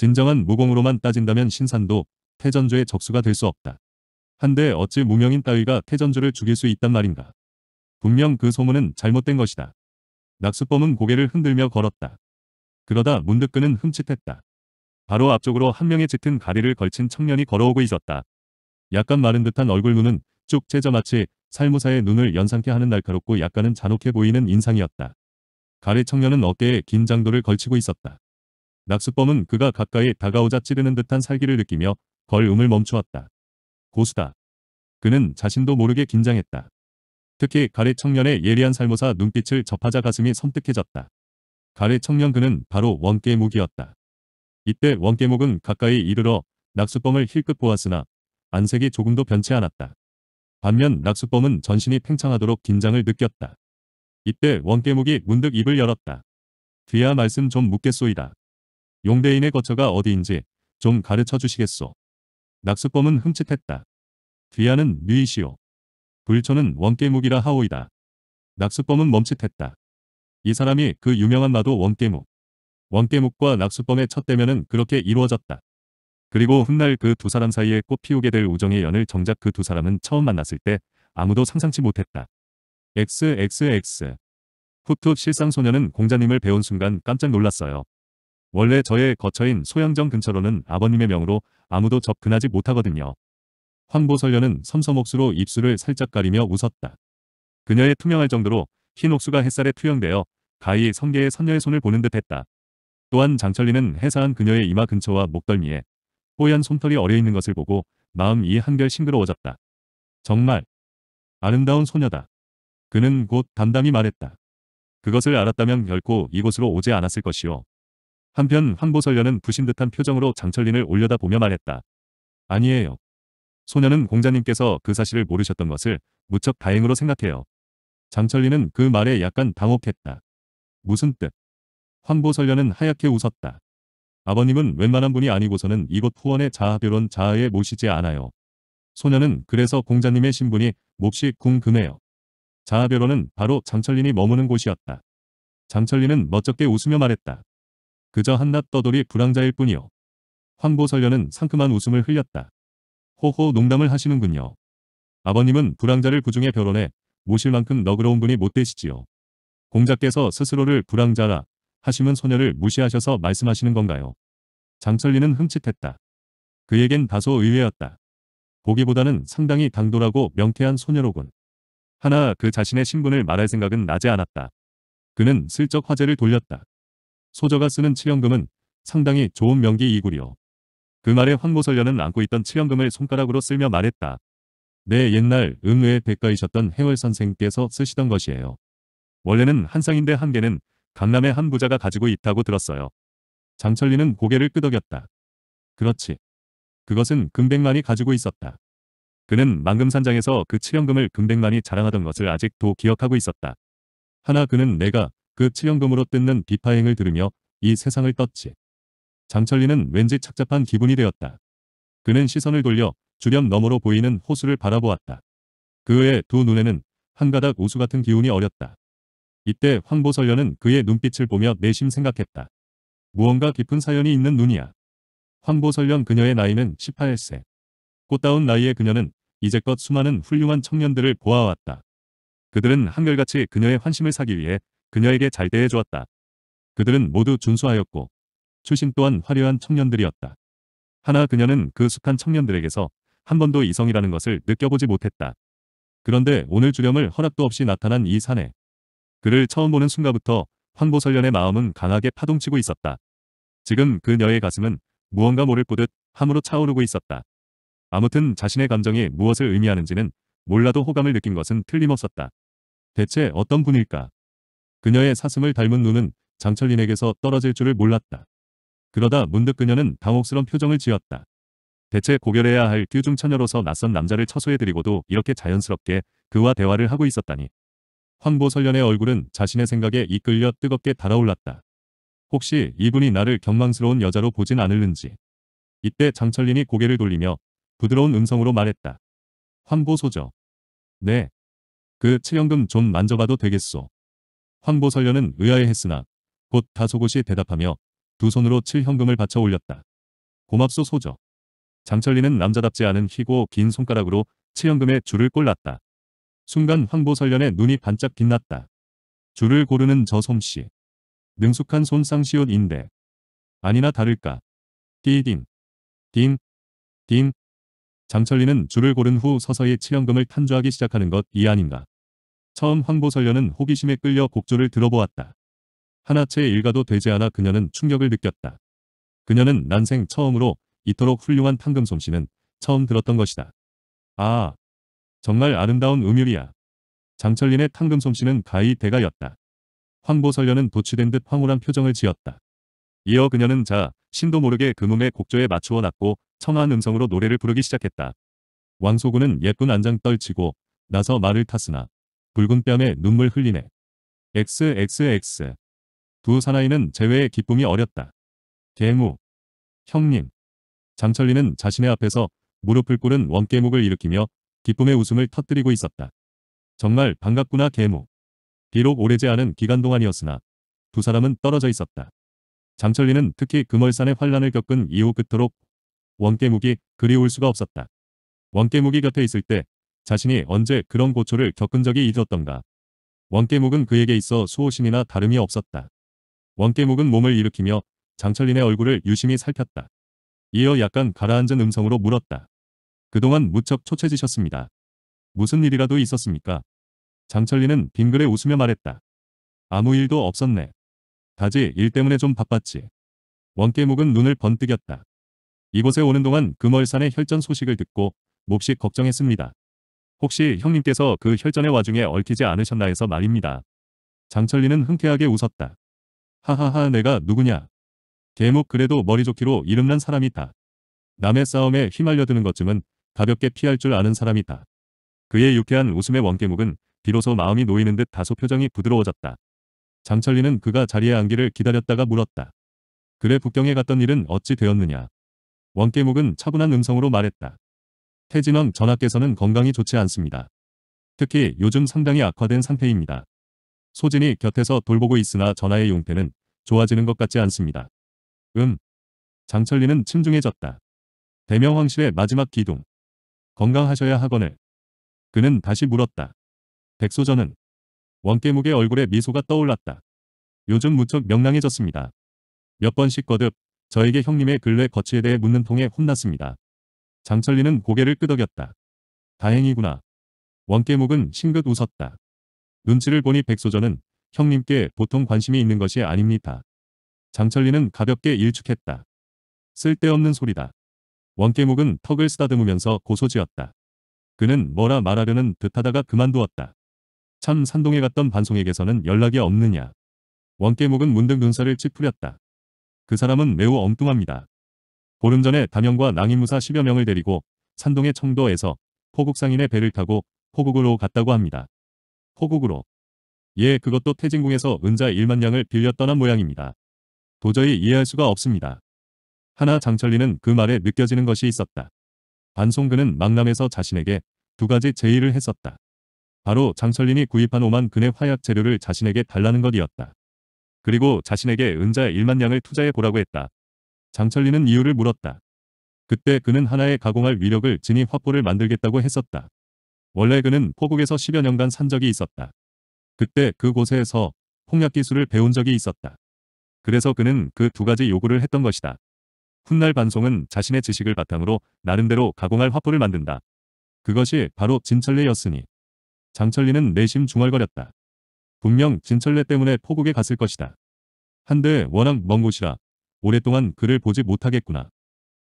진정한 무공으로만 따진다면 신산도 태전주의 적수가 될 수 없다. 한데 어찌 무명인 따위가 태전주를 죽일 수 있단 말인가. 분명 그 소문은 잘못된 것이다. 낙수범은 고개를 흔들며 걸었다. 그러다 문득 그는 흠칫했다. 바로 앞쪽으로 한 명의 짙은 가리를 걸친 청년이 걸어오고 있었다. 약간 마른 듯한 얼굴 눈은 쭉 째져 마치 살무사의 눈을 연상케 하는 날카롭고 약간은 잔혹해 보이는 인상이었다. 가리 청년은 어깨에 긴 장도를 걸치고 있었다. 낙수범은 그가 가까이 다가오자 찌르는 듯한 살기를 느끼며 걸음을 멈추었다. 고수다. 그는 자신도 모르게 긴장했다. 특히 가래 청년의 예리한 살모사 눈빛을 접하자 가슴이 섬뜩해졌다. 가래 청년 그는 바로 원깨묵이었다. 이때 원깨묵은 가까이 이르러 낙수범을 힐끗 보았으나 안색이 조금도 변치 않았다. 반면 낙수범은 전신이 팽창하도록 긴장을 느꼈다. 이때 원깨묵이 문득 입을 열었다. 뒤야 말씀 좀 묻겠소이다. 용대인의 거처가 어디인지 좀 가르쳐 주시겠소. 낙수범은 흠칫했다. 귀하는 뉘이시오. 불초는 원깨묵이라 하오이다. 낙수범은 멈칫했다. 이 사람이 그 유명한 마도 원깨묵. 원깨묵과 낙수범의 첫 대면은 그렇게 이루어졌다. 그리고 훗날 그 두 사람 사이에 꽃 피우게 될 우정의 연을 정작 그 두 사람은 처음 만났을 때 아무도 상상치 못했다. XXX 후투 실상소녀는 공자님을 배운 순간 깜짝 놀랐어요. 원래 저의 거처인 소양정 근처로는 아버님의 명으로 아무도 접근하지 못하거든요. 황보설녀는 섬섬옥수로 입술을 살짝 가리며 웃었다. 그녀의 투명할 정도로 흰 옥수가 햇살에 투영되어 가히 성계의 선녀의 손을 보는 듯 했다. 또한 장철리는 해사한 그녀의 이마 근처와 목덜미에 뽀얀 솜털이 어려있는 것을 보고 마음이 한결 싱그러워졌다. 정말 아름다운 소녀다. 그는 곧 담담히 말했다. 그것을 알았다면 결코 이곳으로 오지 않았을 것이오 한편 황보설녀는 부신 듯한 표정으로 장철린을 올려다보며 말했다. 아니에요. 소녀는 공자님께서 그 사실을 모르셨던 것을 무척 다행으로 생각해요. 장철린은 그 말에 약간 당혹했다. 무슨 뜻? 황보설녀는 하얗게 웃었다. 아버님은 웬만한 분이 아니고서는 이곳 후원의 자아비론 자아에 모시지 않아요. 소녀는 그래서 공자님의 신분이 몹시 궁금해요. 자아별론은 바로 장철린이 머무는 곳이었다. 장철린은 멋쩍게 웃으며 말했다. 그저 한낱 떠돌이 불황자일 뿐이요. 황보설련은 상큼한 웃음을 흘렸다. 호호 농담을 하시는군요. 아버님은 불황자를 부중에 벼론해 모실 만큼 너그러운 분이 못 되시지요. 공자께서 스스로를 불황자라 하시면 소녀를 무시하셔서 말씀하시는 건가요? 장철리는 흠칫했다. 그에겐 다소 의외였다. 보기보다는 상당히 당돌하고 명쾌한 소녀로군. 하나 그 자신의 신분을 말할 생각은 나지 않았다. 그는 슬쩍 화제를 돌렸다. 소저가 쓰는 칠연금은 상당히 좋은 명기이구려. 그 말에 황모설련은 안고 있던 칠연금을 손가락으로 쓸며 말했다. 내 네, 옛날 응의 백가이셨던 해월 선생께서 쓰시던 것이에요. 원래는 한 쌍인데 한 개는 강남의 한 부자가 가지고 있다고 들었어요. 장철리는 고개를 끄덕였다. 그렇지. 그것은 금백만이 가지고 있었다. 그는 만금산장에서 그 칠연금을 금백만이 자랑하던 것을 아직도 기억하고 있었다. 하나 그는 내가 그 치명금으로 뜯는 비파행을 들으며 이 세상을 떴지. 장철리는 왠지 착잡한 기분이 되었다. 그는 시선을 돌려 주렴 너머로 보이는 호수를 바라보았다. 그의 두 눈에는 한 가닥 우수 같은 기운이 어렸다. 이때 황보설련은 그의 눈빛을 보며 내심 생각했다. 무언가 깊은 사연이 있는 눈이야. 황보설련 그녀의 나이는 18세. 꽃다운 나이의 그녀는 이제껏 수많은 훌륭한 청년들을 보아왔다. 그들은 한결같이 그녀의 환심을 사기 위해 그녀에게 잘 대해주었다. 그들은 모두 준수하였고 출신 또한 화려한 청년들이었다. 하나 그녀는 그 숙한 청년들에게서 한 번도 이성이라는 것을 느껴보지 못했다. 그런데 오늘 주렴을 허락도 없이 나타난 이 산에 그를 처음 보는 순간부터 황보설련의 마음은 강하게 파동치고 있었다. 지금 그녀의 가슴은 무언가 모를 뿌듯 함으로 차오르고 있었다. 아무튼 자신의 감정이 무엇을 의미하는지는 몰라도 호감을 느낀 것은 틀림없었다. 대체 어떤 분일까? 그녀의 사슴을 닮은 눈은 장철린에게서 떨어질 줄을 몰랐다. 그러다 문득 그녀는 당혹스런 표정을 지었다. 대체 고결해야 할 퓨중 처녀로서 낯선 남자를 처소해드리고도 이렇게 자연스럽게 그와 대화를 하고 있었다니. 황보설련의 얼굴은 자신의 생각에 이끌려 뜨겁게 달아올랐다. 혹시 이분이 나를 경망스러운 여자로 보진 않을는지. 이때 장철린이 고개를 돌리며 부드러운 음성으로 말했다. 황보소죠. 네. 그 체형금 좀 만져봐도 되겠소. 황보설련은 의아해했으나 곧 다소곳이 대답하며 두 손으로 칠현금을 받쳐 올렸다. 고맙소 소저. 장철리는 남자답지 않은 희고 긴 손가락으로 칠현금에 줄을 꼴랐다. 순간 황보설련의 눈이 반짝 빛났다. 줄을 고르는 저 솜씨. 능숙한 손상시옷인데. 아니나 다를까. 띠딘. 딘. 딘. 장철리는 줄을 고른 후 서서히 칠연금을 탄주하기 시작하는 것이 아닌가. 처음 황보설련은 호기심에 끌려 곡조를 들어보았다. 하나체 일가도 되지 않아 그녀는 충격을 느꼈다. 그녀는 난생 처음으로 이토록 훌륭한 탕금 솜씨는 처음 들었던 것이다. 아, 정말 아름다운 음율이야. 장철린의 탕금 솜씨는 가히 대가였다. 황보설련은 도취된 듯 황홀한 표정을 지었다. 이어 그녀는 자, 신도 모르게 금음의 그 곡조에 맞추어 놨고 청아한 음성으로 노래를 부르기 시작했다. 왕소군은 예쁜 안장 떨치고 나서 말을 탔으나 붉은 뺨에 눈물 흘리네. XXX. 두 사나이는 재회의 기쁨이 어렸다. 개무. 형님. 장철리는 자신의 앞에서 무릎을 꿇은 원개목을 일으키며 기쁨의 웃음을 터뜨리고 있었다. 정말 반갑구나 개무. 비록 오래지 않은 기간 동안이었으나 두 사람은 떨어져 있었다. 장철리는 특히 금월산의 환란을 겪은 이후 그토록 원개목이 그리울 수가 없었다. 원개목이 곁에 있을 때 자신이 언제 그런 고초를 겪은 적이 있었던가. 원깨묵은 그에게 있어 수호심이나 다름이 없었다. 원깨묵은 몸을 일으키며 장철린의 얼굴을 유심히 살폈다. 이어 약간 가라앉은 음성으로 물었다. 그동안 무척 초췌지셨습니다. 무슨 일이라도 있었습니까? 장철린은 빙그레 웃으며 말했다. 아무 일도 없었네. 다지 일 때문에 좀 바빴지. 원깨묵은 눈을 번뜩였다. 이곳에 오는 동안 금월산의 혈전 소식을 듣고 몹시 걱정했습니다. 혹시 형님께서 그 혈전의 와중에 얽히지 않으셨나 해서 말입니다. 장철리는 흔쾌하게 웃었다. 하하하 내가 누구냐. 개목 그래도 머리 좋기로 이름난 사람이다. 남의 싸움에 휘말려드는 것쯤은 가볍게 피할 줄 아는 사람이다. 그의 유쾌한 웃음의 원개목은 비로소 마음이 놓이는 듯 다소 표정이 부드러워졌다. 장철리는 그가 자리에 앉기를 기다렸다가 물었다. 그래 북경에 갔던 일은 어찌 되었느냐. 원개목은 차분한 음성으로 말했다. 태진원 전하께서는 건강이 좋지 않습니다. 특히 요즘 상당히 악화된 상태입니다. 소진이 곁에서 돌보고 있으나 전하의 용태는 좋아지는 것 같지 않습니다. 음. 장철리는 침중해졌다. 대명 황실의 마지막 기둥. 건강하셔야 하거늘. 그는 다시 물었다. 백소전은 원깨묵의 얼굴에 미소가 떠올랐다. 요즘 무척 명랑해졌습니다. 몇 번씩 거듭 저에게 형님의 근래 거취에 대해 묻는 통에 혼났습니다. 장철리는 고개를 끄덕였다. 다행이구나. 원깨묵은 싱긋 웃었다. 눈치를 보니 백소전은 형님께 보통 관심이 있는 것이 아닙니다. 장철리는 가볍게 일축했다. 쓸데없는 소리다. 원깨묵은 턱을 쓰다듬으면서 고소지었다. 그는 뭐라 말하려는 듯하다가 그만두었다. 참 산동에 갔던 반송에게서는 연락이 없느냐. 원깨묵은 문득 눈살을 찌푸렸다. 그 사람은 매우 엉뚱합니다. 보름 전에 단영과 낭인무사 10여 명을 데리고 산동의 청도에서 포국 상인의 배를 타고 포국으로 갔다고 합니다. 포국으로. 예, 그것도 태진궁에서 은자 1만 냥을 빌려 떠난 모양입니다. 도저히 이해할 수가 없습니다. 하나 장철리는 그 말에 느껴지는 것이 있었다. 반송근은 망남에서 자신에게 두 가지 제의를 했었다. 바로 장철린이 구입한 5만 근의 화약 재료를 자신에게 달라는 것이었다. 그리고 자신에게 은자 1만 냥을 투자해 보라고 했다. 장철리는 이유를 물었다. 그때 그는 하나의 가공할 위력을 지니 화포를 만들겠다고 했었다. 원래 그는 포국에서 10여 년간 산 적이 있었다. 그때 그곳에서 폭약 기술을 배운 적이 있었다. 그래서 그는 그 두 가지 요구를 했던 것이다. 훗날 반송은 자신의 지식을 바탕으로 나름대로 가공할 화포를 만든다. 그것이 바로 진철래였으니 장철리는 내심 중얼거렸다. 분명 진철래 때문에 포국에 갔을 것이다. 한데 워낙 먼 곳이라 오랫동안 그를 보지 못하겠구나.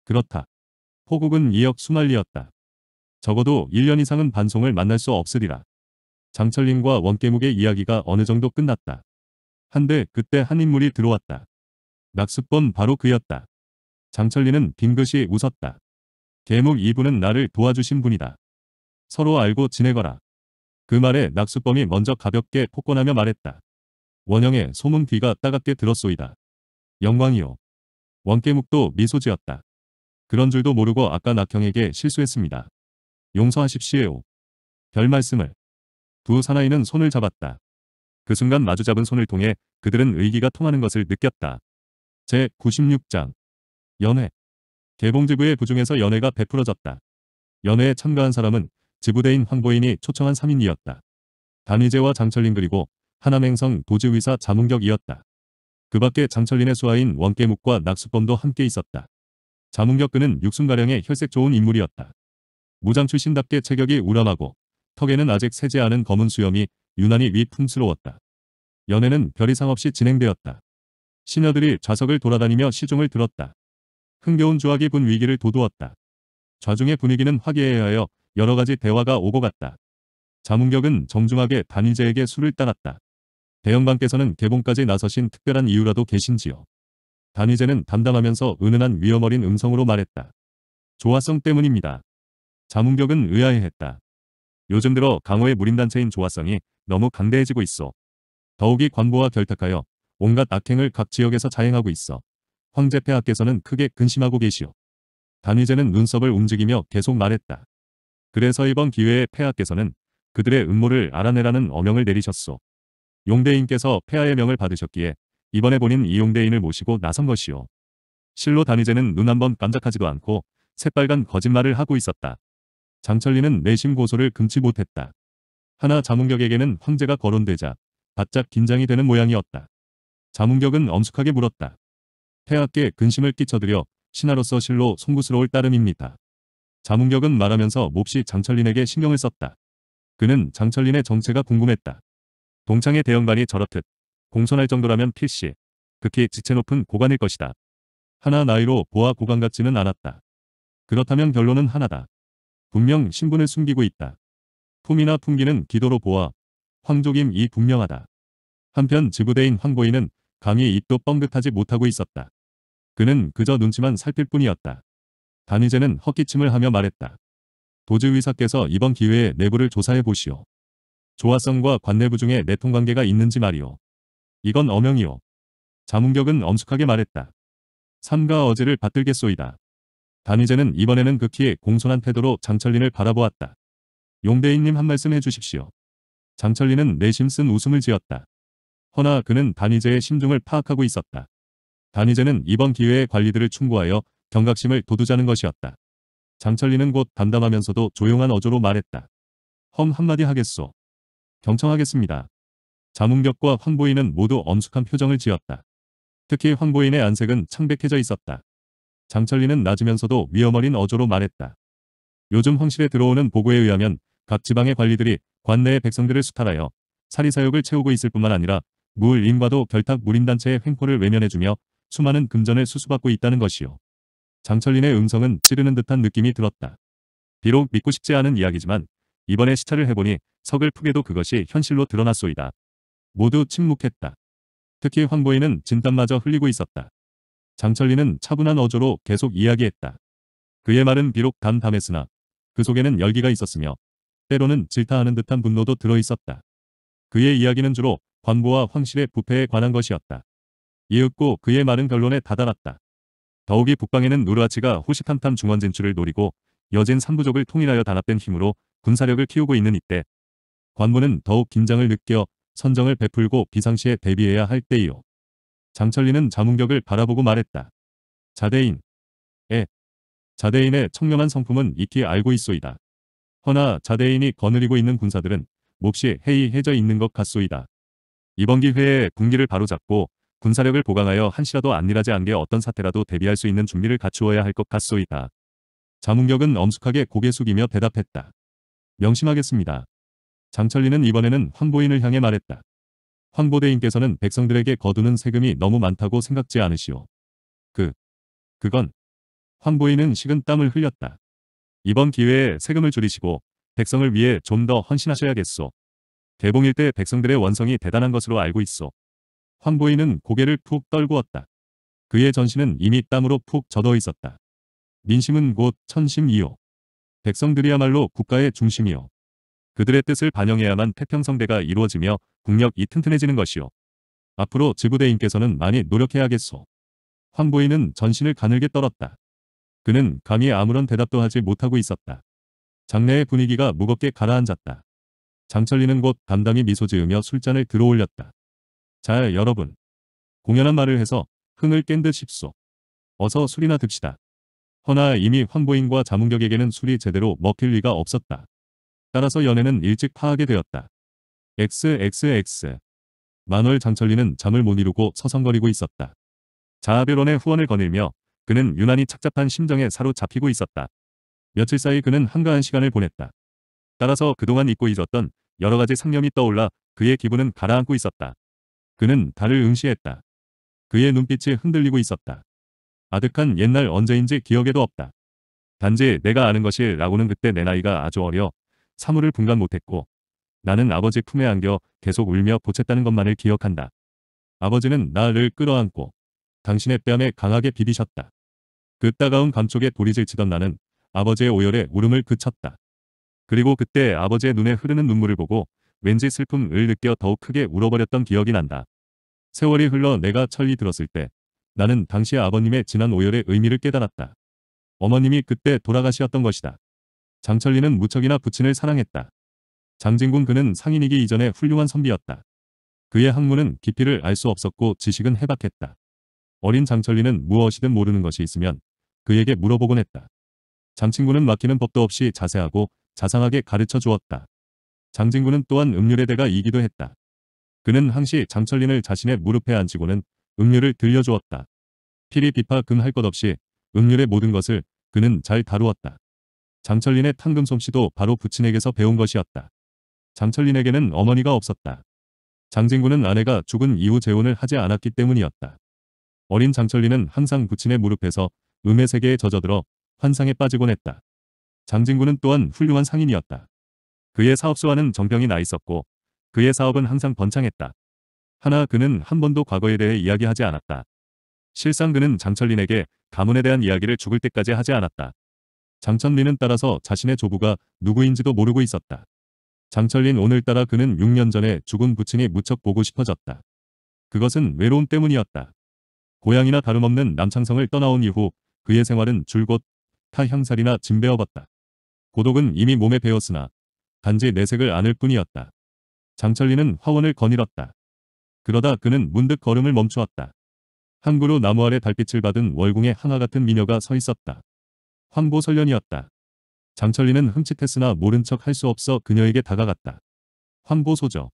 그렇다. 포국은 2억 수할리였다 적어도 1년 이상은 반송을 만날 수 없으리라. 장철림과 원깨묵의 이야기가 어느 정도 끝났다. 한데 그때 한 인물이 들어왔다. 낙수범 바로 그였다. 장철리는 빙긋이 웃었다. 계묵 이분은 나를 도와주신 분이다. 서로 알고 지내거라. 그 말에 낙수범이 먼저 가볍게 폭권하며 말했다. 원영의 소문 귀가 따갑게 들었소이다. 영광이요. 원깨묵도 미소 지었다. 그런 줄도 모르고 아까 낙형에게 실수했습니다. 용서하십시오. 별 말씀을. 두 사나이는 손을 잡았다. 그 순간 마주 잡은 손을 통해 그들은 의기가 통하는 것을 느꼈다. 제96장 연회 개봉지부의 부중에서 연회가 베풀어졌다. 연회에 참가한 사람은 지부대인 황보인이 초청한 3인이었다. 단위제와 장철린 그리고 하남행성 도지의사 자문격이었다. 그 밖에 장철린의 수하인 원깨묵과 낙수범도 함께 있었다. 자문격근은 육순가량의 혈색 좋은 인물이었다. 무장 출신답게 체격이 우람하고 턱에는 아직 세지 않은 검은 수염이 유난히 위풍스러웠다. 연애는 별 이상 없이 진행되었다. 신녀들이 좌석을 돌아다니며 시중을 들었다. 흥겨운 조악이 분 위기를 도두었다. 좌중의 분위기는 화기애애하여 여러 가지 대화가 오고 갔다. 자문격은 정중하게 단위제에게 술을 따랐다. 대형 b 께서는 개봉까지 나서신 특별한 이유라도 계신지요. 단위제는 담담하면서 은은한 위험 어린 음성으로 말했다. 조화성 때문입니다. 자문격은 의아해했다. 요즘 들어 강호의 무림단체인 조화성이 너무 강대해지고 있어. 더욱이 관보와 결탁하여 온갖 악행을 각 지역에서 자행하고 있어. 황제 폐하께서는 크게 근심하고 계시오. 단위제는 눈썹을 움직이며 계속 말했다. 그래서 이번 기회에 폐하께서는 그들의 음모를 알아내라는 어명을 내리셨소. 용대인께서 폐하의 명을 받으셨기에 이번에 본인 이용대인을 모시고 나선 것이요. 실로 단위제는 눈 한번 깜짝하지도 않고 새빨간 거짓말을 하고 있었다. 장철리는 내심 고소를 금치 못했다. 하나 자문격에게는 황제가 거론되자 바짝 긴장이 되는 모양이었다. 자문격은 엄숙하게 물었다. 폐하께 근심을 끼쳐드려 신하로서 실로 송구스러울 따름입니다. 자문격은 말하면서 몹시 장철린에게 신경을 썼다. 그는 장철린의 정체가 궁금했다. 동창의 대형반이 저렇듯 공손할 정도라면 필시 극히 지체 높은 고관일 것이다. 하나 나이로 보아 고관 같지는 않았다. 그렇다면 결론은 하나다. 분명 신분을 숨기고 있다. 품이나 풍기는 기도로 보아 황족임이 분명하다. 한편 지부대인 황보이는 강히 입도 뻥긋하지 못하고 있었다. 그는 그저 눈치만 살필 뿐이었다. 단위제는 헛기침을 하며 말했다. 도지의사께서 이번 기회에 내부를 조사해 보시오. 조화성과 관내부 중에 내통관계가 있는지 말이오. 이건 어명이오. 자문격은 엄숙하게 말했다. 삼가 어제를 받들겠소이다. 단위제는 이번에는 극히 그 공손한 태도로 장철린을 바라보았다. 용대인님 한 말씀 해주십시오. 장철린은 내심 쓴 웃음을 지었다. 허나 그는 단위제의 심중을 파악하고 있었다. 단위제는 이번 기회에 관리들을 충고하여 경각심을 도두자는 것이었다. 장철리는 곧 담담하면서도 조용한 어조로 말했다. 험 한마디 하겠소. 경청하겠습니다. 자문격과 황보인은 모두 엄숙한 표정을 지었다. 특히 황보인의 안색은 창백해져 있었다. 장철리는 낮으면서도 위험어린 어조로 말했다. 요즘 황실에 들어오는 보고에 의하면 각 지방의 관리들이 관내의 백성들을 수탈하여 사리사욕을 채우고 있을 뿐만 아니라 무을인과도 결탁 무림단체의 횡포를 외면해주며 수많은 금전을 수수받고 있다는 것이요. 장철린의 음성은 찌르는 듯한 느낌이 들었다. 비록 믿고 싶지 않은 이야기지만 이번에 시찰을 해보니 서글프게도 그것이 현실로 드러났소이다. 모두 침묵했다. 특히 황보이는 진땀마저 흘리고 있었다. 장철리는 차분한 어조로 계속 이야기했다. 그의 말은 비록 담담했으나 그 속에는 열기가 있었으며 때로는 질타하는 듯한 분노도 들어있었다. 그의 이야기는 주로 광보와 황실의 부패에 관한 것이었다. 이윽고 그의 말은 결론에 다다랐다. 더욱이 북방에는 누르아치가 호시탐탐 중원 진출을 노리고 여진 삼부족을 통일하여 단합된 힘으로 군사력을 키우고 있는 이때 관문은 더욱 긴장을 느껴 선정을 베풀고 비상시에 대비해야 할 때이요. 장철리는 자문격을 바라보고 말했다. 자대인. 에. 자대인의 청렴한 성품은 익히 알고 있소이다. 허나 자대인이 거느리고 있는 군사들은 몹시 해이해져 있는 것 같소이다. 이번 기회에 군기를 바로잡고 군사력을 보강하여 한시라도 안일하지 않게 어떤 사태라도 대비할 수 있는 준비를 갖추어야 할 것 같소이다. 자문격은 엄숙하게 고개 숙이며 대답했다. 명심하겠습니다. 장철리는 이번에는 황보인을 향해 말했다. 황보대인께서는 백성들에게 거두는 세금이 너무 많다고 생각지 않으시오. 그, 그건 황보인은 식은 땀을 흘렸다. 이번 기회에 세금을 줄이시고 백성을 위해 좀 더 헌신하셔야겠소. 개봉일 때 백성들의 원성이 대단한 것으로 알고 있어. 황보인은 고개를 푹 떨구었다. 그의 전신은 이미 땀으로 푹 젖어 있었다. 민심은 곧 천심이요. 백성들이야말로 국가의 중심이요. 그들의 뜻을 반영해야만 태평성대가 이루어지며 국력이 튼튼해지는 것이요. 앞으로 지구대인께서는 많이 노력해야겠소. 황보인은 전신을 가늘게 떨었다. 그는 감히 아무런 대답도 하지 못하고 있었다. 장내의 분위기가 무겁게 가라앉았다. 장철리는 곧 담담히 미소 지으며 술잔을 들어올렸다. 자 여러분. 공연한 말을 해서 흥을 깬듯 싶소. 어서 술이나 듭시다. 허나 이미 황보인과 자문격에게는 술이 제대로 먹힐 리가 없었다. 따라서 연애는 일찍 파하게 되었다. XXX 만월 장철리는 잠을 못 이루고 서성거리고 있었다. 자아별론의 후원을 거닐며 그는 유난히 착잡한 심정에 사로잡히고 있었다. 며칠 사이 그는 한가한 시간을 보냈다. 따라서 그동안 잊고 잊었던 여러가지 상념이 떠올라 그의 기분은 가라앉고 있었다. 그는 달을 응시했다. 그의 눈빛이 흔들리고 있었다. 아득한 옛날 언제인지 기억에도 없다. 단지 내가 아는 것이 라고는 그때 내 나이가 아주 어려 사물을 분간 못했고 나는 아버지 품에 안겨 계속 울며 보챘다는 것만을 기억한다. 아버지는 나를 끌어안고 당신의 뺨에 강하게 비비셨다. 그 따가운 감쪽에 도리질 치던 나는 아버지의 오열에 울음을 그쳤다. 그리고 그때 아버지의 눈에 흐르는 눈물을 보고 왠지 슬픔을 느껴 더욱 크게 울어버렸던 기억이 난다. 세월이 흘러 내가 철이 들었을 때 나는 당시 아버님의 지난 오열의 의미를 깨달았다. 어머님이 그때 돌아가셨던 것이다. 장철리는 무척이나 부친을 사랑했다. 장진군 그는 상인이기 이전에 훌륭한 선비였다. 그의 학문은 깊이를 알 수 없었고 지식은 해박했다. 어린 장철리는 무엇이든 모르는 것이 있으면 그에게 물어보곤 했다. 장친구는 막히는 법도 없이 자세하고 자상하게 가르쳐 주었다. 장진군은 또한 음률의 대가 이기도 했다. 그는 항시 장철린을 자신의 무릎에 앉히고는 음료를 들려주었다. 필히 비파금 할 것 없이 음료의 모든 것을 그는 잘 다루었다. 장철린의 탕금 솜씨도 바로 부친에게서 배운 것이었다. 장철린에게는 어머니가 없었다. 장진구는 아내가 죽은 이후 재혼을 하지 않았기 때문이었다. 어린 장철린은 항상 부친의 무릎에서 음의 세계에 젖어들어 환상에 빠지곤 했다. 장진구는 또한 훌륭한 상인이었다. 그의 사업수와는 정병이 나 있었고 그의 사업은 항상 번창했다. 하나 그는 한 번도 과거에 대해 이야기하지 않았다. 실상 그는 장철린에게 가문에 대한 이야기를 죽을 때까지 하지 않았다. 장철린은 따라서 자신의 조부가 누구인지도 모르고 있었다. 장철린 오늘따라 그는 6년 전에 죽은 부친이 무척 보고 싶어졌다. 그것은 외로움 때문이었다. 고향이나 다름없는 남창성을 떠나온 이후 그의 생활은 줄곧 타향살이나 짐배어봤다 고독은 이미 몸에 배었으나 단지 내색을 안을 뿐이었다. 장철리는 화원을 거닐었다. 그러다 그는 문득 걸음을 멈추었다. 항구로 나무 아래 달빛을 받은 월궁의 항아 같은 미녀가 서 있었다. 황보설련이었다. 장철리는 흠칫했으나 모른 척 할 수 없어 그녀에게 다가갔다. 황보소저.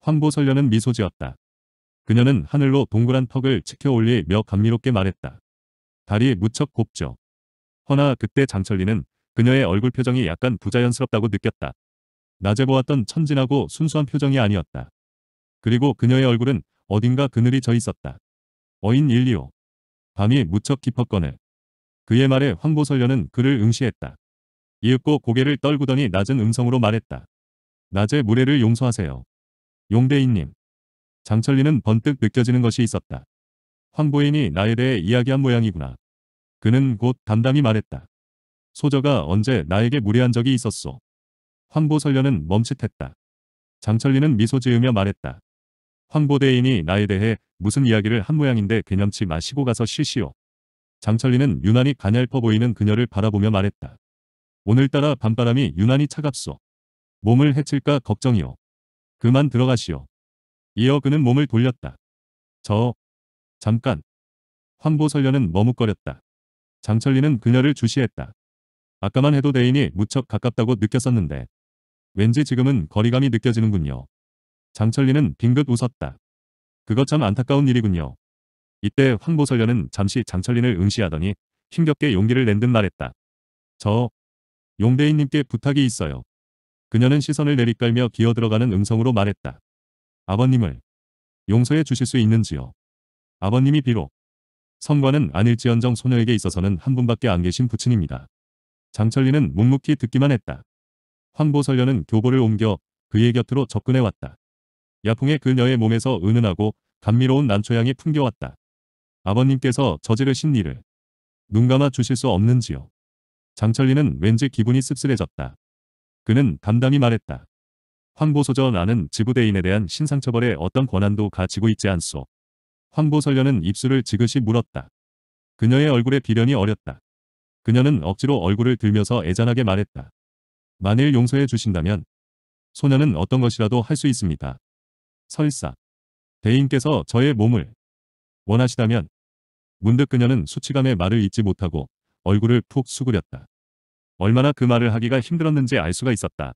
황보설련은 미소 지었다. 그녀는 하늘로 동그란 턱을 치켜 올리며 감미롭게 말했다. 다리 무척 곱죠. 허나 그때 장철리는 그녀의 얼굴 표정이 약간 부자연스럽다고 느꼈다. 낮에 보았던 천진하고 순수한 표정이 아니었다. 그리고 그녀의 얼굴은 어딘가 그늘이 져 있었다. 어인 일리오. 밤이 무척 깊었거늘. 그의 말에 황보설녀는 그를 응시했다. 이윽고 고개를 떨구더니 낮은 음성으로 말했다. 낮에 무례를 용서하세요. 용대인님. 장철리는 번뜩 느껴지는 것이 있었다. 황보인이 나에 대해 이야기한 모양이구나. 그는 곧 담담히 말했다. 소저가 언제 나에게 무례한 적이 있었소. 황보설녀는 멈칫했다. 장철리는 미소 지으며 말했다. 황보대인이 나에 대해 무슨 이야기를 한 모양인데 개념치 마시고 가서 쉬시오. 장철리는 유난히 가냘퍼 보이는 그녀를 바라보며 말했다. 오늘따라 밤바람이 유난히 차갑소. 몸을 해칠까 걱정이오. 그만 들어가시오. 이어 그는 몸을 돌렸다. 저, 잠깐. 황보설련은 머뭇거렸다. 장철리는 그녀를 주시했다. 아까만 해도 대인이 무척 가깝다고 느꼈었는데 왠지 지금은 거리감이 느껴지는군요. 장철리는 빙긋 웃었다. 그거 참 안타까운 일이군요. 이때 황보설련은 잠시 장철린을 응시하더니 힘겹게 용기를 낸 듯 말했다. 저 용대인님께 부탁이 있어요. 그녀는 시선을 내리깔며 기어들어가는 음성으로 말했다. 아버님을 용서해 주실 수 있는지요. 아버님이 비록 성관은 아닐지언정 소녀에게 있어서는 한 분밖에 안 계신 부친입니다. 장철리은 묵묵히 듣기만 했다. 황보설련은 교보를 옮겨 그의 곁으로 접근해왔다. 야풍의 그녀의 몸에서 은은하고 감미로운 난초향이 풍겨왔다. 아버님께서 저지르신 일을 눈 감아 주실 수 없는지요. 장철리는 왠지 기분이 씁쓸해졌다. 그는 담담히 말했다. 황보소저 나는 지부대인에 대한 신상처벌에 어떤 권한도 가지고 있지 않소. 황보설련은 입술을 지그시 물었다. 그녀의 얼굴에 비련이 어렸다. 그녀는 억지로 얼굴을 들면서 애잔하게 말했다. 만일 용서해 주신다면 소녀는 어떤 것이라도 할 수 있습니다. 설사 대인께서 저의 몸을 원하시다면 문득 그녀는 수치감에 말을 잇지 못하고 얼굴을 푹 수그렸다. 얼마나 그 말을 하기가 힘들었는지 알 수가 있었다.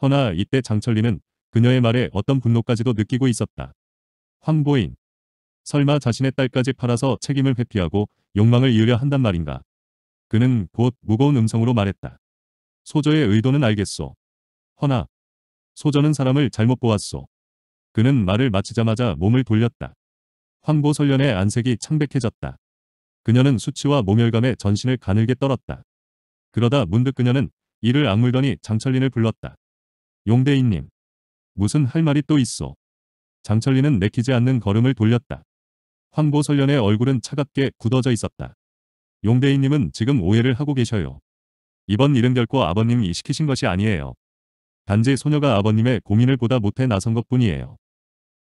허나 이때 장철리는 그녀의 말에 어떤 분노까지도 느끼고 있었다. 황보인. 설마 자신의 딸까지 팔아서 책임을 회피하고 욕망을 이으려 한단 말인가. 그는 곧 무거운 음성으로 말했다. 소저의 의도는 알겠소. 허나 소저는 사람을 잘못 보았소. 그는 말을 마치자마자 몸을 돌렸다. 황보설련의 안색이 창백해졌다. 그녀는 수치와 모멸감에 전신을 가늘게 떨었다. 그러다 문득 그녀는 이를 악물더니 장철린을 불렀다. 용대인님. 무슨 할 말이 또 있어. 장철린은 내키지 않는 걸음을 돌렸다. 황보설련의 얼굴은 차갑게 굳어져 있었다. 용대인님은 지금 오해를 하고 계셔요. 이번 일은 결코 아버님이 시키신 것이 아니에요. 단지 소녀가 아버님의 고민을 보다 못해 나선 것뿐이에요.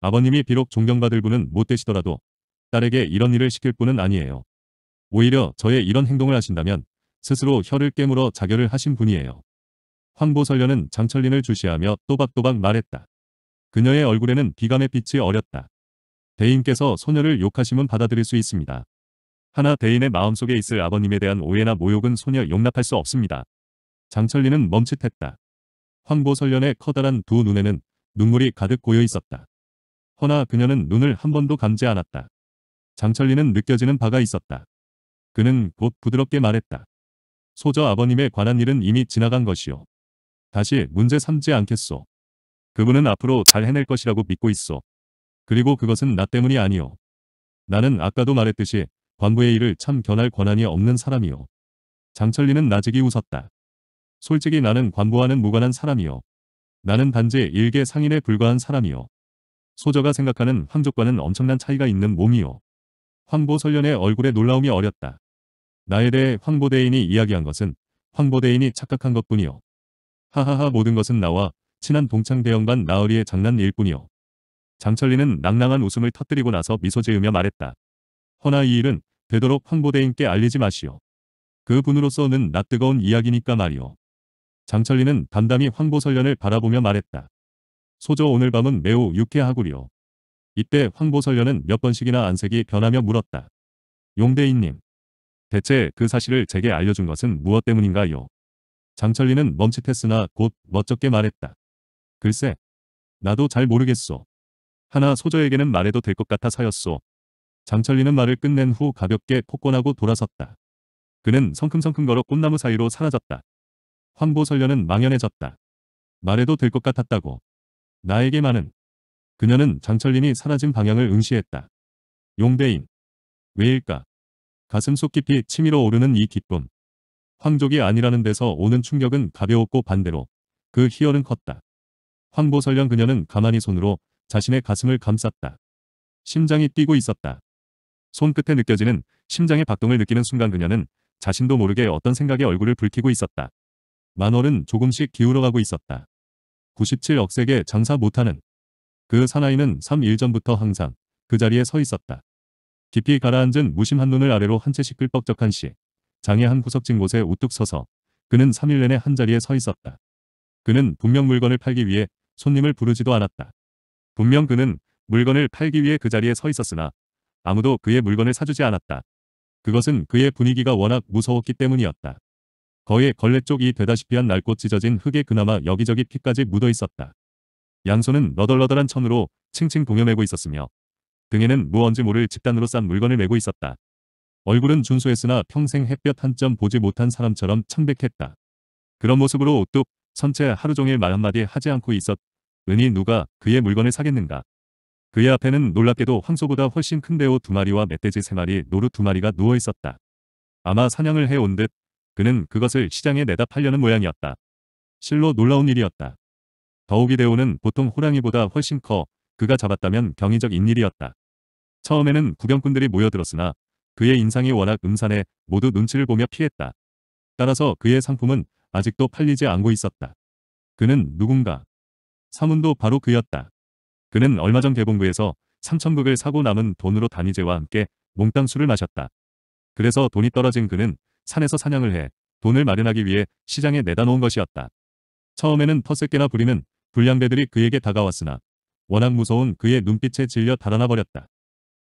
아버님이 비록 존경받을 분은 못 되시더라도 딸에게 이런 일을 시킬 분은 아니에요. 오히려 저의 이런 행동을 하신다면 스스로 혀를 깨물어 자결을 하신 분이에요. 황보설련은 장철린을 주시하며 또박또박 말했다. 그녀의 얼굴에는 비감의 빛이 어렸다. 대인께서 소녀를 욕하심은 받아들일 수 있습니다. 하나 대인의 마음속에 있을 아버님에 대한 오해나 모욕은 소녀 용납할 수 없습니다. 장철리은 멈칫했다. 황보설련의 커다란 두 눈에는 눈물이 가득 고여 있었다. 허나 그녀는 눈을 한 번도 감지 않았다. 장철리는 느껴지는 바가 있었다. 그는 곧 부드럽게 말했다. 소저 아버님에 관한 일은 이미 지나간 것이요. 다시 문제 삼지 않겠소. 그분은 앞으로 잘 해낼 것이라고 믿고 있어. 그리고 그것은 나 때문이 아니오 나는 아까도 말했듯이 관부의 일을 참 견할 권한이 없는 사람이요. 장철리는 나직이 웃었다. 솔직히 나는 관부와는 무관한 사람이요. 나는 단지 일개 상인에 불과한 사람이요. 소저가 생각하는 황족과는 엄청난 차이가 있는 몸이요. 황보 설련의 얼굴에 놀라움이 어렸다. 나에 대해 황보대인이 이야기한 것은 황보대인이 착각한 것뿐이요. 하하하 모든 것은 나와 친한 동창 대형반 나으리의 장난일 뿐이요. 장철리는 낭낭한 웃음을 터뜨리고 나서 미소 지으며 말했다. 허나 이 일은 되도록 황보대인께 알리지 마시오. 그 분으로서는 낯 뜨거운 이야기니까 말이오. 장철리는 담담히 황보설련을 바라보며 말했다. 소저 오늘 밤은 매우 유쾌하구려. 이때 황보설련은 몇 번씩이나 안색이 변하며 물었다. 용대인님. 대체 그 사실을 제게 알려준 것은 무엇 때문인가요? 장철리는 멈칫했으나 곧 멋쩍게 말했다. 글쎄. 나도 잘 모르겠소. 하나 소저에게는 말해도 될 것 같아서였소. 장철리는 말을 끝낸 후 가볍게 폭권하고 돌아섰다. 그는 성큼성큼 걸어 꽃나무 사이로 사라졌다. 황보설련은 망연해졌다. 말해도 될 것 같았다고. 나에게만은 그녀는 장철린이 사라진 방향을 응시했다. 용대인. 왜일까? 가슴 속 깊이 치밀어 오르는 이 기쁨. 황족이 아니라는 데서 오는 충격은 가벼웠고 반대로 그 희열은 컸다. 황보설령 그녀는 가만히 손으로 자신의 가슴을 감쌌다. 심장이 뛰고 있었다. 손끝에 느껴지는 심장의 박동을 느끼는 순간 그녀는 자신도 모르게 어떤 생각에 얼굴을 붉히고 있었다. 만월은 조금씩 기울어가고 있었다. 97억세계 장사 못하는 그 사나이는 3일 전부터 항상 그 자리에 서 있었다. 깊이 가라앉은 무심한 눈을 아래로 한 채씩 끌뻑적한 시 장의 한 구석진 곳에 우뚝 서서 그는 3일 내내 한 자리에 서 있었다. 그는 분명 물건을 팔기 위해 손님을 부르지도 않았다. 분명 그는 물건을 팔기 위해 그 자리에 서 있었으나 아무도 그의 물건을 사주지 않았다. 그것은 그의 분위기가 워낙 무서웠기 때문이었다. 거의 걸레 쪽이 되다시피 한 낡고 찢어진 흙에 그나마 여기저기 피까지 묻어 있었다. 양손은 너덜너덜한 천으로 칭칭 동여매고 있었으며 등에는 무언지 모를 집단으로 싼 물건을 메고 있었다. 얼굴은 준수했으나 평생 햇볕 한 점 보지 못한 사람처럼 창백했다. 그런 모습으로 오뚝 선체 하루 종일 말 한마디 하지 않고 있었. 은이 누가 그의 물건을 사겠는가. 그의 앞에는 놀랍게도 황소보다 훨씬 큰 대오 두 마리와 멧돼지 세 마리, 노루 두 마리가 누워 있었다. 아마 사냥을 해온 듯 그는 그것을 시장에 내다 팔려는 모양이었다. 실로 놀라운 일이었다. 더욱이 대우는 보통 호랑이보다 훨씬 커 그가 잡았다면 경의적 인일이었다. 처음에는 구경꾼들이 모여들었으나 그의 인상이 워낙 음산해 모두 눈치를 보며 피했다. 따라서 그의 상품은 아직도 팔리지 않고 있었다. 그는 누군가. 사문도 바로 그였다. 그는 얼마 전개봉부에서3천국을 사고 남은 돈으로 단위제와 함께 몽땅 술을 마셨다. 그래서 돈이 떨어진 그는 산에서 사냥을 해 돈을 마련하기 위해 시장에 내다 놓은 것이었다. 처음에는 터새깨나 부리는 불량배들이 그에게 다가왔으나 워낙 무서운 그의 눈빛에 질려 달아나 버렸다.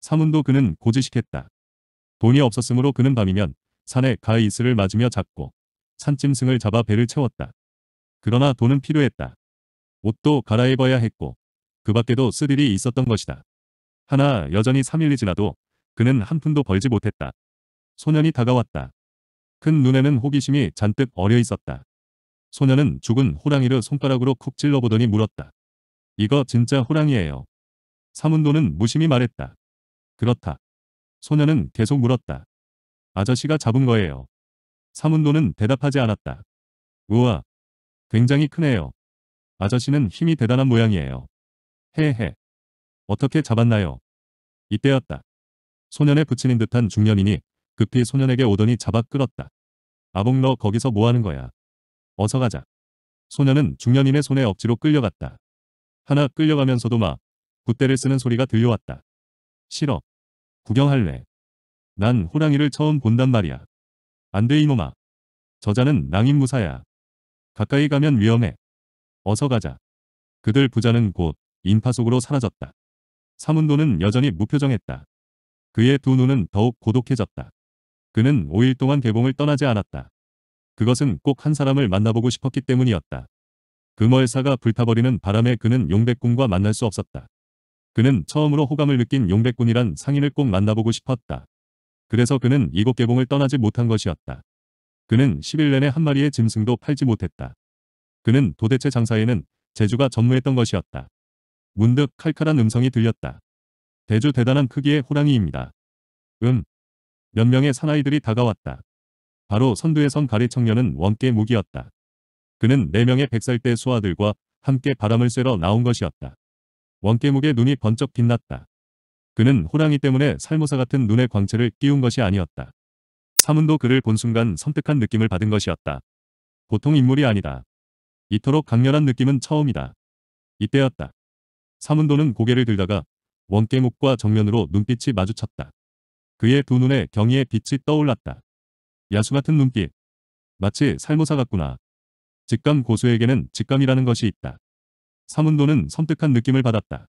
사문도 그는 고지식했다. 돈이 없었으므로 그는 밤이면 산에 가의 이슬을 맞으며 잡고 산짐승을 잡아 배를 채웠다. 그러나 돈은 필요했다. 옷도 갈아입어야 했고 그 밖에도 쓸 일이 있었던 것이다. 하나 여전히 3일이 지나도 그는 한 푼도 벌지 못했다. 소년이 다가왔다. 큰 눈에는 호기심이 잔뜩 어려 있었다. 소녀는 죽은 호랑이를 손가락으로 쿡 찔러보더니 물었다. 이거 진짜 호랑이에요 사문도는 무심히 말했다. 그렇다. 소녀는 계속 물었다. 아저씨가 잡은 거예요. 사문도는 대답하지 않았다. 우와. 굉장히 크네요. 아저씨는 힘이 대단한 모양이에요. 헤헤. 어떻게 잡았나요? 이때였다. 소년의 붙이는 듯한 중년이니 급히 소년에게 오더니 잡아 끌었다. 아봉너 거기서 뭐하는 거야. 어서 가자. 소년은 중년인의 손에 억지로 끌려갔다. 하나 끌려가면서도 막 굿대를 쓰는 소리가 들려왔다. 싫어. 구경할래. 난 호랑이를 처음 본단 말이야. 안돼 이놈아. 저자는 낭인무사야. 가까이 가면 위험해. 어서 가자. 그들 부자는 곧 인파 속으로 사라졌다. 사문도는 여전히 무표정했다. 그의 두 눈은 더욱 고독해졌다. 그는 5일 동안 개봉을 떠나지 않았다. 그것은 꼭 한 사람을 만나보고 싶었기 때문이었다. 그멀사가 불타버리는 바람에 그는 용백군과 만날 수 없었다. 그는 처음으로 호감을 느낀 용백군이란 상인을 꼭 만나보고 싶었다. 그래서 그는 이곳 개봉을 떠나지 못한 것이었다. 그는 10일 내내 한 마리의 짐승도 팔지 못했다. 그는 도대체 장사에는 제주가 전무했던 것이었다. 문득 칼칼한 음성이 들렸다. 대주 대단한 크기의 호랑이입니다. 음, 몇 명의 사나이들이 다가왔다. 바로 선두에 선 가리 청년은 원께 무기였다. 그는 4명의 백살대 수아들과 함께 바람을 쐬러 나온 것이었다. 원깨묵의 눈이 번쩍 빛났다. 그는 호랑이 때문에 살모사 같은 눈의 광채를 끼운 것이 아니었다. 사문도 그를 본 순간 섬뜩한 느낌을 받은 것이었다. 보통 인물이 아니다. 이토록 강렬한 느낌은 처음이다. 이때였다. 사문도는 고개를 들다가 원깨묵과 정면으로 눈빛이 마주쳤다. 그의 두 눈에 경이의 빛이 떠올랐다. 야수 같은 눈빛. 마치 살모사 같구나. 직감 고수에게는 직감이라는 것이 있다. 사문도는 섬뜩한 느낌을 받았다.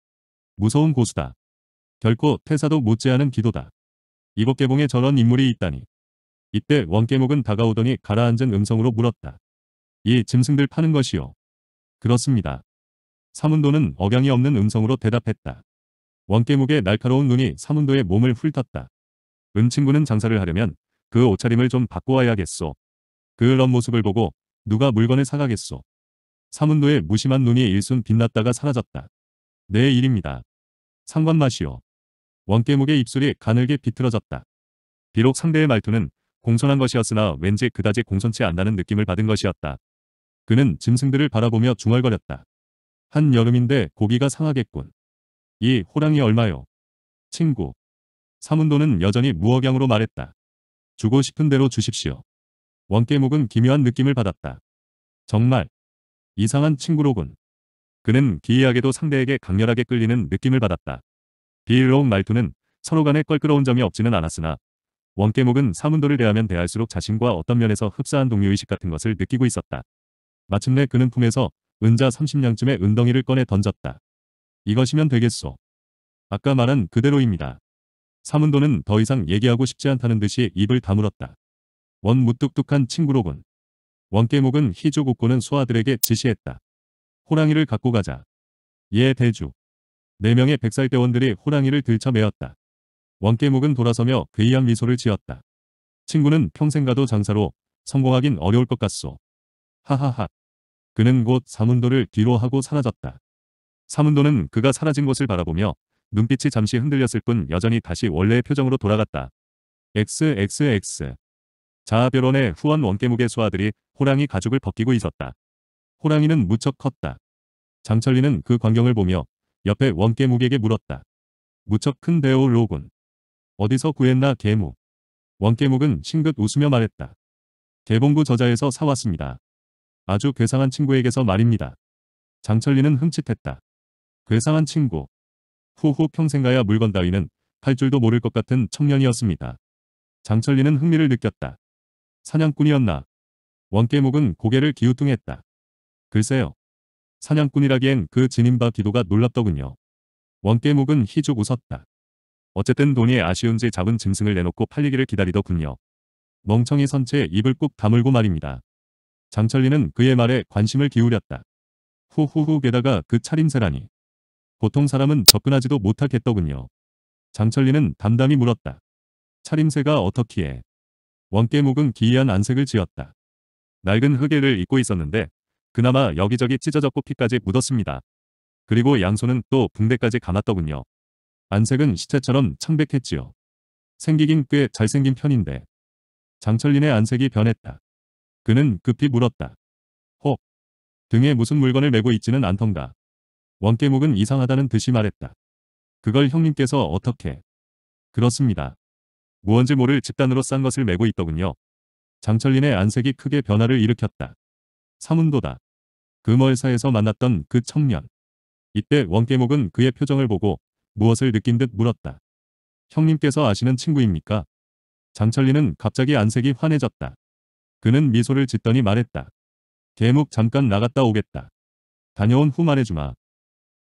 무서운 고수다. 결코 퇴사도 못지않은 기도다. 이곳 개봉에 저런 인물이 있다니. 이때 원깨목은 다가오더니 가라앉은 음성으로 물었다. 이 짐승들 파는 것이요. 그렇습니다. 사문도는 억양이 없는 음성으로 대답했다. 원깨목의 날카로운 눈이 사문도의 몸을 훑었다. 은 친구는 장사를 하려면 그 옷차림을 좀 바꿔와야겠소. 그런 모습을 보고 누가 물건을 사가겠소. 사문도의 무심한 눈이 일순 빛났다가 사라졌다. 내 네, 일입니다. 상관마시오. 원깨묵의 입술이 가늘게 비틀어졌다. 비록 상대의 말투는 공손한 것이었으나 왠지 그다지 공손치 않다는 느낌을 받은 것이었다. 그는 짐승들을 바라보며 중얼거렸다. 한여름인데 고기가 상하겠군. 이 호랑이 얼마요? 친구. 사문도는 여전히 무억양으로 말했다. 주고 싶은 대로 주십시오. 원깨묵은 기묘한 느낌을 받았다. 정말 이상한 친구로군. 그는 기이하게도 상대에게 강렬하게 끌리는 느낌을 받았다. 비일로운 말투는 서로 간에 껄끄러운 점이 없지는 않았으나 원깨목은 사문도를 대하면 대할수록 자신과 어떤 면에서 흡사한 동료의식 같은 것을 느끼고 있었다. 마침내 그는 품에서 은자 30냥쯤의 은덩이를 꺼내 던졌다. 이것이면 되겠소. 아까 말한 그대로입니다. 사문도는 더 이상 얘기하고 싶지 않다는 듯이 입을 다물었다. 원 무뚝뚝한 친구로군. 원깨목은 희조국고는 소아들에게 지시했다. 호랑이를 갖고 가자. 예 대주. 네 명의 백살대원들이 호랑이를 들쳐 메었다. 원깨목은 돌아서며 괴이한 미소를 지었다. 친구는 평생 가도 장사로 성공하긴 어려울 것 같소. 하하하. 그는 곧 사문도를 뒤로 하고 사라졌다. 사문도는 그가 사라진 곳을 바라보며 눈빛이 잠시 흔들렸을 뿐 여전히 다시 원래의 표정으로 돌아갔다. XXX 자아별원의 후원 원깨무게 수아들이 호랑이 가죽을 벗기고 있었다. 호랑이는 무척 컸다. 장철리는 그 광경을 보며 옆에 원깨무게에게 물었다. 무척 큰 데오로군. 어디서 구했나 개무. 원개묵은 싱긋 웃으며 말했다. 개봉구 저자에서 사왔습니다. 아주 괴상한 친구에게서 말입니다. 장철리는 흠칫했다. 괴상한 친구. 후후 평생가야 물건 따위는 할 줄도 모를 것 같은 청년이었습니다. 장철리는 흥미를 느꼈다. 사냥꾼이었나? 원깨목은 고개를 기우뚱했다. 글쎄요. 사냥꾼이라기엔 그진인바 기도가 놀랍더군요. 원깨목은 희죽 웃었다. 어쨌든 돈이 아쉬운지 잡은 짐승을 내놓고 팔리기를 기다리더군요. 멍청이 선 채 입을 꾹 다물고 말입니다. 장철리는 그의 말에 관심을 기울였다. 후후후 게다가 그 차림새라니. 보통 사람은 접근하지도 못하겠더군요. 장철리는 담담히 물었다. 차림새가 어떻기에 원깨 묵은 기이한 안색을 지었다. 낡은 흑일를 입고 있었는데 그나마 여기저기 찢어졌고 피까지 묻었습니다. 그리고 양손은 또 붕대까지 감았더군요. 안색은 시체처럼 창백했지요. 생기긴 꽤 잘생긴 편인데 장철린의 안색이 변했다. 그는 급히 물었다. 혹 등에 무슨 물건을 메고 있지는 않던가. 원깨목은 이상하다는 듯이 말했다. 그걸 형님께서 어떻게? 그렇습니다. 무언지 모를 집단으로 싼 것을 메고 있더군요. 장철린의 안색이 크게 변화를 일으켰다. 사문도다. 금월사에서 그 만났던 그 청년. 이때 원깨목은 그의 표정을 보고 무엇을 느낀 듯 물었다. 형님께서 아시는 친구입니까? 장철리은 갑자기 안색이 환해졌다. 그는 미소를 짓더니 말했다. 계목 잠깐 나갔다 오겠다. 다녀온 후 말해주마.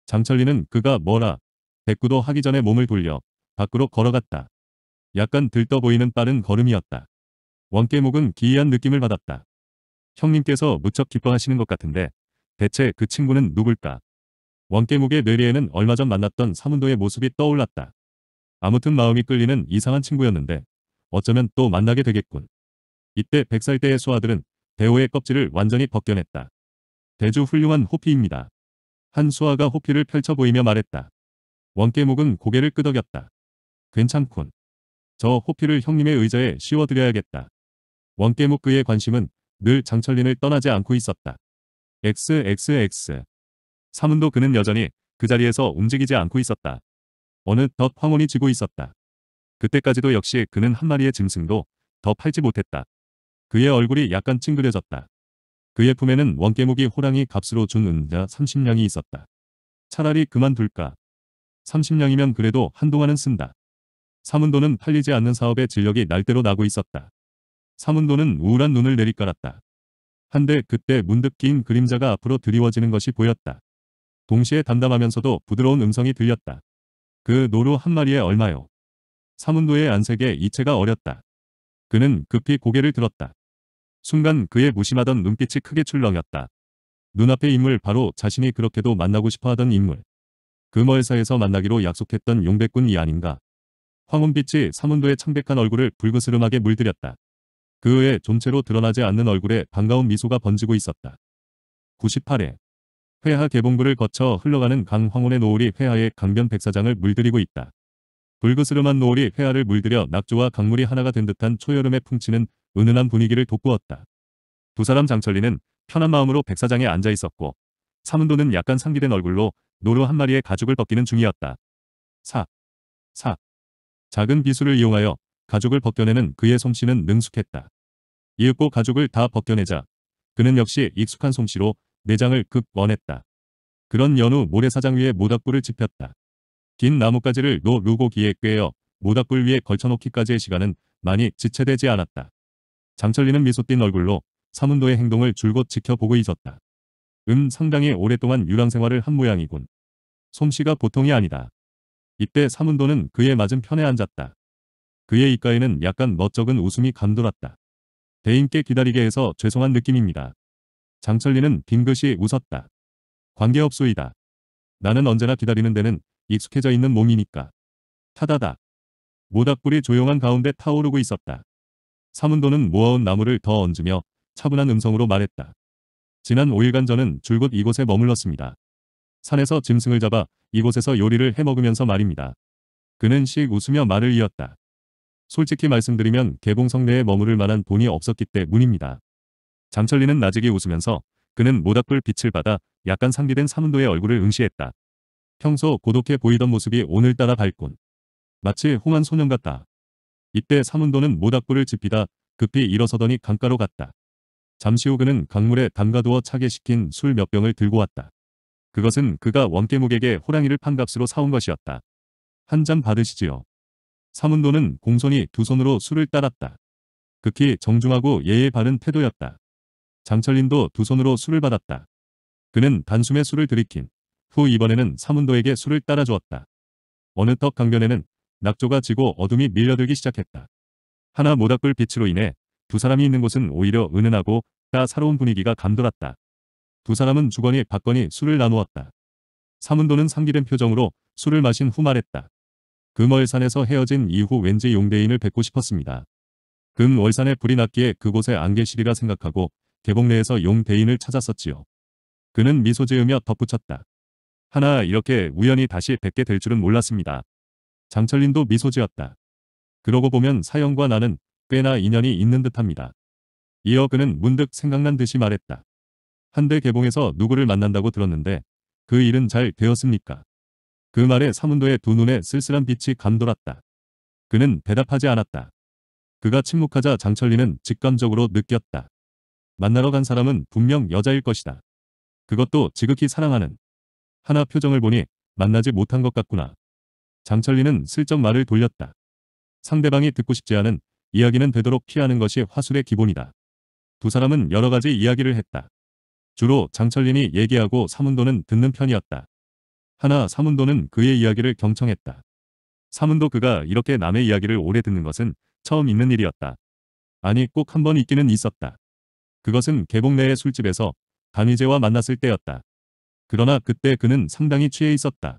장철리는 그가 뭐라 대꾸도 하기 전에 몸을 돌려 밖으로 걸어갔다. 약간 들떠 보이는 빠른 걸음이었다. 원깨목은 기이한 느낌을 받았다. 형님께서 무척 기뻐하시는 것 같은데 대체 그 친구는 누굴까? 원깨목의 뇌리에는 얼마 전 만났던 사문도의 모습이 떠올랐다. 아무튼 마음이 끌리는 이상한 친구였는데 어쩌면 또 만나게 되겠군. 이때 백살 때의 소아들은 대호의 껍질을 완전히 벗겨냈다. 대주 훌륭한 호피입니다. 한수아가 호피를 펼쳐 보이며 말했다. 원깨목은 고개를 끄덕였다. 괜찮군. 저 호피를 형님의 의자에 씌워드려야겠다. 원깨목 그의 관심은 늘 장철린을 떠나지 않고 있었다. XXX. 사문도 그는 여전히 그 자리에서 움직이지 않고 있었다. 어느덧 황혼이 지고 있었다. 그때까지도 역시 그는 한 마리의 짐승도 더 팔지 못했다. 그의 얼굴이 약간 찡그려졌다. 그의 품에는 원깨무기 호랑이 값으로 준 은자 30냥이 있었다. 차라리 그만둘까. 30냥이면 그래도 한동안은 쓴다. 사문도는 팔리지 않는 사업의 진력이 날대로 나고 있었다. 사문도는 우울한 눈을 내리깔았다. 한데 그때 문득 긴 그림자가 앞으로 드리워지는 것이 보였다. 동시에 담담하면서도 부드러운 음성이 들렸다. 그 노루 한 마리에 얼마요? 사문도의 안색에 이체가 어렸다. 그는 급히 고개를 들었다. 순간 그의 무심하던 눈빛이 크게 출렁였다. 눈앞의 인물 바로 자신이 그렇게도 만나고 싶어하던 인물. 금월사에서 만나기로 약속했던 용백군이 아닌가. 황혼빛이 사문도의 창백한 얼굴을 불그스름하게 물들였다. 그 외에 좀채로 드러나지 않는 얼굴에 반가운 미소가 번지고 있었다. 98회 회하 개봉부를 거쳐 흘러가는 강황혼의 노을이 회하의 강변 백사장을 물들이고 있다. 불그스름한 노을이 회하를 물들여 낙조와 강물이 하나가 된 듯한 초여름의 풍치는 은은한 분위기를 돋구었다. 두 사람 장철리는 편한 마음으로 백사장에 앉아 있었고 사문도는 약간 상기된 얼굴로 노루 한 마리의 가죽을 벗기는 중이었다. 사. 사. 작은 비수를 이용하여 가죽을 벗겨내는 그의 솜씨는 능숙했다. 이윽고 가죽을 다 벗겨내자 그는 역시 익숙한 솜씨로 내장을 급 원했다. 그런 연후 모래사장 위에 모닥불을 집혔다긴 나뭇가지를 노 루고기에 꿰어 모닥불 위에 걸쳐놓기까지의 시간은 많이 지체되지 않았다. 장철리는 미소 띈 얼굴로 사문도의 행동을 줄곧 지켜보고 있었다. 음 상당히 오랫동안 유랑생활을 한 모양이군. 솜씨가 보통이 아니다. 이때 사문도는 그의 맞은 편에 앉았다. 그의 입가에는 약간 멋쩍은 웃음이 감돌았다. 대인께 기다리게 해서 죄송한 느낌입니다. 장철리는 빙긋이 웃었다. 관계없소이다. 나는 언제나 기다리는 데는 익숙해져 있는 몸이니까. 타다다. 모닥불이 조용한 가운데 타오르고 있었다. 사문도는 모아온 나무를 더 얹으며 차분한 음성으로 말했다. 지난 5일간 저는 줄곧 이곳에 머물렀습니다. 산에서 짐승을 잡아 이곳에서 요리를 해먹으면서 말입니다. 그는 씩 웃으며 말을 이었다. 솔직히 말씀드리면 개봉성 내에 머무를 만한 돈이 없었기 때문입니다. 장철리는 나직이 웃으면서 그는 모닥불 빛을 받아 약간 상기된 사문도의 얼굴을 응시했다. 평소 고독해 보이던 모습이 오늘따라 밝군. 마치 홍한 소년 같다. 이때 사문도는 모닥불을 지피다 급히 일어서더니 강가로 갔다. 잠시 후 그는 강물에 담가두어 차게 시킨 술 몇 병을 들고 왔다. 그것은 그가 원깨묵에게 호랑이를 판값으로 사온 것이었다. 한 잔 받으시지요. 사문도는 공손히 두 손으로 술을 따랐다. 극히 정중하고 예의 바른 태도였다. 장철린도 두 손으로 술을 받았다. 그는 단숨에 술을 들이킨 후 이번에는 사문도에게 술을 따라 주었다. 어느 턱 강변에는 낙조가 지고 어둠이 밀려들기 시작했다. 하나 모닥불 빛으로 인해 두 사람이 있는 곳은 오히려 은은하고 따사로운 분위기가 감돌았다. 두 사람은 주건이 박건이 술을 나누었다. 사문도는 상기된 표정으로 술을 마신 후 말했다. 금월산에서 헤어진 이후 왠지 용대인을 뵙고 싶었습니다. 금월산에 불이 났기에 그곳에 안 계시리라 생각하고 개봉 내에서 용대인을 찾았었지요. 그는 미소 지으며 덧붙였다. 하나 이렇게 우연히 다시 뵙게 될 줄은 몰랐습니다. 장철린도 미소 지었다. 그러고 보면 사연과 나는 꽤나 인연이 있는 듯합니다. 이어 그는 문득 생각난 듯이 말했다. 한대 개봉에서 누구를 만난다고 들었는데 그 일은 잘 되었습니까? 그 말에 사문도의 두 눈에 쓸쓸한 빛이 감돌았다. 그는 대답하지 않았다. 그가 침묵하자 장철리는 직감적으로 느꼈다. 만나러 간 사람은 분명 여자일 것이다. 그것도 지극히 사랑하는. 하나 표정을 보니 만나지 못한 것 같구나. 장철리는 슬쩍 말을 돌렸다. 상대방이 듣고 싶지 않은 이야기는 되도록 피하는 것이 화술의 기본이다. 두 사람은 여러 가지 이야기를 했다. 주로 장철린이 얘기하고 사문도는 듣는 편이었다. 하나 사문도는 그의 이야기를 경청했다. 사문도 그가 이렇게 남의 이야기를 오래 듣는 것은 처음 있는 일이었다. 아니 꼭 한 번 있기는 있었다. 그것은 개봉 내의 술집에서 강희재와 만났을 때였다. 그러나 그때 그는 상당히 취해 있었다.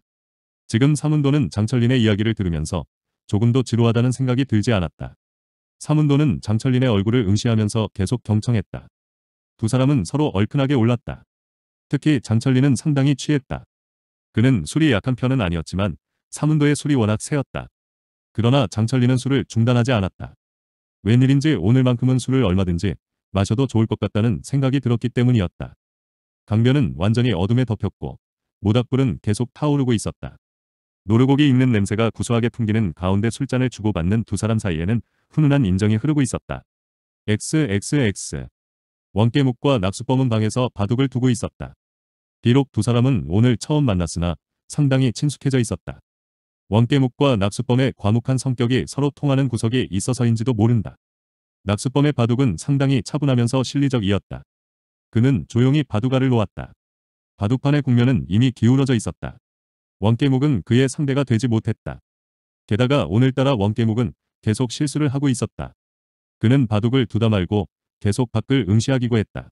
지금 사문도는 장철린의 이야기를 들으면서 조금도 지루하다는 생각이 들지 않았다. 사문도는 장철린의 얼굴을 응시하면서 계속 경청했다. 두 사람은 서로 얼큰하게 올랐다. 특히 장철린은 상당히 취했다. 그는 술이 약한 편은 아니었지만 사문도의 술이 워낙 세었다. 그러나 장철린은 술을 중단하지 않았다. 웬일인지 오늘만큼은 술을 얼마든지 마셔도 좋을 것 같다는 생각이 들었기 때문이었다. 강변은 완전히 어둠에 덮였고 모닥불은 계속 타오르고 있었다. 노르곡이 익는 냄새가 구수하게 풍기는 가운데 술잔을 주고받는 두 사람 사이에는 훈훈한 인정이 흐르고 있었다. XXX 원깨묵과 낙수범은 방에서 바둑을 두고 있었다. 비록 두 사람은 오늘 처음 만났으나 상당히 친숙해져 있었다. 원깨묵과 낙수범의 과묵한 성격이 서로 통하는 구석이 있어서인지도 모른다. 낙수범의 바둑은 상당히 차분하면서 실리적이었다. 그는 조용히 바둑알을 놓았다. 바둑판의 국면은 이미 기울어져 있었다. 원깨묵은 그의 상대가 되지 못했다. 게다가 오늘따라 원깨묵은 계속 실수를 하고 있었다. 그는 바둑을 두다 말고 계속 밖을 응시하기고 했다.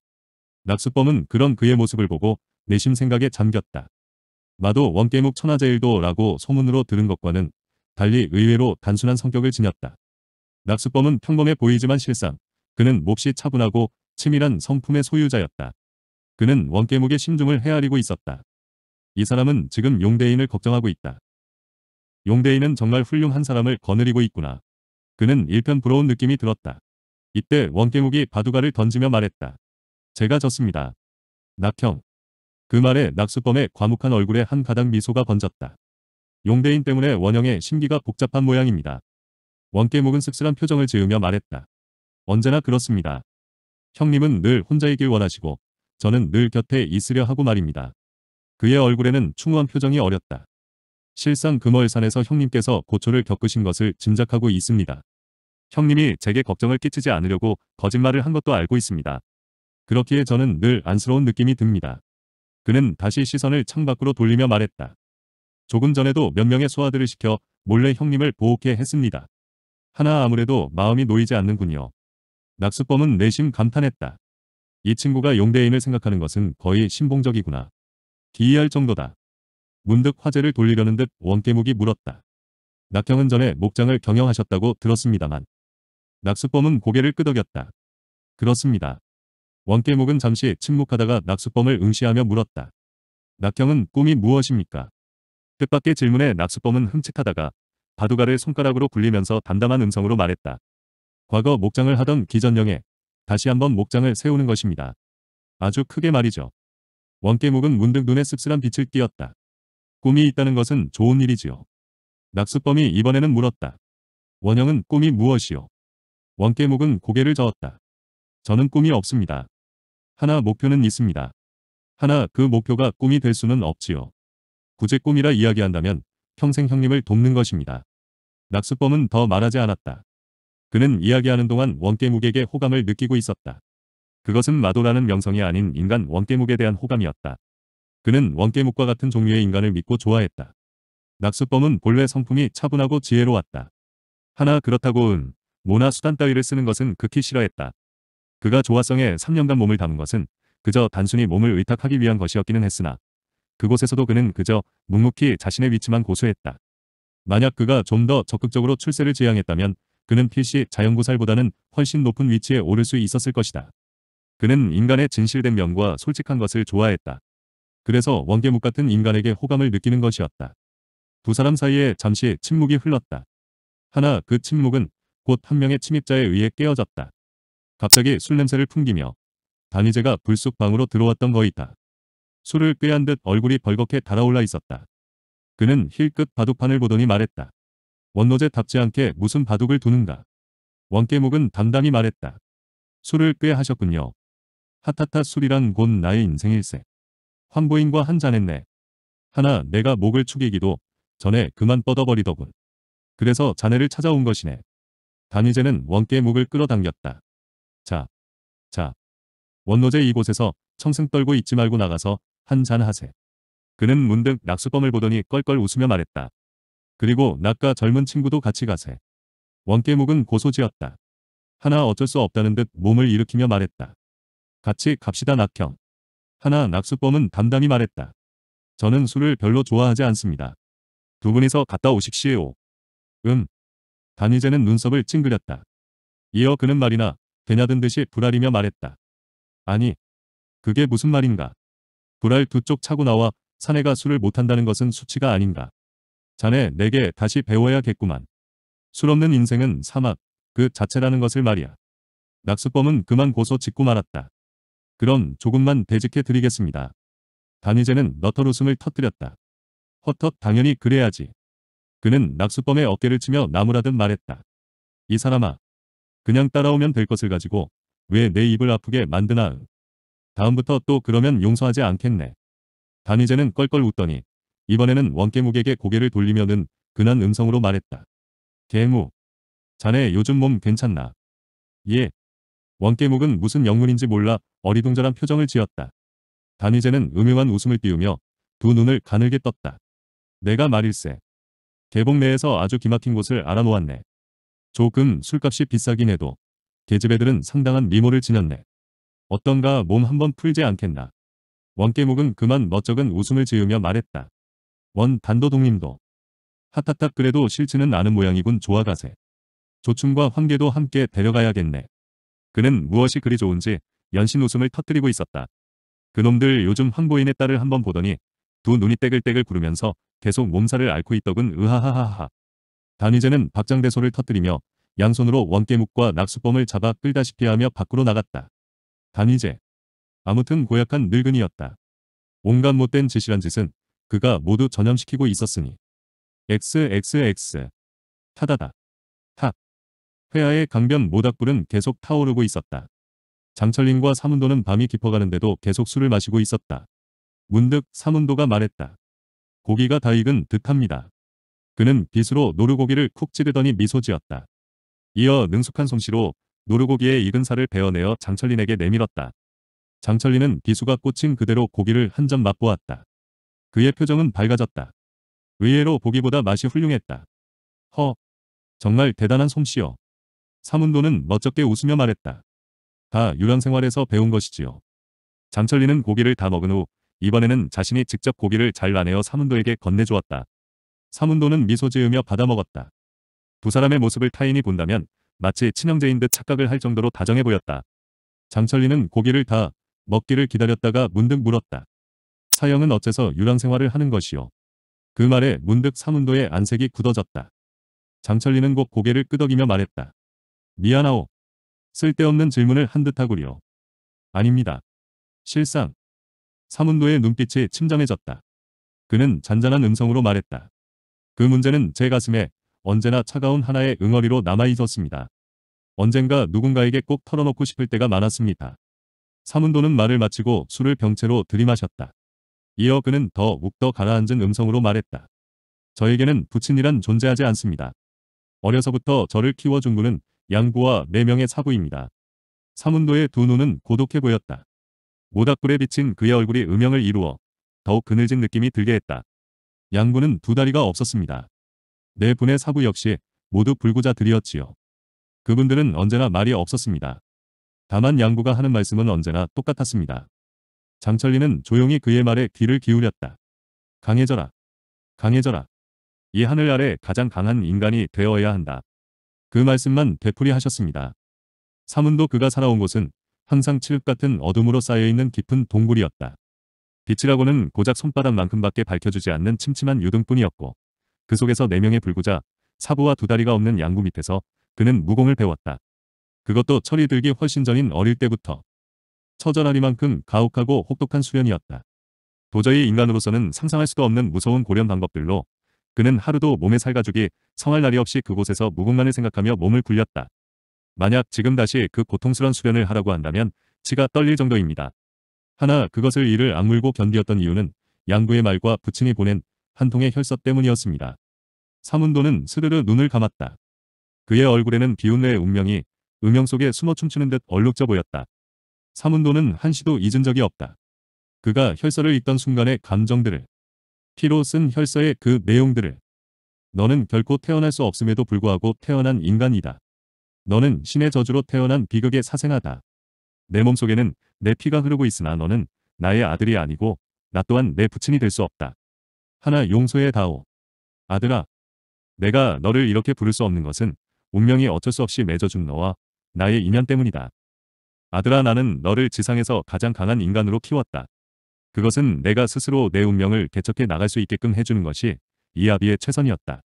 낙수범은 그런 그의 모습을 보고 내심 생각에 잠겼다. 마도 원깨묵 천하제일도 라고 소문으로 들은 것과는 달리 의외로 단순한 성격을 지녔다. 낙수범은 평범해 보이지만 실상 그는 몹시 차분하고 치밀한 성품의 소유자였다. 그는 원깨묵의 심중을 헤아리고 있었다. 이 사람은 지금 용대인을 걱정하고 있다. 용대인은 정말 훌륭한 사람을 거느리고 있구나. 그는 일편부러운 느낌이 들었다. 이때 원깨묵이 바둑알을 던지며 말했다. 제가 졌습니다. 낙형. 그 말에 낙수범의 과묵한 얼굴에 한 가닥 미소가 번졌다. 용대인 때문에 원형의 심기가 복잡한 모양입니다. 원깨묵은 씁쓸한 표정을 지으며 말했다. 언제나 그렇습니다. 형님은 늘 혼자이길 원하시고 저는 늘 곁에 있으려 하고 말입니다. 그의 얼굴에는 충우한 표정이 어렸다. 실상 금월산에서 형님께서 고초를 겪으신 것을 짐작하고 있습니다. 형님이 제게 걱정을 끼치지 않으려고 거짓말을 한 것도 알고 있습니다. 그렇기에 저는 늘 안쓰러운 느낌이 듭니다. 그는 다시 시선을 창밖으로 돌리며 말했다. 조금 전에도 몇 명의 소아들을 시켜 몰래 형님을 보호케 했습니다. 하나 아무래도 마음이 놓이지 않는군요. 낙수범은 내심 감탄했다. 이 친구가 용대인을 생각하는 것은 거의 신봉적이구나. 기이할 정도다. 문득 화제를 돌리려는 듯 원깨묵이 물었다. 낙형은 전에 목장을 경영하셨다고 들었습니다만. 낙수범은 고개를 끄덕였다. 그렇습니다. 원깨묵은 잠시 침묵하다가 낙수범을 응시하며 물었다. 낙형은 꿈이 무엇입니까? 뜻밖의 질문에 낙수범은 흠칫하다가 바둑알을 손가락으로 굴리면서 담담한 음성으로 말했다. 과거 목장을 하던 기전령에 다시 한번 목장을 세우는 것입니다. 아주 크게 말이죠. 원깨묵은 문득 눈에 씁쓸한 빛을 띄었다. 꿈이 있다는 것은 좋은 일이지요. 낙수범이 이번에는 물었다. 원형은 꿈이 무엇이요? 원깨묵은 고개를 저었다. 저는 꿈이 없습니다. 하나 목표는 있습니다. 하나 그 목표가 꿈이 될 수는 없지요. 구제 꿈이라 이야기한다면 평생 형님을 돕는 것입니다. 낙수범은 더 말하지 않았다. 그는 이야기하는 동안 원깨묵에게 호감을 느끼고 있었다. 그것은 마도라는 명성이 아닌 인간 원깨묵에 대한 호감이었다. 그는 원깨묵과 같은 종류의 인간을 믿고 좋아했다. 낙수범은 본래 성품이 차분하고 지혜로웠다. 하나 그렇다고 은 모나 수단 따위를 쓰는 것은 극히 싫어했다. 그가 조화성에 3년간 몸을 담은 것은 그저 단순히 몸을 의탁하기 위한 것이었기는 했으나 그곳에서도 그는 그저 묵묵히 자신의 위치만 고수했다. 만약 그가 좀 더 적극적으로 출세를 지향했다면 그는 필시 자연구살보다는 훨씬 높은 위치에 오를 수 있었을 것이다. 그는 인간의 진실된 면과 솔직한 것을 좋아했다. 그래서 원계묵 같은 인간에게 호감을 느끼는 것이었다. 두 사람 사이에 잠시 침묵이 흘렀다. 하나 그 침묵은 곧 한 명의 침입자에 의해 깨어졌다. 갑자기 술 냄새를 풍기며 단위제가 불쑥 방으로 들어왔던 거이다. 술을 꾀한 듯 얼굴이 벌겋게 달아올라 있었다. 그는 힐끗 바둑판을 보더니 말했다. 원노제답지 않게 무슨 바둑을 두는가. 원깨묵은 담담히 말했다. 술을 꾀 하셨군요. 하타타 술이란 곧 나의 인생일세. 환부인과 한잔했네. 하나 내가 목을 축이기도 전에 그만 뻗어버리더군. 그래서 자네를 찾아온 것이네. 단위제는 원께 목을 끌어당겼다. 자, 자, 원노제 이곳에서 청승 떨고 있지 말고 나가서 한잔 하세. 그는 문득 낙수범을 보더니 껄껄 웃으며 말했다. 그리고 낙가 젊은 친구도 같이 가세. 원깨목은 고소지었다. 하나 어쩔 수 없다는 듯 몸을 일으키며 말했다. 같이 갑시다 낙형. 하나 낙수범은 담담히 말했다. 저는 술을 별로 좋아하지 않습니다. 두 분이서 갔다 오십시오. 음. 단희제는 눈썹을 찡그렸다. 이어 그는 말이나 되냐든 듯이 불알이며 말했다. 아니. 그게 무슨 말인가. 불알 두 쪽 차고 나와 사내가 술을 못한다는 것은 수치가 아닌가. 자네 내게 다시 배워야겠구만. 술 없는 인생은 사막 그 자체라는 것을 말이야. 낙수범은 그만 고소 짓고 말았다. 그럼 조금만 배직해 드리겠습니다. 다니제는 너털 웃음을 터뜨렸다. 헛헛 당연히 그래야지. 그는 낙수범의 어깨를 치며 나무라듯 말했다. 이 사람아. 그냥 따라오면 될 것을 가지고 왜 내 입을 아프게 만드나. 다음부터 또 그러면 용서하지 않겠네. 다니제는 껄껄 웃더니 이번에는 원깨무에게 고개를 돌리며는 근한 음성으로 말했다. 개무. 자네 요즘 몸 괜찮나? 예, 원깨묵은 무슨 영문인지 몰라 어리둥절한 표정을 지었다. 단위제는 음흉한 웃음을 띄우며 두 눈을 가늘게 떴다. 내가 말일세. 개봉 내에서 아주 기막힌 곳을 알아놓았네. 조금 술값이 비싸긴 해도 개집애들은 상당한 미모를 지녔네. 어떤가 몸 한번 풀지 않겠나. 원깨묵은 그만 멋쩍은 웃음을 지으며 말했다. 원 단도동님도. 하타탁 그래도 싫지는 않은 모양이군 좋아가세. 조춤과 황계도 함께 데려가야겠네. 그는 무엇이 그리 좋은지 연신 웃음을 터뜨리고 있었다. 그놈들 요즘 황보인의 딸을 한번 보더니 두 눈이 떼글떼글 구르면서 계속 몸살을 앓고 있더군 으하하하하. 단위제는 박장대소를 터뜨리며 양손으로 원깨묵과 낙수범을 잡아 끌다시피 하며 밖으로 나갔다. 단위제. 아무튼 고약한 늙은이였다. 온갖 못된 짓이란 짓은 그가 모두 전염시키고 있었으니. XXX. 타다다. 탁. 회아의 강변 모닥불은 계속 타오르고 있었다. 장철린과 사문도는 밤이 깊어가는데도 계속 술을 마시고 있었다. 문득 사문도가 말했다. 고기가 다 익은 듯합니다. 그는 빗으로 노루고기를 쿡 찌르더니 미소 지었다. 이어 능숙한 솜씨로 노루고기의 익은 살을 베어내어 장철린에게 내밀었다. 장철린은 비수가 꽂힌 그대로 고기를 한 점 맛보았다. 그의 표정은 밝아졌다. 의외로 보기보다 맛이 훌륭했다. 허, 정말 대단한 솜씨요. 사문도는 멋쩍게 웃으며 말했다. 다유랑 생활에서 배운 것이지요. 장철리는 고기를 다 먹은 후 이번에는 자신이 직접 고기를 잘 나내어 사문도에게 건네주었다. 사문도는 미소 지으며 받아먹었다. 두 사람의 모습을 타인이 본다면 마치 친형제인 듯 착각을 할 정도로 다정해 보였다. 장철리는 고기를 다 먹기를 기다렸다가 문득 물었다. 사형은 어째서 유랑 생활을 하는 것이요. 그 말에 문득 사문도의 안색이 굳어졌다. 장철리는 곧 고개를 끄덕이며 말했다. 미안하오. 쓸데없는 질문을 한 듯하구려. 아닙니다. 실상 사문도의 눈빛이 침잠해졌다. 그는 잔잔한 음성으로 말했다. 그 문제는 제 가슴에 언제나 차가운 하나의 응어리로 남아있었습니다. 언젠가 누군가에게 꼭 털어놓고 싶을 때가 많았습니다. 사문도는 말을 마치고 술을 병채로 들이마셨다. 이어 그는 더 욱더 가라앉은 음성으로 말했다. 저에게는 부친이란 존재하지 않습니다. 어려서부터 저를 키워준 분은 양구와 4명의 사부입니다. 사문도의 두 눈은 고독해 보였다. 모닥불에 비친 그의 얼굴이 음영을 이루어 더욱 그늘진 느낌이 들게 했다. 양구는 두 다리가 없었습니다. 네 분의 사부 역시 모두 불구자들이었지요. 그분들은 언제나 말이 없었습니다. 다만 양구가 하는 말씀은 언제나 똑같았습니다. 장철리는 조용히 그의 말에 귀를 기울였다. 강해져라. 강해져라. 이 하늘 아래 가장 강한 인간이 되어야 한다. 그 말씀만 되풀이 하셨습니다. 사문도 그가 살아온 곳은 항상 칠흑 같은 어둠으로 쌓여있는 깊은 동굴이었다. 빛이라고는 고작 손바닥만큼밖에 밝혀주지 않는 침침한 유등뿐이었고 그 속에서 네 명의 불구자 사부와 두 다리가 없는 양구 밑에서 그는 무공을 배웠다. 그것도 철이 들기 훨씬 전인 어릴 때부터 처절하리만큼 가혹하고 혹독한 수련이었다. 도저히 인간으로서는 상상할 수도 없는 무서운 고련 방법들로 그는 하루도 몸에 살가죽이 성할 날이 없이 그곳에서 무궁만을 생각하며 몸을 굴렸다. 만약 지금 다시 그 고통스런 수련을 하라고 한다면 치가 떨릴 정도입니다. 하나 그것을 이를 악물고 견디었던 이유는 양부의 말과 부친이 보낸 한 통의 혈서 때문이었습니다. 사문도는 스르르 눈을 감았다. 그의 얼굴에는 비운내의 운명이 음영 속에 숨어 춤추는 듯 얼룩져 보였다. 사문도는 한시도 잊은 적이 없다. 그가 혈서를 읽던 순간의 감정들을 피로 쓴 혈서의 그 내용들을 너는 결코 태어날 수 없음에도 불구하고 태어난 인간이다. 너는 신의 저주로 태어난 비극에 사생하다. 내 몸속에는 내 피가 흐르고 있으나 너는 나의 아들이 아니고 나 또한 내 부친이 될 수 없다. 하나 용서해 다오. 아들아, 내가 너를 이렇게 부를 수 없는 것은 운명이 어쩔 수 없이 맺어준 너와 나의 인연 때문이다. 아들아 나는 너를 지상에서 가장 강한 인간으로 키웠다. 그것은 내가 스스로 내 운명을 개척해 나갈 수 있게끔 해주는 것이 이 아비의 최선이었다.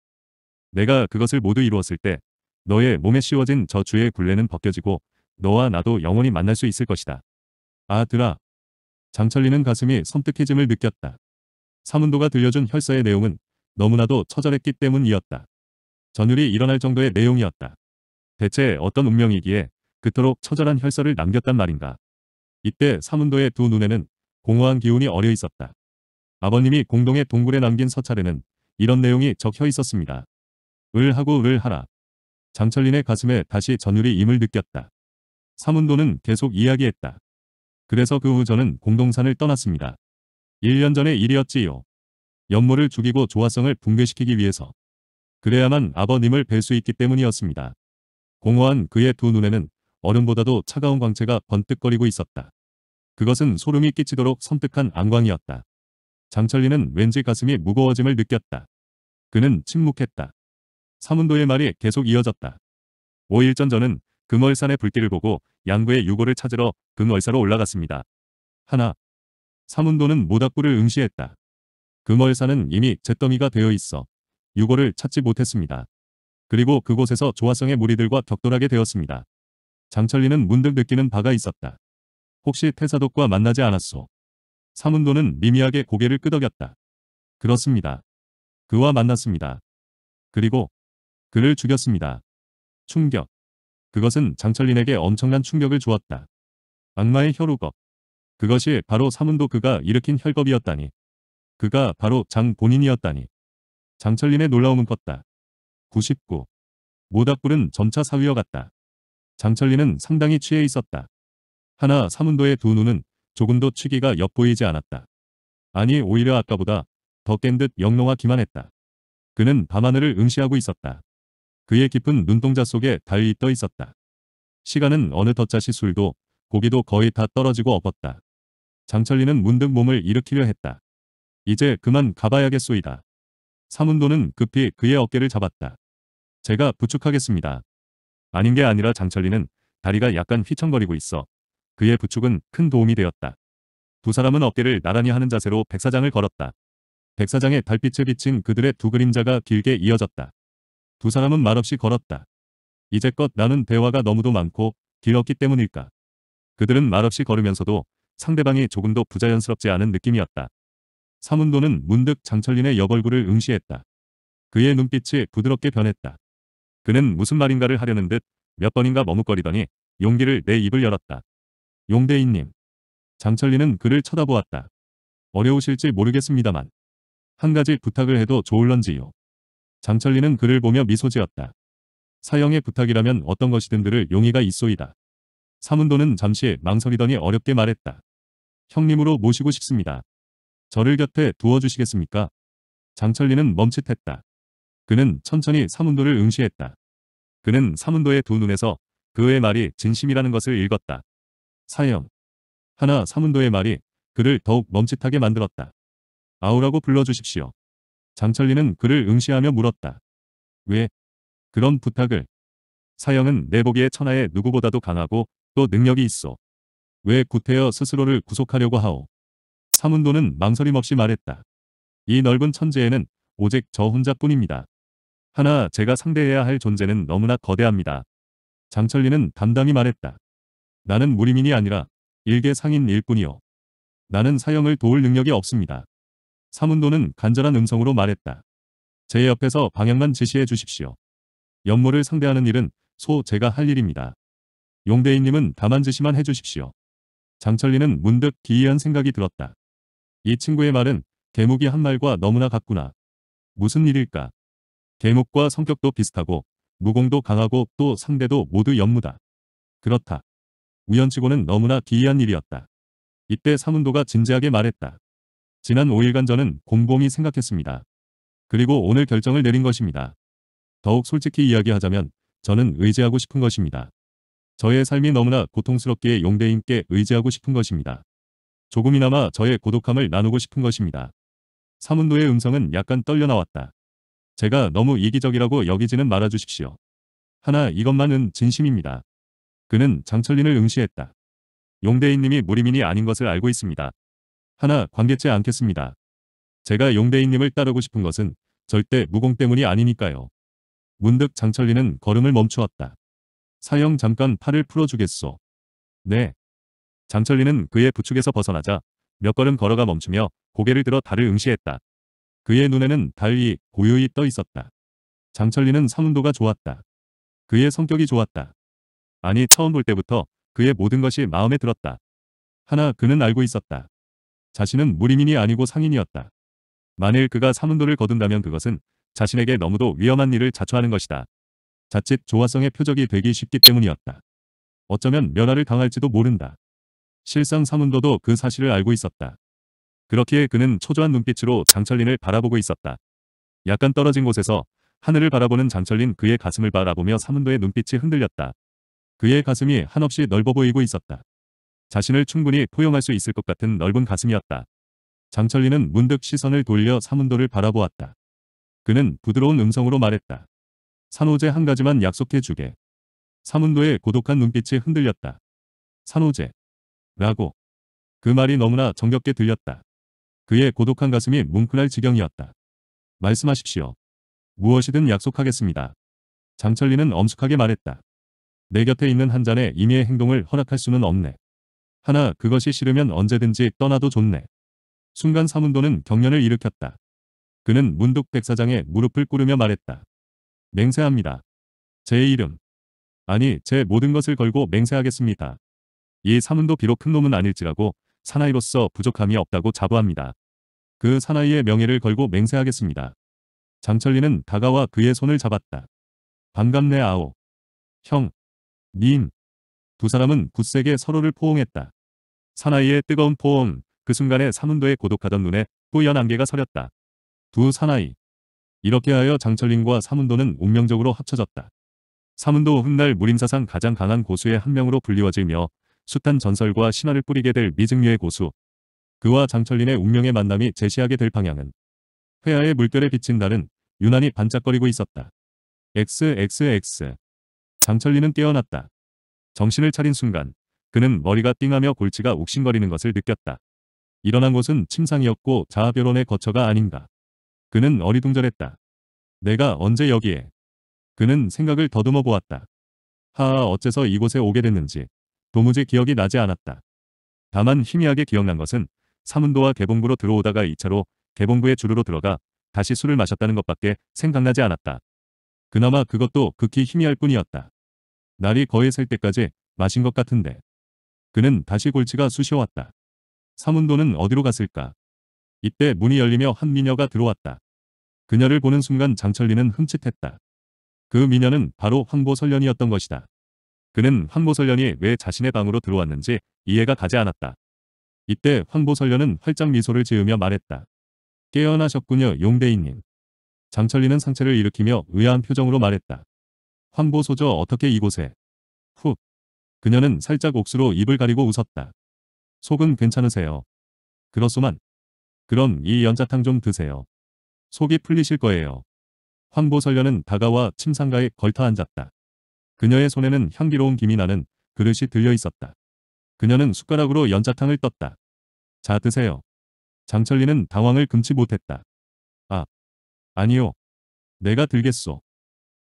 내가 그것을 모두 이루었을 때 너의 몸에 씌워진 저주의 굴레는 벗겨지고 너와 나도 영원히 만날 수 있을 것이다. 아들아. 장철리는 가슴이 섬뜩해짐을 느꼈다. 사문도가 들려준 혈서의 내용은 너무나도 처절했기 때문이었다. 전율이 일어날 정도의 내용이었다. 대체 어떤 운명이기에 그토록 처절한 혈서를 남겼단 말인가. 이때 사문도의 두 눈에는 공허한 기운이 어려 있었다. 아버님이 공동의 동굴에 남긴 서찰에는 이런 내용이 적혀 있었습니다. 을 하고 을 하라. 장철린의 가슴에 다시 전율이 임을 느꼈다. 사문도는 계속 이야기했다. 그래서 그 후 저는 공동산을 떠났습니다. 1년 전의 일이었지요. 연모를 죽이고 조화성을 붕괴시키기 위해서. 그래야만 아버님을 뵐 수 있기 때문이었습니다. 공허한 그의 두 눈에는 얼음보다도 차가운 광채가 번뜩거리고 있었다. 그것은 소름이 끼치도록 섬뜩한 안광이었다. 장철리는 왠지 가슴이 무거워짐을 느꼈다. 그는 침묵했다. 사문도의 말이 계속 이어졌다. 5일 전 저는 금월산의 불길을 보고 양구의 유골을 찾으러 금월사로 올라갔습니다. 하나. 사문도는 모닥불을 응시했다. 금월산은 이미 잿더미가 되어 있어 유골을 찾지 못했습니다. 그리고 그곳에서 조화성의 무리들과 격돌하게 되었습니다. 장철리는 문득 느끼는 바가 있었다. 혹시 태사독과 만나지 않았소? 사문도는 미미하게 고개를 끄덕였다. 그렇습니다. 그와 만났습니다. 그리고 그를 죽였습니다. 충격. 그것은 장철린에게 엄청난 충격을 주었다. 악마의 혈우겁. 그것이 바로 사문도 그가 일으킨 혈겁이었다니. 그가 바로 장 본인이었다니. 장철린의 놀라움은 컸다. 99. 모닥불은 점차 사위어 갔다. 장철린은 상당히 취해 있었다. 하나 사문도의 두 눈은 조금도 취기가 엿보이지 않았다. 아니 오히려 아까보다 더 깬 듯 영롱하기만 했다. 그는 밤하늘을 응시하고 있었다. 그의 깊은 눈동자 속에 달이 떠 있었다. 시간은 어느 덧자시 술도 고기도 거의 다 떨어지고 엎었다. 장철리는 문득 몸을 일으키려 했다. 이제 그만 가봐야겠소이다. 사문도는 급히 그의 어깨를 잡았다. 제가 부축하겠습니다. 아닌 게 아니라 장철리는 다리가 약간 휘청거리고 있어 그의 부축은 큰 도움이 되었다. 두 사람은 어깨를 나란히 하는 자세로 백사장을 걸었다. 백사장에 달빛을 비친 그들의 두 그림자가 길게 이어졌다. 두 사람은 말없이 걸었다. 이제껏 나는 대화가 너무도 많고 길었기 때문일까. 그들은 말없이 걸으면서도 상대방이 조금도 부자연스럽지 않은 느낌이었다. 사문도는 문득 장철린의 여벌구를 응시했다. 그의 눈빛이 부드럽게 변했다. 그는 무슨 말인가를 하려는 듯 몇 번인가 머뭇거리더니 용기를 내 입을 열었다. 용대인님. 장철리는 그를 쳐다보았다. 어려우실지 모르겠습니다만. 한 가지 부탁을 해도 좋을런지요. 장철리는 그를 보며 미소 지었다. 사형의 부탁이라면 어떤 것이든들을 용의가 있소이다. 사문도는 잠시 망설이더니 어렵게 말했다. 형님으로 모시고 싶습니다. 저를 곁에 두어주시겠습니까? 장철리는 멈칫했다. 그는 천천히 사문도를 응시했다. 그는 사문도의 두 눈에서 그의 말이 진심이라는 것을 읽었다. 사형. 하나 사문도의 말이 그를 더욱 멈칫하게 만들었다. 아우라고 불러주십시오. 장철리는 그를 응시하며 물었다. 왜? 그런 부탁을. 사형은 내 보기에 천하에 누구보다도 강하고 또 능력이 있어. 왜 구태여 스스로를 구속하려고 하오? 사문도는 망설임 없이 말했다. 이 넓은 천지에는 오직 저 혼자뿐입니다. 하나 제가 상대해야 할 존재는 너무나 거대합니다. 장철리는 담담히 말했다. 나는 무리민이 아니라 일개 상인일 뿐이요. 나는 사형을 도울 능력이 없습니다. 사문도는 간절한 음성으로 말했다. 제 옆에서 방향만 지시해 주십시오. 연모를 상대하는 일은 소 제가 할 일입니다. 용대인님은 다만 지시만 해주십시오. 장철리는 문득 기이한 생각이 들었다. 이 친구의 말은 개목이 한 말과 너무나 같구나. 무슨 일일까? 개목과 성격도 비슷하고 무공도 강하고 또 상대도 모두 연무다. 그렇다. 우연치고는 너무나 기이한 일이었다. 이때 사문도가 진지하게 말했다. 지난 5일간 저는 곰곰이 생각했습니다. 그리고 오늘 결정을 내린 것입니다. 더욱 솔직히 이야기하자면 저는 의지하고 싶은 것입니다. 저의 삶이 너무나 고통스럽기에 용대인께 의지하고 싶은 것입니다. 조금이나마 저의 고독함을 나누고 싶은 것입니다. 사문도의 음성은 약간 떨려나왔다. 제가 너무 이기적이라고 여기지는 말아주십시오. 하나 이것만은 진심입니다. 그는 장철린을 응시했다. 용대인님이 무리민이 아닌 것을 알고 있습니다. 하나 관계치 않겠습니다. 제가 용대인님을 따르고 싶은 것은 절대 무공 때문이 아니니까요. 문득 장철리은 걸음을 멈추었다. 사형 잠깐 팔을 풀어주겠소. 네. 장철리은 그의 부축에서 벗어나자 몇 걸음 걸어가 멈추며 고개를 들어 달을 응시했다. 그의 눈에는 달이 고요히 떠 있었다. 장철리은 상운도가 좋았다. 그의 성격이 좋았다. 아니 처음 볼 때부터 그의 모든 것이 마음에 들었다. 하나 그는 알고 있었다. 자신은 무리민이 아니고 상인이었다. 만일 그가 사문도를 거둔다면 그것은 자신에게 너무도 위험한 일을 자초하는 것이다. 자칫 조화성의 표적이 되기 쉽기 때문이었다. 어쩌면 면화를 당할지도 모른다. 실상 사문도도 그 사실을 알고 있었다. 그렇기에 그는 초조한 눈빛으로 장철린을 바라보고 있었다. 약간 떨어진 곳에서 하늘을 바라보는 장철린 그의 가슴을 바라보며 사문도의 눈빛이 흔들렸다. 그의 가슴이 한없이 넓어 보이고 있었다. 자신을 충분히 포용할 수 있을 것 같은 넓은 가슴이었다. 장철리는 문득 시선을 돌려 사문도를 바라보았다. 그는 부드러운 음성으로 말했다. 산호제 한 가지만 약속해주게. 사문도의 고독한 눈빛이 흔들렸다. 산호제. 라고. 그 말이 너무나 정겹게 들렸다. 그의 고독한 가슴이 뭉클할 지경이었다. 말씀하십시오. 무엇이든 약속하겠습니다. 장철리는 엄숙하게 말했다. 내 곁에 있는 한잔에 임의의 행동을 허락할 수는 없네. 하나 그것이 싫으면 언제든지 떠나도 좋네. 순간 사문도는 경련을 일으켰다. 그는 문득 백사장의 무릎을 꿇으며 말했다. 맹세합니다. 제 이름. 아니 제 모든 것을 걸고 맹세하겠습니다. 이 사문도 비록 큰 놈은 아닐지라고 사나이로서 부족함이 없다고 자부합니다. 그 사나이의 명예를 걸고 맹세하겠습니다. 장철리는 다가와 그의 손을 잡았다. 반갑네 아오. 형, 미인. 두 사람은 굳세게 서로를 포옹했다. 사나이의 뜨거운 포옹, 그 순간에 사문도의 고독하던 눈에 뿌연 안개가 서렸다. 두 사나이. 이렇게 하여 장철린과 사문도는 운명적으로 합쳐졌다. 사문도 훗날 무림사상 가장 강한 고수의 한 명으로 불리워지며 숱한 전설과 신화를 뿌리게 될 미증류의 고수. 그와 장철린의 운명의 만남이 제시하게 될 방향은 회화의 물결에 비친 달은 유난히 반짝거리고 있었다. XXX 장철리는 깨어났다 정신을 차린 순간 그는 머리가 띵하며 골치가 욱신거리는 것을 느꼈다. 일어난 곳은 침상이었고 자아변론의 거처가 아닌가. 그는 어리둥절했다. 내가 언제 여기에? 그는 생각을 더듬어 보았다. 하하 어째서 이곳에 오게 됐는지 도무지 기억이 나지 않았다. 다만 희미하게 기억난 것은 사문도와 개봉부로 들어오다가 2차로 개봉부의 주루로 들어가 다시 술을 마셨다는 것밖에 생각나지 않았다. 그나마 그것도 극히 희미할 뿐이었다. 날이 거의 셀 때까지 마신 것 같은데 그는 다시 골치가 쑤셔왔다. 사문도는 어디로 갔을까? 이때 문이 열리며 한 미녀가 들어왔다. 그녀를 보는 순간 장철리는 흠칫했다. 그 미녀는 바로 황보설련이었던 것이다. 그는 황보설련이 왜 자신의 방으로 들어왔는지 이해가 가지 않았다. 이때 황보설련은 활짝 미소를 지으며 말했다. 깨어나셨군요 용대인님. 장철리는 상체를 일으키며 의아한 표정으로 말했다. 황보소저 어떻게 이곳에. 후. 그녀는 살짝 옥수로 입을 가리고 웃었다. 속은 괜찮으세요. 그렇소만. 그럼 이 연자탕 좀 드세요. 속이 풀리실 거예요. 황보설련은 다가와 침상가에 걸터 앉았다. 그녀의 손에는 향기로운 김이 나는 그릇이 들려 있었다. 그녀는 숟가락으로 연자탕을 떴다. 자 드세요. 장철리는 당황을 금치 못했다. 아, 아니요. 내가 들겠소.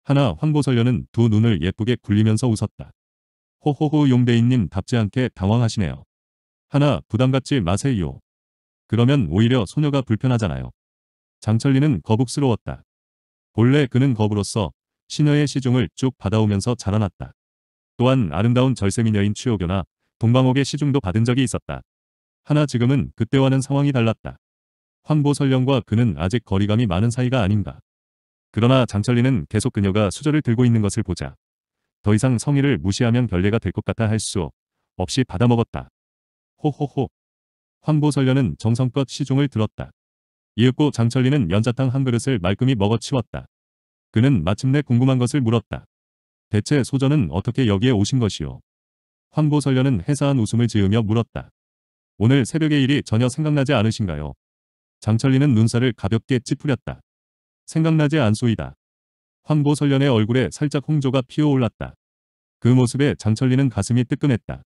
하나 황보설련은 두 눈을 예쁘게 굴리면서 웃었다. 호호호 용대인님 답지 않게 당황하시네요. 하나 부담 갖지 마세요. 그러면 오히려 소녀가 불편하잖아요. 장철리는 거북스러웠다. 본래 그는 거부로서 신녀의 시중을 쭉 받아오면서 자라났다. 또한 아름다운 절세미녀인 추요교나 동방옥의 시중도 받은 적이 있었다. 하나 지금은 그때와는 상황이 달랐다. 황보설령과 그는 아직 거리감이 많은 사이가 아닌가. 그러나 장철리는 계속 그녀가 수저를 들고 있는 것을 보자 더 이상 성의를 무시하면 별례가될 것 같아 할 수 없이 받아먹었다. 호호호. 황보설련은 정성껏 시종을 들었다. 이윽고 장철리는 연자탕 한 그릇을 말끔히 먹어치웠다. 그는 마침내 궁금한 것을 물었다. 대체 소전은 어떻게 여기에 오신 것이오? 황보설련은 해사한 웃음을 지으며 물었다. 오늘 새벽의 일이 전혀 생각나지 않으신가요? 장철리는 눈살을 가볍게 찌푸렸다. 생각나지 않소이다. 황보설련의 얼굴에 살짝 홍조가 피어올랐다. 그 모습에 장철리는 가슴이 뜨끈했다.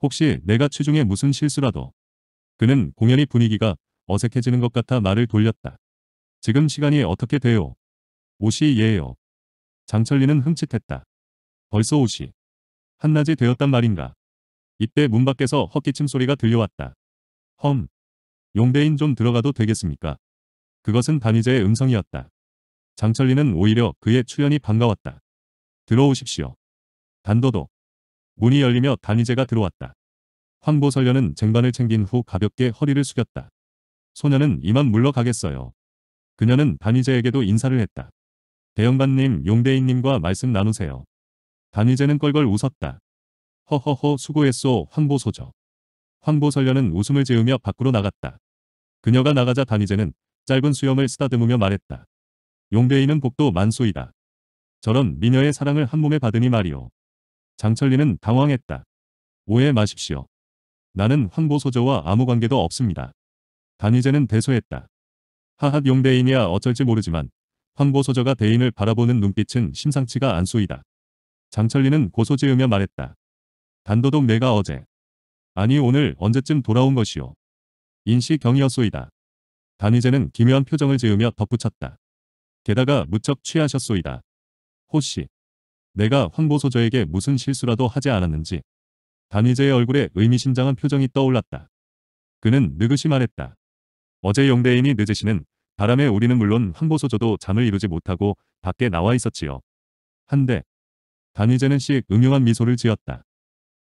혹시 내가 취중에 무슨 실수라도. 그는 공연이 분위기가 어색해지는 것 같아 말을 돌렸다. 지금 시간이 어떻게 돼요? 5시 예요. 장철리는 흠칫했다. 벌써 5시. 한낮이 되었단 말인가. 이때 문 밖에서 헛기침 소리가 들려왔다. 험. 용대인 좀 들어가도 되겠습니까? 그것은 단희제의 음성이었다. 장철리는 오히려 그의 출연이 반가웠다. 들어오십시오. 단도도. 문이 열리며 단희제가 들어왔다. 황보설련은 쟁반을 챙긴 후 가볍게 허리를 숙였다. 소녀는 이만 물러가겠어요. 그녀는 단희제에게도 인사를 했다. 대영반님, 용대인님과 말씀 나누세요. 단희제는 껄껄 웃었다. 허허허 수고했소 황보소저. 황보설련은 웃음을 지으며 밖으로 나갔다. 그녀가 나가자 단희제는 짧은 수염을 쓰다듬으며 말했다. 용배이는 복도 만수이다 저런 미녀의 사랑을 한몸에 받으니 말이오. 장철리는 당황했다. 오해 마십시오. 나는 황보소저와 아무 관계도 없습니다. 단위제는 대소했다. 하핫 용대인이야 어쩔지 모르지만 황보소저가 대인을 바라보는 눈빛은 심상치가 안소이다 장철리는 고소지으며 말했다. 단도동 내가 어제 아니 오늘 언제쯤 돌아온 것이오. 인시경이었소이다. 단희재는 기묘한 표정을 지으며 덧붙였다. 게다가 무척 취하셨소이다. 호씨. 내가 황보소저에게 무슨 실수라도 하지 않았는지. 단희재의 얼굴에 의미심장한 표정이 떠올랐다. 그는 느긋이 말했다. 어제 용대인이 늦으시는 바람에 우리는 물론 황보소저도 잠을 이루지 못하고 밖에 나와 있었지요. 한데 단희재는 씩 음흉한 미소를 지었다.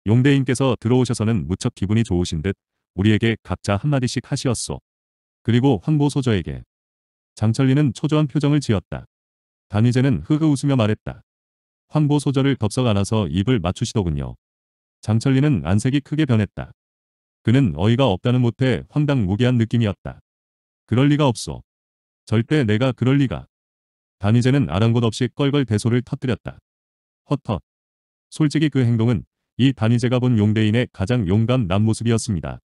용대인께서 들어오셔서는 무척 기분이 좋으신 듯 우리에게 각자 한마디씩 하시었소. 그리고 황보소저에게. 장철리는 초조한 표정을 지었다. 단위제는 흐흐 웃으며 말했다. 황보소저를 덥석 안아서 입을 맞추시더군요. 장철리는 안색이 크게 변했다. 그는 어이가 없다는 못해 황당무계한 느낌이었다. 그럴 리가 없어. 절대 내가 그럴 리가. 단위제는 아랑곳 없이 껄껄 대소를 터뜨렸다. 헛헛. 솔직히 그 행동은 이 단위제가 본 용대인의 가장 용감 난 모습이었습니다.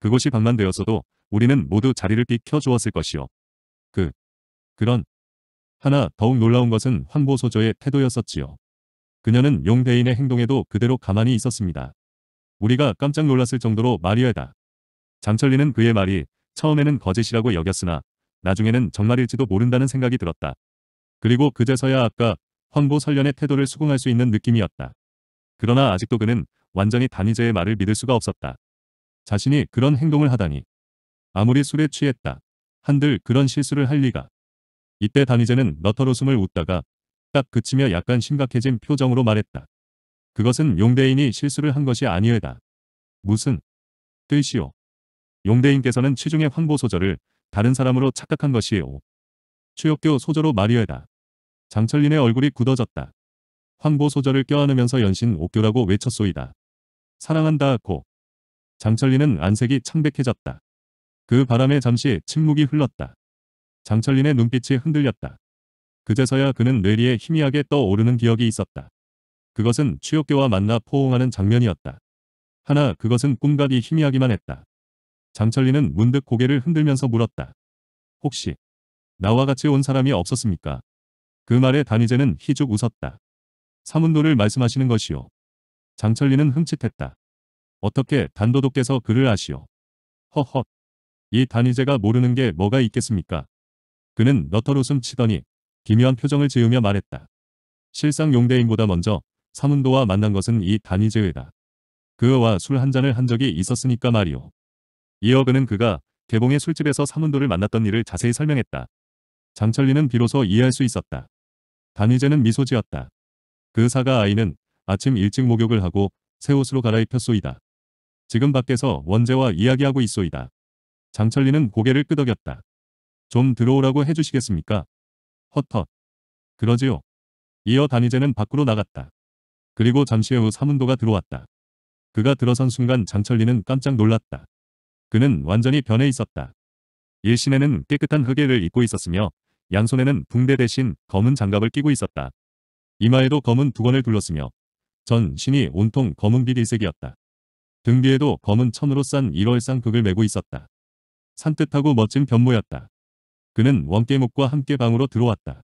그곳이 방만되었어도 우리는 모두 자리를 비켜 주었을 것이요. 그 그런 하나 더욱 놀라운 것은 환보소조의 태도였었지요. 그녀는 용대인의 행동에도 그대로 가만히 있었습니다. 우리가 깜짝 놀랐을 정도로 말이에다. 장철리는 그의 말이 처음에는 거짓이라고 여겼으나 나중에는 정말일지도 모른다는 생각이 들었다. 그리고 그제서야 아까 환보 설련의 태도를 수긍할 수 있는 느낌이었다. 그러나 아직도 그는 완전히 단위제의 말을 믿을 수가 없었다. 자신이 그런 행동을 하다니 아무리 술에 취했다. 한들 그런 실수를 할 리가. 이때 단희제는 너털웃음을 웃다가 딱 그치며 약간 심각해진 표정으로 말했다. 그것은 용대인이 실수를 한 것이 아니에다. 무슨 뜻이오. 용대인께서는 취중의 황보 소절을 다른 사람으로 착각한 것이오. 추역교 소저로 말이에다. 장철린의 얼굴이 굳어졌다. 황보 소절을 껴안으면서 연신 옥교라고 외쳤소이다. 사랑한다 고. 장철린은 안색이 창백해졌다. 그 바람에 잠시 침묵이 흘렀다. 장철린의 눈빛이 흔들렸다. 그제서야 그는 뇌리에 희미하게 떠오르는 기억이 있었다. 그것은 취업교와 만나 포옹하는 장면이었다. 하나 그것은 꿈같이 희미하기만 했다. 장철리은 문득 고개를 흔들면서 물었다. 혹시 나와 같이 온 사람이 없었습니까? 그 말에 단희재는 희죽 웃었다. 사문도를 말씀하시는 것이요. 장철리는 흠칫했다. 어떻게 단도독께서 그를 아시오? 허헛. 이 단위제가 모르는 게 뭐가 있겠습니까? 그는 너털웃음 치더니 기묘한 표정을 지으며 말했다. 실상 용대인보다 먼저 사문도와 만난 것은 이 단위제회다. 그와 술 한 잔을 한 적이 있었으니까 말이오. 이어 그는 그가 개봉의 술집에서 사문도를 만났던 일을 자세히 설명했다. 장철리는 비로소 이해할 수 있었다. 단위제는 미소 지었다. 그 사가 아이는 아침 일찍 목욕을 하고 새 옷으로 갈아입혔소이다. 지금 밖에서 원재와 이야기하고 있소이다. 장철리는 고개를 끄덕였다. 좀 들어오라고 해주시겠습니까? 헛헛. 그러지요. 이어 단희제는 밖으로 나갔다. 그리고 잠시 후 사문도가 들어왔다. 그가 들어선 순간 장철리는 깜짝 놀랐다. 그는 완전히 변해 있었다. 일신에는 깨끗한 흑예를 입고 있었으며 양손에는 붕대 대신 검은 장갑을 끼고 있었다. 이마에도 검은 두건을 둘렀으며 전신이 온통 검은 비리색이었다등 뒤에도 검은 천으로 싼1월상 극을 메고 있었다. 산뜻하고 멋진 변모였다. 그는 원깨목과 함께 방으로 들어왔다.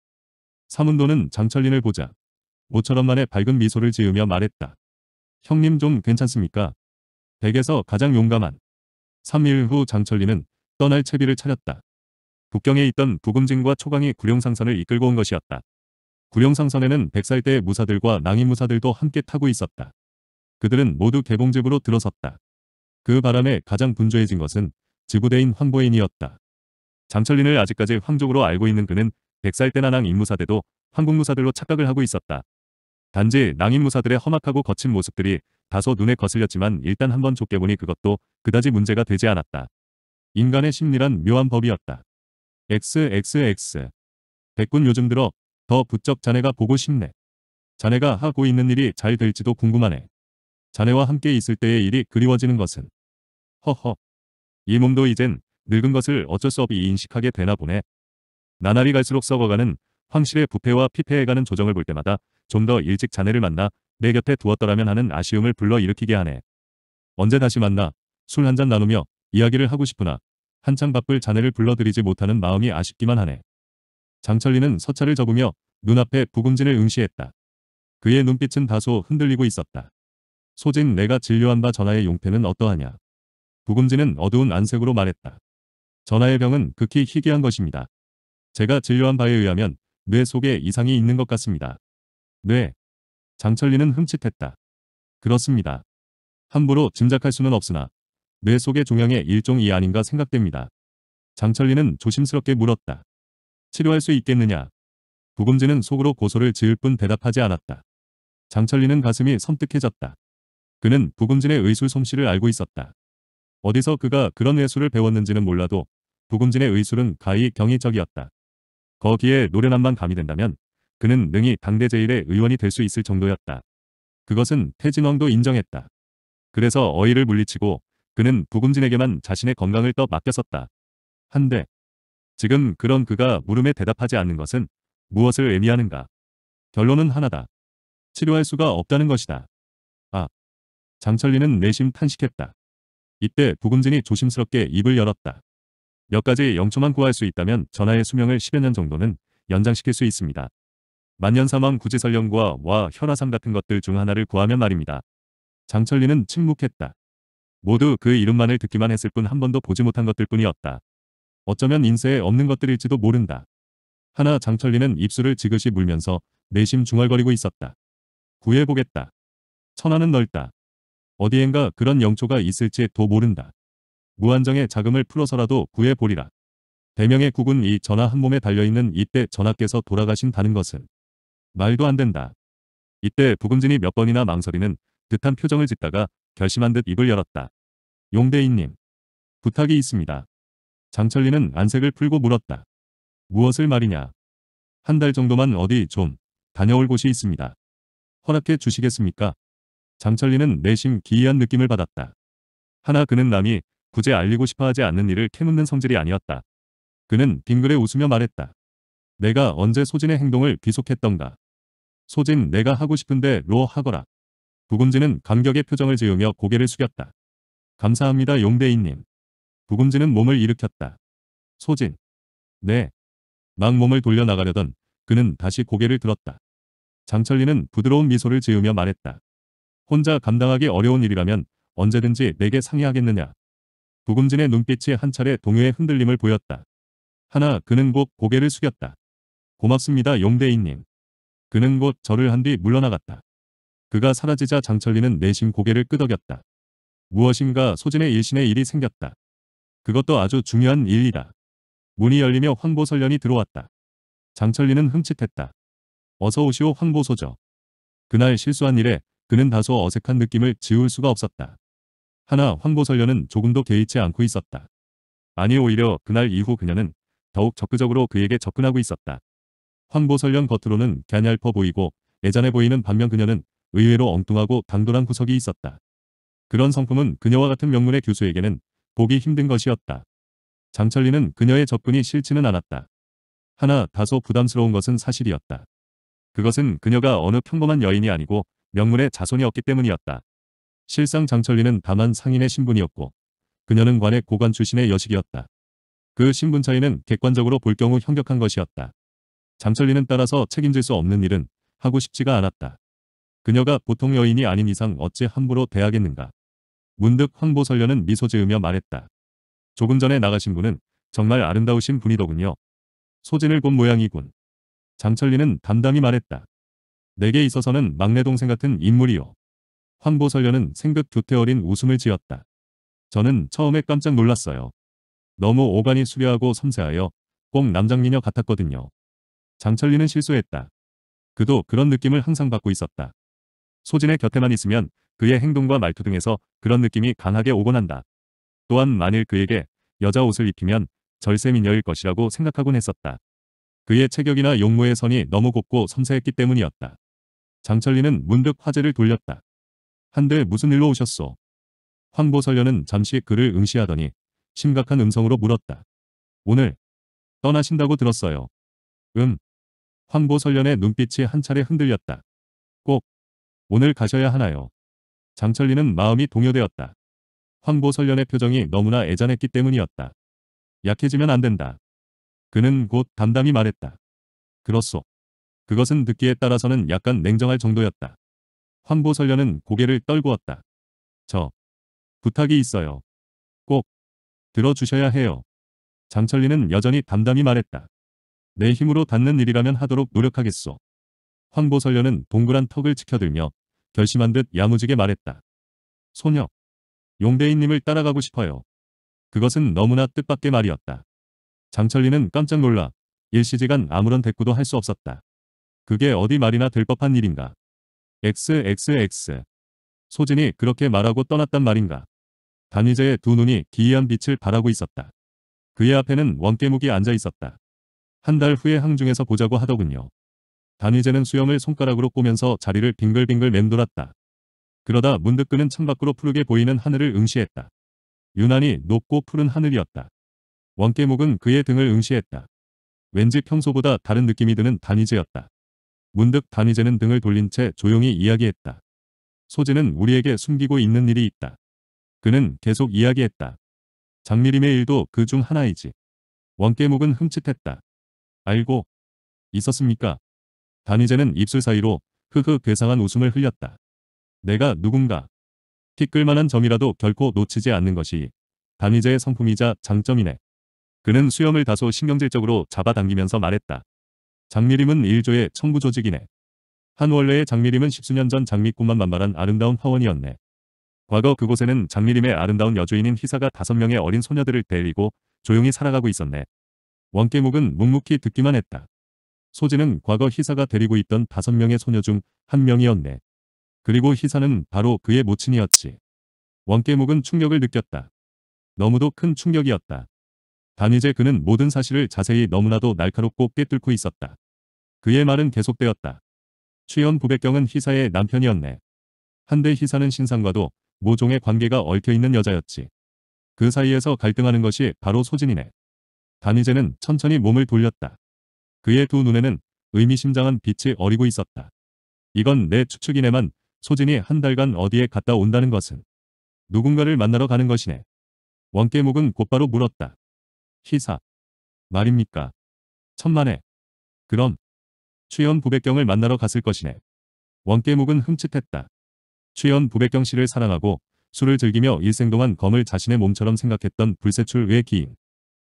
사문도는 장철린을 보자. 모처럼 만에 밝은 미소를 지으며 말했다. 형님 좀 괜찮습니까? 댁에서 가장 용감한. 3일 후 장철린은 떠날 채비를 차렸다. 북경에 있던 부금진과 초강이 구룡상선을 이끌고 온 것이었다. 구룡상선에는 백살대의 무사들과 낭인무사들도 함께 타고 있었다. 그들은 모두 개봉집으로 들어섰다. 그 바람에 가장 분주해진 것은 지구대인 황보인이었다. 장철린을 아직까지 황족으로 알고 있는 그는 100살 때나 낭인무사대도 황국무사들로 착각을 하고 있었다. 단지 낭인무사들의 험악하고 거친 모습들이 다소 눈에 거슬렸지만 일단 한번 좁게보니 그것도 그다지 문제가 되지 않았다. 인간의 심리란 묘한 법이었다. XXX 백군 요즘 들어 더 부쩍 자네가 보고 싶네. 자네가 하고 있는 일이 잘 될지도 궁금하네. 자네와 함께 있을 때의 일이 그리워지는 것은 허허 이 몸도 이젠 늙은 것을 어쩔 수 없이 인식하게 되나 보네. 나날이 갈수록 썩어가는 황실의 부패와 피폐해가는 조정을 볼 때마다 좀 더 일찍 자네를 만나 내 곁에 두었더라면 하는 아쉬움을 불러일으키게 하네. 언제 다시 만나 술 한 잔 나누며 이야기를 하고 싶으나 한창 바쁠 자네를 불러들이지 못하는 마음이 아쉽기만 하네. 장철리는 서차를 접으며 눈앞에 부금진을 응시했다. 그의 눈빛은 다소 흔들리고 있었다. 소진 내가 진료한 바 전하의 용패는 어떠하냐. 부금지는 어두운 안색으로 말했다. 전하의 병은 극히 희귀한 것입니다. 제가 진료한 바에 의하면 뇌 속에 이상이 있는 것 같습니다. 뇌. 장철리는 흠칫했다. 그렇습니다. 함부로 짐작할 수는 없으나 뇌 속의 종양의 일종이 아닌가 생각됩니다. 장철리는 조심스럽게 물었다. 치료할 수 있겠느냐? 부금지는 속으로 고소를 지을 뿐 대답하지 않았다. 장철리는 가슴이 섬뜩해졌다. 그는 부금진의 의술 솜씨를 알고 있었다. 어디서 그가 그런 외술을 배웠는지는 몰라도 부금진의 의술은 가히 경이적이었다. 거기에 노련함만 가미된다면 그는 능히 당대 제일의 의원이 될 수 있을 정도였다. 그것은 태진왕도 인정했다. 그래서 어이를 물리치고 그는 부금진에게만 자신의 건강을 떠 맡겼었다. 한데 지금 그런 그가 물음에 대답하지 않는 것은 무엇을 의미하는가? 결론은 하나다. 치료할 수가 없다는 것이다. 아, 장철리는 내심 탄식했다. 이때 부금진이 조심스럽게 입을 열었다. 몇 가지 영초만 구할 수 있다면 전하의 수명을 10여 년 정도는 연장시킬 수 있습니다. 만년사망 구제설령과 와 현화상 같은 것들 중 하나를 구하면 말입니다. 장철리는 침묵했다. 모두 그 이름만을 듣기만 했을 뿐 한 번도 보지 못한 것들 뿐이었다. 어쩌면 인쇄에 없는 것들일지도 모른다. 하나 장철리는 입술을 지그시 물면서 내심 중얼거리고 있었다. 구해보겠다. 천하는 넓다. 어디엔가 그런 영초가 있을지도 모른다. 무한정의 자금을 풀어서라도 구해보리라. 대명의 국은 이 전하 한 몸에 달려있는 이때 전하께서 돌아가신다는 것은 말도 안 된다. 이때 부금진이 몇 번이나 망설이는 듯한 표정을 짓다가 결심한 듯 입을 열었다. 용대인님, 부탁이 있습니다. 장철리는 안색을 풀고 물었다. 무엇을 말이냐. 한 달 정도만 어디 좀 다녀올 곳이 있습니다. 허락해 주시겠습니까? 장철리는 내심 기이한 느낌을 받았다. 하나 그는 남이 굳이 알리고 싶어 하지 않는 일을 캐묻는 성질이 아니었다. 그는 빙그레 웃으며 말했다. 내가 언제 소진의 행동을 귀속했던가. 소진 내가 하고 싶은데 로 하거라. 부금지는 감격의 표정을 지으며 고개를 숙였다. 감사합니다 용대인님. 부금지는 몸을 일으켰다. 소진. 네. 막 몸을 돌려나가려던 그는 다시 고개를 들었다. 장철리는 부드러운 미소를 지으며 말했다. 혼자 감당하기 어려운 일이라면 언제든지 내게 상의하겠느냐. 구금진의 눈빛이 한 차례 동요의 흔들림을 보였다. 하나 그는 곧 고개를 숙였다. 고맙습니다 용대인님. 그는 곧 절을 한 뒤 물러나갔다. 그가 사라지자 장철리는 내심 고개를 끄덕였다. 무엇인가 소진의 일신의 일이 생겼다. 그것도 아주 중요한 일이다. 문이 열리며 황보설련이 들어왔다. 장철리는 흠칫했다. 어서 오시오 황보소저. 그날 실수한 일에 그는 다소 어색한 느낌을 지울 수가 없었다. 하나 황보설련은 조금도 개의치 않고 있었다. 아니 오히려 그날 이후 그녀는 더욱 적극적으로 그에게 접근하고 있었다. 황보설련 겉으로는 갸냘퍼 보이고 애잔해 보이는 반면 그녀는 의외로 엉뚱하고 당돌한 구석이 있었다. 그런 성품은 그녀와 같은 명문의 교수에게는 보기 힘든 것이었다. 장철리는 그녀의 접근이 싫지는 않았다. 하나 다소 부담스러운 것은 사실이었다. 그것은 그녀가 어느 평범한 여인이 아니고 명문의 자손이 없기 때문이었다. 실상 장철리는 다만 상인의 신분이었고 그녀는 관의 고관 출신의 여식이었다. 그 신분 차이는 객관적으로 볼 경우 현격한 것이었다. 장철리는 따라서 책임질 수 없는 일은 하고 싶지가 않았다. 그녀가 보통 여인이 아닌 이상 어찌 함부로 대하겠는가. 문득 황보설련은 미소 지으며 말했다. 조금 전에 나가신 분은 정말 아름다우신 분이더군요. 소진을 본 모양이군. 장철리는 담담히 말했다. 내게 있어서는 막내 동생 같은 인물이요. 황보설련은 생긋 두태어린 웃음을 지었다. 저는 처음에 깜짝 놀랐어요. 너무 오간이 수려하고 섬세하여 꼭 남장미녀 같았거든요. 장철리는 실수했다. 그도 그런 느낌을 항상 받고 있었다. 소진의 곁에만 있으면 그의 행동과 말투 등에서 그런 느낌이 강하게 오곤 한다. 또한 만일 그에게 여자 옷을 입히면 절세미녀일 것이라고 생각하곤 했었다. 그의 체격이나 용모의 선이 너무 곱고 섬세했기 때문이었다. 장철리는 문득 화제를 돌렸다. 한데 무슨 일로 오셨소? 황보설련은 잠시 그를 응시하더니 심각한 음성으로 물었다. 오늘 떠나신다고 들었어요. 음. 황보설련의 눈빛이 한 차례 흔들렸다. 꼭 오늘 가셔야 하나요? 장철리는 마음이 동요되었다. 황보설련의 표정이 너무나 애잔했기 때문이었다. 약해지면 안 된다. 그는 곧 담담히 말했다. 그렇소. 그것은 듣기에 따라서는 약간 냉정할 정도였다. 황보설련은 고개를 떨구었다. 저 부탁이 있어요. 꼭 들어주셔야 해요. 장철리는 여전히 담담히 말했다. 내 힘으로 닿는 일이라면 하도록 노력하겠소. 황보설련은 동그란 턱을 치켜들며 결심한 듯 야무지게 말했다. 소녀, 용대인님을 따라가고 싶어요. 그것은 너무나 뜻밖의 말이었다. 장철리는 깜짝 놀라 일시지간 아무런 대꾸도 할 수 없었다. 그게 어디 말이나 될 법한 일인가. XXX. 소진이 그렇게 말하고 떠났단 말인가. 단위제의 두 눈이 기이한 빛을 바라고 있었다. 그의 앞에는 원깨묵이 앉아 있었다. 한 달 후에 항중에서 보자고 하더군요. 단위제는 수염을 손가락으로 꼬면서 자리를 빙글빙글 맴돌았다. 그러다 문득 그는 창밖으로 푸르게 보이는 하늘을 응시했다. 유난히 높고 푸른 하늘이었다. 원깨묵은 그의 등을 응시했다. 왠지 평소보다 다른 느낌이 드는 단위제였다. 문득 단위제는 등을 돌린 채 조용히 이야기했다. 소재는 우리에게 숨기고 있는 일이 있다. 그는 계속 이야기했다. 장미림의 일도 그 중 하나이지. 원깨묵은 흠칫했다. 알고 있었습니까? 단위제는 입술 사이로 흐흐 괴상한 웃음을 흘렸다. 내가 누군가 티끌만한 점이라도 결코 놓치지 않는 것이 단위제의 성품이자 장점이네. 그는 수염을 다소 신경질적으로 잡아당기면서 말했다. 장미림은 일조의 청부조직이네. 한 원래의 장미림은 십수년 전 장미꽃만 만발한 아름다운 화원이었네. 과거 그곳에는 장미림의 아름다운 여주인인 희사가 다섯 명의 어린 소녀들을 데리고 조용히 살아가고 있었네. 원깨목은 묵묵히 듣기만 했다. 소지는 과거 희사가 데리고 있던 다섯 명의 소녀 중 한 명이었네. 그리고 희사는 바로 그의 모친이었지. 원깨목은 충격을 느꼈다. 너무도 큰 충격이었다. 단이제 그는 모든 사실을 자세히 너무나도 날카롭고 꿰뚫고 있었다. 그의 말은 계속되었다. 최연 부백경은 희사의 남편이었네. 한데 희사는 신상과도 모종의 관계가 얽혀있는 여자였지. 그 사이에서 갈등하는 것이 바로 소진이네. 단이제는 천천히 몸을 돌렸다. 그의 두 눈에는 의미심장한 빛이 어리고 있었다. 이건 내 추측이네만 소진이 한 달간 어디에 갔다 온다는 것은 누군가를 만나러 가는 것이네. 원깨목은 곧바로 물었다. 시사. 말입니까? 천만에. 그럼 최연 부백경을 만나러 갔을 것이네. 원깨묵은 흠칫했다. 최연 부백경 씨를 사랑하고 술을 즐기며 일생 동안 검을 자신의 몸처럼 생각했던 불세출 외 기인.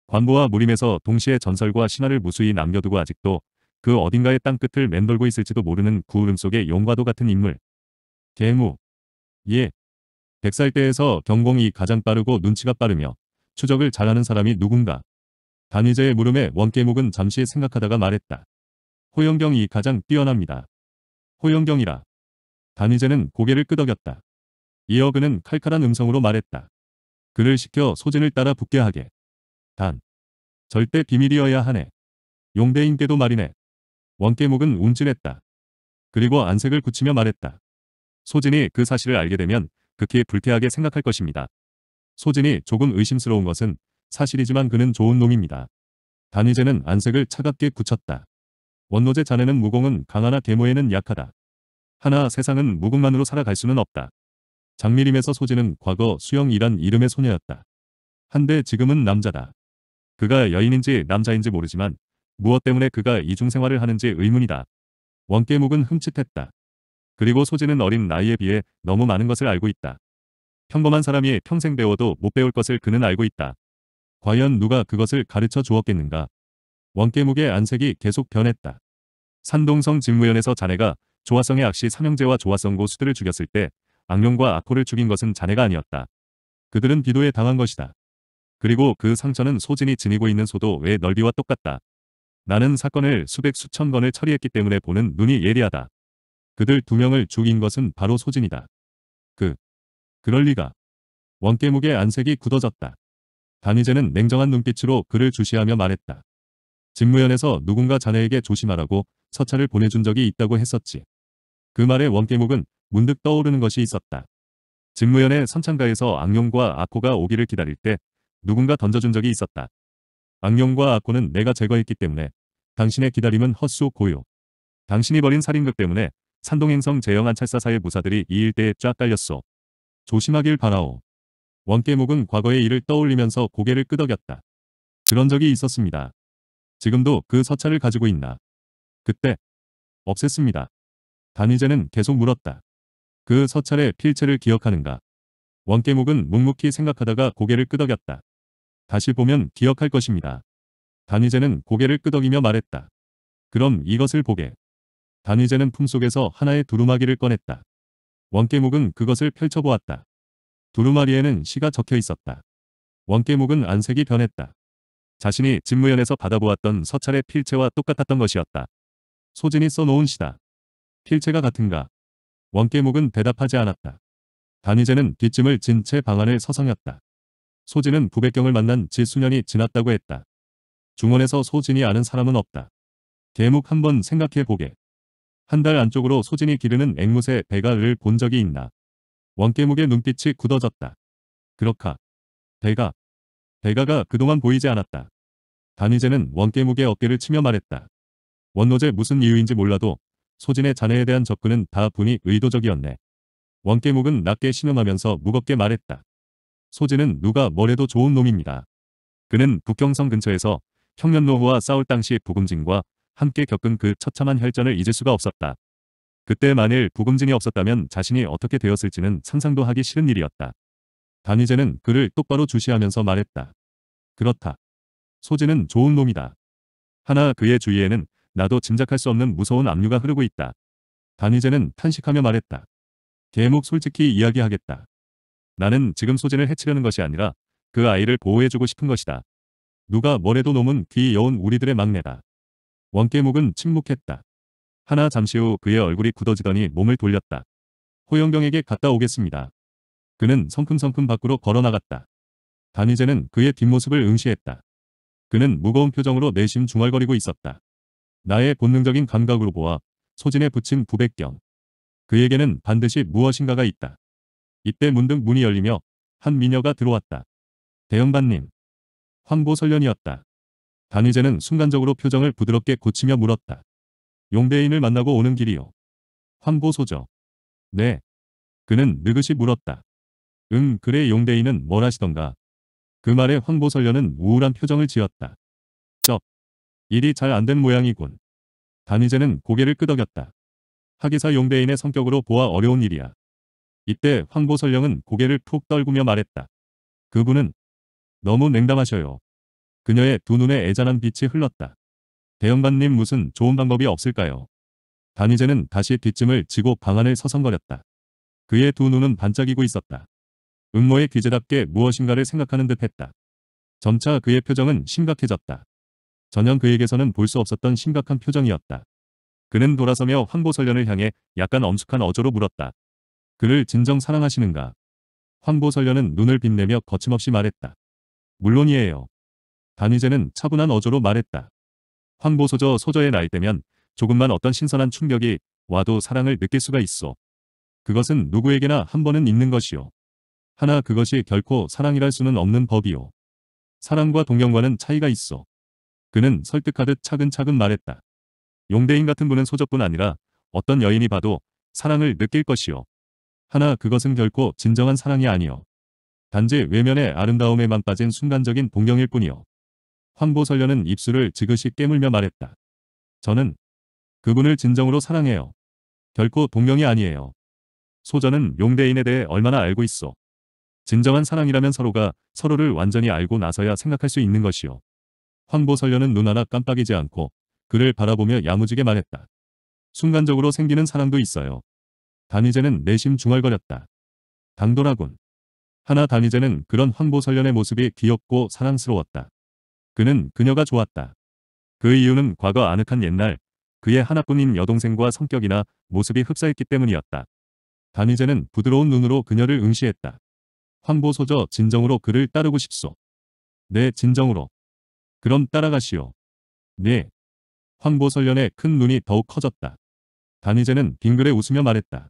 관보와 무림에서 동시에 전설과 신화를 무수히 남겨두고 아직도 그 어딘가의 땅끝을 맴돌고 있을지도 모르는 구름 속의 용과도 같은 인물. 개무. 예. 백살때에서 경공이 가장 빠르고 눈치가 빠르며 추적을 잘하는 사람이 누군가. 단위제의 물음에 원깨목은 잠시 생각하다가 말했다. 호영경이 가장 뛰어납니다. 호영경이라. 단위제는 고개를 끄덕였다. 이어 그는 칼칼한 음성으로 말했다. 그를 시켜 소진을 따라 붙게 하게. 단. 절대 비밀이어야 하네. 용대인께도 말이네. 원깨목은 운질했다 그리고 안색을 굳히며 말했다. 소진이 그 사실을 알게 되면 극히 불쾌하게 생각할 것입니다. 소진이 조금 의심스러운 것은 사실이지만 그는 좋은 놈입니다. 단위제는 안색을 차갑게 굳혔다. 원노제 자네는 무공은 강하나 대모에는 약하다. 하나 세상은 무공만으로 살아갈 수는 없다. 장미림에서 소진은 과거 수영이란 이름의 소녀였다. 한데 지금은 남자다. 그가 여인인지 남자인지 모르지만 무엇 때문에 그가 이중생활을 하는지 의문이다. 원깨묵은 흠칫했다. 그리고 소진은 어린 나이에 비해 너무 많은 것을 알고 있다. 평범한 사람이 평생 배워도 못 배울 것을 그는 알고 있다. 과연 누가 그것을 가르쳐 주었겠는가. 원깨묵의 안색이 계속 변했다. 산동성 직무연에서 자네가 조화성의 악시 삼형제와 조화성 고수들을 죽였을 때 악령과 악호를 죽인 것은 자네가 아니었다. 그들은 비도에 당한 것이다. 그리고 그 상처는 소진이 지니고 있는 소도 왜 넓이와 똑같다. 나는 사건을 수백 수천 건을 처리했기 때문에 보는 눈이 예리하다. 그들 두 명을 죽인 것은 바로 소진이다. 그럴 리가. 원깨묵의 안색이 굳어졌다. 단희제는 냉정한 눈빛으로 그를 주시하며 말했다. 직무연에서 누군가 자네에게 조심하라고 서찰을 보내준 적이 있다고 했었지. 그 말에 원깨묵은 문득 떠오르는 것이 있었다. 직무연의 선창가에서 악룡과 악호가 오기를 기다릴 때 누군가 던져준 적이 있었다. 악룡과 악호는 내가 제거했기 때문에 당신의 기다림은 헛수 고요. 당신이 벌인 살인극 때문에 산동행성 제영한 찰사사의 무사들이 이 일대에 쫙 깔렸소. 조심하길 바라오. 원깨목은 과거의 일을 떠올리면서 고개를 끄덕였다. 그런 적이 있었습니다. 지금도 그서찰을 가지고 있나. 그때 없앴습니다. 단위제는 계속 물었다. 그 서찰의 필체를 기억하는가? 원깨목은 묵묵히 생각하다가 고개를 끄덕였다. 다시 보면 기억할 것입니다. 단위제는 고개를 끄덕이며 말했다. 그럼 이것을 보게. 단위제는 품속에서 하나의 두루마기를 꺼냈다. 원깨묵은 그것을 펼쳐보았다. 두루마리에는 시가 적혀 있었다. 원깨묵은 안색이 변했다. 자신이 집무연에서 받아보았던 서찰의 필체와 똑같았던 것이었다. 소진이 써놓은 시다. 필체가 같은가? 원깨묵은 대답하지 않았다. 단위제는 뒷짐을 진 채 방안을 서성였다. 소진은 부백경을 만난 지 수년이 지났다고 했다. 중원에서 소진이 아는 사람은 없다. 계묵 한번 생각해보게. 한달 안쪽으로 소진이 기르는 앵무새 배가를 본 적이 있나. 원깨묵의 눈빛이 굳어졌다. 그렇다 배가. 배가가 그동안 보이지 않았다. 단위제는 원깨묵의 어깨를 치며 말했다. 원노제 무슨 이유인지 몰라도 소진의 자네에 대한 접근은 다 분이 의도적이었네. 원깨묵은 낮게 신음하면서 무겁게 말했다. 소진은 누가 뭐래도 좋은 놈입니다. 그는 북경성 근처에서 평년노후와 싸울 당시 부금진과 함께 겪은 그 처참한 혈전을 잊을 수가 없었다. 그때 만일 부금증이 없었다면 자신이 어떻게 되었을지는 상상도 하기 싫은 일이었다. 단희제는 그를 똑바로 주시하면서 말했다. 그렇다. 소재는 좋은 놈이다. 하나 그의 주위에는 나도 짐작할 수 없는 무서운 압류가 흐르고 있다. 단희제는 탄식하며 말했다. 대목 솔직히 이야기하겠다. 나는 지금 소진을 해치려는 것이 아니라 그 아이를 보호해주고 싶은 것이다. 누가 뭐래도 놈은 귀여운 우리들의 막내다. 원깨목은 침묵했다. 하나 잠시 후 그의 얼굴이 굳어지더니 몸을 돌렸다. 호영경에게 갔다 오겠습니다. 그는 성큼성큼 밖으로 걸어나갔다. 단희제는 그의 뒷모습을 응시했다. 그는 무거운 표정으로 내심 중얼거리고 있었다. 나의 본능적인 감각으로 보아 소진에 붙인 부백경. 그에게는 반드시 무엇인가가 있다. 이때 문득 문이 열리며 한 미녀가 들어왔다. 대형반님. 황보 설련이었다. 단희재는 순간적으로 표정을 부드럽게 고치며 물었다. 용대인을 만나고 오는 길이요. 황보소죠. 네. 그는 느긋이 물었다. 응 그래 용대인은 뭘 하시던가. 그 말에 황보설련은 우울한 표정을 지었다. 쩝. 일이 잘 안 된 모양이군. 단희재는 고개를 끄덕였다. 하기사 용대인의 성격으로 보아 어려운 일이야. 이때 황보설령은 고개를 푹 떨구며 말했다. 그분은 너무 냉담하셔요. 그녀의 두 눈에 애잔한 빛이 흘렀다. 대형반님 무슨 좋은 방법이 없을까요? 단희재는 다시 뒷짐을 지고 방 안을 서성거렸다. 그의 두 눈은 반짝이고 있었다. 음모의 귀재답게 무엇인가를 생각하는 듯했다. 점차 그의 표정은 심각해졌다. 전혀 그에게서는 볼 수 없었던 심각한 표정이었다. 그는 돌아서며 황보설련을 향해 약간 엄숙한 어조로 물었다. 그를 진정 사랑하시는가? 황보설련은 눈을 빛내며 거침없이 말했다. 물론이에요. 단위제는 차분한 어조로 말했다. 황보소저 소저의 나이 때면 조금만 어떤 신선한 충격이 와도 사랑을 느낄 수가 있어. 그것은 누구에게나 한 번은 있는 것이요. 하나 그것이 결코 사랑이랄 수는 없는 법이요. 사랑과 동경과는 차이가 있어. 그는 설득하듯 차근차근 말했다. 용대인 같은 분은 소저뿐 아니라 어떤 여인이 봐도 사랑을 느낄 것이요. 하나 그것은 결코 진정한 사랑이 아니요. 단지 외면의 아름다움에만 빠진 순간적인 동경일 뿐이요. 황보설련은 입술을 지그시 깨물며 말했다. 저는 그분을 진정으로 사랑해요. 결코 동명이 아니에요. 소전은 용대인에 대해 얼마나 알고 있어. 진정한 사랑이라면 서로가 서로를 완전히 알고 나서야 생각할 수 있는 것이요. 황보설련은눈 하나 깜빡이지 않고 그를 바라보며 야무지게 말했다. 순간적으로 생기는 사랑도 있어요. 단위제는 내심 중얼거렸다. 당돌하군. 하나 단위제는 그런 황보설련의 모습이 귀엽고 사랑스러웠다. 그는 그녀가 좋았다. 그 이유는 과거 아늑한 옛날 그의 하나뿐인 여동생과 성격이나 모습이 흡사했기 때문이었다. 단희제는 부드러운 눈으로 그녀를 응시했다. 황보소저 진정으로 그를 따르고 싶소. 네 진정으로. 그럼 따라가시오. 네. 황보설련의 큰 눈이 더욱 커졌다. 단희제는빙글에 웃으며 말했다.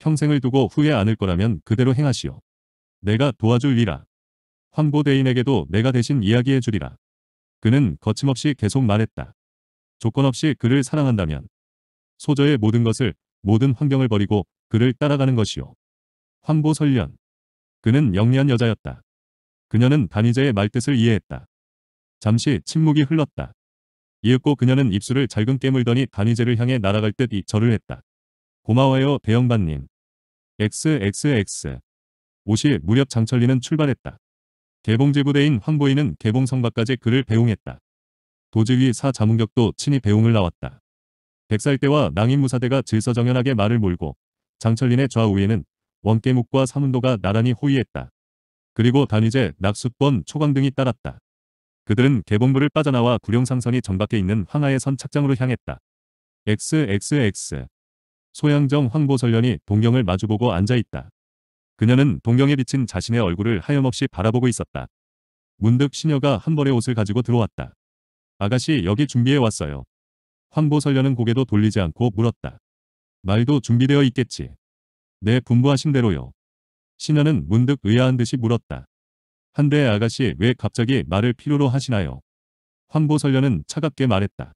평생을 두고 후회 않을 거라면 그대로 행하시오. 내가 도와줄 리라. 황보대인에게도 내가 대신 이야기해 주리라. 그는 거침없이 계속 말했다. 조건 없이 그를 사랑한다면 소저의 모든 것을 모든 환경을 버리고 그를 따라가는 것이요. 환보설련. 그는 영리한 여자였다. 그녀는 단위제의 말뜻을 이해했다. 잠시 침묵이 흘렀다. 이윽고 그녀는 입술을 잘근 깨물더니 단위제를 향해 날아갈 듯이 절을 했다. 고마워요 대영반님. XXX. 옷이 무렵 장철리는 출발했다. 개봉제부대인 황보이는 개봉성박까지 그를 배웅했다. 도지위 사 자문격도 친히 배웅을 나왔다. 백살대와 낭인무사대가 질서정연하게 말을 몰고 장철린의 좌우에는 원깨묵과 사문도가 나란히 호위했다. 그리고 단위제, 낙수권, 초광 등이 따랐다. 그들은 개봉부를 빠져나와 구룡상선이 정박해 있는 황하의 선 착장으로 향했다. XXX 소양정 황보설련이 동경을 마주보고 앉아있다. 그녀는 동경에 비친 자신의 얼굴을 하염없이 바라보고 있었다. 문득 시녀가 한 벌의 옷을 가지고 들어왔다. 아가씨 여기 준비해 왔어요. 황보 설녀는 고개도 돌리지 않고 물었다. 말도 준비되어 있겠지. 내 네, 분부하신 대로요. 시녀는 문득 의아한 듯이 물었다. 한데 아가씨 왜 갑자기 말을 필요로 하시나요? 황보 설녀는 차갑게 말했다.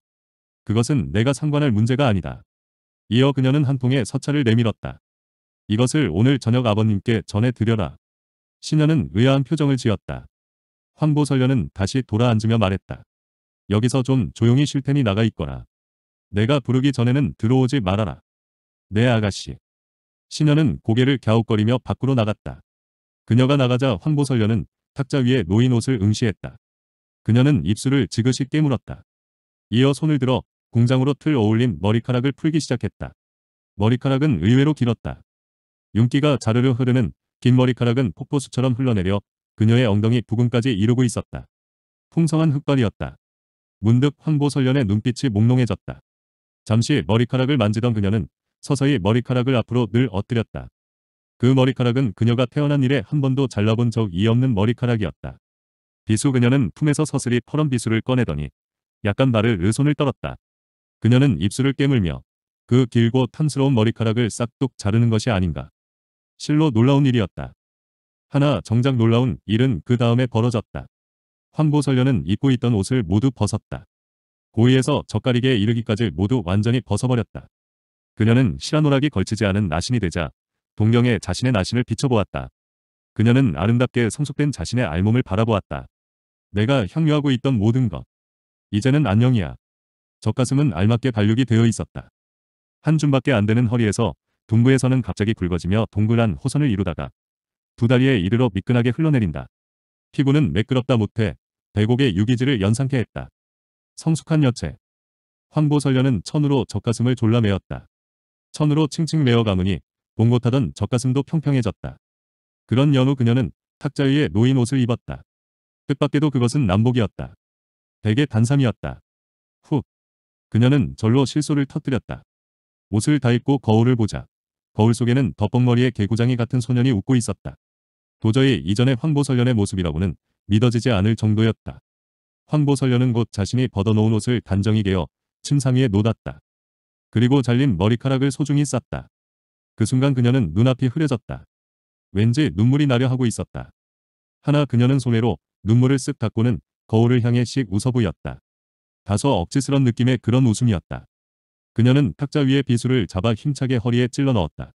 그것은 내가 상관할 문제가 아니다. 이어 그녀는 한 통의 서찰을 내밀었다. 이것을 오늘 저녁 아버님께 전해드려라. 신녀는 의아한 표정을 지었다. 황보설련은 다시 돌아앉으며 말했다. 여기서 좀 조용히 쉴 테니 나가 있거라. 내가 부르기 전에는 들어오지 말아라. 네 아가씨. 신녀는 고개를 갸웃거리며 밖으로 나갔다. 그녀가 나가자 황보설련은 탁자 위에 놓인 옷을 응시했다. 그녀는 입술을 지그시 깨물었다. 이어 손을 들어 공장으로 틀 어울린 머리카락을 풀기 시작했다. 머리카락은 의외로 길었다. 윤기가 자르르 흐르는 긴 머리카락은 폭포수처럼 흘러내려 그녀의 엉덩이 부근까지 이루고 있었다. 풍성한 흑발이었다. 문득 황보설련의 눈빛이 몽롱해졌다. 잠시 머리카락을 만지던 그녀는 서서히 머리카락을 앞으로 늘 엎드렸다. 그 머리카락은 그녀가 태어난 이래 한 번도 잘라본 적이 없는 머리카락이었다. 비수 그녀는 품에서 서슬이 퍼런 비수를 꺼내더니 약간 발을 으손을 떨었다. 그녀는 입술을 깨물며 그 길고 탄스러운 머리카락을 싹둑 자르는 것이 아닌가. 실로 놀라운 일이었다. 하나 정작 놀라운 일은 그 다음에 벌어졌다. 황보설련은 입고 있던 옷을 모두 벗었다. 고의에서 젓가리에 이르기까지 모두 완전히 벗어버렸다. 그녀는 시라노락이 걸치지 않은 나신이 되자 동경에 자신의 나신을 비춰보았다. 그녀는 아름답게 성숙된 자신의 알몸을 바라보았다. 내가 향유하고 있던 모든 것. 이제는 안녕이야. 젖가슴은 알맞게 발육이 되어 있었다. 한 줌밖에 안 되는 허리에서 동부에서는 갑자기 굵어지며 동그란 호선을 이루다가 두 다리에 이르러 미끈하게 흘러내린다. 피구는 매끄럽다 못해 배곡의 유기질을 연상케 했다. 성숙한 여체. 황보설련은 천으로 젖가슴을 졸라매었다. 천으로 칭칭 매어 가으니 봉긋하던 젖가슴도 평평해졌다. 그런 연후 그녀는 탁자 위에 놓인 옷을 입었다. 뜻밖에도 그것은 남복이었다. 대개 단삼이었다. 후. 그녀는 절로 실소를 터뜨렸다. 옷을 다 입고 거울을 보자. 거울 속에는 덮벅머리의 개구장이 같은 소년이 웃고 있었다. 도저히 이전의 황보설련의 모습이라고는 믿어지지 않을 정도였다. 황보설련은 곧 자신이 벗어놓은 옷을 단정히 개어 침상 위에 놓았다. 그리고 잘린 머리카락을 소중히 쌌다. 그 순간 그녀는 눈앞이 흐려졌다. 왠지 눈물이 나려 하고 있었다. 하나 그녀는 소매로 눈물을 쓱 닦고는 거울을 향해 씩 웃어 보였다. 다소 억지스런 느낌의 그런 웃음이었다. 그녀는 탁자 위에 비수를 잡아 힘차게 허리에 찔러 넣었다.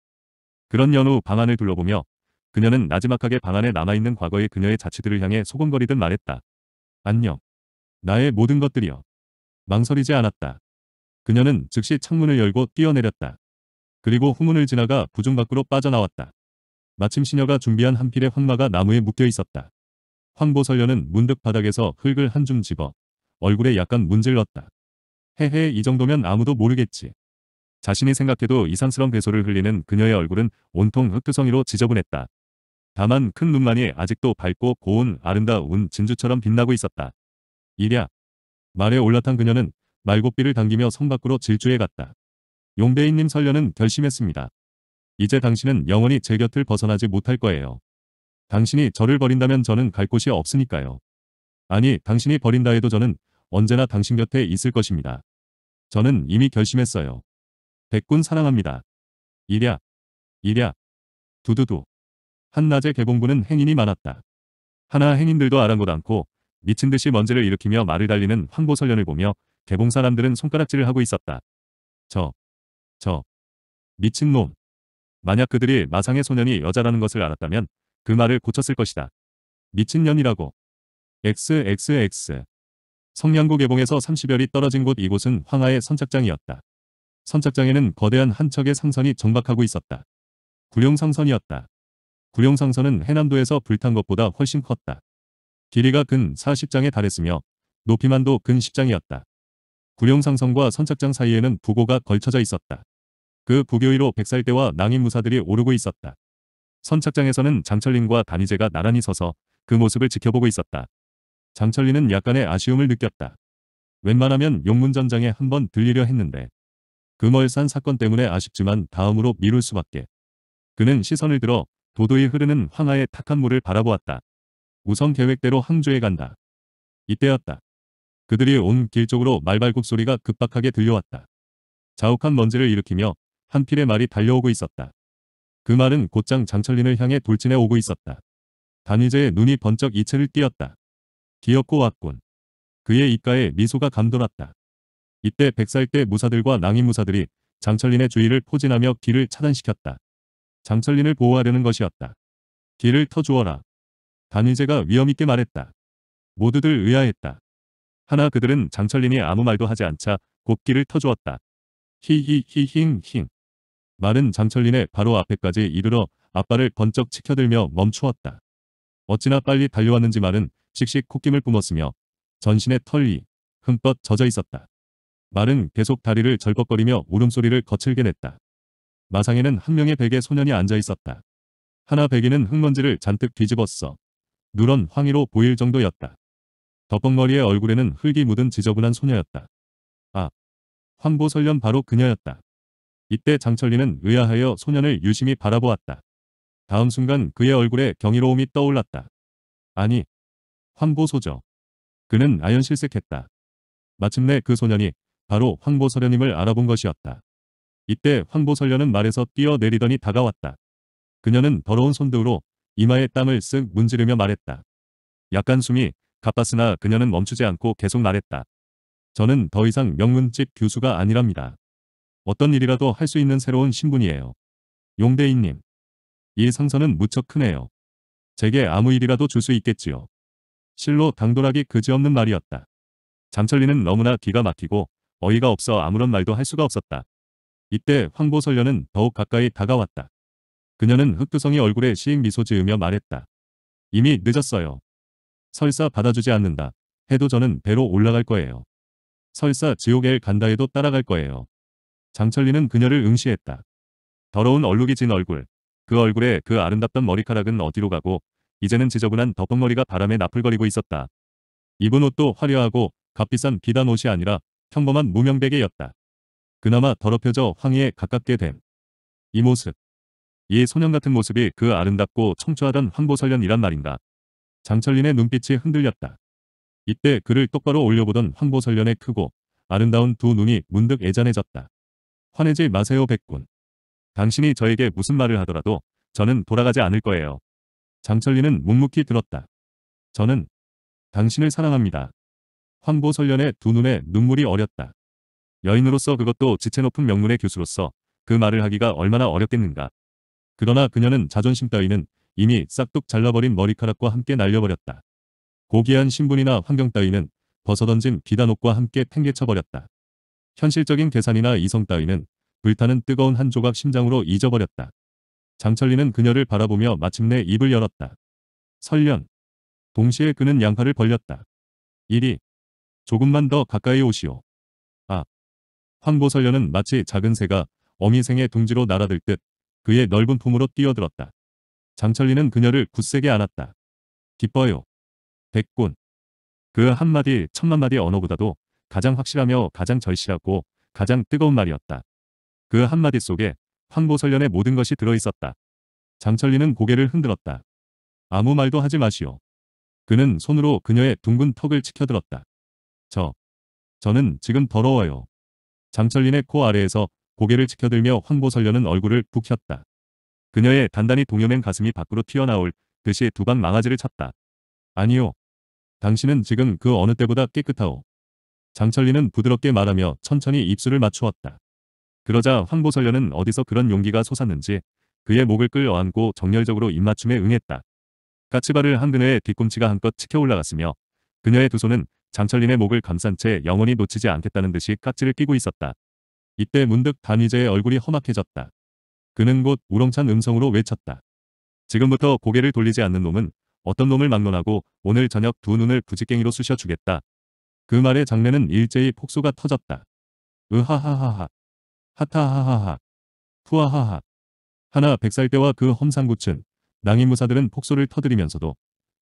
그런 연후 방안을 둘러보며 그녀는 나지막하게 방안에 남아있는 과거의 그녀의 자취들을 향해 소곤거리듯 말했다. 안녕. 나의 모든 것들이여. 망설이지 않았다. 그녀는 즉시 창문을 열고 뛰어내렸다. 그리고 후문을 지나가 부중 밖으로 빠져나왔다. 마침 시녀가 준비한 한 필의 황마가 나무에 묶여 있었다. 황보설녀는 문득 바닥에서 흙을 한 줌 집어 얼굴에 약간 문질렀다. 헤헤 이 정도면 아무도 모르겠지. 자신이 생각해도 이상스런 배소를 흘리는 그녀의 얼굴은 온통 흑투성이로 지저분했다. 다만 큰 눈만이 아직도 밝고 고운 아름다운 진주처럼 빛나고 있었다. 이랴. 말에 올라탄 그녀는 말고삐를 당기며 성 밖으로 질주해 갔다. 용대인님 설련은 결심했습니다. 이제 당신은 영원히 제 곁을 벗어나지 못할 거예요. 당신이 저를 버린다면 저는 갈 곳이 없으니까요. 아니 당신이 버린다 해도 저는 언제나 당신 곁에 있을 것입니다. 저는 이미 결심했어요. 백군 사랑합니다. 이랴, 이랴, 두두두. 한낮에 개봉부는 행인이 많았다. 하나 행인들도 아랑곳 않고 미친 듯이 먼지를 일으키며 말을 달리는 황보설련을 보며 개봉 사람들은 손가락질을 하고 있었다. 저, 저, 미친놈. 만약 그들이 마상의 소년이 여자라는 것을 알았다면 그 말을 고쳤을 것이다. 미친년이라고. XXX 성량고 개봉에서 3 0열이 떨어진 곳 이곳은 황하의 선착장이었다. 선착장에는 거대한 한 척의 상선이 정박하고 있었다. 구룡상선이었다. 구룡상선은 해남도에서 불탄 것보다 훨씬 컸다. 길이가 근 40장에 달했으며 높이만도 근 10장이었다. 구룡상선과 선착장 사이에는 부고가 걸쳐져 있었다. 그 부교위로 백살대와 낭인무사들이 오르고 있었다. 선착장에서는 장철림과 단희제가 나란히 서서 그 모습을 지켜보고 있었다. 장철리는 약간의 아쉬움을 느꼈다. 웬만하면 용문전장에 한번 들리려 했는데 그멀산 사건 때문에 아쉽지만 다음으로 미룰 수밖에. 그는 시선을 들어 도도히 흐르는 황하의 탁한 물을 바라보았다. 우선 계획대로 항주에 간다. 이때였다. 그들이 온길 쪽으로 말발굽 소리가 급박하게 들려왔다. 자욱한 먼지를 일으키며 한 필의 말이 달려오고 있었다. 그 말은 곧장 장철린을 향해 돌진해 오고 있었다. 단위제의 눈이 번쩍 이체를 띄었다. 귀엽고 왔군 그의 입가에 미소가 감돌았다. 이때 백살때 무사들과 낭인무사들이 장철린의 주의를 포진하며 길을 차단시켰다. 장철린을 보호하려는 것이었다. 길을 터주어라. 단위제가 위험있게 말했다. 모두들 의아했다. 하나 그들은 장철린이 아무 말도 하지 않자 곧길을 터주었다. 히히히힝힝. 말은 장철린의 바로 앞에까지 이르러 아빠를 번쩍 치켜들며 멈추었다. 어찌나 빨리 달려왔는지 말은 씩씩 콧김을 뿜었으며 전신에 털이 흠뻑 젖어 있었다. 말은 계속 다리를 절벅거리며 울음소리를 거칠게 냈다. 마상에는 한 명의 베개 소년이 앉아 있었다. 하나 베개는 흙먼지를 잔뜩 뒤집었어. 누런 황의로 보일 정도였다. 덮벅머리의 얼굴에는 흙이 묻은 지저분한 소녀였다. 아, 황보 설련 바로 그녀였다. 이때 장철리는 의아하여 소년을 유심히 바라보았다. 다음 순간 그의 얼굴에 경이로움이 떠올랐다. 아니, 황보소죠. 그는 아연 실색했다. 마침내 그 소년이 바로 황보설련임을 알아본 것이었다. 이때 황보설련은 말에서 뛰어내리더니 다가왔다. 그녀는 더러운 손등으로 이마에 땀을 쓱 문지르며 말했다. 약간 숨이 가빴으나 그녀는 멈추지 않고 계속 말했다. 저는 더 이상 명문집 교수가 아니랍니다. 어떤 일이라도 할 수 있는 새로운 신분이에요. 용대인님. 이상서는 무척 크네요. 제게 아무 일이라도 줄 수 있겠지요. 실로 당돌하기 그지없는 말이었다. 잠철리는 너무나 기가 막히고 어이가 없어 아무런 말도 할 수가 없었다. 이때 황보설련은 더욱 가까이 다가왔다. 그녀는 흑두성이 얼굴에 시익 미소 지으며 말했다. 이미 늦었어요. 설사 받아주지 않는다. 해도 저는 배로 올라갈 거예요. 설사 지옥에 간다 해도 따라갈 거예요. 장철리는 그녀를 응시했다. 더러운 얼룩이 진 얼굴. 그 얼굴에 그 아름답던 머리카락은 어디로 가고 이제는 지저분한 덮밥머리가 바람에 나풀거리고 있었다. 입은 옷도 화려하고 값비싼 비단 옷이 아니라 평범한 무명백개였다 그나마 더럽혀져 황희에 가깝게 됨. 이 모습. 이 소년 같은 모습이 그 아름답고 청초하던 황보설련이란 말인가. 장철린의 눈빛이 흔들렸다. 이때 그를 똑바로 올려보던 황보설련의 크고 아름다운 두 눈이 문득 애잔해졌다. 화내지 마세요 백군. 당신이 저에게 무슨 말을 하더라도 저는 돌아가지 않을 거예요. 장철리는 묵묵히 들었다. 저는 당신을 사랑합니다. 황보 설련의 두 눈에 눈물이 어렸다. 여인으로서 그것도 지체 높은 명문의 교수로서 그 말을 하기가 얼마나 어렵겠는가. 그러나 그녀는 자존심 따위는 이미 싹둑 잘라버린 머리카락과 함께 날려버렸다. 고귀한 신분이나 환경 따위는 벗어던진 비단옷과 함께 팽개쳐버렸다. 현실적인 계산이나 이성 따위는 불타는 뜨거운 한 조각 심장으로 잊어버렸다. 장철리는 그녀를 바라보며 마침내 입을 열었다. 설련. 동시에 그는 양팔을 벌렸다. 이리. 조금만 더 가까이 오시오. 아. 황보설련은 마치 작은 새가 어미생의 둥지로 날아들 듯 그의 넓은 품으로 뛰어들었다. 장철리는 그녀를 굳세게 안았다. 기뻐요. 백군. 그 한마디 천만마디 언어보다도 가장 확실하며 가장 절실하고 가장 뜨거운 말이었다. 그 한마디 속에 황보설련의 모든 것이 들어있었다. 장철리는 고개를 흔들었다. 아무 말도 하지 마시오. 그는 손으로 그녀의 둥근 턱을 치켜들었다. 저, 저는 지금 더러워요. 장철린의 코 아래에서 고개를 치켜들며 황보설련은 얼굴을 북혔다. 그녀의 단단히 동여맨 가슴이 밖으로 튀어나올 듯이 두 방 망아지를 찼다. 아니요. 당신은 지금 그 어느 때보다 깨끗하오. 장철리은 부드럽게 말하며 천천히 입술을 맞추었다. 그러자 황보설련은 어디서 그런 용기가 솟았는지 그의 목을 끌어안고 정열적으로 입맞춤에 응했다. 까치발을 한 그녀의 뒤꿈치가 한껏 치켜 올라갔으며 그녀의 두 손은 장철림의 목을 감싼 채 영원히 놓치지 않겠다는 듯이 깍지를 끼고 있었다. 이때 문득 단위제의 얼굴이 험악해졌다. 그는 곧 우렁찬 음성으로 외쳤다. 지금부터 고개를 돌리지 않는 놈은 어떤 놈을 막론하고 오늘 저녁 두 눈을 부지깽이로 쑤셔주겠다. 그 말의 장면은 일제히 폭소가 터졌다. 으하하하하. 하타하하하. 후아하하. 하나 백살대와 그 험상궂은 낭인무사들은 폭소를 터뜨리면서도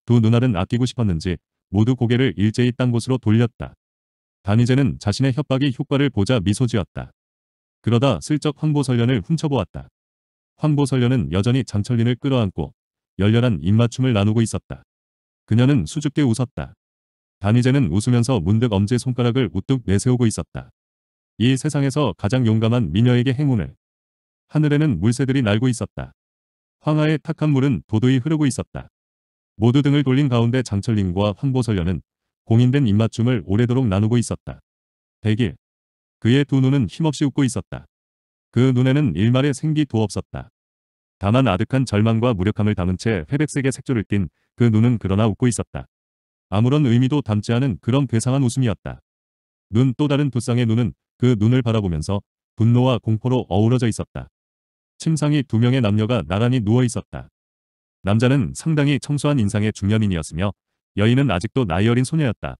두 눈알은 아끼고 싶었는지 모두 고개를 일제히 딴 곳으로 돌렸다. 단위제는 자신의 협박이 효과를 보자 미소 지었다. 그러다 슬쩍 황보설련을 훔쳐보았다. 황보설련은 여전히 장철린을 끌어안고 열렬한 입맞춤을 나누고 있었다. 그녀는 수줍게 웃었다. 단위제는 웃으면서 문득 엄지 손가락을 우뚝 내세우고 있었다. 이 세상에서 가장 용감한 미녀에게 행운을. 하늘에는 물새들이 날고 있었다. 황하의 탁한 물은 도도히 흐르고 있었다. 모두 등을 돌린 가운데 장철림과 황보설련은 공인된 입맞춤을 오래도록 나누고 있었다. 1 0일 그의 두 눈은 힘없이 웃고 있었다. 그 눈에는 일말의 생기도 없었다. 다만 아득한 절망과 무력함을 담은 채 회백색의 색조를 띤 그 눈은 그러나 웃고 있었다. 아무런 의미도 담지 않은 그런 괴상한 웃음이었다. 눈또 다른 두쌍의 눈은 그 눈을 바라보면서 분노와 공포로 어우러져 있었다. 침상이 두 명의 남녀가 나란히 누워 있었다. 남자는 상당히 청소한 인상의 중년인이었으며 여인은 아직도 나이 어린 소녀였다.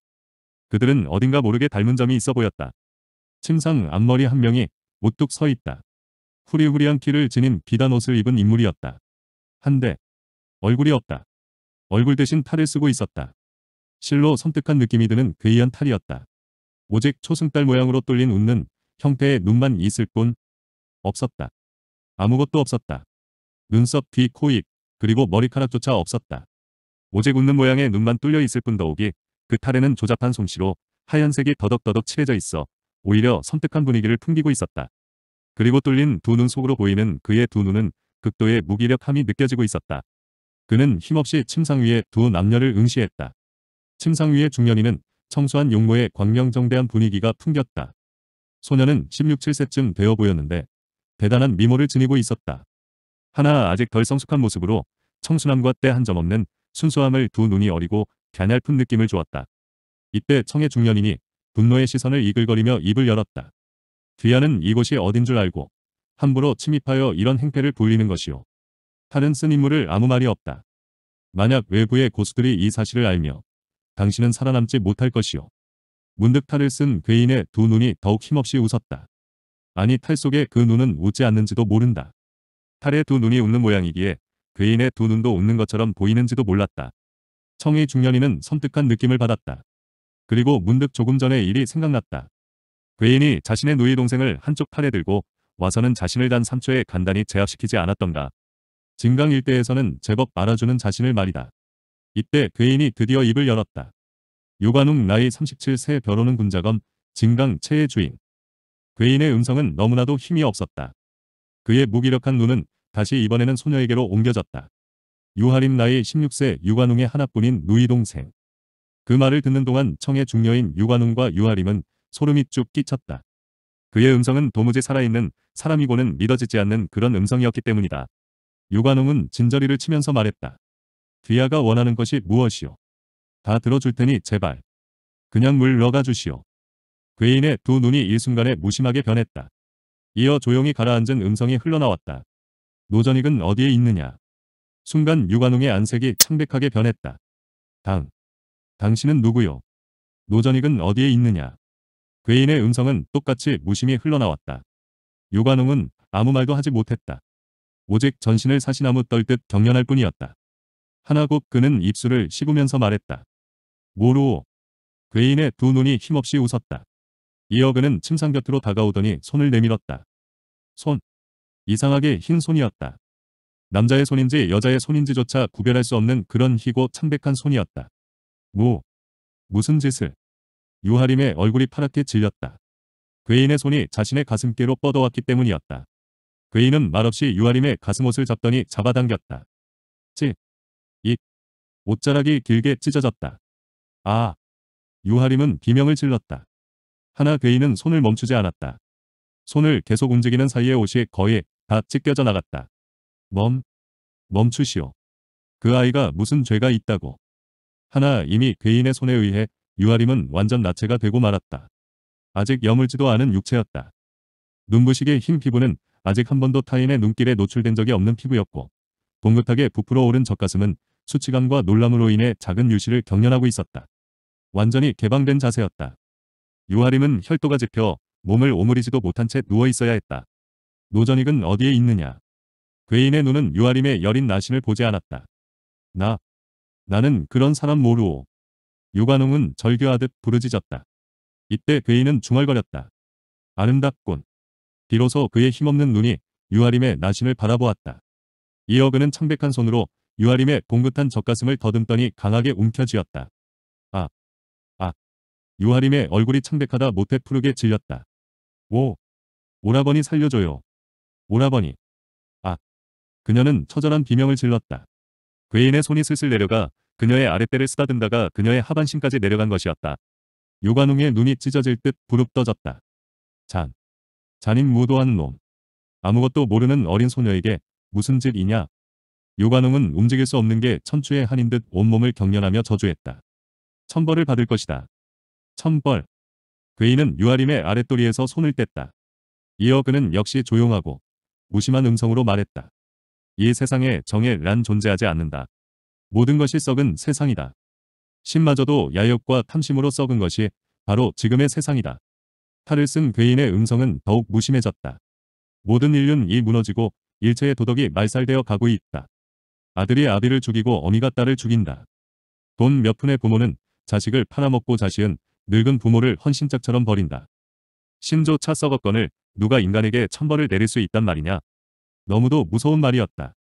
그들은 어딘가 모르게 닮은 점이 있어 보였다. 침상 앞머리 한 명이 우뚝 서 있다. 후리후리한 키를 지닌 비단 옷을 입은 인물이었다. 한데 얼굴이 없다. 얼굴 대신 탈을 쓰고 있었다. 실로 섬뜩한 느낌이 드는 그이한 탈이었다. 오직 초승달 모양으로 뚫린 웃는 형태의 눈만 있을 뿐 없었다. 아무것도 없었다. 눈썹, 귀, 코, 입, 그리고 머리카락조차 없었다. 오직 웃는 모양의 눈만 뚫려 있을 뿐 더욱이 그 탈에는 조잡한 솜씨로 하얀색이 더덕더덕 칠해져 있어 오히려 섬뜩한 분위기를 풍기고 있었다. 그리고 뚫린 두 눈 속으로 보이는 그의 두 눈은 극도의 무기력함이 느껴지고 있었다. 그는 힘없이 침상 위에 두 남녀를 응시했다. 침상 위의 중년이는 청소한 용모에 광명정대한 분위기가 풍겼다. 소녀는 16, 7세쯤 되어 보였는데 대단한 미모를 지니고 있었다. 하나 아직 덜 성숙한 모습으로 청순함과 때 한 점 없는 순수함을 두 눈이 어리고 갸냘픈 느낌을 주었다. 이때 청의 중년인이 분노의 시선을 이글거리며 입을 열었다. 귀하는 이곳이 어딘 줄 알고 함부로 침입하여 이런 행패를 불리는 것이요. 탈은 쓴 인물을 아무 말이 없다. 만약 외부의 고수들이 이 사실을 알며 당신은 살아남지 못할 것이오. 문득 탈을 쓴 괴인의 두 눈이 더욱 힘없이 웃었다. 아니 탈 속에 그 눈은 웃지 않는지도 모른다. 탈의 두 눈이 웃는 모양이기에 괴인의 두 눈도 웃는 것처럼 보이는지도 몰랐다. 청의 중년이는 섬뜩한 느낌을 받았다. 그리고 문득 조금 전에 일이 생각났다. 괴인이 자신의 누이 동생을 한쪽 팔에 들고 와서는 자신을 단 3초에 간단히 제압시키지 않았던가. 진강 일대에서는 제법 알아주는 자신을 말이다. 이때 괴인이 드디어 입을 열었다. 요관웅 나이 37세 벼로는 군자검 진강 최의 주인. 괴인의 음성은 너무나도 힘이 없었다. 그의 무기력한 눈은 다시 이번에는 소녀에게로 옮겨졌다. 유하림 나이 16세 유관웅의 하나뿐인 누이 동생. 그 말을 듣는 동안 청의 중녀인 유관웅과 유하림은 소름이 쭉 끼쳤다. 그의 음성은 도무지 살아있는 사람이고는 믿어지지 않는 그런 음성이었기 때문이다. 유관웅은 진저리를 치면서 말했다. 귀하가 원하는 것이 무엇이오. 다 들어줄 테니 제발. 그냥 물러가 주시오. 괴인의 두 눈이 일순간에 무심하게 변했다. 이어 조용히 가라앉은 음성이 흘러나왔다. 노전익은 어디에 있느냐. 순간 유관웅의 안색이 창백하게 변했다. 당. 당신은 누구요? 노전익은 어디에 있느냐. 괴인의 음성은 똑같이 무심히 흘러나왔다. 유관웅은 아무 말도 하지 못했다. 오직 전신을 사시나무 떨듯 경련할 뿐이었다. 하나곧 그는 입술을 씹으면서 말했다. 모로오 괴인의 두 눈이 힘없이 웃었다. 이어 그는 침상 곁으로 다가오더니 손을 내밀었다. 손. 이상하게 흰 손이었다. 남자의 손인지 여자의 손인지조차 구별할 수 없는 그런 희고 창백한 손이었다. 뭐? 무슨 짓을? 유하림의 얼굴이 파랗게 질렸다. 괴인의 손이 자신의 가슴께로 뻗어왔기 때문이었다. 괴인은 말없이 유하림의 가슴옷을 잡더니 잡아당겼다. 찌. 옷자락이 길게 찢어졌다. 아! 유하림은 비명을 질렀다. 하나 괴인은 손을 멈추지 않았다. 손을 계속 움직이는 사이에 옷이 거의 다 찢겨져 나갔다. 멈, 멈추시오. 그 아이가 무슨 죄가 있다고. 하나 이미 괴인의 손에 의해 유아림은 완전 나체가 되고 말았다. 아직 여물지도 않은 육체였다. 눈부시게 흰 피부는 아직 한 번도 타인의 눈길에 노출된 적이 없는 피부였고 동긋하게 부풀어 오른 젖가슴은 수치감과 놀람으로 인해 작은 유실을 경련하고 있었다. 완전히 개방된 자세였다. 유아림은 혈도가 지혀 몸을 오므리지도 못한 채 누워있어야 했다. 노전익은 어디에 있느냐. 괴인의 눈은 유아림의 여린 나신을 보지 않았다. 나. 나는 그런 사람 모르오. 유관홍은 절규하듯 부르짖었다. 이때 괴인은 중얼거렸다. 아름답군. 비로소 그의 힘없는 눈이 유아림의 나신을 바라보았다. 이어 그는 창백한 손으로 유아림의 봉긋한 젖가슴을 더듬더니 강하게 움켜쥐었다. 아, 아. 유아림의 얼굴이 창백하다 못해 푸르게 질렸다. 오, 오라버니 살려줘요. 오라버니. 아. 그녀는 처절한 비명을 질렀다. 괴인의 손이 슬슬 내려가 그녀의 아랫배를 쓰다듬다가 그녀의 하반신까지 내려간 것이었다. 요관웅의 눈이 찢어질 듯 부릅떠졌다. 잔. 잔인 무도한 놈. 아무것도 모르는 어린 소녀에게 무슨 짓이냐. 요관홍은 움직일 수 없는 게 천추의 한인 듯 온몸을 경련하며 저주했다. 천벌을 받을 것이다. 천벌. 괴인은 유아림의 아랫도리에서 손을 뗐다. 이어 그는 역시 조용하고 무심한 음성으로 말했다. 이 세상에 정의란 존재하지 않는다. 모든 것이 썩은 세상이다. 신마저도 야욕과 탐심으로 썩은 것이 바로 지금의 세상이다. 탈을쓴 괴인의 음성은 더욱 무심해졌다. 모든 인륜이 무너지고 일체의 도덕이 말살되어 가고 있다. 아들이 아비를 죽이고 어미가 딸을 죽인다. 돈 몇 푼의 부모는 자식을 팔아먹고 자시은 늙은 부모를 헌신짝처럼 버린다. 신조 차 썩었건을 누가 인간에게 천벌을 내릴 수 있단 말이냐. 너무도 무서운 말이었다.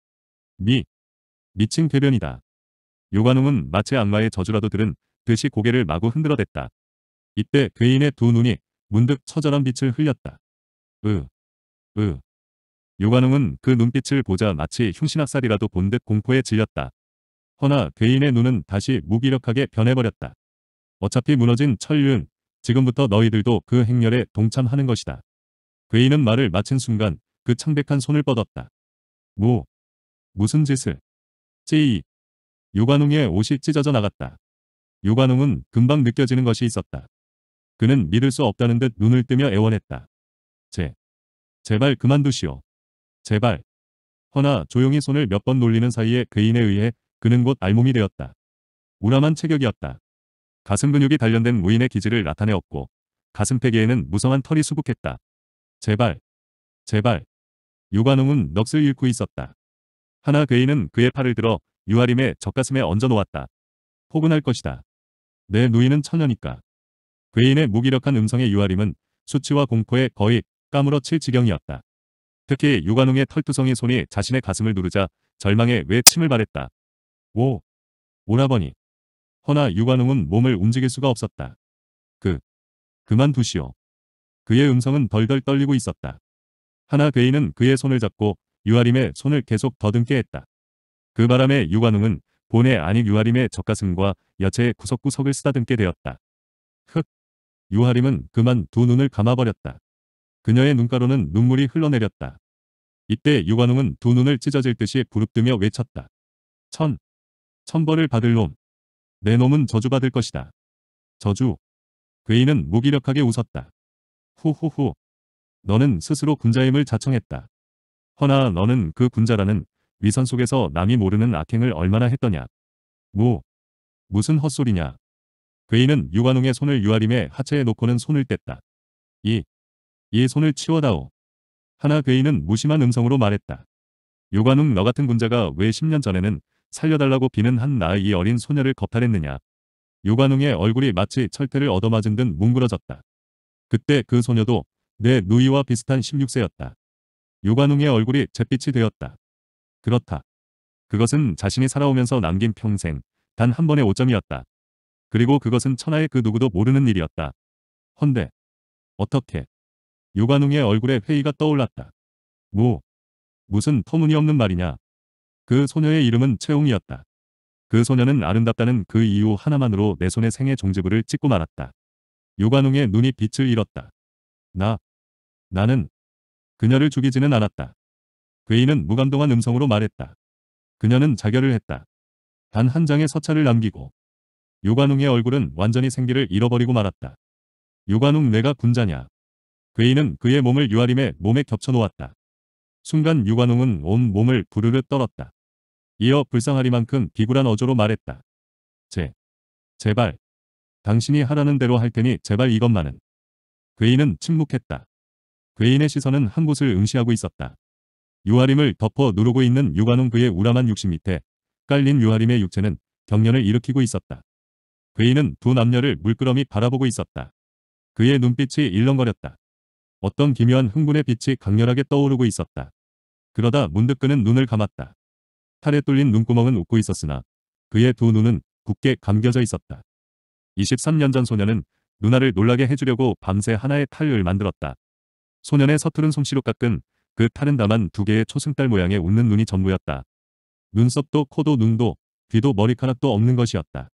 미. 미친 괴변이다. 요관웅은 마치 악마의 저주라도 들은 듯이 고개를 마구 흔들어댔다. 이때 괴인의 두 눈이 문득 처절한 빛을 흘렸다. 으. 으. 요관웅은 그 눈빛을 보자 마치 흉신학살이라도 본 듯 공포에 질렸다. 허나 괴인의 눈은 다시 무기력하게 변해버렸다. 어차피 무너진 철륜 지금부터 너희들도 그 행렬에 동참하는 것이다. 괴인은 말을 마친 순간 그 창백한 손을 뻗었다. 뭐? 무슨 짓을? 찌이. 요관웅의 옷이 찢어져 나갔다. 요관웅은 금방 느껴지는 것이 있었다. 그는 믿을 수 없다는 듯 눈을 뜨며 애원했다. 제. 제발 그만두시오. 제발. 허나 조용히 손을 몇 번 놀리는 사이에 그인에 의해 그는 곧 알몸이 되었다. 우람한 체격이었다. 가슴 근육이 단련된 무인의 기질을 나타내었고 가슴팩에는 무성한 털이 수북했다. 제발. 제발. 유관웅은 넋을 잃고 있었다. 하나 괴인은 그의 팔을 들어 유아림의 젖가슴에 얹어 놓았다. 포근할 것이다. 내 누이는 천녀니까 괴인의 무기력한 음성의 유아림은 수치와 공포에 거의 까무러칠 지경이었다. 특히 유관웅의 털투성이 손이 자신의 가슴을 누르자 절망에 외 침을 바랬다. 오! 오라버니. 허나 유관웅은 몸을 움직일 수가 없었다. 그. 그만두시오. 그의 음성은 덜덜 떨리고 있었다. 하나 괴인은 그의 손을 잡고 유아림의 손을 계속 더듬게 했다. 그 바람에 유관웅은 본의 아닌 유아림의 젖가슴과 여체의 구석구석을 쓰다듬게 되었다. 흑. 유아림은 그만 두 눈을 감아버렸다. 그녀의 눈가로는 눈물이 흘러내렸다. 이때 유관웅은 두 눈을 찢어질 듯이 부릅뜨며 외쳤다. 천! 천벌을 받을 놈! 내 놈은 저주받을 것이다. 저주! 괴인은 무기력하게 웃었다. 후후후! 너는 스스로 군자임을 자청했다. 허나 너는 그 군자라는 위선 속에서 남이 모르는 악행을 얼마나 했더냐. 뭐? 무슨 헛소리냐. 괴인은 유관웅의 손을 유아림의 하체에 놓고는 손을 뗐다. 이이 손을 치워다오. 하나 괴인은 무심한 음성으로 말했다. 요관웅 너 같은 군자가 왜 10년 전에는 살려달라고 비는 한 나의 이 어린 소녀를 겁탈했느냐. 요관웅의 얼굴이 마치 철퇴를 얻어맞은 듯 뭉그러졌다. 그때 그 소녀도 내 누이와 비슷한 16세였다. 요관웅의 얼굴이 잿빛이 되었다. 그렇다. 그것은 자신이 살아오면서 남긴 평생 단 한 번의 오점이었다. 그리고 그것은 천하의 그 누구도 모르는 일이었다. 헌데 어떻게 요관웅의 얼굴에 회의가 떠올랐다. 뭐? 무슨 터무니없는 말이냐. 그 소녀의 이름은 최홍이었다. 그 소녀는 아름답다는 그 이유 하나만으로 내 손에 생애 종지부를 찍고 말았다. 요관웅의 눈이 빛을 잃었다. 나, 나는 그녀를 죽이지는 않았다. 괴인은 무감동한 음성으로 말했다. 그녀는 자결을 했다. 단 한 장의 서찰을 남기고 요관웅의 얼굴은 완전히 생기를 잃어버리고 말았다. 요관웅 내가 군자냐? 괴인은 그의 몸을 유아림의 몸에 겹쳐놓았다. 순간 유관홍은 온 몸을 부르르 떨었다. 이어 불쌍하리만큼 비굴한 어조로 말했다. 제, 제발. 당신이 하라는 대로 할 테니 제발 이것만은. 괴인은 침묵했다. 괴인의 시선은 한 곳을 응시하고 있었다. 유아림을 덮어 누르고 있는 유관홍 그의 우람한 육신 밑에 깔린 유아림의 육체는 경련을 일으키고 있었다. 괴인은 두 남녀를 물끄러미 바라보고 있었다. 그의 눈빛이 일렁거렸다. 어떤 기묘한 흥분의 빛이 강렬하게 떠오르고 있었다. 그러다 문득 그는 눈을 감았다. 탈에 뚫린 눈구멍은 웃고 있었으나 그의 두 눈은 굳게 감겨져 있었다. 23년 전소년은 누나를 놀라게 해주려고 밤새 하나의 탈을 만들었다. 소년의 서투른 솜씨로 깎은 그 탈은 다만 두 개의 초승달 모양의 웃는 눈이 전부였다. 눈썹도 코도 눈도 귀도 머리카락도 없는 것이었다.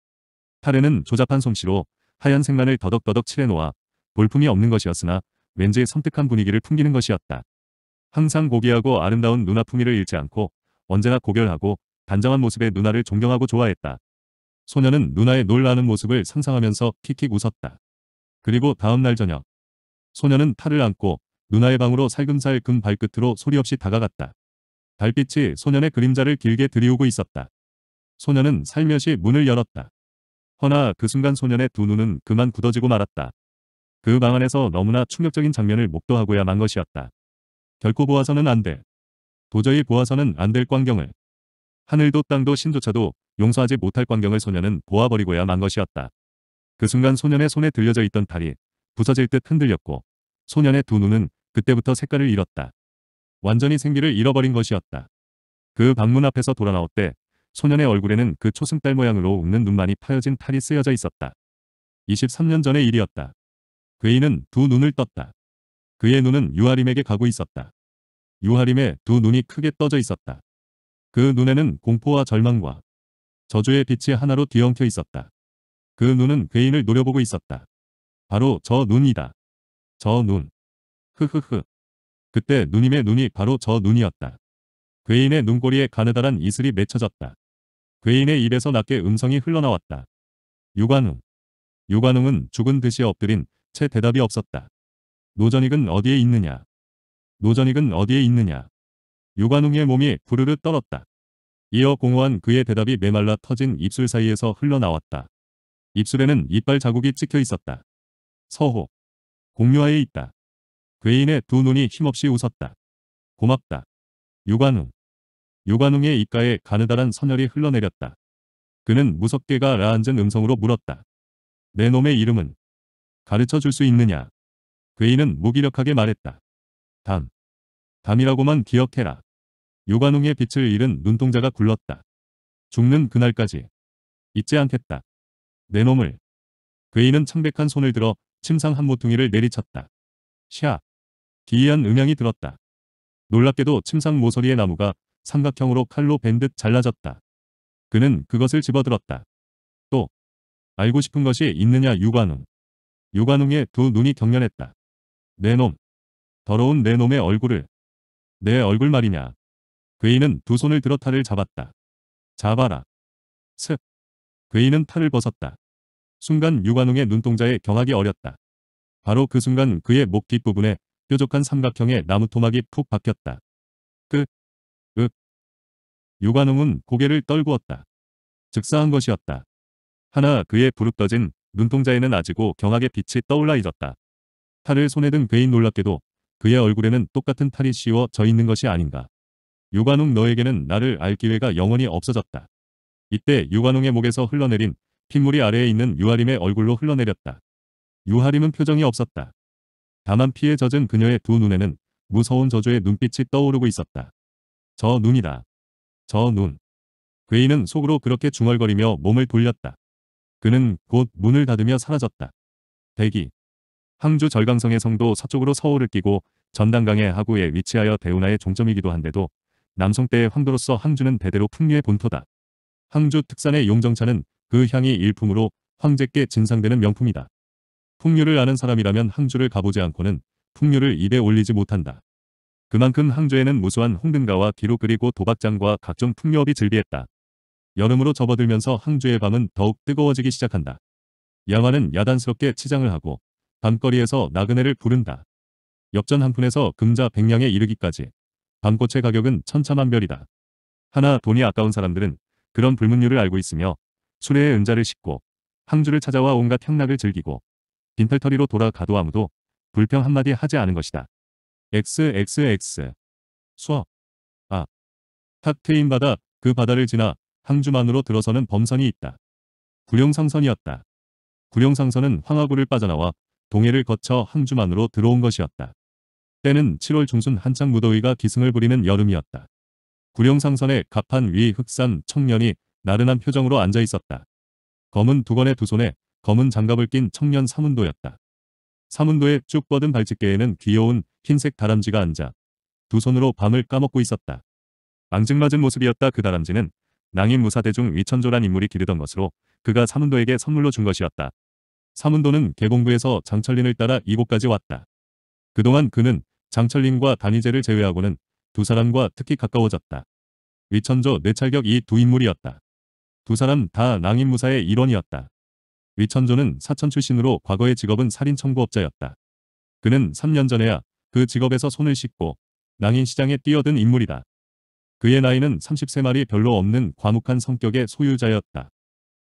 탈에는 조잡한 솜씨로 하얀 색만을 더덕더덕 칠해놓아 볼품이 없는 것이었으나 왠지 섬뜩한 분위기를 풍기는 것이었다. 항상 고귀하고 아름다운 누나 품위를 잃지 않고 언제나 고결하고 단정한 모습의 누나를 존경하고 좋아했다. 소녀는 누나의 놀라는 모습을 상상하면서 킥킥 웃었다. 그리고 다음날 저녁 소녀는 탈을 안고 누나의 방으로 살금살 금 발끝으로 소리 없이 다가갔다. 달빛이 소년의 그림자를 길게 들이우고 있었다. 소년은 살며시 문을 열었다. 허나 그 순간 소년의 두 눈은 그만 굳어지고 말았다. 그방 안에서 너무나 충격적인 장면을 목도하고야 만 것이었다. 결코 보아서는 안 돼. 도저히 보아서는 안 될 광경을. 하늘도 땅도 신조차도 용서하지 못할 광경을 소년은 보아버리고야 만 것이었다. 그 순간 소년의 손에 들려져 있던 다리 부서질 듯 흔들렸고 소년의 두 눈은 그때부터 색깔을 잃었다. 완전히 생기를 잃어버린 것이었다. 그 방문 앞에서 돌아나올 때 소년의 얼굴에는 그 초승달 모양으로 웃는 눈만이 파여진 탈이 쓰여져 있었다. 23년 전의 일이었다. 괴인은 두 눈을 떴다. 그의 눈은 유아림에게 가고 있었다. 유아림의두 눈이 크게 떠져 있었다. 그 눈에는 공포와 절망과 저주의 빛이 하나로 뒤엉켜 있었다. 그 눈은 괴인을 노려보고 있었다. 바로 저 눈이다. 저 눈. 흐흐흐. 그때 누님의 눈이 바로 저 눈이었다. 괴인의 눈꼬리에 가느다란 이슬이 맺혀졌다. 괴인의 입에서 낮게 음성이 흘러나왔다. 유관웅. 유관웅은 죽은 듯이 엎드린 채 대답이 없었다. 노전익은 어디에 있느냐. 노전익은 어디에 있느냐. 유관웅의 몸이 부르르 떨었다. 이어 공허한 그의 대답이 메말라 터진 입술 사이에서 흘러나왔다. 입술에는 이빨 자국이 찍혀 있었다. 서호. 공유하에 있다. 괴인의 두 눈이 힘없이 웃었다. 고맙다. 유관웅. 유관웅의 입가에 가느다란 선혈이 흘러내렸다. 그는 무섭게가 라앉은 음성으로 물었다. 내 놈의 이름은 가르쳐 줄 수 있느냐. 괴인은 무기력하게 말했다. 담. 담이라고만 기억해라. 요관웅의 빛을 잃은 눈동자가 굴렀다. 죽는 그날까지. 잊지 않겠다. 내 놈을. 괴인은 창백한 손을 들어 침상 한 모퉁이를 내리쳤다. 샤. 기이한 음향이 들었다. 놀랍게도 침상 모서리의 나무가 삼각형으로 칼로 밴듯 잘라졌다. 그는 그것을 집어들었다. 또 알고 싶은 것이 있느냐 유관웅. 유관웅의 두 눈이 경련했다. 내놈. 더러운 내놈의 얼굴을. 내 얼굴 말이냐. 괴인은 두 손을 들어 탈을 잡았다. 잡아라. 슥. 괴인은 탈을 벗었다. 순간 유관웅의 눈동자에 경악이 어렸다. 바로 그 순간 그의 목 뒷부분에 뾰족한 삼각형의 나무 토막이 푹 박혔다. 끄. 윽. 유관웅은 고개를 떨구었다. 즉사한 것이었다. 하나 그의 부릅떠진 눈동자에는 아지고 경악의 빛이 떠올라 잊었다. 탈을 손에 든 괴인 놀랍게도 그의 얼굴에는 똑같은 탈이 씌워 져 있는 것이 아닌가. 유관웅 너에게는 나를 알 기회가 영원히 없어졌다. 이때 유관웅의 목에서 흘러내린 핏물이 아래에 있는 유아림의 얼굴로 흘러내렸다. 유아림은 표정이 없었다. 다만 피에 젖은 그녀의 두 눈에는 무서운 저주의 눈빛이 떠오르고 있었다. 저 눈이다. 저 눈. 괴인은 속으로 그렇게 중얼거리며 몸을 돌렸다. 그는 곧 문을 닫으며 사라졌다. 대기. 항주 절강성의 성도 서쪽으로 서울을 끼고 전당강의 하구에 위치하여 대운하의 종점이기도 한데도 남성 때의 황도로서 항주는 대대로 풍류의 본토다. 항주 특산의 용정차는 그 향이 일품으로 황제께 진상되는 명품이다. 풍류를 아는 사람이라면 항주를 가보지 않고는 풍류를 입에 올리지 못한다. 그만큼 항주에는 무수한 홍등가와 뒤로 그리고 도박장과 각종 풍류업이 즐비했다. 여름으로 접어들면서 항주의 밤은 더욱 뜨거워지기 시작한다. 양화는 야단스럽게 치장을 하고 밤거리에서 나그네를 부른다. 엽전 한 푼에서 금자 백냥에 이르기까지 밤꽃의 가격은 천차만별이다. 하나 돈이 아까운 사람들은 그런 불문율을 알고 있으며 수레의 은자를 싣고 항주를 찾아와 온갖 향락을 즐기고 빈털터리로 돌아가도 아무도 불평 한마디 하지 않은 것이다. XXX 수어 아. 탁 트인 바다 그 바다를 지나 항주만으로 들어서는 범선이 있다. 구룡상선이었다. 구룡상선은 황하구를 빠져나와 동해를 거쳐 항주만으로 들어온 것이었다. 때는 7월 중순 한창 무더위가 기승을 부리는 여름이었다. 구룡상선의 갑판 위 흑산 청년이 나른한 표정으로 앉아 있었다. 검은 두건의두 손에 검은 장갑을 낀 청년 사문도였다. 사문도의 쭉 뻗은 발짓개에는 귀여운 흰색 다람쥐가 앉아 두 손으로 밤을 까먹고 있었다. 앙증맞은 모습이었다 그 다람쥐는 낭인 무사대중 위천조란 인물이 기르던 것으로 그가 사문도에게 선물로 준 것이었다. 사문도는 개공부에서 장철린을 따라 이곳까지 왔다. 그동안 그는 장철린과 단위제를 제외하고는 두 사람과 특히 가까워졌다. 위천조 내찰격이 두 인물이었다. 두 사람 다 낭인무사의 일원이었다. 위천조는 사천 출신으로 과거의 직업은 살인 청구업자였다. 그는 3년 전에야 그 직업에서 손을 씻고 낭인시장에 뛰어든 인물이다. 그의 나이는 3 0세말이 별로 없는 과묵한 성격의 소유자였다.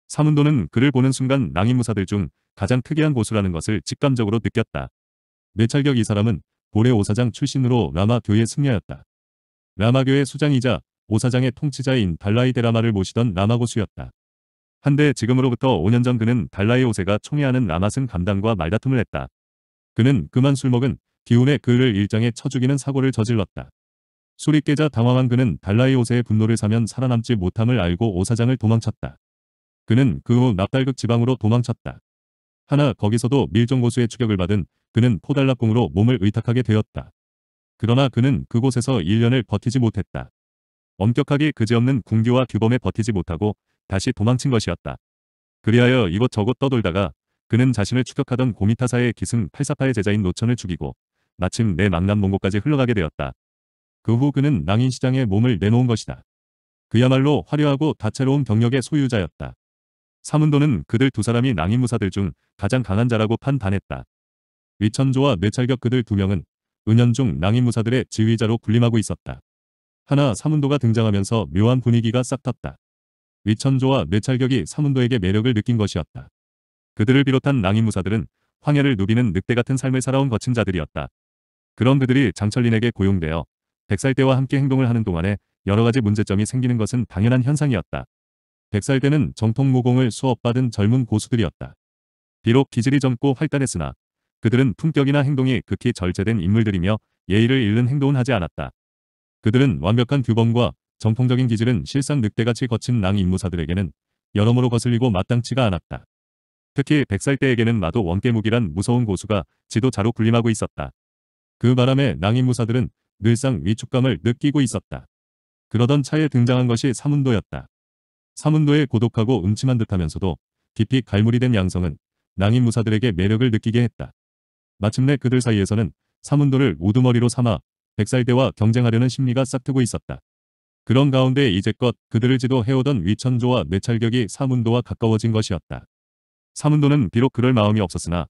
사문도는 그를 보는 순간 낭인무사들 중 가장 특이한 고수라는 것을 직감적으로 느꼈다. 뇌찰격 이 사람은 고래 오사장 출신으로 라마교의 승려였다. 라마교의 수장이자 오사장의 통치자인 달라이 데라마를 모시던 라마고수였다. 한데 지금으로부터 5년 전 그는 달라이 오세가 총애하는 라마승 감당과 말다툼을 했다. 그는 그만 술 먹은 기운에 그를 일장에 쳐 죽이는 사고를 저질렀다. 술이 깨자 당황한 그는 달라의 옷의 분노를 사면 살아남지 못함을 알고 오사장을 도망쳤다. 그는 그 후 납달극 지방으로 도망쳤다. 하나 거기서도 밀정고수의 추격을 받은 그는 포달락궁으로 몸을 의탁하게 되었다. 그러나 그는 그곳에서 1년을 버티지 못했다. 엄격하게 그지없는 궁교와 규범에 버티지 못하고 다시 도망친 것이었다. 그리하여 이곳저곳 떠돌다가 그는 자신을 추격하던 고미타사의 기승 팔사파의 제자인 노천을 죽이고 마침 내 망남 몽고까지 흘러가게 되었다. 그후 그는 낭인시장에 몸을 내놓은 것이다. 그야말로 화려하고 다채로운 경력의 소유자였다. 사문도는 그들 두 사람이 낭인무사들 중 가장 강한 자라고 판단했다. 위천조와 뇌찰격 그들 두 명은 은연중 낭인무사들의 지휘자로 군림하고 있었다. 하나 사문도가 등장하면서 묘한 분위기가 싹텄다 위천조와 뇌찰격이 사문도에게 매력을 느낀 것이었다. 그들을 비롯한 낭인무사들은 황야를 누비는 늑대 같은 삶을 살아온 거친 자들이었다. 그런 그들이 장철린에게 고용되어 백살대와 함께 행동을 하는 동안에 여러 가지 문제점이 생기는 것은 당연한 현상이었다. 백살대는 정통 모공을 수업받은 젊은 고수들이었다. 비록 기질이 젊고 활달했으나 그들은 품격이나 행동이 극히 절제된 인물들이며 예의를 잃는 행동은 하지 않았다. 그들은 완벽한 규범과 정통적인 기질은 실상 늑대같이 거친 낭 임무사들에게는 여러모로 거슬리고 마땅치가 않았다. 특히 백살대에게는 마도 원깨무기란 무서운 고수가 지도자로 군림하고 있었다. 그 바람에 낭인무사들은 늘상 위축감을 느끼고 있었다. 그러던 차에 등장한 것이 사문도였다. 사문도의 고독하고 음침한 듯하면서도 깊이 갈무리 된 양성은 낭인 무사들에게 매력을 느끼게 했다. 마침내 그들 사이에서는 사문도를 우두머리로 삼아 백살대와 경쟁하려는 심리가 싹트고 있었다. 그런 가운데 이제껏 그들을 지도해오던 위천조와 뇌찰격이 사문도와 가까워진 것이었다. 사문도는 비록 그럴 마음이 없었으나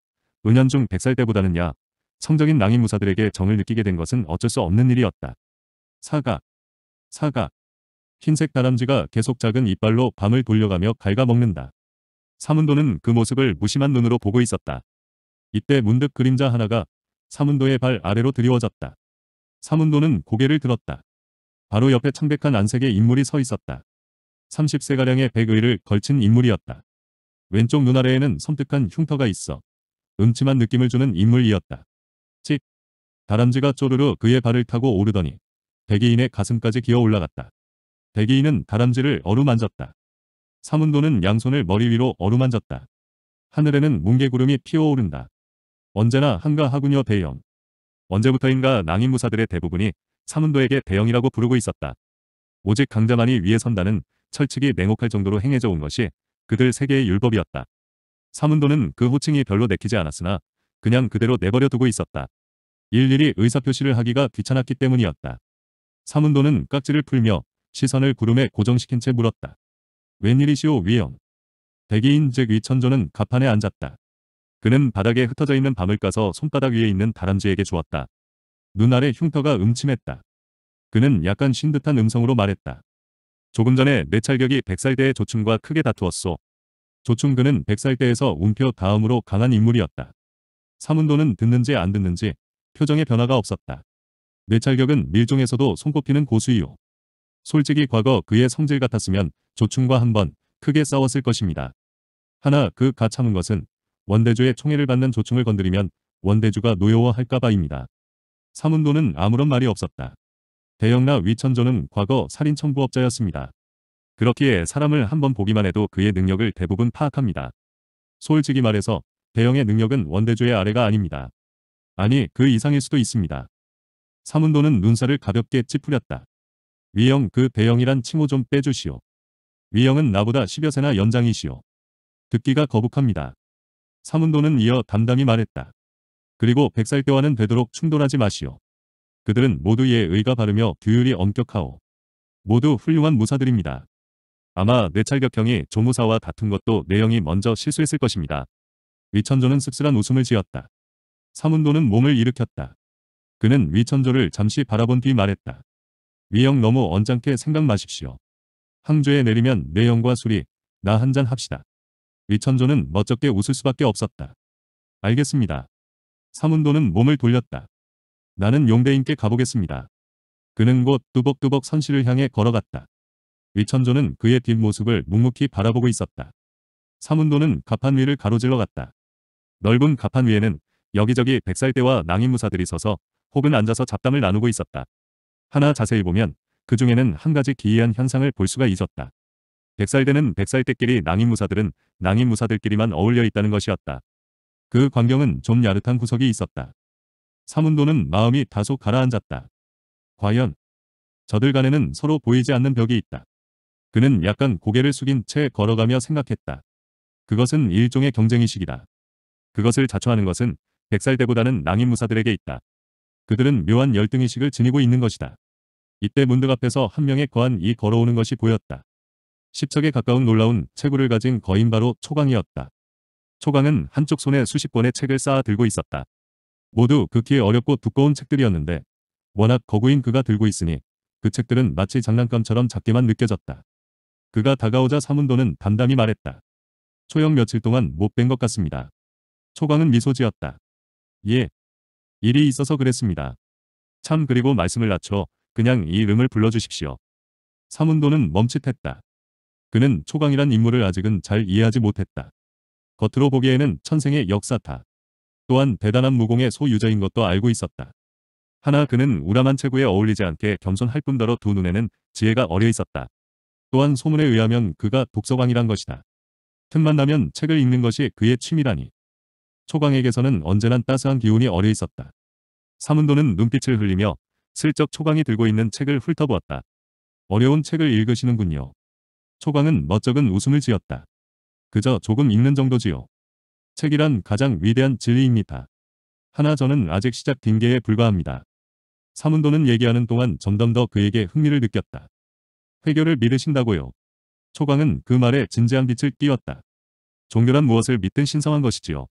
은현중 백살대보다는 야 성적인 낭인무사들에게 정을 느끼게 된 것은 어쩔 수 없는 일이었다. 사각, 사각. 흰색 다람쥐가 계속 작은 이빨로 밤을 돌려가며 갉아먹는다. 사문도는 그 모습을 무심한 눈으로 보고 있었다. 이때 문득 그림자 하나가 사문도의 발 아래로 드리워졌다. 사문도는 고개를 들었다. 바로 옆에 창백한 안색의 인물이 서 있었다. 30세가량의 백의를 걸친 인물이었다. 왼쪽 눈 아래에는 섬뜩한 흉터가 있어 음침한 느낌을 주는 인물이었다. 다람쥐가 쪼르르 그의 발을 타고 오르더니 대기인의 가슴까지 기어 올라갔다. 대기인은 다람쥐를 어루만졌다. 사문도는 양손을 머리 위로 어루만졌다. 하늘에는 뭉게구름이 피어오른다. 언제나 한가하군요 대영. 언제부터인가 낭인무사들의 대부분이 사문도에게 대영이라고 부르고 있었다. 오직 강자만이 위에 선다는 철칙이 냉혹할 정도로 행해져 온 것이 그들 세계의 율법이었다. 사문도는 그 호칭이 별로 내키지 않았으나 그냥 그대로 내버려 두고 있었다. 일일이 의사표시를 하기가 귀찮았기 때문이었다. 사문도는 깍지를 풀며 시선을 구름에 고정시킨 채 물었다. 웬일이시오 위영. 대기인 즉 위천조는 갑판에 앉았다. 그는 바닥에 흩어져 있는 밤을 까서 손바닥 위에 있는 다람쥐에게 주었다. 눈 아래 흉터가 음침했다. 그는 약간 쉰 듯한 음성으로 말했다. 조금 전에 내 찰격이 백살대의 조충과 크게 다투었소. 조충그는 백살대에서 운표 다음으로 강한 인물이었다. 사문도는 듣는지 안 듣는지 표정에 변화가 없었다. 내찰격은 밀종에서도 손꼽히는 고수이요. 솔직히 과거 그의 성질 같았으면 조충과 한번 크게 싸웠을 것입니다. 하나 그 가참은 것은 원대주의 총애를 받는 조충을 건드리면 원대주가 노여워할까봐입니다. 사문도는 아무런 말이 없었다. 대영나 위천조는 과거 살인청부업자였습니다. 그렇기에 사람을 한번 보기만 해도 그의 능력을 대부분 파악합니다. 솔직히 말해서 대영의 능력은 원대주의 아래가 아닙니다. 아니 그 이상일 수도 있습니다. 사문도는 눈살을 가볍게 찌푸렸다. 위영 그 배영이란 칭호 좀 빼주시오. 위영은 나보다 10여 세나 연장이시오. 듣기가 거북합니다. 사문도는 이어 담담히 말했다. 그리고 백살 때와는 되도록 충돌하지 마시오. 그들은 모두의 의가 바르며 규율이 엄격하오. 모두 훌륭한 무사들입니다. 아마 내찰격형이 조무사와 다툰 것도 내영이 먼저 실수했을 것입니다. 위천조는 씁쓸한 웃음을 지었다. 사문도는 몸을 일으켰다. 그는 위천조를 잠시 바라본 뒤 말했다. 위영 너무 언짢게 생각 마십시오. 항조에 내리면 내영과 술이 나 한잔 합시다. 위천조는 멋쩍게 웃을 수밖에 없었다. 알겠습니다. 사문도는 몸을 돌렸다. 나는 용대인께 가보겠습니다. 그는 곧 뚜벅뚜벅 선실을 향해 걸어갔다. 위천조는 그의 뒷모습을 묵묵히 바라보고 있었다. 사문도는 갑판 위를 가로질러 갔다. 넓은 갑판 위에는 여기저기 백살대와 낭인무사들이 서서 혹은 앉아서 잡담을 나누고 있었다. 하나 자세히 보면 그 중에는 한 가지 기이한 현상을 볼 수가 있었다. 백살대는 백살대끼리 낭인무사들은 낭인무사들끼리만 어울려 있다는 것이었다. 그 광경은 좀 야릇한 구석이 있었다. 사문도는 마음이 다소 가라앉았다. 과연 저들 간에는 서로 보이지 않는 벽이 있다. 그는 약간 고개를 숙인 채 걸어가며 생각했다. 그것은 일종의 경쟁의식이다. 그것을 자초하는 것은 백살대보다는 낭인무사들에게 있다. 그들은 묘한 열등의식을 지니고 있는 것이다. 이때 문득 앞에서 한 명의 거한 이 걸어오는 것이 보였다. 1 0척에 가까운 놀라운 체구를 가진 거인 바로 초강이었다. 초강은 한쪽 손에 수십 권의 책을 쌓아 들고 있었다. 모두 극히 그 어렵고 두꺼운 책들이었는데 워낙 거구인 그가 들고 있으니 그 책들은 마치 장난감처럼 작게만 느껴졌다. 그가 다가오자 사문도는 담담히 말했다. 초영 며칠 동안 못 뵌 것 같습니다. 초강은 미소 지었다. 예. 일이 있어서 그랬습니다. 참 그리고 말씀을 낮춰 그냥 이 이름을 불러주십시오. 사문도는 멈칫했다. 그는 초강이란 인물을 아직은 잘 이해하지 못했다. 겉으로 보기에는 천생의 역사타. 또한 대단한 무공의 소유자인 것도 알고 있었다. 하나 그는 우람한 체구에 어울리지 않게 겸손할 뿐더러 두 눈에는 지혜가 어려 있었다. 또한 소문에 의하면 그가 독서광이란 것이다. 틈만 나면 책을 읽는 것이 그의 취미라니. 초광에게서는 언제나 따스한 기운이 어려 있었다. 사문도는 눈빛을 흘리며 슬쩍 초광이 들고 있는 책을 훑어보았다. 어려운 책을 읽으시는군요. 초광은 멋쩍은 웃음을 지었다. 그저 조금 읽는 정도지요. 책이란 가장 위대한 진리입니다. 하나 저는 아직 시작 단계에 불과합니다. 사문도는 얘기하는 동안 점점 더 그에게 흥미를 느꼈다. 회교를 믿으신다고요. 초광은 그 말에 진지한 빛을 띄웠다. 종교란 무엇을 믿든 신성한 것이지요.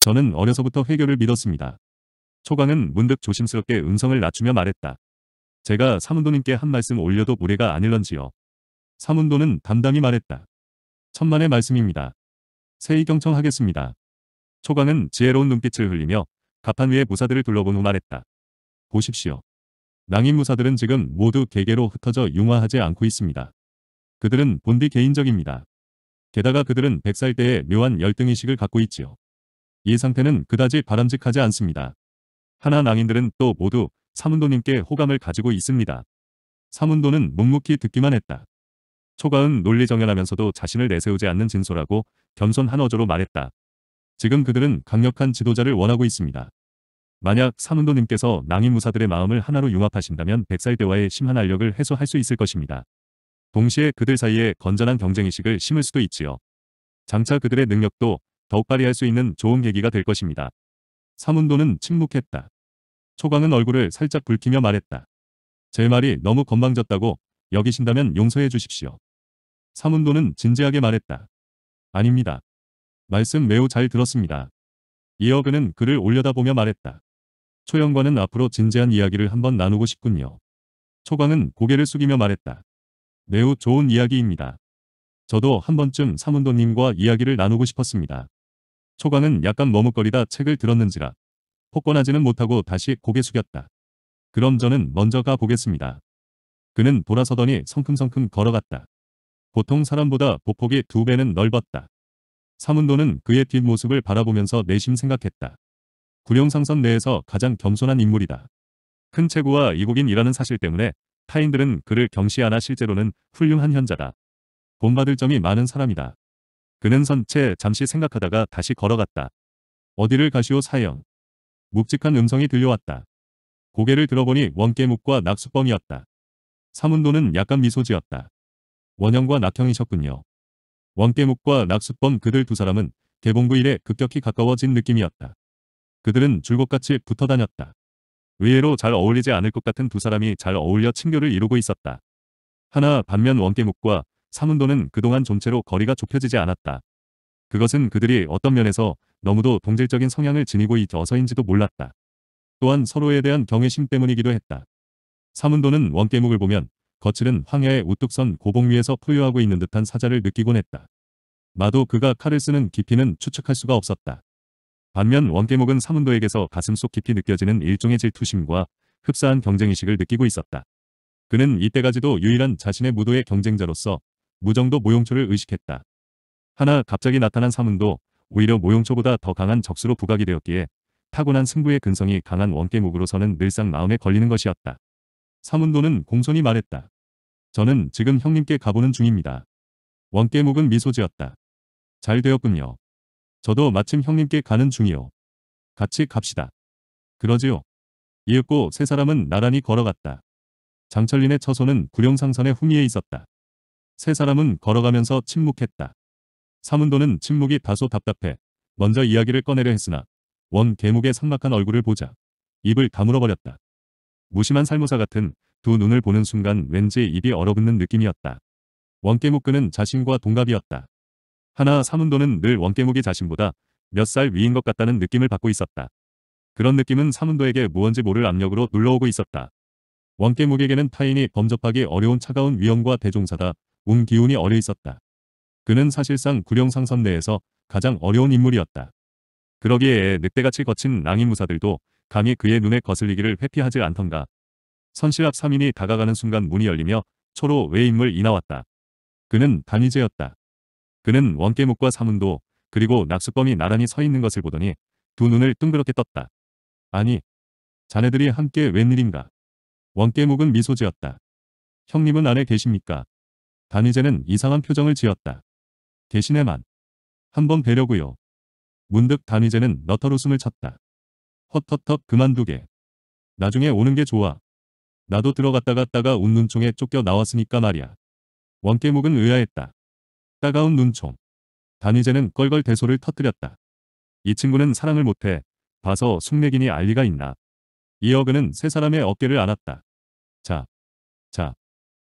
저는 어려서부터 회교를 믿었습니다. 초강은 문득 조심스럽게 음성을 낮추며 말했다. 제가 사문도님께 한 말씀 올려도 무례가 아닐런지요. 사문도는 담담히 말했다. 천만의 말씀입니다. 세이 경청하겠습니다. 초강은 지혜로운 눈빛을 흘리며 갑판 위에 무사들을 둘러본 후 말했다. 보십시오. 낭인 무사들은 지금 모두 개개로 흩어져 융화하지 않고 있습니다. 그들은 본디 개인적입니다. 게다가 그들은 백살 때의 묘한 열등의식을 갖고 있지요. 이 상태는 그다지 바람직하지 않습니다. 하나 낭인들은 또 모두 사문도님께 호감을 가지고 있습니다. 사문도는 묵묵히 듣기만 했다. 초가은 논리정연하면서도 자신을 내세우지 않는 진솔하고 겸손한 어조로 말했다. 지금 그들은 강력한 지도자를 원하고 있습니다. 만약 사문도님께서 낭인무사들의 마음을 하나로 융합하신다면 백살대와의 심한 알력을 해소할 수 있을 것입니다. 동시에 그들 사이에 건전한 경쟁의식을 심을 수도 있지요. 장차 그들의 능력도 더욱 발휘할 수 있는 좋은 계기가 될 것입니다. 사문도는 침묵했다. 초광은 얼굴을 살짝 붉히며 말했다. 제 말이 너무 건방졌다고 여기신다면 용서해 주십시오. 사문도는 진지하게 말했다. 아닙니다. 말씀 매우 잘 들었습니다. 이어 그는 그를 올려다보며 말했다. 초영과는 앞으로 진지한 이야기를 한번 나누고 싶군요. 초광은 고개를 숙이며 말했다. 매우 좋은 이야기입니다. 저도 한 번쯤 사문도님과 이야기를 나누고 싶었습니다. 초광은 약간 머뭇거리다 책을 들었는지라 폭권하지는 못하고 다시 고개 숙였다. 그럼 저는 먼저 가보겠습니다. 그는 돌아서더니 성큼성큼 걸어갔다. 보통 사람보다 보폭이 두 배는 넓었다. 사문도는 그의 뒷모습을 바라보면서 내심 생각했다. 구룡상선 내에서 가장 겸손한 인물이다. 큰 체구와 이국인이라는 사실 때문에 타인들은 그를 경시하나 실제로는 훌륭한 현자다. 본받을 점이 많은 사람이다. 그는 선체 잠시 생각하다가 다시 걸어갔다. 어디를 가시오 사형. 묵직한 음성이 들려왔다. 고개를 들어보니 원깨묵과 낙수범이었다. 사문도는 약간 미소 지었다. 원형과 낙형이셨군요. 원깨묵과 낙수범 그들 두 사람은 개봉부일에 급격히 가까워진 느낌이었다. 그들은 줄곧같이 붙어 다녔다. 의외로 잘 어울리지 않을 것 같은 두 사람이 잘 어울려 친교를 이루고 있었다. 하나 반면 원깨묵과 사문도는 그동안 존재로 거리가 좁혀지지 않았다. 그것은 그들이 어떤 면에서 너무도 동질적인 성향을 지니고 있어서인지도 몰랐다. 또한 서로에 대한 경외심 때문이기도 했다. 사문도는 원깨목을 보면 거칠은 황야의 우뚝 선 고봉 위에서 포효하고 있는 듯한 사자를 느끼곤 했다. 마도 그가 칼을 쓰는 깊이는 추측할 수가 없었다. 반면 원깨목은 사문도에게서 가슴속 깊이 느껴지는 일종의 질투심과 흡사한 경쟁의식을 느끼고 있었다. 그는 이때까지도 유일한 자신의 무도의 경쟁자로서 무정도 모용초를 의식했다. 하나 갑자기 나타난 사문도 오히려 모용초보다 더 강한 적수로 부각이 되었기에 타고난 승부의 근성이 강한 원깨목으로서는 늘상 마음에 걸리는 것이었다. 사문도는 공손히 말했다. 저는 지금 형님께 가보는 중입니다. 원깨목은 미소 지었다. 잘 되었군요. 저도 마침 형님께 가는 중이요. 같이 갑시다. 그러지요. 이윽고 세 사람은 나란히 걸어갔다. 장철린의 처소는 구룡상선의 후미에 있었다. 세 사람은 걸어가면서 침묵했다. 사문도는 침묵이 다소 답답해 먼저 이야기를 꺼내려 했으나 원계목의 삭막한 얼굴을 보자 입을 다물어버렸다. 무심한 살모사 같은 두 눈을 보는 순간 왠지 입이 얼어붙는 느낌이었다. 원계목그는 자신과 동갑이었다. 하나 사문도는 늘원계목이 자신보다 몇 살 위인 것 같다는 느낌을 받고 있었다. 그런 느낌은 사문도에게 무언지 모를 압력으로 눌러오고 있었다. 원개묵에게는 타인이 범접하기 어려운 차가운 위험과 대종사다 운기운이 어려 있었다. 그는 사실상 구룡상선 내에서 가장 어려운 인물이었다. 그러기에 늑대같이 거친 낭인무사들도 감히 그의 눈에 거슬리기를 회피하지 않던가. 선실앞 3인이 다가가는 순간 문이 열리며 초로 외인물이 나왔다. 그는 단위제였다. 그는 원깨묵과 사문도 그리고 낙수범이 나란히 서 있는 것을 보더니 두 눈을 둥그렇게 떴다. 아니, 자네들이 함께 웬일인가? 원깨묵은 미소 지었다. 형님은 안에 계십니까? 단희재는 이상한 표정을 지었다. 대신에만. 한 번 배려고요 문득 단희재는 너털 웃음을 쳤다. 헛헛헛 그만두게. 나중에 오는 게 좋아. 나도 들어갔다갔다가운 눈총에 쫓겨 나왔으니까 말이야. 원깨묵은 의아했다. 따가운 눈총. 단희재는 껄껄 대소를 터뜨렸다. 이 친구는 사랑을 못해 봐서 숙맥이니 알리가 있나. 이어그는 세 사람의 어깨를 안았다. 자, 자.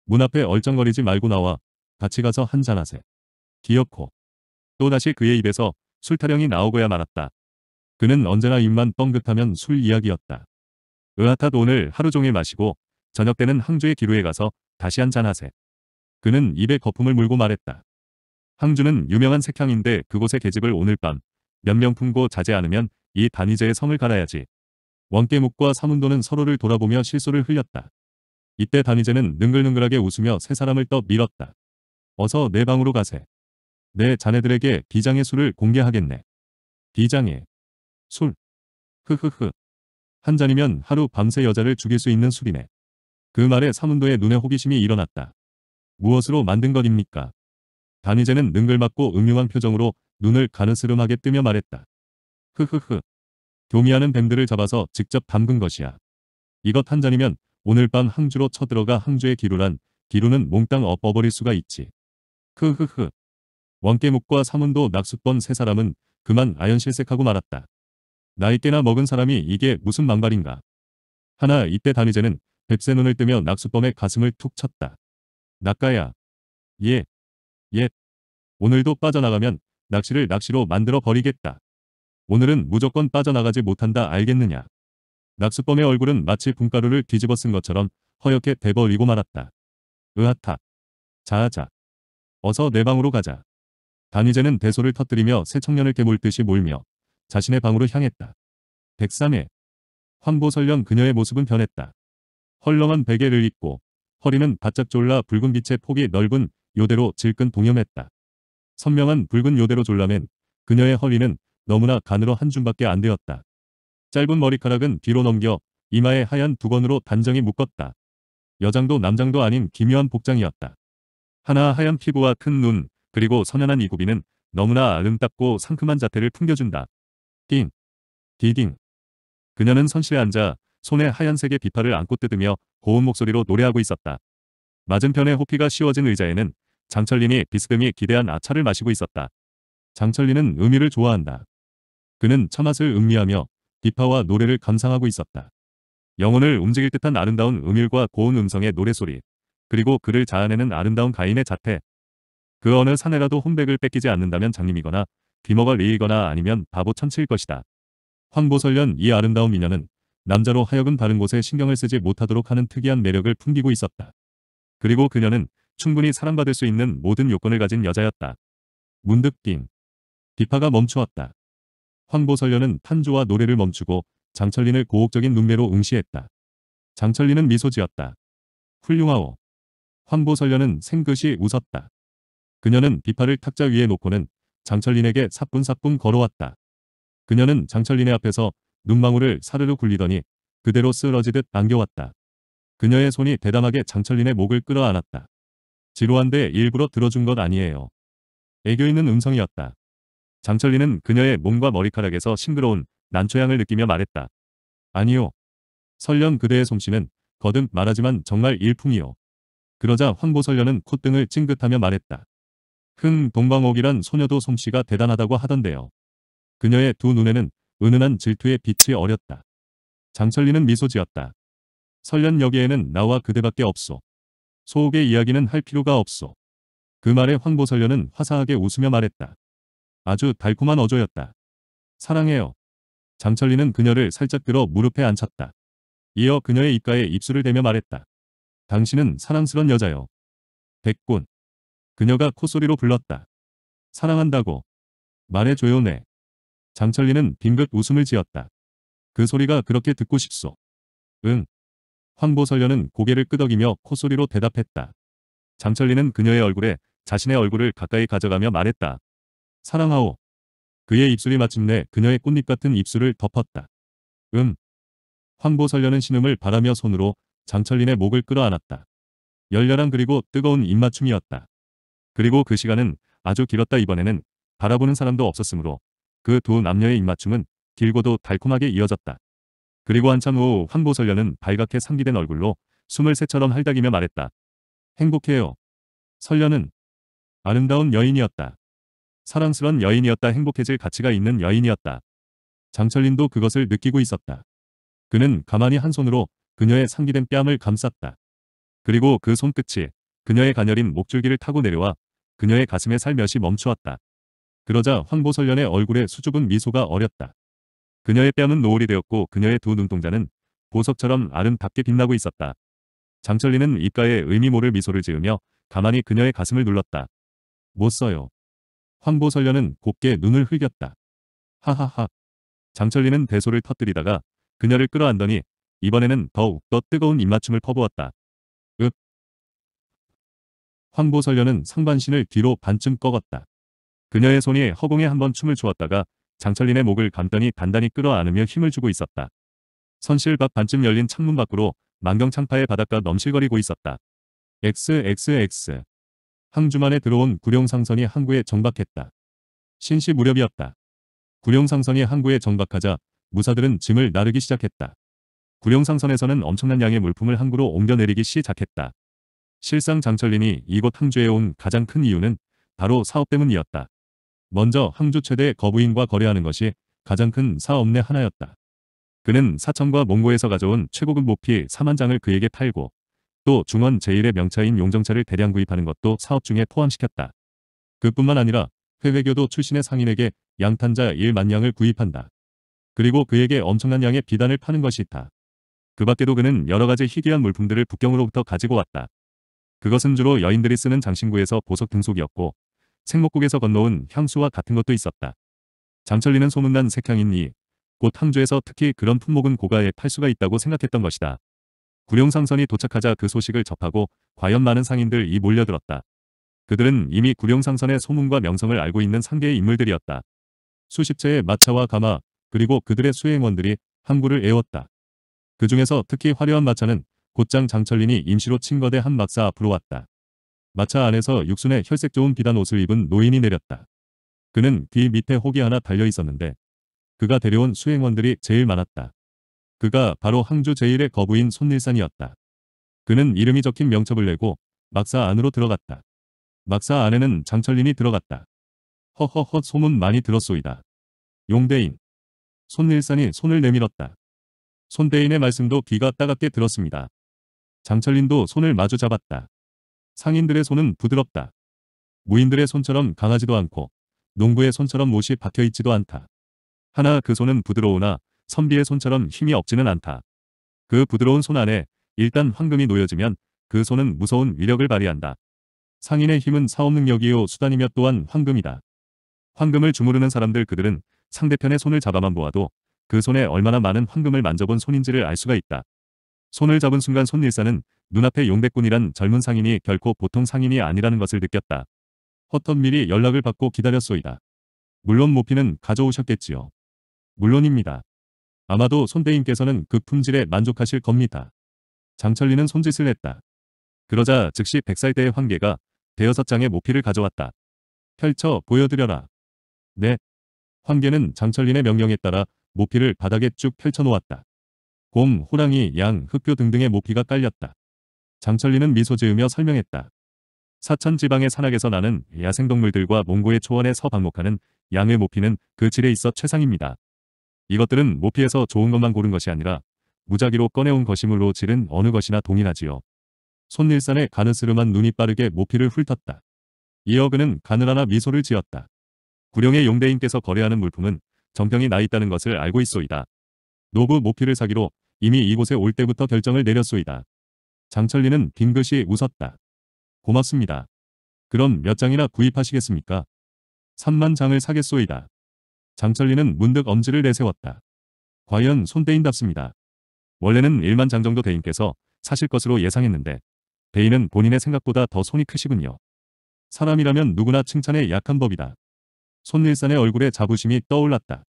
문 앞에 얼쩡거리지 말고 나와 같이 가서 한 잔하세. 기어코. 또다시 그의 입에서 술 타령이 나오고야 말았다. 그는 언제나 입만 뻥긋하면 술 이야기였다. 으하탓 오늘 하루 종일 마시고 저녁 때는 항주의 기루에 가서 다시 한 잔하세. 그는 입에 거품을 물고 말했다. 항주는 유명한 색향인데 그곳의 계집을 오늘 밤 몇 명 품고 자제 않으면 이 단위제의 성을 갈아야지. 원깨묵과 사문도는 서로를 돌아보며 실소를 흘렸다. 이때 단이제는 능글능글하게 웃으며 세 사람을 떠 밀었다. 어서 내 방으로 가세. 내 자네들에게 비장의 술을 공개하겠네. 비장의 술. 흐흐흐. 한 잔이면 하루 밤새 여자를 죽일 수 있는 술이네. 그 말에 사문도의 눈에 호기심이 일어났다. 무엇으로 만든 것입니까? 단이제는 능글맞고 음흉한 표정으로 눈을 가느스름하게 뜨며 말했다. 흐흐흐. 교미하는 뱀들을 잡아서 직접 담근 것이야. 이것 한 잔이면 오늘 밤 항주로 쳐들어가 항주의 기루란 기루는 몽땅 엎어버릴 수가 있지. 크흐흐. 왕깨묵과 사문도 낙숫번 세 사람은 그만 아연실색하고 말았다. 나이때나 먹은 사람이 이게 무슨 망발인가. 하나 이때 단위제는 뱁새 눈을 뜨며 낙숫범의 가슴을 툭 쳤다. 낙가야. 예. 예. 오늘도 빠져나가면 낚시를 낚시로 만들어 버리겠다. 오늘은 무조건 빠져나가지 못한다 알겠느냐. 낙수범의 얼굴은 마치 분가루를 뒤집어 쓴 것처럼 허옇게 대버리고 말았다. 으하타. 자하자. 어서 내 방으로 가자. 단위제는 대소를 터뜨리며 새 청년을 깨물듯이 몰며 자신의 방으로 향했다. 103회. 황보설련 그녀의 모습은 변했다. 헐렁한 베개를 입고 허리는 바짝 졸라 붉은 빛의 폭이 넓은 요대로 질끈 동염했다. 선명한 붉은 요대로 졸라맨 그녀의 허리는 너무나 가늘어 한 줌밖에 안 되었다. 짧은 머리카락은 뒤로 넘겨 이마에 하얀 두건으로 단정히 묶었다. 여장도 남장도 아닌 기묘한 복장이었다. 하나 하얀 피부와 큰 눈, 그리고 선연한 이구비는 너무나 아름답고 상큼한 자태를 풍겨준다. 띵. 디딩. 그녀는 선실에 앉아 손에 하얀색의 비파를 안고 뜯으며 고운 목소리로 노래하고 있었다. 맞은편에 호피가 씌워진 의자에는 장철린이 비스듬히 기대한 아차를 마시고 있었다. 장철린은 의미를 좋아한다. 그는 참맛을 음미하며 비파와 노래를 감상하고 있었다. 영혼을 움직일 듯한 아름다운 음율과 고운 음성의 노래소리, 그리고 그를 자아내는 아름다운 가인의 자태. 그 어느 사내라도 혼백을 뺏기지 않는다면 장님이거나 비머가 리이거나 아니면 바보 천칠 것이다. 황보설련 이 아름다운 미녀는 남자로 하여금 다른 곳에 신경을 쓰지 못하도록 하는 특이한 매력을 풍기고 있었다. 그리고 그녀는 충분히 사랑받을 수 있는 모든 요건을 가진 여자였다. 문득 띵. 비파가 멈추었다. 황보설련은 판조와 노래를 멈추고 장철린을 고혹적인 눈매로 응시했다. 장철린은 미소 지었다. 훌륭하오. 황보설련은 생긋이 웃었다. 그녀는 비파를 탁자 위에 놓고는 장철린에게 사뿐사뿐 걸어왔다. 그녀는 장철린의 앞에서 눈망울을 사르르 굴리더니 그대로 쓰러지듯 안겨왔다. 그녀의 손이 대담하게 장철린의 목을 끌어안았다. 지루한데 일부러 들어준 것 아니에요. 애교 있는 음성이었다. 장철리는 그녀의 몸과 머리카락에서 싱그러운 난초향을 느끼며 말했다. 아니요. 설련 그대의 솜씨는 거듭 말하지만 정말 일품이요. 그러자 황보설련은 콧등을 찡긋하며 말했다. 흥 동방옥이란 소녀도 솜씨가 대단하다고 하던데요. 그녀의 두 눈에는 은은한 질투의 빛이 어렸다. 장철리는 미소 지었다. 설련 여기에는 나와 그대밖에 없소. 소옥의 이야기는 할 필요가 없소. 그 말에 황보설련은 화사하게 웃으며 말했다. 아주 달콤한 어조였다. 사랑해요. 장철리는 그녀를 살짝 끌어 무릎에 앉혔다. 이어 그녀의 입가에 입술을 대며 말했다. 당신은 사랑스런 여자요. 백군. 그녀가 콧소리로 불렀다. 사랑한다고. 말해줘요 네. 장철리는 빙긋 웃음을 지었다. 그 소리가 그렇게 듣고 싶소. 응. 황보설녀는 고개를 끄덕이며 콧소리로 대답했다. 장철리는 그녀의 얼굴에 자신의 얼굴을 가까이 가져가며 말했다. 사랑하오. 그의 입술이 마침내 그녀의 꽃잎 같은 입술을 덮었다. 음. 황보 설려는 신음을 바라며 손으로 장철린의 목을 끌어안았다. 열렬한 그리고 뜨거운 입맞춤이었다. 그리고 그 시간은 아주 길었다 이번에는 바라보는 사람도 없었으므로 그 두 남녀의 입맞춤은 길고도 달콤하게 이어졌다. 그리고 한참 후 황보 설련은 발갛게 상기된 얼굴로 숨을 새처럼 할닥이며 말했다. 행복해요. 설련은 아름다운 여인이었다. 사랑스런 여인이었다 행복해질 가치가 있는 여인이었다. 장철린도 그것을 느끼고 있었다. 그는 가만히 한 손으로 그녀의 상기된 뺨을 감쌌다. 그리고 그 손끝이 그녀의 가녀린 목줄기를 타고 내려와 그녀의 가슴에 살며시 멈추었다. 그러자 황보설련의 얼굴에 수줍은 미소가 어렸다. 그녀의 뺨은 노을이 되었고 그녀의 두 눈동자는 보석처럼 아름답게 빛나고 있었다. 장철리는 입가에 의미 모를 미소를 지으며 가만히 그녀의 가슴을 눌렀다. 못 써요. 황보설련은 곱게 눈을 흘겼다. 하하하. 장철리는 대소를 터뜨리다가 그녀를 끌어안더니 이번에는 더욱더 뜨거운 입맞춤을 퍼부었다. 윽. 황보설련은 상반신을 뒤로 반쯤 꺾었다. 그녀의 손이 허공에 한 번 춤을 추었다가 장철린의 목을 감더니 단단히 끌어안으며 힘을 주고 있었다. 선실 밖 반쯤 열린 창문 밖으로 만경창파의 바닷가 넘실거리고 있었다. XXX 항주만에 들어온 구룡상선이 항구에 정박했다. 신시 무렵이었다. 구룡상선이 항구에 정박하자 무사들은 짐을 나르기 시작했다. 구룡상선에서는 엄청난 양의 물품을 항구로 옮겨 내리기 시작했다. 실상 장철린이 이곳 항주에 온 가장 큰 이유는 바로 사업 때문이었다. 먼저 항주 최대 거부인과 거래하는 것이 가장 큰 사업 내 하나였다. 그는 사천과 몽고에서 가져온 최고급 모피 4만 장을 그에게 팔고 또 중원 제1의 명차인 용정차를 대량 구입하는 것도 사업 중에 포함시켰다. 그뿐만 아니라 회외교도 출신의 상인에게 양탄자 1만 양을 구입한다. 그리고 그에게 엄청난 양의 비단을 파는 것이 있다. 그 밖에도 그는 여러가지 희귀한 물품들을 북경으로부터 가지고 왔다. 그것은 주로 여인들이 쓰는 장신구에서 보석 등속이었고 생목국에서 건너온 향수와 같은 것도 있었다. 장철리는 소문난 색향이니 인곧 항주에서 특히 그런 품목은 고가에 팔 수가 있다고 생각했던 것이다. 구룡상선이 도착하자 그 소식을 접하고 과연 많은 상인들이 몰려들었다. 그들은 이미 구룡상선의 소문과 명성을 알고 있는 상계의 인물들이었다. 수십 채의 마차와 가마 그리고 그들의 수행원들이 항구를 애웠다. 그 중에서 특히 화려한 마차는 곧장 장철린이 임시로 친거대 한 막사 앞으로 왔다. 마차 안에서 육순의 혈색 좋은 비단 옷을 입은 노인이 내렸다. 그는 귀 밑에 혹이 하나 달려 있었는데 그가 데려온 수행원들이 제일 많았다. 그가 바로 항주 제일의 거부인 손일산이었다. 그는 이름이 적힌 명첩을 내고 막사 안으로 들어갔다. 막사 안에는 장철린이 들어갔다. 허허허 소문 많이 들었소이다. 용대인. 손일산이 손을 내밀었다. 손대인의 말씀도 귀가 따갑게 들었습니다. 장철린도 손을 마주 잡았다. 상인들의 손은 부드럽다. 무인들의 손처럼 강하지도 않고 농부의 손처럼 못이 박혀있지도 않다. 하나 그 손은 부드러우나 선비의 손처럼 힘이 없지는 않다. 그 부드러운 손 안에 일단 황금이 놓여지면 그 손은 무서운 위력을 발휘한다. 상인의 힘은 사업 능력이요 수단이며 또한 황금이다. 황금을 주무르는 사람들 그들은 상대편의 손을 잡아만 보아도 그 손에 얼마나 많은 황금을 만져본 손인지를 알 수가 있다. 손을 잡은 순간 손일사는 눈앞에 용백군이란 젊은 상인이 결코 보통 상인이 아니라는 것을 느꼈다. 허턴 미리 연락을 받고 기다렸소이다. 물론 모피는 가져오셨겠지요. 물론입니다. 아마도 손대인께서는 그 품질에 만족하실 겁니다. 장철리는 손짓을 했다. 그러자 즉시 백살대의 황계가 대여섯 장의 모피를 가져왔다. 펼쳐 보여드려라. 네. 황계는 장철린의 명령에 따라 모피를 바닥에 쭉 펼쳐놓았다. 곰, 호랑이, 양, 흑표 등등의 모피가 깔렸다. 장철린은 미소 지으며 설명했다. 사천 지방의 산악에서 나는 야생동물들과 몽고의 초원에 서방목하는 양의 모피는 그 질에 있어 최상입니다. 이것들은 모피에서 좋은 것만 고른 것이 아니라 무작위로 꺼내온 것이물로 지른 어느 것이나 동일하지요. 손일산의 가느스름한 눈이 빠르게 모피를 훑었다. 이어그는 가느라나 미소를 지었다. 구령의 용대인께서 거래하는 물품은 정평이 나 있다는 것을 알고 있소이다. 노부 모피를 사기로 이미 이곳에 올 때부터 결정을 내렸소이다. 장철리는 빙긋이 웃었다. 고맙습니다. 그럼 몇 장이나 구입하시겠습니까? 3만 장을 사겠소이다. 장철리는 문득 엄지를 내세웠다. 과연 손대인답습니다. 원래는 1만 장 정도 대인께서 사실 것으로 예상했는데 대인은 본인의 생각보다 더 손이 크시군요. 사람이라면 누구나 칭찬에 약한 법이다. 손일산의 얼굴에 자부심이 떠올랐다.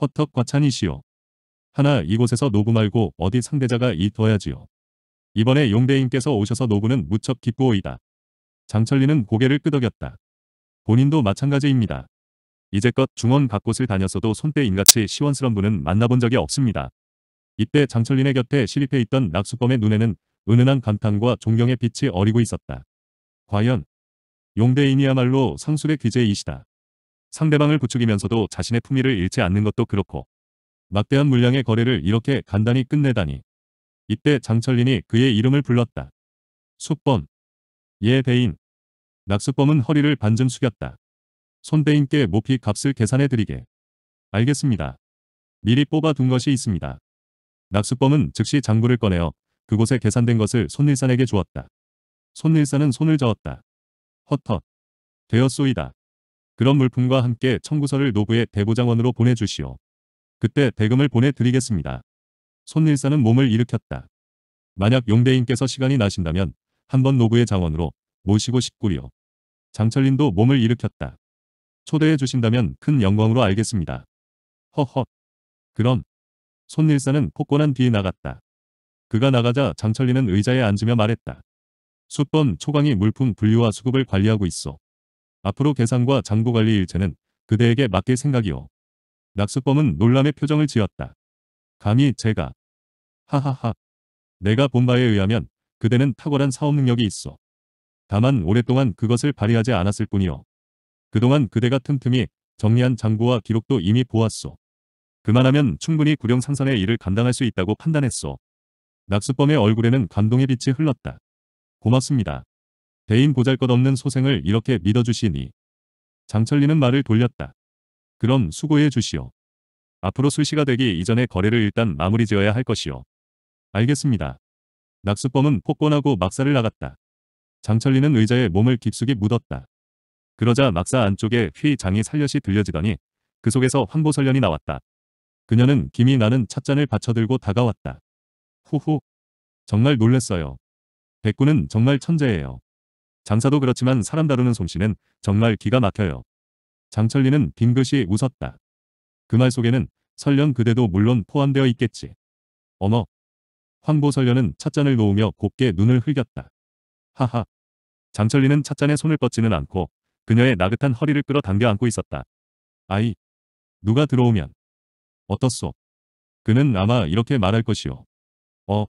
허턱 과찬이시오. 하나 이곳에서 노부 말고 어디 상대자가 이어야지요. 이번에 용대인께서 오셔서 노부는 무척 기쁘오이다. 장철리는 고개를 끄덕였다. 본인도 마찬가지입니다. 이제껏 중원 곳곳을 다녔어도 손때 인같이 시원스런 분은 만나본 적이 없습니다. 이때 장철린의 곁에 실입해 있던 낙수범의 눈에는 은은한 감탄과 존경의 빛이 어리고 있었다. 과연 용대인이야말로 상술의 귀재이시다. 상대방을 부추기면서도 자신의 품위를 잃지 않는 것도 그렇고 막대한 물량의 거래를 이렇게 간단히 끝내다니. 이때 장철린이 그의 이름을 불렀다. 숙범. 예 배인. 낙수범은 허리를 반쯤 숙였다. 손대인께 모피 값을 계산해드리게. 알겠습니다. 미리 뽑아둔 것이 있습니다. 낙수범은 즉시 장부를 꺼내어 그곳에 계산된 것을 손일산에게 주었다. 손일산은 손을 저었다. 헛헛. 되었소이다. 그런 물품과 함께 청구서를 노부의 대보장원으로 보내주시오. 그때 대금을 보내드리겠습니다. 손일산은 몸을 일으켰다. 만약 용대인께서 시간이 나신다면 한번 노부의 장원으로 모시고 싶구려. 장철린도 몸을 일으켰다. 초대해 주신다면 큰 영광으로 알겠습니다. 허허. 그럼 손일사는 폭권한 뒤에 나갔다. 그가 나가자 장철리는 의자에 앉으며 말했다. 수번 초강이 물품 분류와 수급을 관리하고 있어. 앞으로 계산과 장부 관리 일체는 그대에게 맡길 생각이오. 낙수범은 놀람의 표정을 지었다. 감히 제가. 하하하. 내가 본 바에 의하면 그대는 탁월한 사업 능력이 있어. 다만 오랫동안 그것을 발휘하지 않았을 뿐이오. 그동안 그대가 틈틈이 정리한 장부와 기록도 이미 보았소. 그만하면 충분히 구령 상선의 일을 감당할 수 있다고 판단했소. 낙수범의 얼굴에는 감동의 빛이 흘렀다. 고맙습니다. 대인 보잘것없는 소생을 이렇게 믿어주시니. 장철리는 말을 돌렸다. 그럼 수고해 주시오. 앞으로 수시가 되기 이전에 거래를 일단 마무리 지어야 할 것이오. 알겠습니다. 낙수범은 폭권하고 막살을 나갔다. 장철리는 의자에 몸을 깊숙이 묻었다. 그러자 막사 안쪽에 휘 장이 살려시 들려지더니 그 속에서 황보설련이 나왔다. 그녀는 김이 나는 찻잔을 받쳐들고 다가왔다. 후후. 정말 놀랬어요. 백구는 정말 천재예요. 장사도 그렇지만 사람 다루는 솜씨는 정말 기가 막혀요. 장철리는 빙긋이 웃었다. 그 말 속에는 설련 그대도 물론 포함되어 있겠지. 어머. 황보설련은 찻잔을 놓으며 곱게 눈을 흘겼다. 하하. 장철리는 찻잔에 손을 뻗지는 않고 그녀의 나긋한 허리를 끌어당겨 안고 있었다. 아이, 누가 들어오면 어떻소? 그는 아마 이렇게 말할 것이오. 어,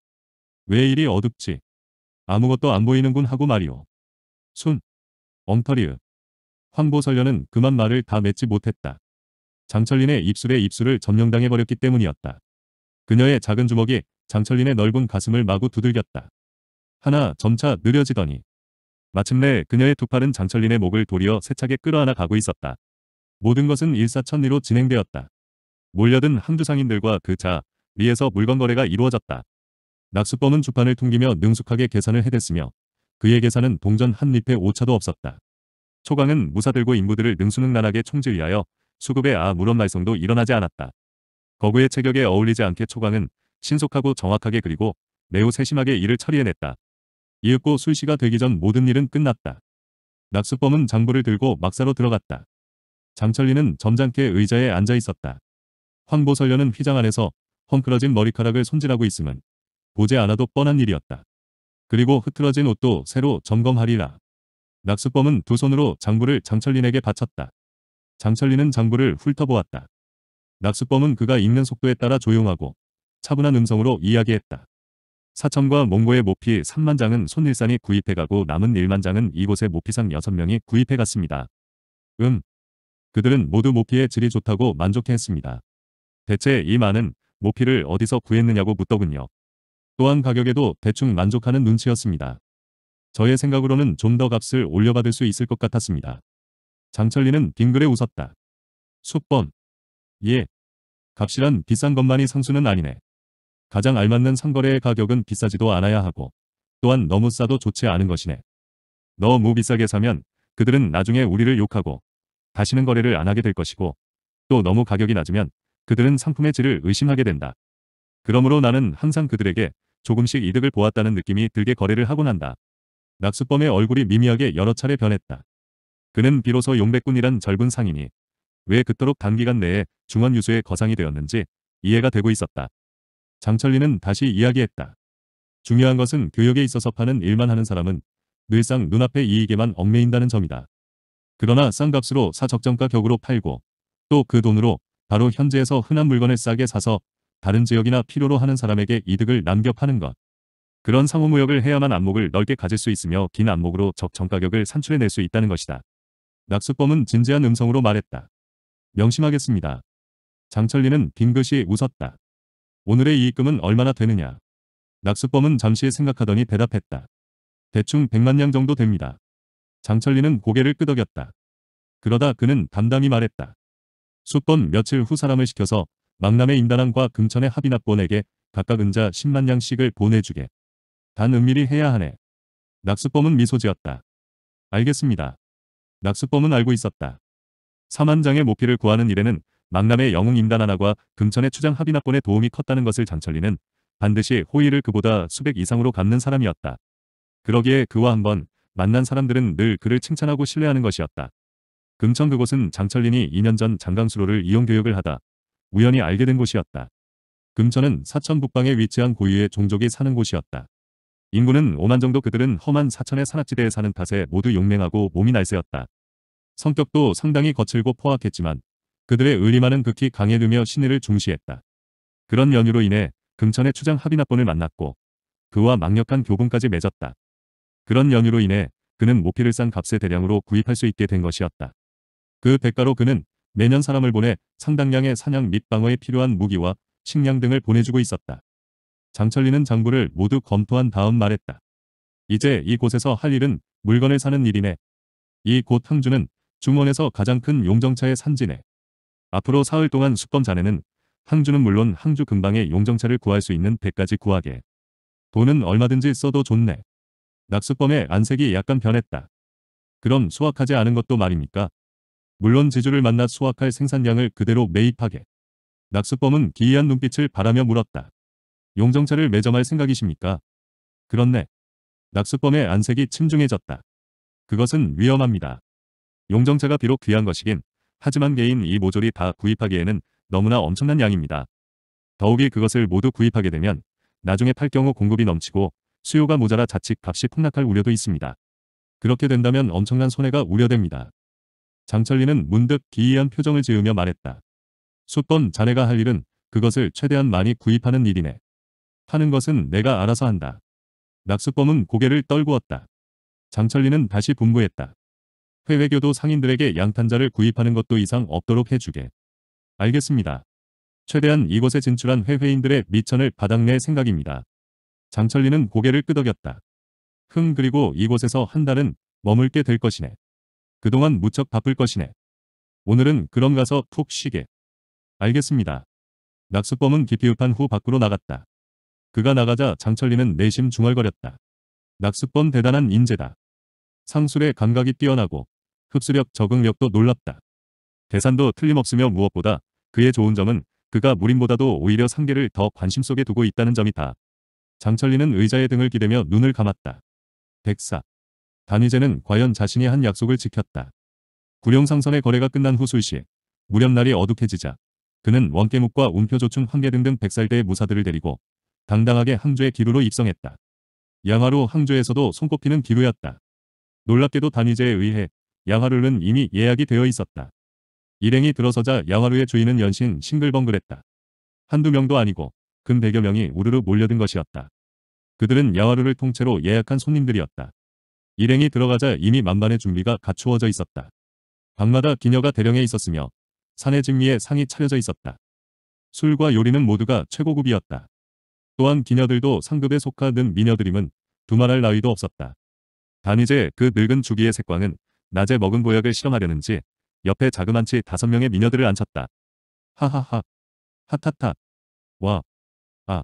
왜 이리 어둡지? 아무것도 안 보이는군 하고 말이오. 순, 엉터리으. 황보설련은 그만 말을 다 맺지 못했다. 장철린의 입술에 입술을 점령당해버렸기 때문이었다. 그녀의 작은 주먹이 장철린의 넓은 가슴을 마구 두들겼다. 하나 점차 느려지더니 마침내 그녀의 두 팔은 장철린의 목을 도리어 세차게 끌어안아 가고 있었다. 모든 것은 일사천리로 진행되었다. 몰려든 항주 상인들과 그 자, 리에서 물건 거래가 이루어졌다. 낙수범은 주판을 퉁기며 능숙하게 계산을 해댔으며 그의 계산은 동전 한 립에 오차도 없었다. 초강은 무사들고 인부들을 능수능란하게 총질하여 수급의 아 무런 말썽도 일어나지 않았다. 거구의 체격에 어울리지 않게 초강은 신속하고 정확하게 그리고 매우 세심하게 일을 처리해냈다. 이윽고 술시가 되기 전 모든 일은 끝났다. 낙수범은 장부를 들고 막사로 들어갔다. 장철리는 점잖게 의자에 앉아 있었다. 황보설련은 휘장 안에서 헝클어진 머리카락을 손질하고 있음은 보지 않아도 뻔한 일이었다. 그리고 흐트러진 옷도 새로 점검하리라. 낙수범은 두 손으로 장부를 장철린에게 바쳤다. 장철린은 장부를 훑어보았다. 낙수범은 그가 읽는 속도에 따라 조용하고 차분한 음성으로 이야기했다. 사천과 몽고의 모피 3만 장은 손일산이 구입해가고 남은 1만 장은 이곳의 모피상 6명이 구입해갔습니다. 음. 그들은 모두 모피의 질이 좋다고 만족해했습니다. 대체 이 많은 모피를 어디서 구했느냐고 묻더군요. 또한 가격에도 대충 만족하는 눈치였습니다. 저의 생각으로는 좀 더 값을 올려받을 수 있을 것 같았습니다. 장철리는 빙그레 웃었다. 숙범. 예. 값이란 비싼 것만이 상수는 아니네. 가장 알맞는 상거래의 가격은 비싸지도 않아야 하고 또한 너무 싸도 좋지 않은 것이네. 너무 비싸게 사면 그들은 나중에 우리를 욕하고 다시는 거래를 안 하게 될 것이고 또 너무 가격이 낮으면 그들은 상품의 질을 의심하게 된다. 그러므로 나는 항상 그들에게 조금씩 이득을 보았다는 느낌이 들게 거래를 하곤 한다. 낙수범의 얼굴이 미미하게 여러 차례 변했다. 그는 비로소 용백군이란 젊은 상인이 왜 그토록 단기간 내에 중원 유수의 거상이 되었는지 이해가 되고 있었다. 장철리는 다시 이야기했다. 중요한 것은 교역에 있어서 파는 일만 하는 사람은 늘상 눈앞의 이익에만 얽매인다는 점이다. 그러나 싼 값으로 사적정가 격으로 팔고 또 그 돈으로 바로 현지에서 흔한 물건을 싸게 사서 다른 지역이나 필요로 하는 사람에게 이득을 남겨 파는 것. 그런 상호무역을 해야만 안목을 넓게 가질 수 있으며 긴 안목으로 적정가격을 산출해낼 수 있다는 것이다. 낙수범은 진지한 음성으로 말했다. 명심하겠습니다. 장철리는 빙긋이 웃었다. 오늘의 이익금은 얼마나 되느냐. 낙수범은 잠시 생각하더니 대답했다. 대충 100만 냥 정도 됩니다. 장철리는 고개를 끄덕였다. 그러다 그는 담담히 말했다. 수번 며칠 후 사람을 시켜서 망남의 인단왕과 금천의 합인납본에게 각각 은자 10만 냥씩을 보내주게. 단 은밀히 해야 하네. 낙수범은 미소 지었다. 알겠습니다. 낙수범은 알고 있었다. 사만장의 모피를 구하는 일에는 망남의 영웅 임단하나과 금천의 추장 합의납본에 도움이 컸다는 것을 장철리는 반드시 호의를 그보다 수백 이상으로 갚는 사람이었다. 그러기에 그와 한번 만난 사람들은 늘 그를 칭찬하고 신뢰하는 것이었다. 금천 그곳은 장철린이 2년 전 장강수로를 이용교육을 하다 우연히 알게 된 곳이었다. 금천은 사천 북방에 위치한 고유의 종족이 사는 곳이었다. 인구는 5만 정도 그들은 험한 사천의 산악지대에 사는 탓에 모두 용맹하고 몸이 날쌔였다. 성격도 상당히 거칠고 포악했지만 그들의 의리만은 극히 강해르며 신의를 중시했다. 그런 연유로 인해 금천의 추장 합의납본을 만났고 그와 막력한 교분까지 맺었다. 그런 연유로 인해 그는 모피를 싼값의 대량으로 구입할 수 있게 된 것이었다. 그 대가로 그는 매년 사람을 보내 상당량의 사냥 및 방어에 필요한 무기와 식량 등을 보내주고 있었다. 장철리는 장부를 모두 검토한 다음 말했다. 이제 이곳에서 할 일은 물건을 사는 일이네. 이곳 항주는 중원에서 가장 큰 용정차의 산지네. 앞으로 사흘 동안 수검 자네는 항주는 물론 항주 근방에 용정차를 구할 수 있는 배까지 구하게. 돈은 얼마든지 써도 좋네. 낙수범의 안색이 약간 변했다. 그럼 수확하지 않은 것도 말입니까? 물론 지주를 만나 수확할 생산량을 그대로 매입하게. 낙수범은 기이한 눈빛을 바라며 물었다. 용정차를 매점할 생각이십니까? 그렇네. 낙수범의 안색이 침중해졌다. 그것은 위험합니다. 용정차가 비록 귀한 것이긴 하지만 개인 이 모조리 다 구입하기에는 너무나 엄청난 양입니다. 더욱이 그것을 모두 구입하게 되면 나중에 팔 경우 공급이 넘치고 수요가 모자라 자칫 값이 폭락할 우려도 있습니다. 그렇게 된다면 엄청난 손해가 우려됩니다. 장철리는 문득 기이한 표정을 지으며 말했다. 수번 자네가 할 일은 그것을 최대한 많이 구입하는 일이네. 파는 것은 내가 알아서 한다. 낙수범은 고개를 떨구었다. 장철리는 다시 분부했다. 회외교도 상인들에게 양탄자를 구입하는 것도 이상 없도록 해주게. 알겠습니다. 최대한 이곳에 진출한 회회인들의 미천을 바닥낼 생각입니다. 장철리는 고개를 끄덕였다. 흥 그리고 이곳에서 한 달은 머물게 될 것이네. 그동안 무척 바쁠 것이네. 오늘은 그럼 가서 푹 쉬게. 알겠습니다. 낙수범은 깊이 흡한 후 밖으로 나갔다. 그가 나가자 장철리는 내심 중얼거렸다. 낙수범 대단한 인재다. 상술의 감각이 뛰어나고 흡수력 적응력도 놀랍다. 대산도 틀림없으며 무엇보다 그의 좋은 점은 그가 무림보다도 오히려 상계를 더 관심 속에 두고 있다는 점이다. 장철리는 의자의 등을 기대며 눈을 감았다. 백사. 단위제는 과연 자신이 한 약속을 지켰다. 구룡상선의 거래가 끝난 후 술시 무렵날이 어둑해지자 그는 원깨묵과 운표조충 황계 등등 백살대의 무사들을 데리고 당당하게 항조의 기루로 입성했다. 양화로 항조에서도 손꼽히는 기루였다. 놀랍게도 단위제에 의해 양화루는 이미 예약이 되어 있었다. 일행이 들어서자 양화루의 주인은 연신 싱글벙글했다. 한두 명도 아니고 금백여 명이 우르르 몰려든 것이었다. 그들은 양화루를 통째로 예약한 손님들이었다. 일행이 들어가자 이미 만반의 준비가 갖추어져 있었다. 방마다 기녀가 대령에 있었으며 산의 직미에 상이 차려져 있었다. 술과 요리는 모두가 최고급이었다. 또한 기녀들도 상급에 속하는 미녀들임은 두말할 나위도 없었다. 다미제그 늙은 주기의 색광은 낮에 먹은 보약을 실험하려는지 옆에 자그만치 다섯 명의 미녀들을 앉혔다. 하하하. 하타타. 와. 아.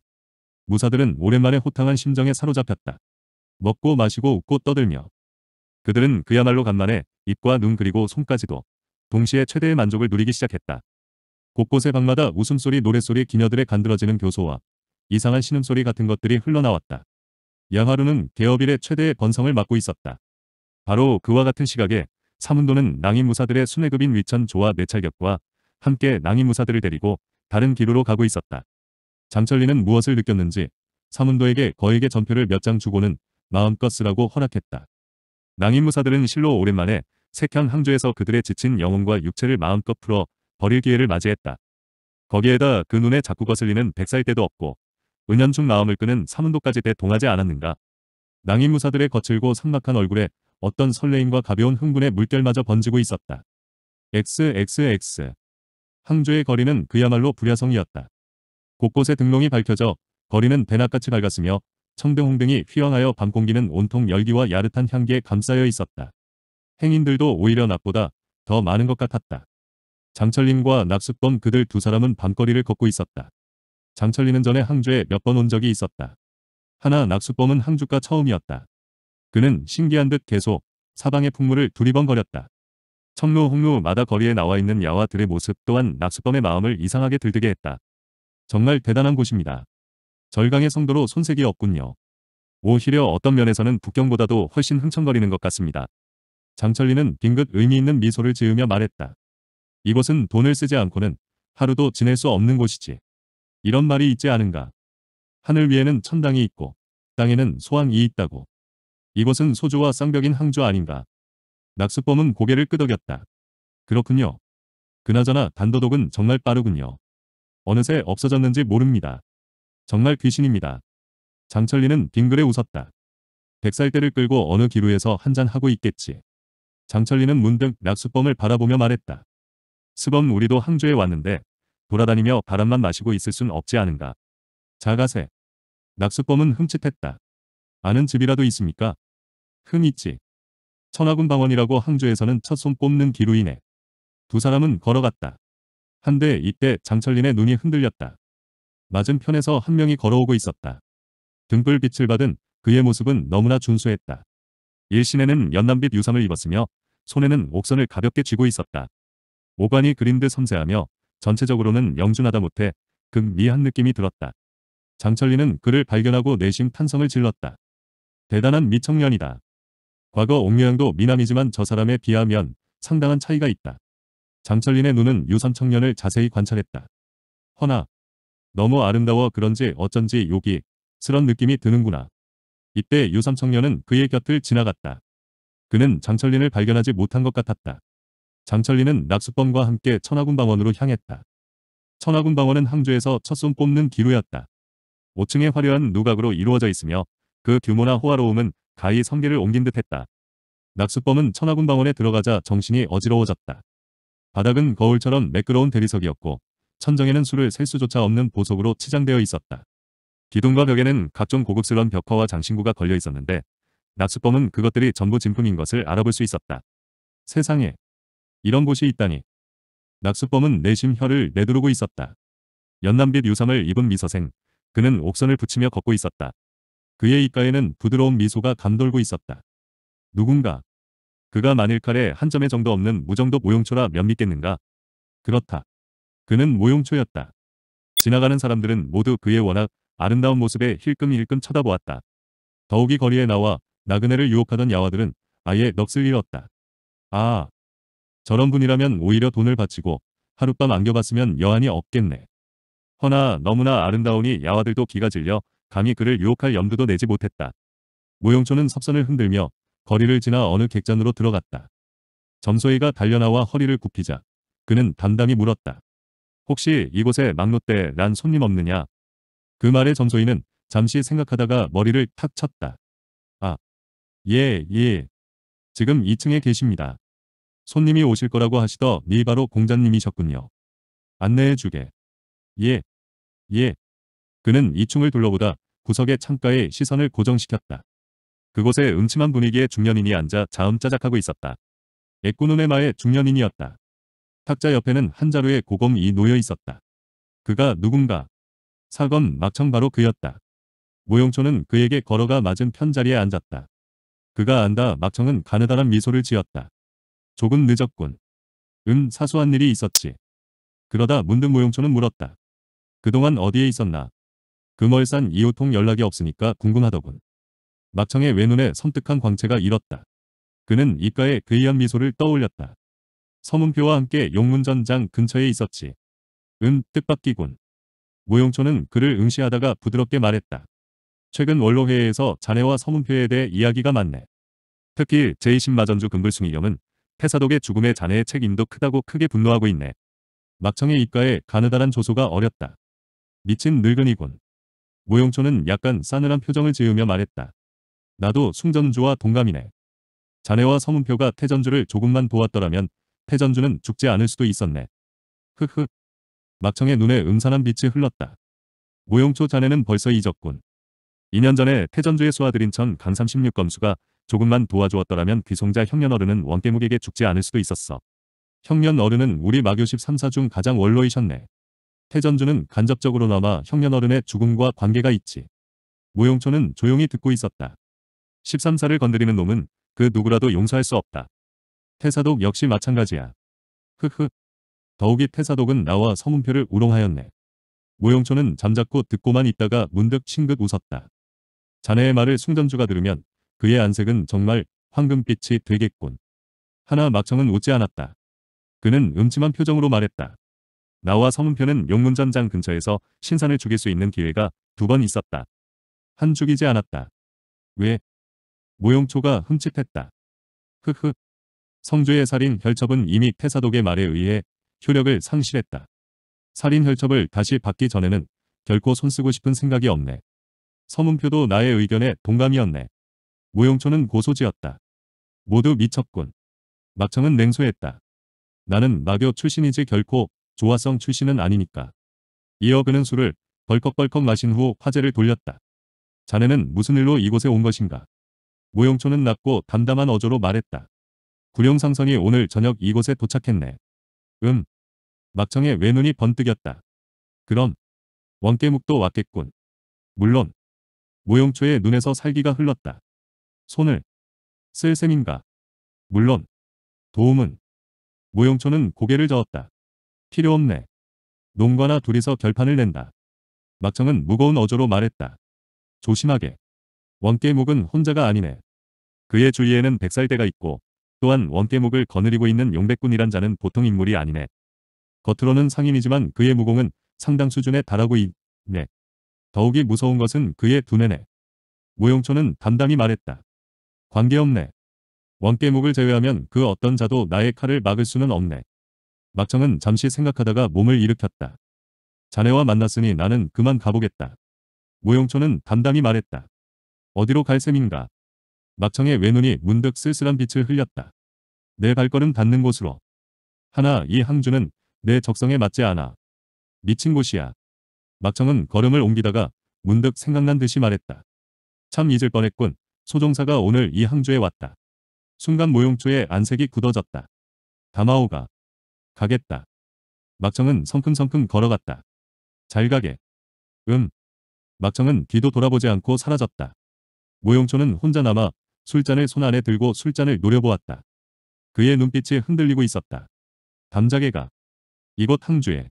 무사들은 오랜만에 호탕한 심정에 사로잡혔다. 먹고 마시고 웃고 떠들며. 그들은 그야말로 간만에 입과 눈 그리고 손까지도 동시에 최대의 만족을 누리기 시작했다. 곳곳의 방마다 웃음소리 노랫소리 기녀들의 간드러지는 교소와 이상한 신음소리 같은 것들이 흘러나왔다. 양하루는 개업일의 최대의 번성을 맞고 있었다. 바로 그와 같은 시각에 사문도는 낭인무사들의 순회급인 위천 조와 내찰격과 함께 낭인무사들을 데리고 다른 길로 가고 있었다. 장철리는 무엇을 느꼈는지 사문도에게 거액의 전표를 몇 장 주고는 마음껏 쓰라고 허락했다. 낭인무사들은 실로 오랜만에 색향 항조에서 그들의 지친 영혼과 육체를 마음껏 풀어 버릴 기회를 맞이했다. 거기에다 그 눈에 자꾸 거슬리는 백살대도 없고 은연중 마음을 끄는 사문도까지 대동하지 않았는가. 낭인무사들의 거칠고 삭막한 얼굴에 어떤 설레임과 가벼운 흥분의 물결마저 번지고 있었다. XXX 항조의 거리는 그야말로 불야성이었다. 곳곳에 등롱이 밝혀져 거리는 배낙같이 밝았으며 청등홍등이 휘황하여 밤 공기는 온통 열기와 야릇한 향기에 감싸여 있었다. 행인들도 오히려 낮보다 더 많은 것 같았다. 장철림과 낙숙범 그들 두 사람은 밤거리를 걷고 있었다. 장철리는 전에 항주에 몇 번 온 적이 있었다. 하나 낙수범은 항주가 처음이었다. 그는 신기한 듯 계속 사방의 풍물을 두리번거렸다. 청로 홍로마다 거리에 나와 있는 야화들의 모습 또한 낙수범의 마음을 이상하게 들뜨게 했다. 정말 대단한 곳입니다. 절강의 성도로 손색이 없군요. 오히려 어떤 면에서는 북경보다도 훨씬 흥청거리는 것 같습니다. 장철리는 빙긋 의미 있는 미소를 지으며 말했다. 이곳은 돈을 쓰지 않고는 하루도 지낼 수 없는 곳이지. 이런 말이 있지 않은가. 하늘 위에는 천당이 있고 땅에는 소왕이 있다고. 이곳은 소주와 쌍벽인 항주 아닌가. 낙수범은 고개를 끄덕였다. 그렇군요. 그나저나 단도독은 정말 빠르군요. 어느새 없어졌는지 모릅니다. 정말 귀신입니다. 장철리는 빙그레 웃었다. 백살대를 끌고 어느 기루에서 한잔하고 있겠지. 장철리는 문득 낙수범을 바라보며 말했다. 수범 우리도 항주에 왔는데 돌아다니며 바람만 마시고 있을 순 없지 않은가. 자가세. 낙수범은 흠칫했다. 아는 집이라도 있습니까? 흔 있지. 천하군 방원이라고 항주에서는 첫 손 뽑는 기로 인해 두 사람은 걸어갔다. 한데 이때 장철린의 눈이 흔들렸다. 맞은편에서 한 명이 걸어오고 있었다. 등불 빛을 받은 그의 모습은 너무나 준수했다. 일신에는 연남빛 유삼을 입었으며 손에는 옥선을 가볍게 쥐고 있었다. 오관이 그린 듯 섬세하며 전체적으로는 영준하다 못해 극미한 느낌이 들었다. 장철리는 그를 발견하고 내심 탄성을 질렀다. 대단한 미청년이다. 과거 옥류양도 미남이지만 저 사람에 비하면 상당한 차이가 있다. 장철린의 눈은 유선 청년을 자세히 관찰했다. 허나 너무 아름다워 그런지 어쩐지 욕이 쓰런 느낌이 드는구나. 이때 유삼 청년은 그의 곁을 지나갔다. 그는 장철린을 발견하지 못한 것 같았다. 장철리는 낙수범과 함께 천하군 방원으로 향했다. 천하군 방원은 항주에서 첫 손 뽑는 기루였다. 5층의 화려한 누각으로 이루어져 있으며 그 규모나 호화로움은 가히 성계를 옮긴 듯했다. 낙수범은 천하군 방원에 들어가자 정신이 어지러워졌다. 바닥은 거울처럼 매끄러운 대리석이었고 천정에는 수를 셀 수조차 없는 보석으로 치장되어 있었다. 기둥과 벽에는 각종 고급스러운 벽화와 장신구가 걸려 있었는데 낙수범은 그것들이 전부 진품인 것을 알아볼 수 있었다. 세상에 이런 곳이 있다니. 낙수범은 내심 혀를 내두르고 있었다. 연남빛 유삼을 입은 미서생. 그는 옥선을 붙이며 걷고 있었다. 그의 입가에는 부드러운 미소가 감돌고 있었다. 누군가. 그가 만일 칼에 한 점의 정도 없는 무정도 모용초라 면 믿겠는가? 그렇다. 그는 모용초였다. 지나가는 사람들은 모두 그의 워낙 아름다운 모습에 힐끔힐끔 쳐다보았다. 더욱이 거리에 나와 나그네를 유혹하던 야화들은 아예 넋을 잃었다. 아, 저런 분이라면 오히려 돈을 바치고 하룻밤 안겨봤으면 여한이 없겠네. 허나 너무나 아름다우니 야화들도 기가 질려 감히 그를 유혹할 염두도 내지 못했다. 무용초는 섭선을 흔들며 거리를 지나 어느 객잔으로 들어갔다. 점소이가 달려나와 허리를 굽히자 그는 담담히 물었다. 혹시 이곳에 막노때 난 손님 없느냐? 그 말에 점소이는 잠시 생각하다가 머리를 탁 쳤다. 아, 예, 예. 지금 2층에 계십니다. 손님이 오실 거라고 하시더니 바로 공자님이셨군요. 안내해 주게. 예. 예. 그는 이충을 둘러보다 구석의 창가에 시선을 고정시켰다. 그곳에 음침한 분위기의 중년인이 앉아 자음짜작하고 있었다. 애꾸눈의 마의 중년인이었다. 탁자 옆에는 한 자루의 고검이 놓여 있었다. 그가 누군가. 사검 막청 바로 그였다. 모용초는 그에게 걸어가 맞은 편자리에 앉았다. 그가 안다 막청은 가느다란 미소를 지었다. 조금 늦었군. 음 사소한 일이 있었지. 그러다 문득 모용초는 물었다. 그동안 어디에 있었나. 금월산 그 이호통 연락이 없으니까 궁금하더군. 막창의 외눈에 섬뜩한 광채가 일었다. 그는 입가에 그이한 미소를 떠올렸다. 서문표와 함께 용문전장 근처에 있었지. 음, 뜻밖이군. 모용초는 그를 응시하다가 부드럽게 말했다. 최근 원로회에서 자네와 서문표에 대해 이야기가 많네. 특히 제2 0마전주 금불숭이염은 태사독의 죽음에 자네의 책임도 크다고 크게 분노하고 있네. 막청의 입가에 가느다란 조소가 어렸다. 미친 늙은이군. 모용초는 약간 싸늘한 표정을 지으며 말했다. 나도 숭전주와 동감이네. 자네와 서문표가 태전주를 조금만 보았더라면 태전주는 죽지 않을 수도 있었네. 흐흐. 막청의 눈에 음산한 빛이 흘렀다. 모용초 자네는 벌써 잊었군. 2년 전에 태전주에 쏘아들인 천강3 6검수가 조금만 도와주었더라면 귀송자 그 형년어른은 원깨묵에게 죽지 않을 수도 있었어. 형년어른은 우리 마교 13사 중 가장 원로이셨네. 태전주는 간접적으로 남아 형년어른의 죽음과 관계가 있지. 무용초는 조용히 듣고 있었다. 13사를 건드리는 놈은 그 누구라도 용서할 수 없다. 태사독 역시 마찬가지야. 흐흐. 더욱이 태사독은 나와 서문표를 우롱하였네. 무용초는 잠자코 듣고만 있다가 문득 칭긋 웃었다. 자네의 말을 숭전주가 들으면 그의 안색은 정말 황금빛이 되겠군. 하나 막청은 웃지 않았다. 그는 음침한 표정으로 말했다. 나와 서문표는 용문전장 근처에서 신산을 죽일 수 있는 기회가 두 번 있었다. 한 죽이지 않았다. 왜? 모용초가 흠칫했다. 흐흐. 성주의 살인 혈첩은 이미 태사독의 말에 의해 효력을 상실했다. 살인 혈첩을 다시 받기 전에는 결코 손쓰고 싶은 생각이 없네. 서문표도 나의 의견에 동감이었네. 무용초는 고소지었다. 모두 미쳤군. 막창은 냉소했다. 나는 마교 출신이지 결코 조화성 출신은 아니니까. 이어 그는 술을 벌컥벌컥 마신 후 화제를 돌렸다. 자네는 무슨 일로 이곳에 온 것인가? 무용초는 낮고 담담한 어조로 말했다. 구룡상선이 오늘 저녁 이곳에 도착했네. 음. 막청에 외눈이 번뜩였다. 그럼 원깨묵도 왔겠군. 물론 무용초의 눈에서 살기가 흘렀다. 손을 쓸 셈인가. 물론 도움은 모용초는 고개를 저었다. 필요 없네. 농과나 둘이서 결판을 낸다. 막청은 무거운 어조로 말했다. 조심하게. 원깨목은 혼자가 아니네. 그의 주위에는 백살대가 있고 또한 원깨목을 거느리고 있는 용백군이란 자는 보통 인물이 아니네. 겉으로는 상인이지만 그의 무공은 상당 수준에 달하고 있네. 더욱이 무서운 것은 그의 두뇌네. 모용초는 담담히 말했다. 관계없네. 원깨목을 제외하면 그 어떤 자도 나의 칼을 막을 수는 없네. 막청은 잠시 생각하다가 몸을 일으켰다. 자네와 만났으니 나는 그만 가보겠다. 모용초는 담담히 말했다. 어디로 갈 셈인가? 막청의 외눈이 문득 쓸쓸한 빛을 흘렸다. 내 발걸음 닿는 곳으로. 하나 이 항주는 내 적성에 맞지 않아. 미친 곳이야. 막청은 걸음을 옮기다가 문득 생각난 듯이 말했다. 참 잊을 뻔했군. 소종사가 오늘 이 항주에 왔다. 순간 모용초의 안색이 굳어졌다. 다마오가 가겠다. 막청은 성큼성큼 걸어갔다. 잘 가게. 음. 막청은 뒤도 돌아보지 않고 사라졌다. 모용초는 혼자 남아 술잔을 손 안에 들고 술잔을 노려보았다. 그의 눈빛이 흔들리고 있었다. 담자개가 이곳 항주에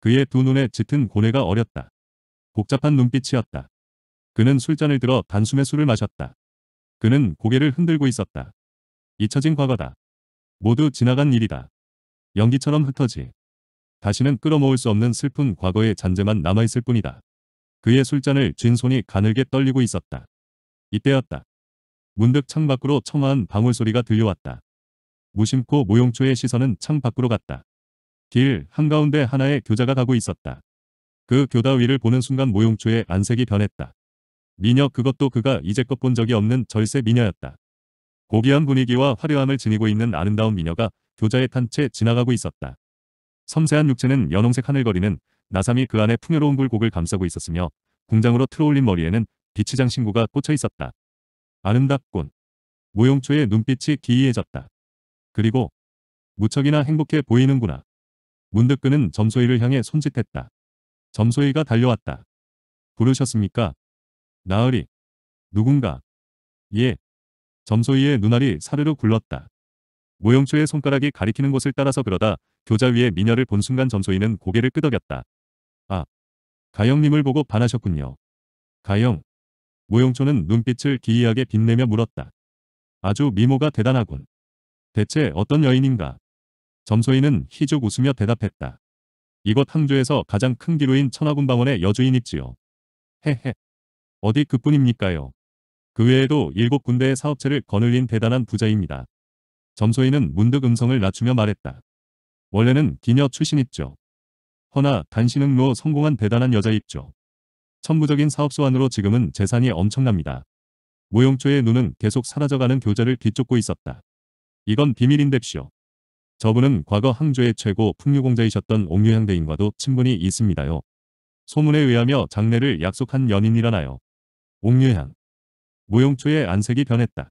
그의 두 눈에 짙은 고뇌가 어렸다. 복잡한 눈빛이었다. 그는 술잔을 들어 단숨에 술을 마셨다. 그는 고개를 흔들고 있었다. 잊혀진 과거다. 모두 지나간 일이다. 연기처럼 흩어지. 다시는 끌어모을 수 없는 슬픈 과거의 잔재만 남아있을 뿐이다. 그의 술잔을 쥔 손이 가늘게 떨리고 있었다. 이때였다. 문득 창 밖으로 청아한 방울소리가 들려왔다. 무심코 모용초의 시선은 창 밖으로 갔다. 길 한가운데 하나의 교자가 가고 있었다. 그 교다 위를 보는 순간 모용초의 안색이 변했다. 미녀 그것도 그가 이제껏 본 적이 없는 절세 미녀였다. 고귀한 분위기와 화려함을 지니고 있는 아름다운 미녀가 교자에 탄 채 지나가고 있었다. 섬세한 육체는 연홍색 하늘거리는 나삼이 그 안에 풍요로운 굴곡을 감싸고 있었으며 궁장으로 틀어올린 머리에는 비치장 신구가 꽂혀 있었다. 아름답군. 무용초의 눈빛이 기이해졌다. 그리고 무척이나 행복해 보이는구나. 문득 그는 점소이를 향해 손짓했다. 점소이가 달려왔다. 부르셨습니까? 나으리. 누군가. 예. 점소이의 눈알이 사르르 굴렀다. 모형초의 손가락이 가리키는 곳을 따라서 그러다 교자 위에 미녀를 본 순간 점소이는 고개를 끄덕였다. 아. 가영님을 보고 반하셨군요. 가영. 모형초는 눈빛을 기이하게 빛내며 물었다. 아주 미모가 대단하군. 대체 어떤 여인인가? 점소이는 희죽 웃으며 대답했다. 이곳 항조에서 가장 큰 기로인 천하군방원의 여주인입지요. 헤헤. 어디 그뿐입니까요. 그 외에도 7군데의 사업체를 거느린 대단한 부자입니다. 점소인은 문득 음성을 낮추며 말했다. 원래는 기녀 출신 있죠. 허나 단신응로 뭐 성공한 대단한 여자 있죠. 천부적인 사업 소환으로 지금은 재산이 엄청납니다. 모용초의 눈은 계속 사라져가는 교자를 뒤쫓고 있었다. 이건 비밀인뎁쇼 저분은 과거 항조의 최고 풍류공자이셨던 옥류향대인과도 친분이 있습니다요. 소문에 의하며 장례를 약속한 연인이라나요. 옥류향. 무용초의 안색이 변했다.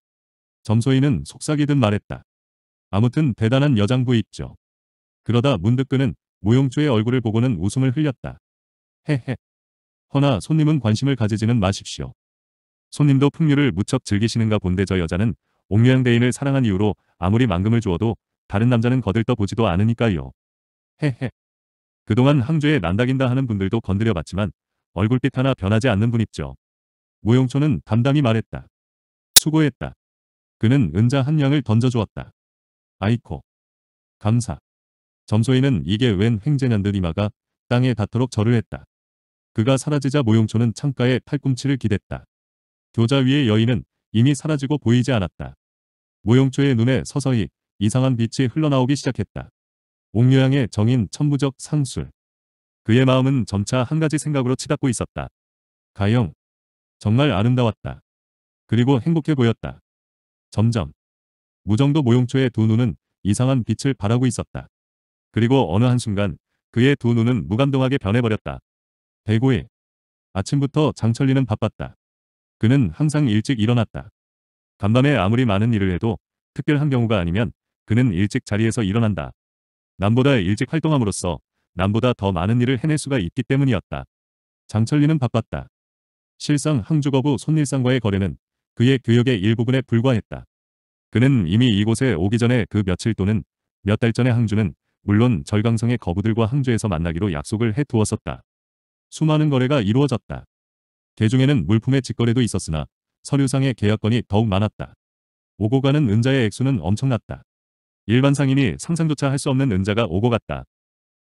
점소이는 속삭이듯 말했다. 아무튼 대단한 여장부 있죠. 그러다 문득 그는 무용초의 얼굴을 보고는 웃음을 흘렸다. 헤헤. 허나 손님은 관심을 가지지는 마십시오. 손님도 풍류를 무척 즐기시는가 본데 저 여자는 옥류향 대인을 사랑한 이후로 아무리 만금을 주어도 다른 남자는 거들떠 보지도 않으니까요. 헤헤. 그동안 항주에 난다긴다 하는 분들도 건드려봤지만 얼굴빛 하나 변하지 않는 분 있죠. 무용초는 담담히 말했다. 수고했다. 그는 은자 한 양을 던져주었다. 아이코. 감사. 점소이는 이게 웬 횡재년들이마가 땅에 닿도록 절을 했다. 그가 사라지자 모용초는 창가에 팔꿈치를 기댔다. 교자 위의 여인은 이미 사라지고 보이지 않았다. 모용초의 눈에 서서히 이상한 빛이 흘러나오기 시작했다. 옥류양의 정인 천부적 상술. 그의 마음은 점차 한 가지 생각으로 치닫고 있었다. 가영, 정말 아름다웠다. 그리고 행복해 보였다. 점점 무정도 모용초의 두 눈은 이상한 빛을 발하고 있었다. 그리고 어느 한순간 그의 두 눈은 무감동하게 변해버렸다. 1 0 5 아침부터 장철리는 바빴다. 그는 항상 일찍 일어났다. 간밤에 아무리 많은 일을 해도 특별한 경우가 아니면 그는 일찍 자리에서 일어난다. 남보다 일찍 활동함으로써 남보다 더 많은 일을 해낼 수가 있기 때문이었다. 장철리는 바빴다. 실상 항주거부 손일상과의 거래는 그의 교역의 일부분에 불과했다. 그는 이미 이곳에 오기 전에 그 며칠 또는 몇 달 전에 항주는 물론 절강성의 거부들과 항주에서 만나기로 약속을 해두었었다. 수많은 거래가 이루어졌다. 대중에는 물품의 직거래도 있었으나 서류상의 계약건이 더욱 많았다. 오고 가는 은자의 액수는 엄청났다. 일반 상인이 상상조차 할 수 없는 은자가 오고 갔다.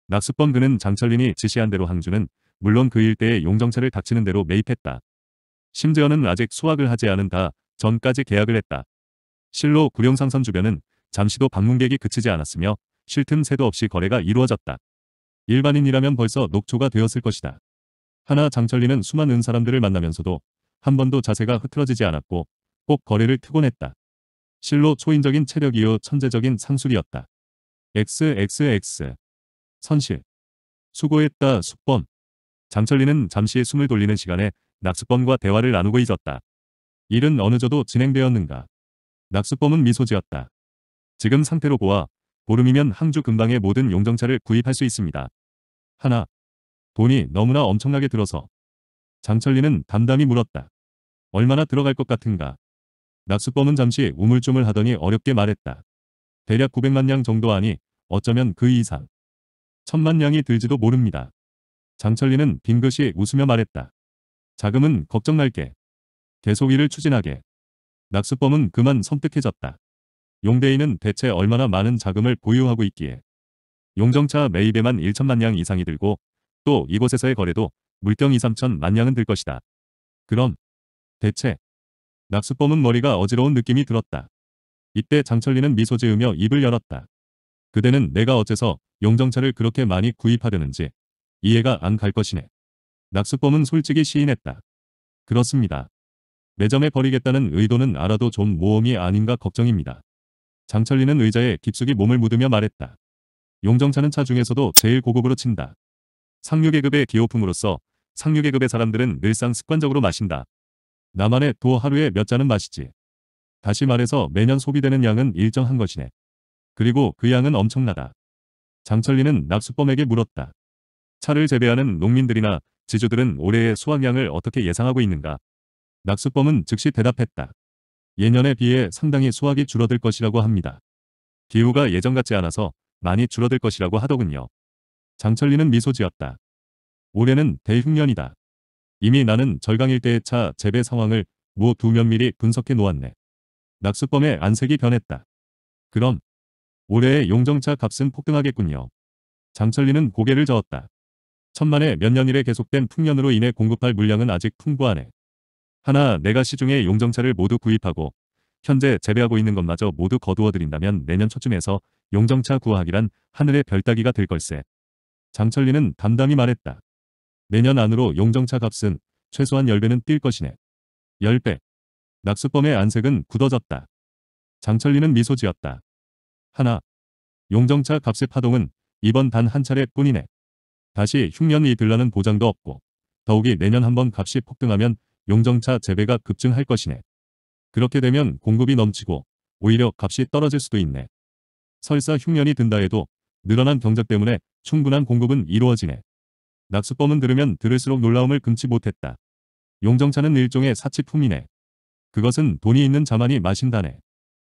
낙수범 그는 장철린이 지시한 대로 항주는 물론 그 일대에 용정채를 닥치는 대로 매입했다. 심지어는 아직 수확을 하지 않은 다 전까지 계약을 했다. 실로 구룡상선 주변은 잠시도 방문객이 그치지 않았으며 쉴틈 새도 없이 거래가 이루어졌다. 일반인이라면 벌써 녹초가 되었을 것이다. 하나 장철리는 수많은 사람들을 만나면서도 한 번도 자세가 흐트러지지 않았고 꼭 거래를 트곤 했다. 실로 초인적인 체력 이후 천재적인 상술이었다. XXX 선실 수고했다 숙범 장철리는 잠시 숨을 돌리는 시간에 낙수범과 대화를 나누고 잊었다 일은 어느 저도 진행되었는가. 낙수범은 미소 지었다. 지금 상태로 보아 보름이면 항주 근방의 모든 용정차를 구입할 수 있습니다. 하나, 돈이 너무나 엄청나게 들어서 장철리는 담담히 물었다. 얼마나 들어갈 것 같은가. 낙수범은 잠시 우물쭈물 하더니 어렵게 말했다. 대략 900만 냥 정도 아니 어쩌면 그 이상. 천만 냥이 들지도 모릅니다. 장철리는 빙긋이 웃으며 말했다. 자금은 걱정 날게. 계소일를 추진하게. 낙수범은 그만 섬뜩해졌다. 용대인은 대체 얼마나 많은 자금을 보유하고 있기에 용정차 매입에만 1천만 냥 이상이 들고 또 이곳에서의 거래도 물병 2, 3천만 냥은 들 것이다. 그럼 대체 낙수범은 머리가 어지러운 느낌이 들었다. 이때 장철리는 미소 지으며 입을 열었다. 그대는 내가 어째서 용정차를 그렇게 많이 구입하려는지 이해가 안 갈 것이네. 낙수범은 솔직히 시인했다. 그렇습니다. 매점에 버리겠다는 의도는 알아도 좀 모험이 아닌가 걱정입니다. 장철리는 의자에 깊숙이 몸을 묻으며 말했다. 용정차는 차 중에서도 제일 고급으로 친다. 상류계급의 기호품으로서 상류계급의 사람들은 늘상 습관적으로 마신다. 나만의 도 하루에 몇 잔은 마시지. 다시 말해서 매년 소비되는 양은 일정한 것이네. 그리고 그 양은 엄청나다. 장철리는 낙수범에게 물었다. 차를 재배하는 농민들이나 지주들은 올해의 수확량을 어떻게 예상하고 있는가? 낙수범은 즉시 대답했다. 예년에 비해 상당히 수확이 줄어들 것이라고 합니다. 기후가 예전 같지 않아서 많이 줄어들 것이라고 하더군요. 장철리는 미소 지었다. 올해는 대흉년이다. 이미 나는 절강 일대의 차 재배 상황을 무두 면밀히 분석해 놓았네. 낙수범의 안색이 변했다. 그럼 올해의 용정차 값은 폭등하겠군요. 장철리는 고개를 저었다. 천만에 몇 년 이래 계속된 풍년으로 인해 공급할 물량은 아직 풍부하네. 하나 내가 시중에 용정차를 모두 구입하고 현재 재배하고 있는 것마저 모두 거두어들인다면 내년 초쯤에서 용정차 구하기란 하늘의 별따기가 될 걸세. 장철리는 담담히 말했다. 내년 안으로 용정차 값은 최소한 10배는 뛸 것이네. 10배. 낙수범의 안색은 굳어졌다. 장철리는 미소 지었다. 하나. 용정차 값의 파동은 이번 단 한 차례 뿐이네. 다시 흉년이 들라는 보장도 없고 더욱이 내년 한번 값이 폭등하면 용정차 재배가 급증할 것이네. 그렇게 되면 공급이 넘치고 오히려 값이 떨어질 수도 있네. 설사 흉년이 든다 해도 늘어난 경작 때문에 충분한 공급은 이루어지네. 낙수범은 들으면 들을수록 놀라움을 금치 못했다. 용정차는 일종의 사치품이네. 그것은 돈이 있는 자만이 마신다네.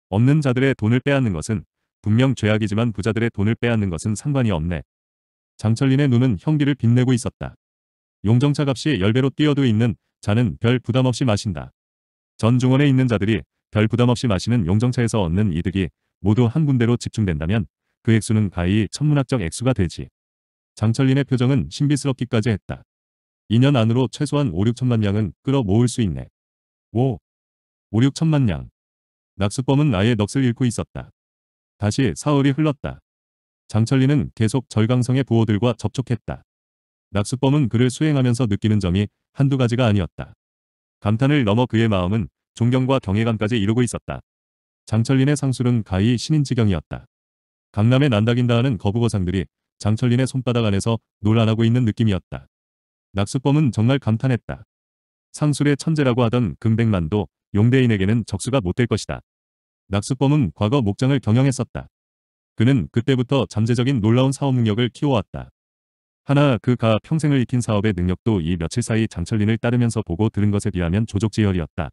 없는 자들의 돈을 빼앗는 것은 분명 죄악이지만 부자들의 돈을 빼앗는 것은 상관이 없네. 장철린의 눈은 형기를 빛내고 있었다. 용정차 값이 10배로 뛰어도 있는 자는 별 부담 없이 마신다. 전중원에 있는 자들이 별 부담 없이 마시는 용정차에서 얻는 이득이 모두 한 군데로 집중된다면 그 액수는 가히 천문학적 액수가 되지. 장철린의 표정은 신비스럽기까지 했다. 2년 안으로 최소한 5, 6천만 양은 끌어모을 수 있네. 5. 5, 6천만 양. 낙수범은 아예 넋을 잃고 있었다. 다시 사흘이 흘렀다. 장철리는 계속 절강성의 부호들과 접촉했다. 낙수범은 그를 수행하면서 느끼는 점이 한두 가지가 아니었다. 감탄을 넘어 그의 마음은 존경과 경외감까지 이루고 있었다. 장철린의 상술은 가히 신인지경이었다. 강남에 난다긴다 하는 거북어상들이 장철린의 손바닥 안에서 놀아나고 있는 느낌이었다. 낙수범은 정말 감탄했다. 상술의 천재라고 하던 금백만도 용대인에게는 적수가 못 될 것이다. 낙수범은 과거 목장을 경영했었다. 그는 그때부터 잠재적인 놀라운 사업 능력을 키워왔다. 하나 그가 평생을 익힌 사업의 능력도 이 며칠 사이 장철린을 따르면서 보고 들은 것에 비하면 조족지혈이었다.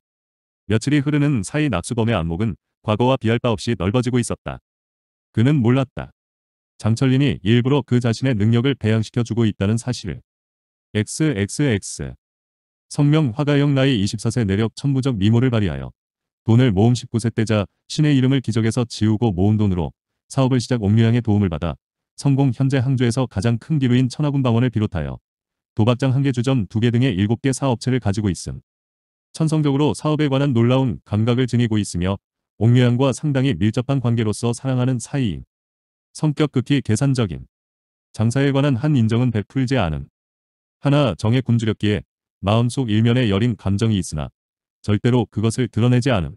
며칠이 흐르는 사이 낙수범의 안목은 과거와 비할 바 없이 넓어지고 있었다. 그는 몰랐다. 장철린이 일부러 그 자신의 능력을 배양시켜주고 있다는 사실을. XXX 성명 화가형 나이 24세 내력 천부적 미모를 발휘하여 돈을 모음 19세 때자 신의 이름을 기적에서 지우고 모은 돈으로 사업을 시작 옥류양의 도움을 받아 성공 현재 항주에서 가장 큰 기부인 천하군방원을 비롯하여 도박장 한 개 주점 두 개 등의 일곱 개 사업체를 가지고 있음. 천성적으로 사업에 관한 놀라운 감각을 지니고 있으며 옥류양과 상당히 밀접한 관계로서 사랑하는 사이임. 성격 극히 계산적인. 장사에 관한 한 인정은 베풀지 않은. 하나 정의 굶주렸기에 마음속 일면에 여린 감정이 있으나 절대로 그것을 드러내지 않음.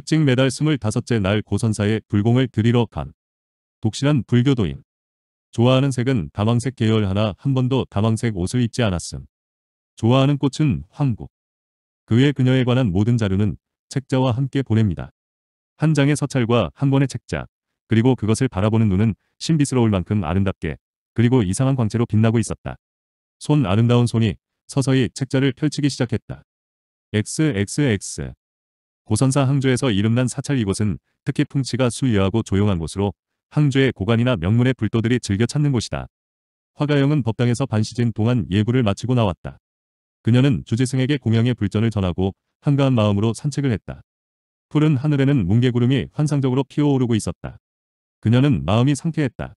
특징 매달 25째 날 고선사에 불공을 드리러 간. 독실한 불교도인. 좋아하는 색은 다망색 계열 하나 한 번도 다망색 옷을 입지 않았음. 좋아하는 꽃은 황국. 그의 그녀에 관한 모든 자료는 책자와 함께 보냅니다. 한 장의 서찰과 한 권의 책자, 그리고 그것을 바라보는 눈은 신비스러울 만큼 아름답게, 그리고 이상한 광채로 빛나고 있었다. 손 아름다운 손이 서서히 책자를 펼치기 시작했다. XXX 고선사 항조에서 이름난 사찰 이곳은 특히 풍치가 수려하고 조용한 곳으로 항조의 고관이나 명문의 불도들이 즐겨 찾는 곳이다. 화가영은 법당에서 반시진 동안 예불를 마치고 나왔다. 그녀는 주지승에게 공양의 불전을 전하고 한가한 마음으로 산책을 했다. 푸른 하늘에는 뭉게구름이 환상적으로 피어오르고 있었다. 그녀는 마음이 상쾌했다.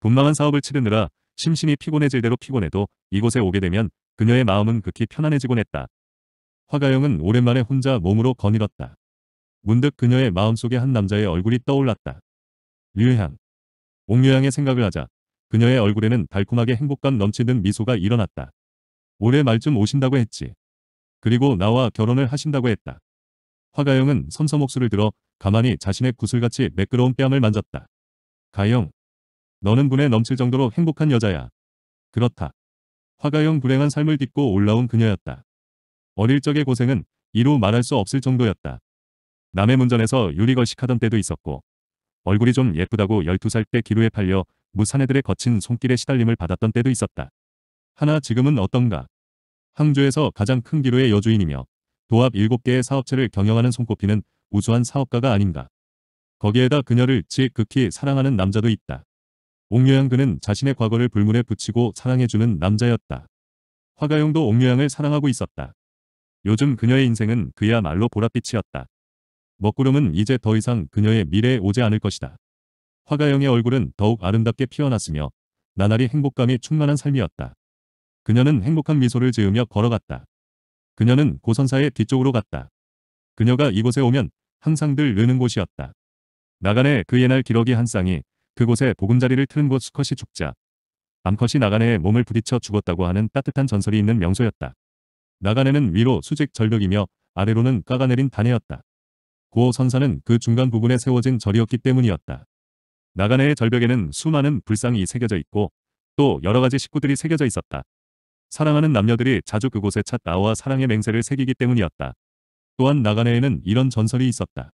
분망한 사업을 치르느라 심신이 피곤해질 대로 피곤해도 이곳에 오게 되면 그녀의 마음은 극히 편안해지곤 했다. 화가영은 오랜만에 혼자 몸으로 거닐었다. 문득 그녀의 마음속에 한 남자의 얼굴이 떠올랐다. 류향. 옥류향의 생각을 하자 그녀의 얼굴에는 달콤하게 행복감 넘치는 미소가 일어났다. 올해 말쯤 오신다고 했지. 그리고 나와 결혼을 하신다고 했다. 화가영은 섬섬옥수를 들어 가만히 자신의 구슬같이 매끄러운 뺨을 만졌다. 가영. 너는 분에 넘칠 정도로 행복한 여자야. 그렇다. 화가영 불행한 삶을 딛고 올라온 그녀였다. 어릴 적의 고생은 이루 말할 수 없을 정도였다. 남의문전에서 유리걸식 하던 때도 있었고 얼굴이 좀 예쁘다고 12살 때 기루에 팔려 무사내들의 거친 손길에 시달림을 받았던 때도 있었다. 하나 지금은 어떤가? 항주에서 가장 큰 기루의 여주인이며 도합 7개의 사업체를 경영하는 손꼽히는 우수한 사업가가 아닌가. 거기에다 그녀를 지극히 사랑하는 남자도 있다. 옥류양 그는 자신의 과거를 불문에 붙이고 사랑해주는 남자였다. 화가용도 옥류양을 사랑하고 있었다. 요즘 그녀의 인생은 그야말로 보랏빛이었다. 먹구름은 이제 더 이상 그녀의 미래에 오지 않을 것이다. 화가영의 얼굴은 더욱 아름답게 피어났으며 나날이 행복감이 충만한 삶이었다. 그녀는 행복한 미소를 지으며 걸어갔다. 그녀는 고선사의 뒤쪽으로 갔다. 그녀가 이곳에 오면 항상 늘 느는 곳이었다. 나간에 그 옛날 기러기 한 쌍이 그곳에 보금자리를 트는 곳 수컷이 죽자 암컷이 나간의 몸을 부딪혀 죽었다고 하는 따뜻한 전설이 있는 명소였다. 나간에는 위로 수직 절벽이며 아래로는 까가내린 단해였다. 고어 선사는 그 중간 부분에 세워진 절이었기 때문이었다. 나간의 절벽에는 수많은 불상이 새겨져 있고 또 여러가지 식구들이 새겨져 있었다. 사랑하는 남녀들이 자주 그곳에 차 나와 사랑의 맹세를 새기기 때문이었다. 또한 나간에에는 이런 전설이 있었다.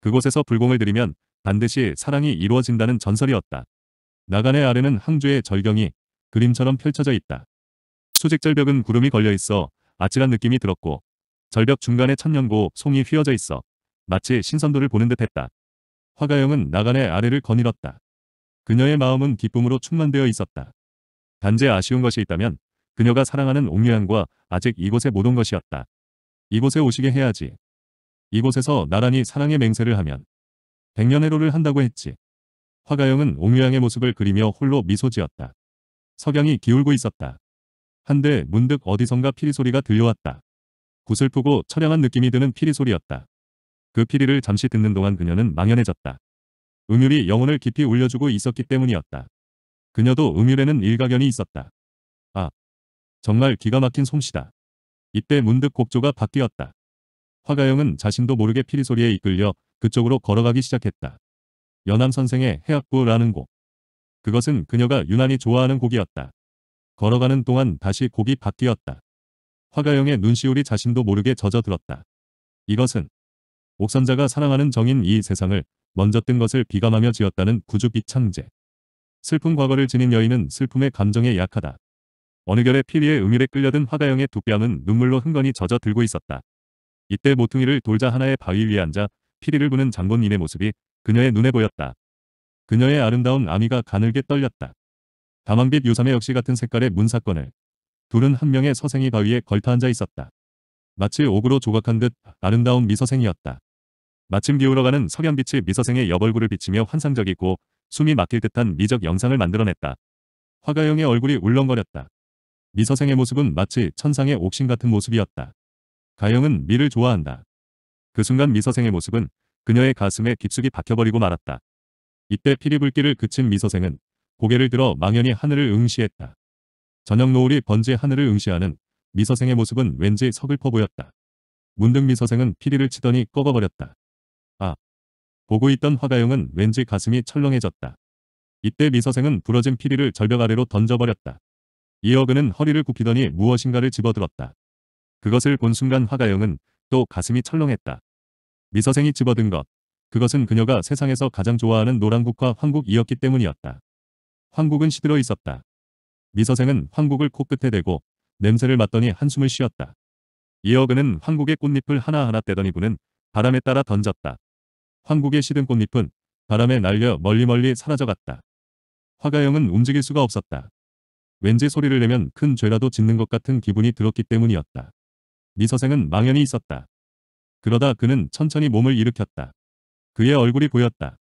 그곳에서 불공을 들이면 반드시 사랑이 이루어진다는 전설이었다. 나간의 아래는 항주의 절경이 그림처럼 펼쳐져 있다. 수직절벽은 구름이 걸려 있어 아찔한 느낌이 들었고 절벽 중간에 천년고 송이 휘어져 있어 마치 신선도를 보는 듯했다. 화가영은 나간의 아래를 거닐었다. 그녀의 마음은 기쁨으로 충만되어 있었다. 단지 아쉬운 것이 있다면 그녀가 사랑하는 옥류양과 아직 이곳에 못 온 것이었다. 이곳에 오시게 해야지. 이곳에서 나란히 사랑의 맹세를 하면 백년해로를 한다고 했지. 화가영은 옥류양의 모습을 그리며 홀로 미소 지었다. 석양이 기울고 있었다. 한데 문득 어디선가 피리 소리가 들려왔다. 구슬프고 처량한 느낌이 드는 피리 소리였다. 그 피리를 잠시 듣는 동안 그녀는 망연해졌다. 음율이 영혼을 깊이 울려주고 있었기 때문이었다. 그녀도 음율에는 일가견이 있었다. 아, 정말 기가 막힌 솜씨다. 이때 문득 곡조가 바뀌었다. 화가영은 자신도 모르게 피리 소리에 이끌려 그쪽으로 걸어가기 시작했다. 연암 선생의 해악부라는 곡. 그것은 그녀가 유난히 좋아하는 곡이었다. 걸어가는 동안 다시 곡이 바뀌었다 화가영의 눈시울이 자신도 모르게 젖어들었다. 이것은 옥선자가 사랑하는 정인 이 세상을 먼저 뜬 것을 비감하며 지었다는 구주비 창제. 슬픈 과거를 지닌 여인은 슬픔의 감정에 약하다. 어느 결의 피리의 음율에 끌려든 화가영의 두 뺨은 눈물로 흥건히 젖어들고 있었다. 이때 모퉁이를 돌자 하나의 바위 위에 앉아 피리를 부는 장본인의 모습이 그녀의 눈에 보였다. 그녀의 아름다운 아미가 가늘게 떨렸다. 다만빛 유삼의 역시 같은 색깔의 문사건을 둘은 한 명의 서생이 바위에 걸터앉아 있었다. 마치 옥으로 조각한 듯 아름다운 미서생이었다. 마침 비우러가는 석양빛이 미서생의 옆얼굴을 비치며 환상적이고 숨이 막힐 듯한 미적 영상을 만들어냈다. 화가영의 얼굴이 울렁거렸다. 미서생의 모습은 마치 천상의 옥신 같은 모습이었다. 가영은 미를 좋아한다. 그 순간 미서생의 모습은 그녀의 가슴에 깊숙이 박혀버리고 말았다. 이때 피리불길을 그친 미서생은 고개를 들어 망연히 하늘을 응시했다. 저녁 노을이 번지 하늘을 응시하는 미서생의 모습은 왠지 서글퍼 보였다. 문득 미서생은 피리를 치더니 꺾어버렸다. 아! 보고 있던 화가영은 왠지 가슴이 철렁해졌다. 이때 미서생은 부러진 피리를 절벽 아래로 던져버렸다. 이어그는 허리를 굽히더니 무엇인가를 집어들었다. 그것을 본 순간 화가영은 또 가슴이 철렁했다. 미서생이 집어든 것, 그것은 그녀가 세상에서 가장 좋아하는 노랑국과 황국이었기 때문이었다. 황국은 시들어 있었다. 미서생은 황국을 코끝에 대고 냄새를 맡더니 한숨을 쉬었다. 이어 그는 황국의 꽃잎을 하나하나 떼더니 그는 바람에 따라 던졌다. 황국의 시든 꽃잎은 바람에 날려 멀리멀리 사라져갔다. 화가영은 움직일 수가 없었다. 왠지 소리를 내면 큰 죄라도 짓는 것 같은 기분이 들었기 때문이었다. 미서생은 망연히 있었다. 그러다 그는 천천히 몸을 일으켰다. 그의 얼굴이 보였다.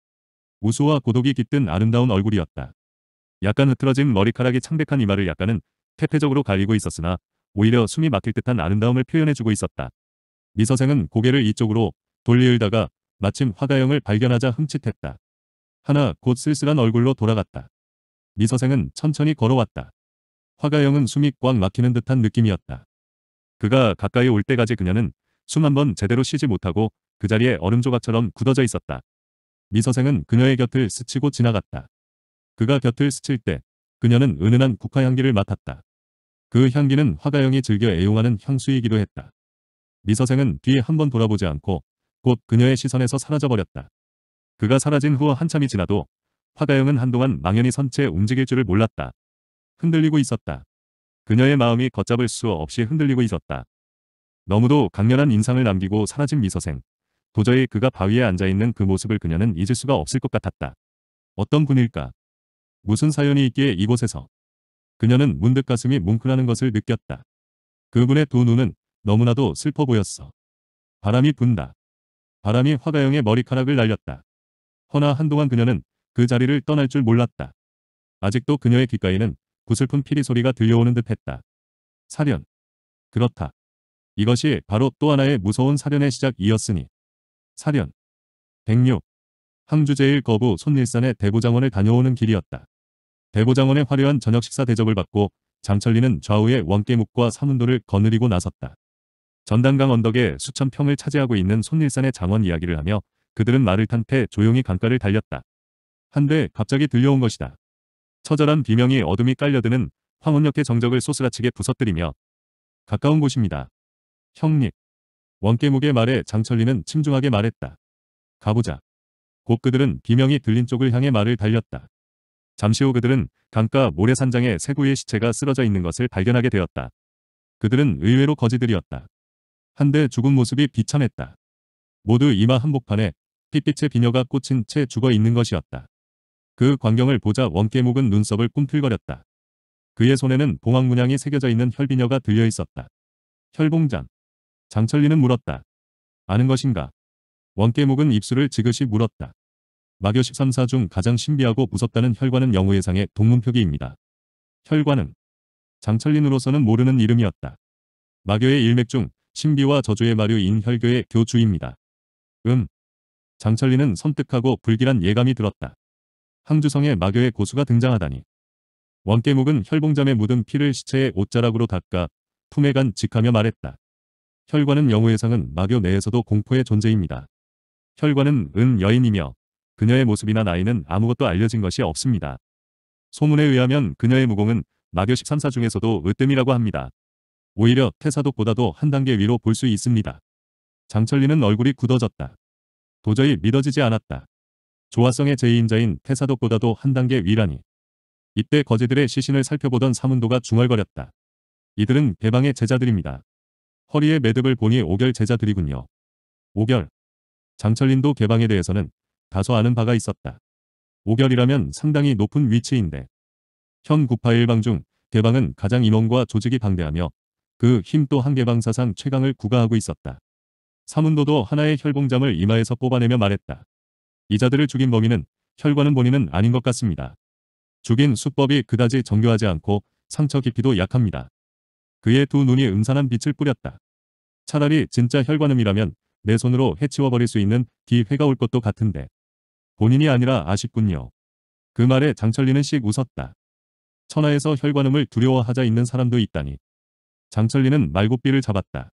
우수와 고독이 깃든 아름다운 얼굴이었다. 약간 흐트러진 머리카락이 창백한 이마를 약간은 태폐적으로 갈리고 있었으나 오히려 숨이 막힐 듯한 아름다움을 표현해주고 있었다. 미서생은 고개를 이쪽으로 돌리을다가 마침 화가영을 발견하자 흠칫했다. 하나 곧 쓸쓸한 얼굴로 돌아갔다. 미서생은 천천히 걸어왔다. 화가영은 숨이 꽉 막히는 듯한 느낌이었다. 그가 가까이 올 때까지 그녀는 숨한번 제대로 쉬지 못하고 그 자리에 얼음 조각처럼 굳어져 있었다. 미서생은 그녀의 곁을 스치고 지나갔다. 그가 곁을 스칠 때 그녀는 은은한 국화 향기를 맡았다. 그 향기는 화가영이 즐겨 애용하는 향수이기도 했다. 미서생은 뒤에 한 번 돌아보지 않고 곧 그녀의 시선에서 사라져버렸다. 그가 사라진 후 한참이 지나도 화가영은 한동안 망연히 선 채 움직일 줄을 몰랐다. 흔들리고 있었다. 그녀의 마음이 걷잡을 수 없이 흔들리고 있었다. 너무도 강렬한 인상을 남기고 사라진 미서생. 도저히 그가 바위에 앉아있는 그 모습을 그녀는 잊을 수가 없을 것 같았다. 어떤 분일까? 무슨 사연이 있기에 이곳에서 그녀는 문득 가슴이 뭉클하는 것을 느꼈다. 그분의 두 눈은 너무나도 슬퍼 보였어. 바람이 분다. 바람이 화가영의 머리카락을 날렸다. 허나 한동안 그녀는 그 자리를 떠날 줄 몰랐다. 아직도 그녀의 귓가에는 구슬픈 피리 소리가 들려오는 듯했다. 사련. 그렇다. 이것이 바로 또 하나의 무서운 사련의 시작이었으니. 사련. 106. 항주제일 거부 손일산의 대부장원을 다녀오는 길이었다. 대보장원의 화려한 저녁 식사 대접을 받고 장철리는 좌우의 원깨묵과 삼운도를 거느리고 나섰다. 전당강 언덕에 수천 평을 차지하고 있는 손일산의 장원 이야기를 하며 그들은 말을 탄패 조용히 강가를 달렸다. 한데 갑자기 들려온 것이다. 처절한 비명이 어둠이 깔려드는 황혼역의 정적을 소스라치게 부서뜨리며 가까운 곳입니다. 형님. 원깨묵의 말에 장철리는 침중하게 말했다. 가보자. 곧 그들은 비명이 들린 쪽을 향해 말을 달렸다. 잠시 후 그들은 강가 모래산장에 세구의 시체가 쓰러져 있는 것을 발견하게 되었다. 그들은 의외로 거지들이었다. 한데 죽은 모습이 비참했다. 모두 이마 한복판에 핏빛의 비녀가 꽂힌 채 죽어 있는 것이었다. 그 광경을 보자 원깨묵은 눈썹을 꿈틀거렸다. 그의 손에는 봉황문양이 새겨져 있는 혈비녀가 들려 있었다. 혈봉장. 장철리는 물었다. 아는 것인가? 원깨묵은 입술을 지그시 물었다. 마교 13사 중 가장 신비하고 무섭다는 혈관은 영우의상의 동문표기입니다. 혈관은 장철린으로서는 모르는 이름이었다. 마교의 일맥 중 신비와 저주의 마류인 혈교의 교주입니다. 음. 장철린은 섬뜩하고 불길한 예감이 들었다. 항주성의 마교의 고수가 등장하다니. 원깨묵은 혈봉잠에 묻은 피를 시체의 옷자락으로 닦아 품에 간 직하며 말했다. 혈관은 영우의상은 마교 내에서도 공포의 존재입니다. 혈관은 은 여인이며 그녀의 모습이나 나이는 아무것도 알려진 것이 없습니다. 소문에 의하면 그녀의 무공은 마교 13사 중에서도 으뜸이라고 합니다. 오히려 태사독보다도 한 단계 위로 볼 수 있습니다. 장철리는 얼굴이 굳어졌다. 도저히 믿어지지 않았다. 조화성의 제2인자인 태사독보다도 한 단계 위라니. 이때 거제들의 시신을 살펴보던 사문도가 중얼거렸다. 이들은 대방의 제자들입니다. 허리에 매듭을 보니 오결 제자들이군요. 오결. 장철린도 개방에 대해서는 다소 아는 바가 있었다. 5결이라면 상당히 높은 위치인데 현 9파 일방 중 개방은 가장 인원과 조직이 방대하며 그 힘또 한개방 사상 최강을 구가하고 있었다. 사문도도 하나의 혈봉잠을 이마에서 뽑아내며 말했다. 이자들을 죽인 범인은 혈관은 본인은 아닌 것 같습니다. 죽인 수법이 그다지 정교하지 않고 상처 깊이도 약합니다. 그의 두 눈이 음산한 빛을 뿌렸다. 차라리 진짜 혈관음이라면 내 손으로 해치워버릴 수 있는 기회가 올 것도 같은데 본인이 아니라 아쉽군요. 그 말에 장철리는 씩 웃었다. 천하에서 혈관음을 두려워하자 있는 사람도 있다니. 장철리는 말굽비를 잡았다.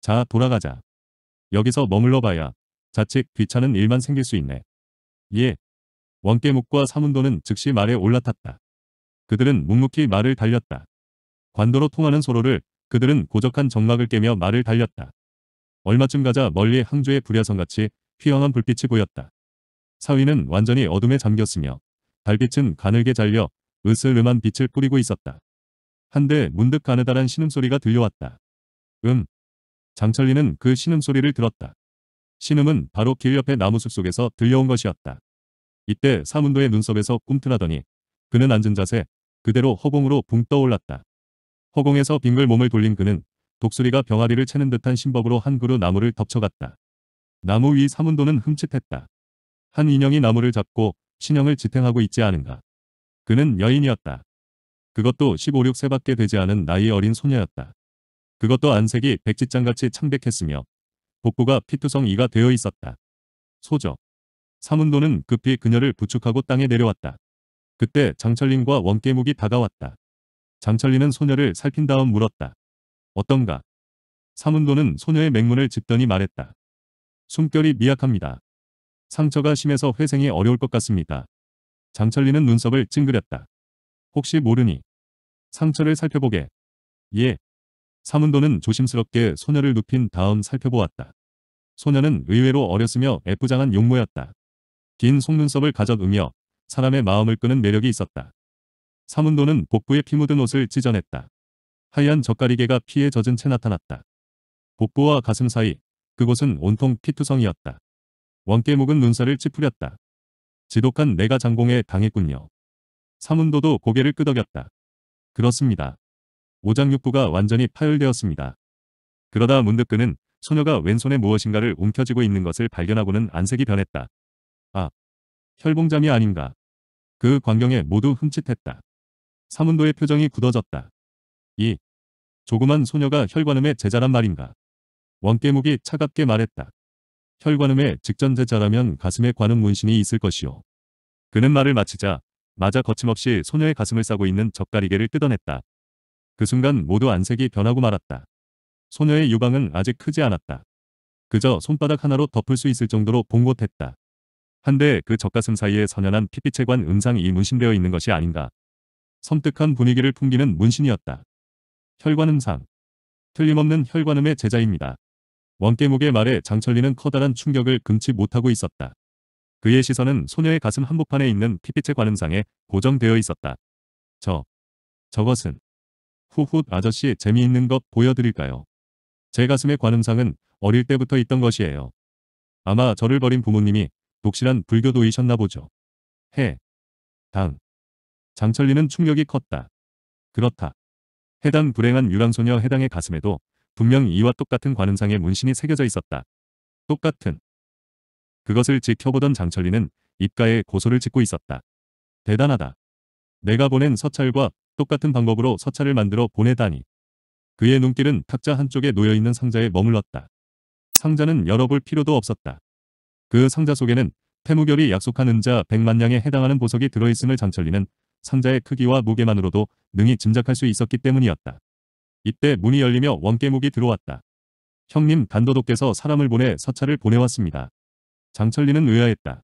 자 돌아가자. 여기서 머물러 봐야 자칫 귀찮은 일만 생길 수 있네. 예. 원깨묵과 사문도는 즉시 말에 올라탔다. 그들은 묵묵히 말을 달렸다. 관도로 통하는 소로를 그들은 고적한 정막을 깨며 말을 달렸다. 얼마쯤 가자 멀리 항주의 불야성같이 휘황한 불빛이 보였다. 사위는 완전히 어둠에 잠겼으며 달빛은 가늘게 잘려 으슬음한 빛을 뿌리고 있었다. 한데 문득 가느다란 신음소리가 들려왔다. 음. 장철리는 그 신음소리를 들었다. 신음은 바로 길 옆의 나무숲 속에서 들려온 것이었다. 이때 사문도의 눈썹에서 꿈틀하더니 그는 앉은 자세 그대로 허공으로 붕 떠올랐다. 허공에서 빙글 몸을 돌린 그는 독수리가 병아리를 채는 듯한 심법으로 한 그루 나무를 덮쳐갔다. 나무 위 사문도는 흠칫했다. 한 인형이 나무를 잡고 신형을 지탱하고 있지 않은가. 그는 여인이었다. 그것도 15, 6세밖에 되지 않은 나이 어린 소녀였다. 그것도 안색이 백지장같이 창백했으며 복부가 피투성 이가 되어 있었다. 소저. 사문도는 급히 그녀를 부축하고 땅에 내려왔다. 그때 장철린과 원깨묵이 다가왔다. 장철린은 소녀를 살핀 다음 물었다. 어떤가? 사문도는 소녀의 맹문을 짚더니 말했다. 숨결이 미약합니다. 상처가 심해서 회생이 어려울 것 같습니다. 장철리는 눈썹을 찡그렸다. 혹시 모르니 상처를 살펴보게. 예. 사문도는 조심스럽게 소녀를 눕힌 다음 살펴보았다. 소녀는 의외로 어렸으며 애프장한 용모였다. 긴 속눈썹을 가져으며 사람의 마음을 끄는 매력이 있었다. 사문도는 복부에 피 묻은 옷을 찢어냈다. 하얀 젓가리개가 피에 젖은 채 나타났다. 복부와 가슴 사이 그곳은 온통 피투성이었다. 원깨묵은 눈살을 찌푸렸다. 지독한 내가 장공에 당했군요. 사문도도 고개를 끄덕였다. 그렇습니다. 오장육부가 완전히 파열되었습니다. 그러다 문득 그는 소녀가 왼손에 무엇인가를 움켜쥐고 있는 것을 발견하고는 안색이 변했다. 아, 혈봉잠이 아닌가. 그 광경에 모두 흠칫했다. 사문도의 표정이 굳어졌다. 이 조그만 소녀가 혈관음의 제자란 말인가. 원깨묵이 차갑게 말했다. 혈관음의 직전제자라면 가슴에 관음 문신이 있을 것이요. 그는 말을 마치자 마자 거침없이 소녀의 가슴을 싸고 있는 젓가리개를 뜯어냈다. 그 순간 모두 안색이 변하고 말았다. 소녀의 유방은 아직 크지 않았다. 그저 손바닥 하나로 덮을 수 있을 정도로 봉긋했다. 한데 그 젓가슴 사이에 선연한 피빛체관 음상이 문신되어 있는 것이 아닌가. 섬뜩한 분위기를 풍기는 문신이었다. 혈관음상. 틀림없는 혈관음의 제자입니다. 원깨묵의 말에 장철리는 커다란 충격을 금치 못하고 있었다. 그의 시선은 소녀의 가슴 한복판에 있는 피빛의 관음상에 고정되어 있었다. 저, 저것은 후훗 아저씨 재미있는 것 보여드릴까요? 제 가슴의 관음상은 어릴 때부터 있던 것이에요. 아마 저를 버린 부모님이 독실한 불교도이셨나 보죠. 해, 당. 장철리는 충격이 컸다. 그렇다. 해당 불행한 유랑소녀 해당의 가슴에도 분명 이와 똑같은 관음상에 문신이 새겨져 있었다. 똑같은. 그것을 지켜보던 장철리는 입가에 고소를 짓고 있었다. 대단하다. 내가 보낸 서찰과 똑같은 방법으로 서찰을 만들어 보내다니. 그의 눈길은 탁자 한쪽에 놓여있는 상자에 머물렀다. 상자는 열어볼 필요도 없었다. 그 상자 속에는 태무결이 약속한 은자 100만냥에 해당하는 보석이 들어있음을 장철리는 상자의 크기와 무게만으로도 능히 짐작할 수 있었기 때문이었다. 이때 문이 열리며 원깨묵이 들어왔다. 형님 단도독께서 사람을 보내 서찰을 보내왔습니다. 장철리는 의아했다.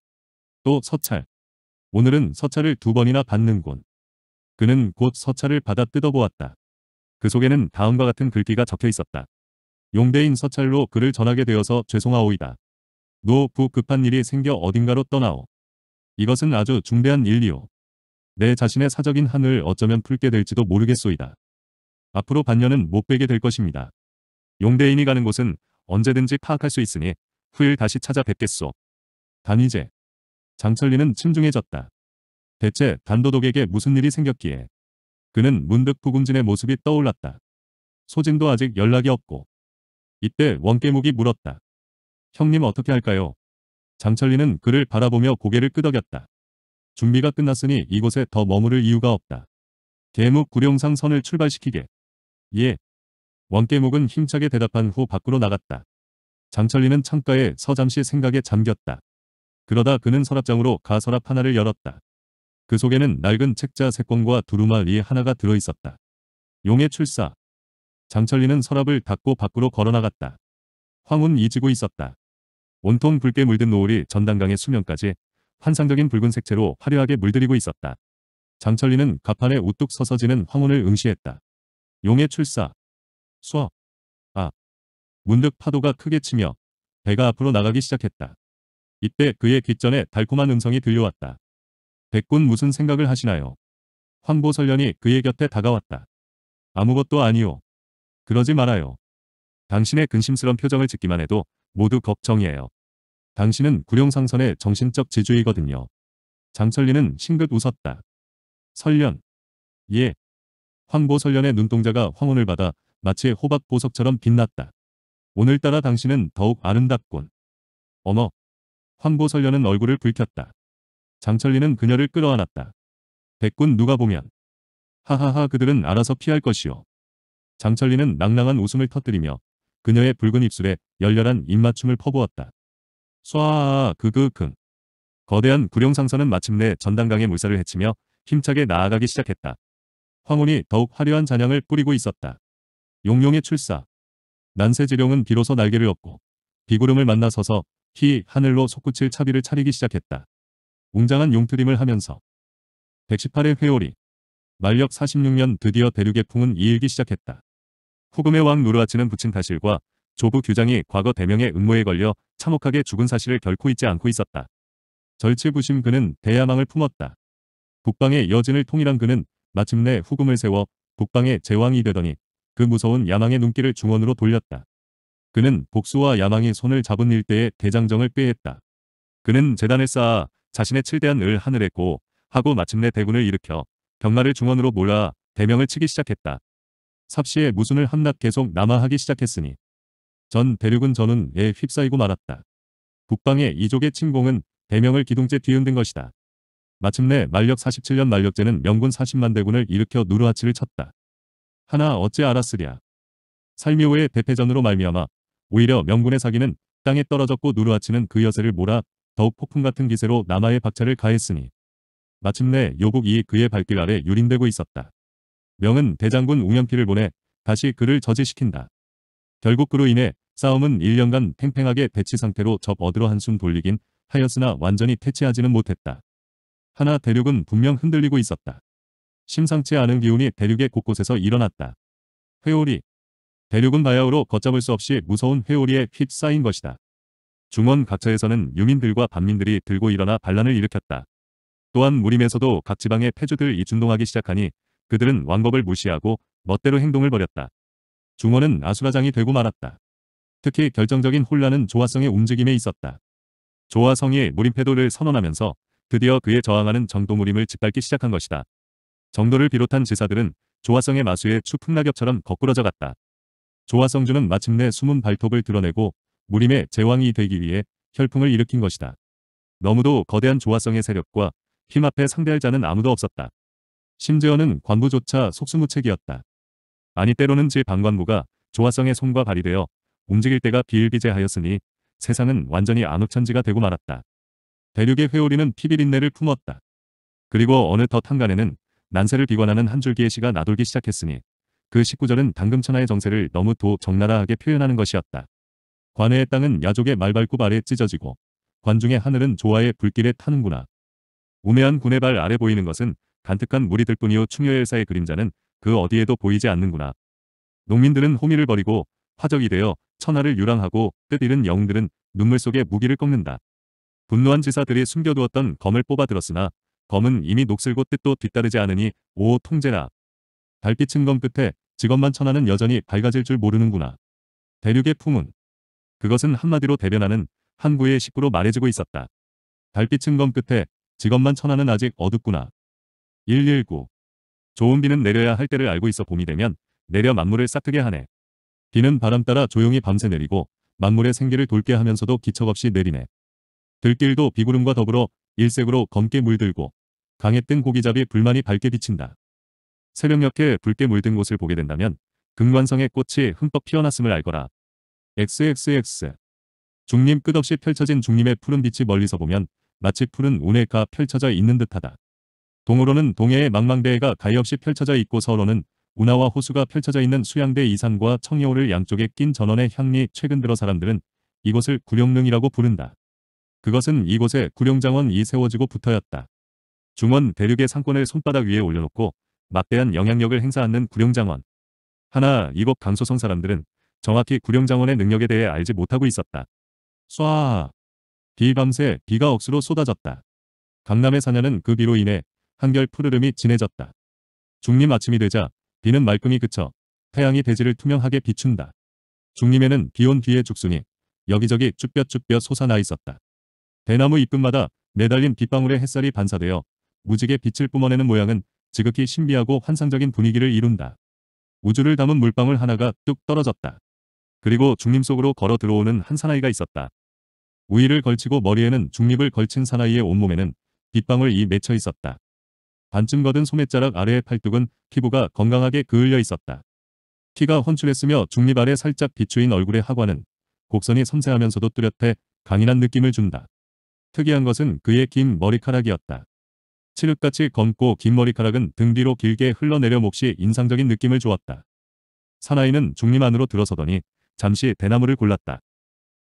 또 서찰. 오늘은 서찰을 두 번이나 받는군. 그는 곧 서찰을 받아 뜯어보았다. 그 속에는 다음과 같은 글귀가 적혀 있었다. 용대인 서찰로 글을 전하게 되어서 죄송하오이다. 노 부 급한 일이 생겨 어딘가로 떠나오. 이것은 아주 중대한 일이오. 내 자신의 사적인 한을 어쩌면 풀게 될지도 모르겠소이다. 앞으로 반년은 못 빼게 될 것입니다. 용대인이 가는 곳은 언제든지 파악할 수 있으니 후일 다시 찾아뵙겠소. 단이제 장철리는 침중해졌다. 대체 단도독에게 무슨 일이 생겼기에. 그는 문득 부금진의 모습이 떠올랐다. 소진도 아직 연락이 없고. 이때 원깨묵이 물었다. 형님 어떻게 할까요? 장철리는 그를 바라보며 고개를 끄덕였다. 준비가 끝났으니 이곳에 더 머무를 이유가 없다. 대묵 구룡상 선을 출발시키게. 예. 원깨목은 힘차게 대답한 후 밖으로 나갔다. 장철리는 창가에 서잠시 생각에 잠겼다. 그러다 그는 서랍장으로 가서랍 하나를 열었다. 그 속에는 낡은 책자 세 권과 두루마리 하나가 들어있었다. 용의 출사. 장철리는 서랍을 닫고 밖으로 걸어나갔다. 황운 이지고 있었다. 온통 붉게 물든 노을이 전단강의 수면까지 환상적인 붉은 색채로 화려하게 물들이고 있었다. 장철리는 가판에 우뚝 서서 지는 황혼을 응시했다. 용의 출사. 수 쏴. 아. 문득 파도가 크게 치며 배가 앞으로 나가기 시작했다. 이때 그의 귓전에 달콤한 음성이 들려왔다. 백군 무슨 생각을 하시나요? 황보설련이 그의 곁에 다가왔다. 아무것도 아니요. 그러지 말아요. 당신의 근심스런 표정을 짓기만 해도 모두 걱정이에요. 당신은 구룡상선의 정신적 지주이거든요. 장철리는 싱긋 웃었다. 설련. 예, 황보설련의 눈동자가 황혼을 받아 마치 호박 보석처럼 빛났다. 오늘따라 당신은 더욱 아름답군. 어머. 황보설련은 얼굴을 붉혔다. 장철리는 그녀를 끌어안았다. 백군 누가 보면. 하하하 그들은 알아서 피할 것이오. 장철리는 낭랑한 웃음을 터뜨리며 그녀의 붉은 입술에 열렬한 입맞춤을 퍼부었다. 쏴아 아그그흥 거대한 구룡상선은 마침내 전당강의 물살을 헤치며 힘차게 나아가기 시작했다. 황혼이 더욱 화려한 잔향을 뿌리고 있었다. 용룡의 출사. 난세지룡은 비로소 날개를 얻고 비구름을 만나 서서 히 하늘로 솟구칠 차비를 차리기 시작했다. 웅장한 용트림을 하면서 118의 회오리 만력 46년 드디어 대륙의 풍은 이일기 시작했다. 후금의 왕 누르아치는 부친 다실과 조부 규장이 과거 대명의 음모에 걸려 참혹하게 죽은 사실을 결코 잊지 않고 있었다. 절치부심 그는 대야망을 품었다. 북방의 여진을 통일한 그는 마침내 후금을 세워 북방의 제왕이 되더니 그 무서운 야망의 눈길을 중원으로 돌렸다. 그는 복수와 야망이 손을 잡은 일대에 대장정을 꾀했다. 그는 재단을 쌓아 자신의 칠대한 을 하늘했고 하고 마침내 대군을 일으켜 병마를 중원으로 몰아 대명을 치기 시작했다. 삽시에 무순을 한낱 계속 남하하기 시작했으니 전 대륙은 전운에 휩싸이고 말았다. 북방의 이족의 침공은 대명을 기둥째 뒤흔든 것이다. 마침내 만력 47년 만력제는 명군 40만 대군을 일으켜 누르하치를 쳤다. 하나 어찌 알았으랴. 살미오의 대패전으로 말미암아 오히려 명군의 사기는 땅에 떨어졌고 누르하치는 그 여세를 몰아 더욱 폭풍 같은 기세로 남하의 박차를 가했으니 마침내 요국이 그의 발길 아래 유린되고 있었다. 명은 대장군 웅연필을 보내 다시 그를 저지시킨다. 결국 그로 인해 싸움은 1년간 팽팽하게 배치 상태로 접어들어 한숨 돌리긴 하였으나 완전히 퇴치하지는 못했다. 하나 대륙은 분명 흔들리고 있었다. 심상치 않은 기운이 대륙의 곳곳에서 일어났다. 회오리. 대륙은 바야흐로 걷잡을 수 없이 무서운 회오리에 휩싸인 것이다. 중원 각처에서는 유민들과 반민들이 들고 일어나 반란을 일으켰다. 또한 무림에서도 각 지방의 패주들이 준동하기 시작하니 그들은 왕법을 무시하고 멋대로 행동을 벌였다. 중원은 아수라장이 되고 말았다. 특히 결정적인 혼란은 조화성의 움직임에 있었다. 조화성이 무림패도를 선언하면서 드디어 그에 저항하는 정도무림을 짓밟기 시작한 것이다. 정도를 비롯한 제사들은 조화성의 마수에 추풍낙엽처럼 거꾸러져 갔다. 조화성주는 마침내 숨은 발톱을 드러내고 무림의 제왕이 되기 위해 혈풍을 일으킨 것이다. 너무도 거대한 조화성의 세력과 힘 앞에 상대할 자는 아무도 없었다. 심지어는 관부조차 속수무책이었다. 아니 때로는 제 방관부가 조화성의 손과 발이 되어 움직일 때가 비일비재하였으니 세상은 완전히 암흑천지가 되고 말았다. 대륙의 회오리는 피비린내를 품었다. 그리고 어느 덧 한간에는 난세를 비관하는 한 줄기의 시가 나돌기 시작했으니 그 19절은 당금천하의 정세를 너무 도 적나라하게 표현하는 것이었다. 관해의 땅은 야족의 말발굽 아래 찢어지고 관중의 하늘은 조화의 불길에 타는구나. 우매한 군의 발 아래 보이는 것은 간특한 무리들 뿐이요 충여의 사의 그림자는 그 어디에도 보이지 않는구나. 농민들은 호미를 버리고 화적이 되어 천하를 유랑하고 뜻 잃은 영웅들은 눈물 속에 무기를 꺾는다. 분노한 지사들이 숨겨두었던 검을 뽑아들었으나 검은 이미 녹슬고 뜻도 뒤따르지 않으니 오 통제라. 달빛은 검 끝에 직업만 천하는 여전히 밝아질 줄 모르는구나. 대륙의 품은 그것은 한마디로 대변하는 한구의 식구로 말해지고 있었다. 달빛은 검 끝에 직업만 천하는 아직 어둡구나. 119 좋은 비는 내려야 할 때를 알고 있어 봄이 되면 내려 만물을 싹트게 하네. 비는 바람 따라 조용히 밤새 내리고 만물의 생기를 돌게 하면서도 기척없이 내리네. 들길도 비구름과 더불어 일색으로 검게 물들고 강에 뜬 고기잡이 불만이 밝게 비친다. 새벽녘에 붉게 물든 곳을 보게 된다면 금관성의 꽃이 흠뻑 피어났음을 알거라. XXX 중림 끝없이 펼쳐진 중림의 푸른 빛이 멀리서 보면 마치 푸른 운해가 펼쳐져 있는 듯하다. 동으로는 동해의 망망대해가 가엾이 펼쳐져 있고 서로는 운하와 호수가 펼쳐져 있는 수양대 이상과 청여호를 양쪽에 낀 전원의 향리 최근 들어 사람들은 이곳을 구룡릉이라고 부른다. 그것은 이곳에 구룡장원이 세워지고 붙어였다. 중원 대륙의 상권을 손바닥 위에 올려놓고 막대한 영향력을 행사하는 구룡장원. 하나 이곳 강소성 사람들은 정확히 구룡장원의 능력에 대해 알지 못하고 있었다. 쏴! 비밤새 비가 억수로 쏟아졌다. 강남의 사냐는 그 비로 인해 한결 푸르름이 진해졌다. 중림 아침이 되자 비는 말끔히 그쳐 태양이 대지를 투명하게 비춘다. 중림에는 비온 뒤에 죽순이 여기저기 쭈뼛쭈뼛 솟아나 있었다. 대나무 잎끝마다 매달린 빗방울의 햇살이 반사되어 무지개 빛을 뿜어내는 모양은 지극히 신비하고 환상적인 분위기를 이룬다. 우주를 담은 물방울 하나가 뚝 떨어졌다. 그리고 중림 속으로 걸어 들어오는 한 사나이가 있었다. 우위를 걸치고 머리에는 중립을 걸친 사나이의 온몸에는 빗방울이 맺혀 있었다. 반쯤 걷은 소매자락 아래의 팔뚝은 피부가 건강하게 그을려 있었다. 키가 헌출했으며 중립 아래 살짝 비추인 얼굴의 하관은 곡선이 섬세하면서도 뚜렷해 강인한 느낌을 준다. 특이한 것은 그의 긴 머리카락이었다. 칠흑같이 검고 긴 머리카락은 등 뒤로 길게 흘러내려 몫이 인상적인 느낌을 주었다. 사나이는 중림 안으로 들어서더니 잠시 대나무를 골랐다.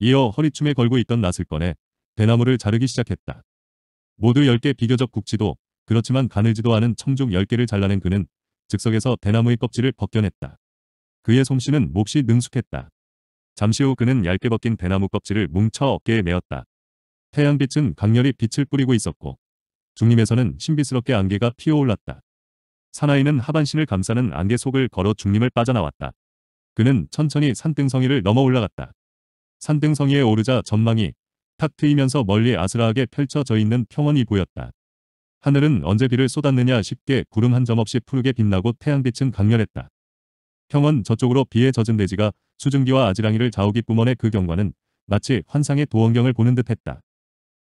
이어 허리춤에 걸고 있던 낫을 꺼내 대나무를 자르기 시작했다. 모두 10개 비교적 굵지도 그렇지만 가늘지도 않은 청중 10개를 잘라낸 그는 즉석에서 대나무의 껍질을 벗겨냈다. 그의 솜씨는 몹시 능숙했다. 잠시 후 그는 얇게 벗긴 대나무 껍질을 뭉쳐 어깨에 메었다. 태양빛은 강렬히 빛을 뿌리고 있었고 중림에서는 신비스럽게 안개가 피어올랐다. 사나이는 하반신을 감싸는 안개 속을 걸어 중림을 빠져나왔다. 그는 천천히 산등성이를 넘어 올라갔다. 산등성이에 오르자 전망이 탁 트이면서 멀리 아스라하게 펼쳐져 있는 평원이 보였다. 하늘은 언제 비를 쏟았느냐 싶게 구름 한 점 없이 푸르게 빛나고 태양빛은 강렬했다. 평원 저쪽으로 비에 젖은 대지가 수증기와 아지랑이를 자욱이 뿜어내 그 경관은 마치 환상의 도원경을 보는 듯했다.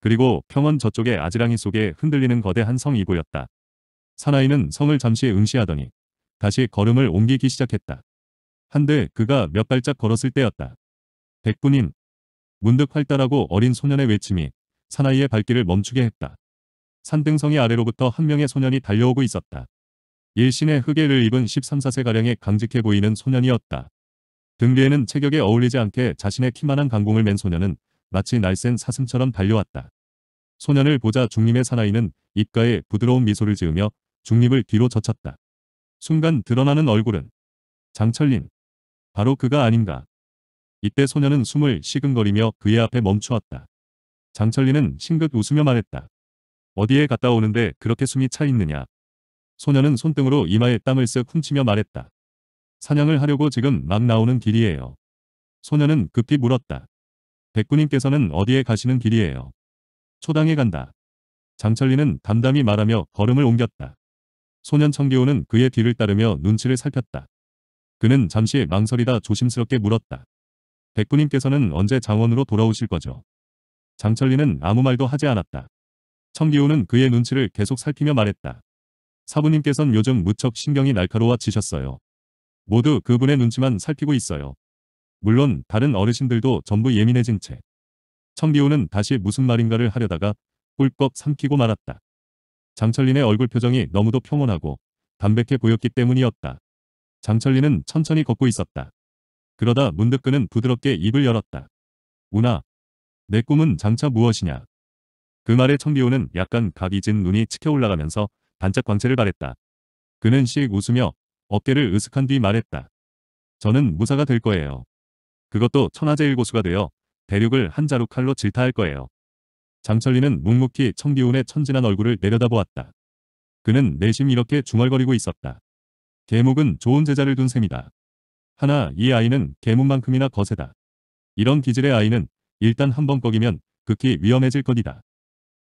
그리고 평원 저쪽의 아지랑이 속에 흔들리는 거대한 성이 보였다. 사나이는 성을 잠시 응시하더니 다시 걸음을 옮기기 시작했다. 한데 그가 몇 발짝 걸었을 때였다. 백군인 문득 활달하고 어린 소년의 외침이 사나이의 발길을 멈추게 했다. 산등성의 아래로부터 한 명의 소년이 달려오고 있었다. 일신의 흑예를 입은 13사세가량의 강직해 보이는 소년이었다. 등 뒤에는 체격에 어울리지 않게 자신의 키만한 강공을 맨 소년은 마치 날쌘 사슴처럼 달려왔다. 소년을 보자 중림의 사나이는 입가에 부드러운 미소를 지으며 중립을 뒤로 젖혔다. 순간 드러나는 얼굴은 장철린. 바로 그가 아닌가. 이때 소년은 숨을 시근거리며 그의 앞에 멈추었다. 장철린은 싱긋 웃으며 말했다. 어디에 갔다 오는데 그렇게 숨이 차 있느냐. 소년은 손등으로 이마에 땀을 쓱 훔치며 말했다. 사냥을 하려고 지금 막 나오는 길이에요. 소년은 급히 물었다. 백구님께서는 어디에 가시는 길이에요. 초당에 간다. 장철리는 담담히 말하며 걸음을 옮겼다. 소년 청기호는 그의 뒤를 따르며 눈치를 살폈다. 그는 잠시 망설이다 조심스럽게 물었다. 백구님께서는 언제 장원으로 돌아오실 거죠? 장철리는 아무 말도 하지 않았다. 청기호는 그의 눈치를 계속 살피며 말했다. 사부님께선 요즘 무척 신경이 날카로워지셨어요. 모두 그분의 눈치만 살피고 있어요. 물론 다른 어르신들도 전부 예민해진 채 청비호는 다시 무슨 말인가를 하려다가 꿀꺽 삼키고 말았다. 장철린의 얼굴 표정이 너무도 평온하고 담백해 보였기 때문이었다. 장철린은 천천히 걷고 있었다. 그러다 문득 그는 부드럽게 입을 열었다. 우나, 내 꿈은 장차 무엇이냐? 그 말에 청비호는 약간 각이 진 눈이 치켜 올라가면서 반짝 광채를 바했다 그는 씩 웃으며 어깨를 으슥한 뒤 말했다. 저는 무사가 될 거예요. 그것도 천하제일고수가 되어 대륙을 한자루 칼로 질타할 거예요. 장철리는 묵묵히 청기훈의 천진한 얼굴을 내려다보았다. 그는 내심 이렇게 중얼거리고 있었다. 계목은 좋은 제자를 둔 셈이다. 하나 이 아이는 계목만큼이나 거세다. 이런 기질의 아이는 일단 한 번 꺾이면 극히 위험해질 것이다.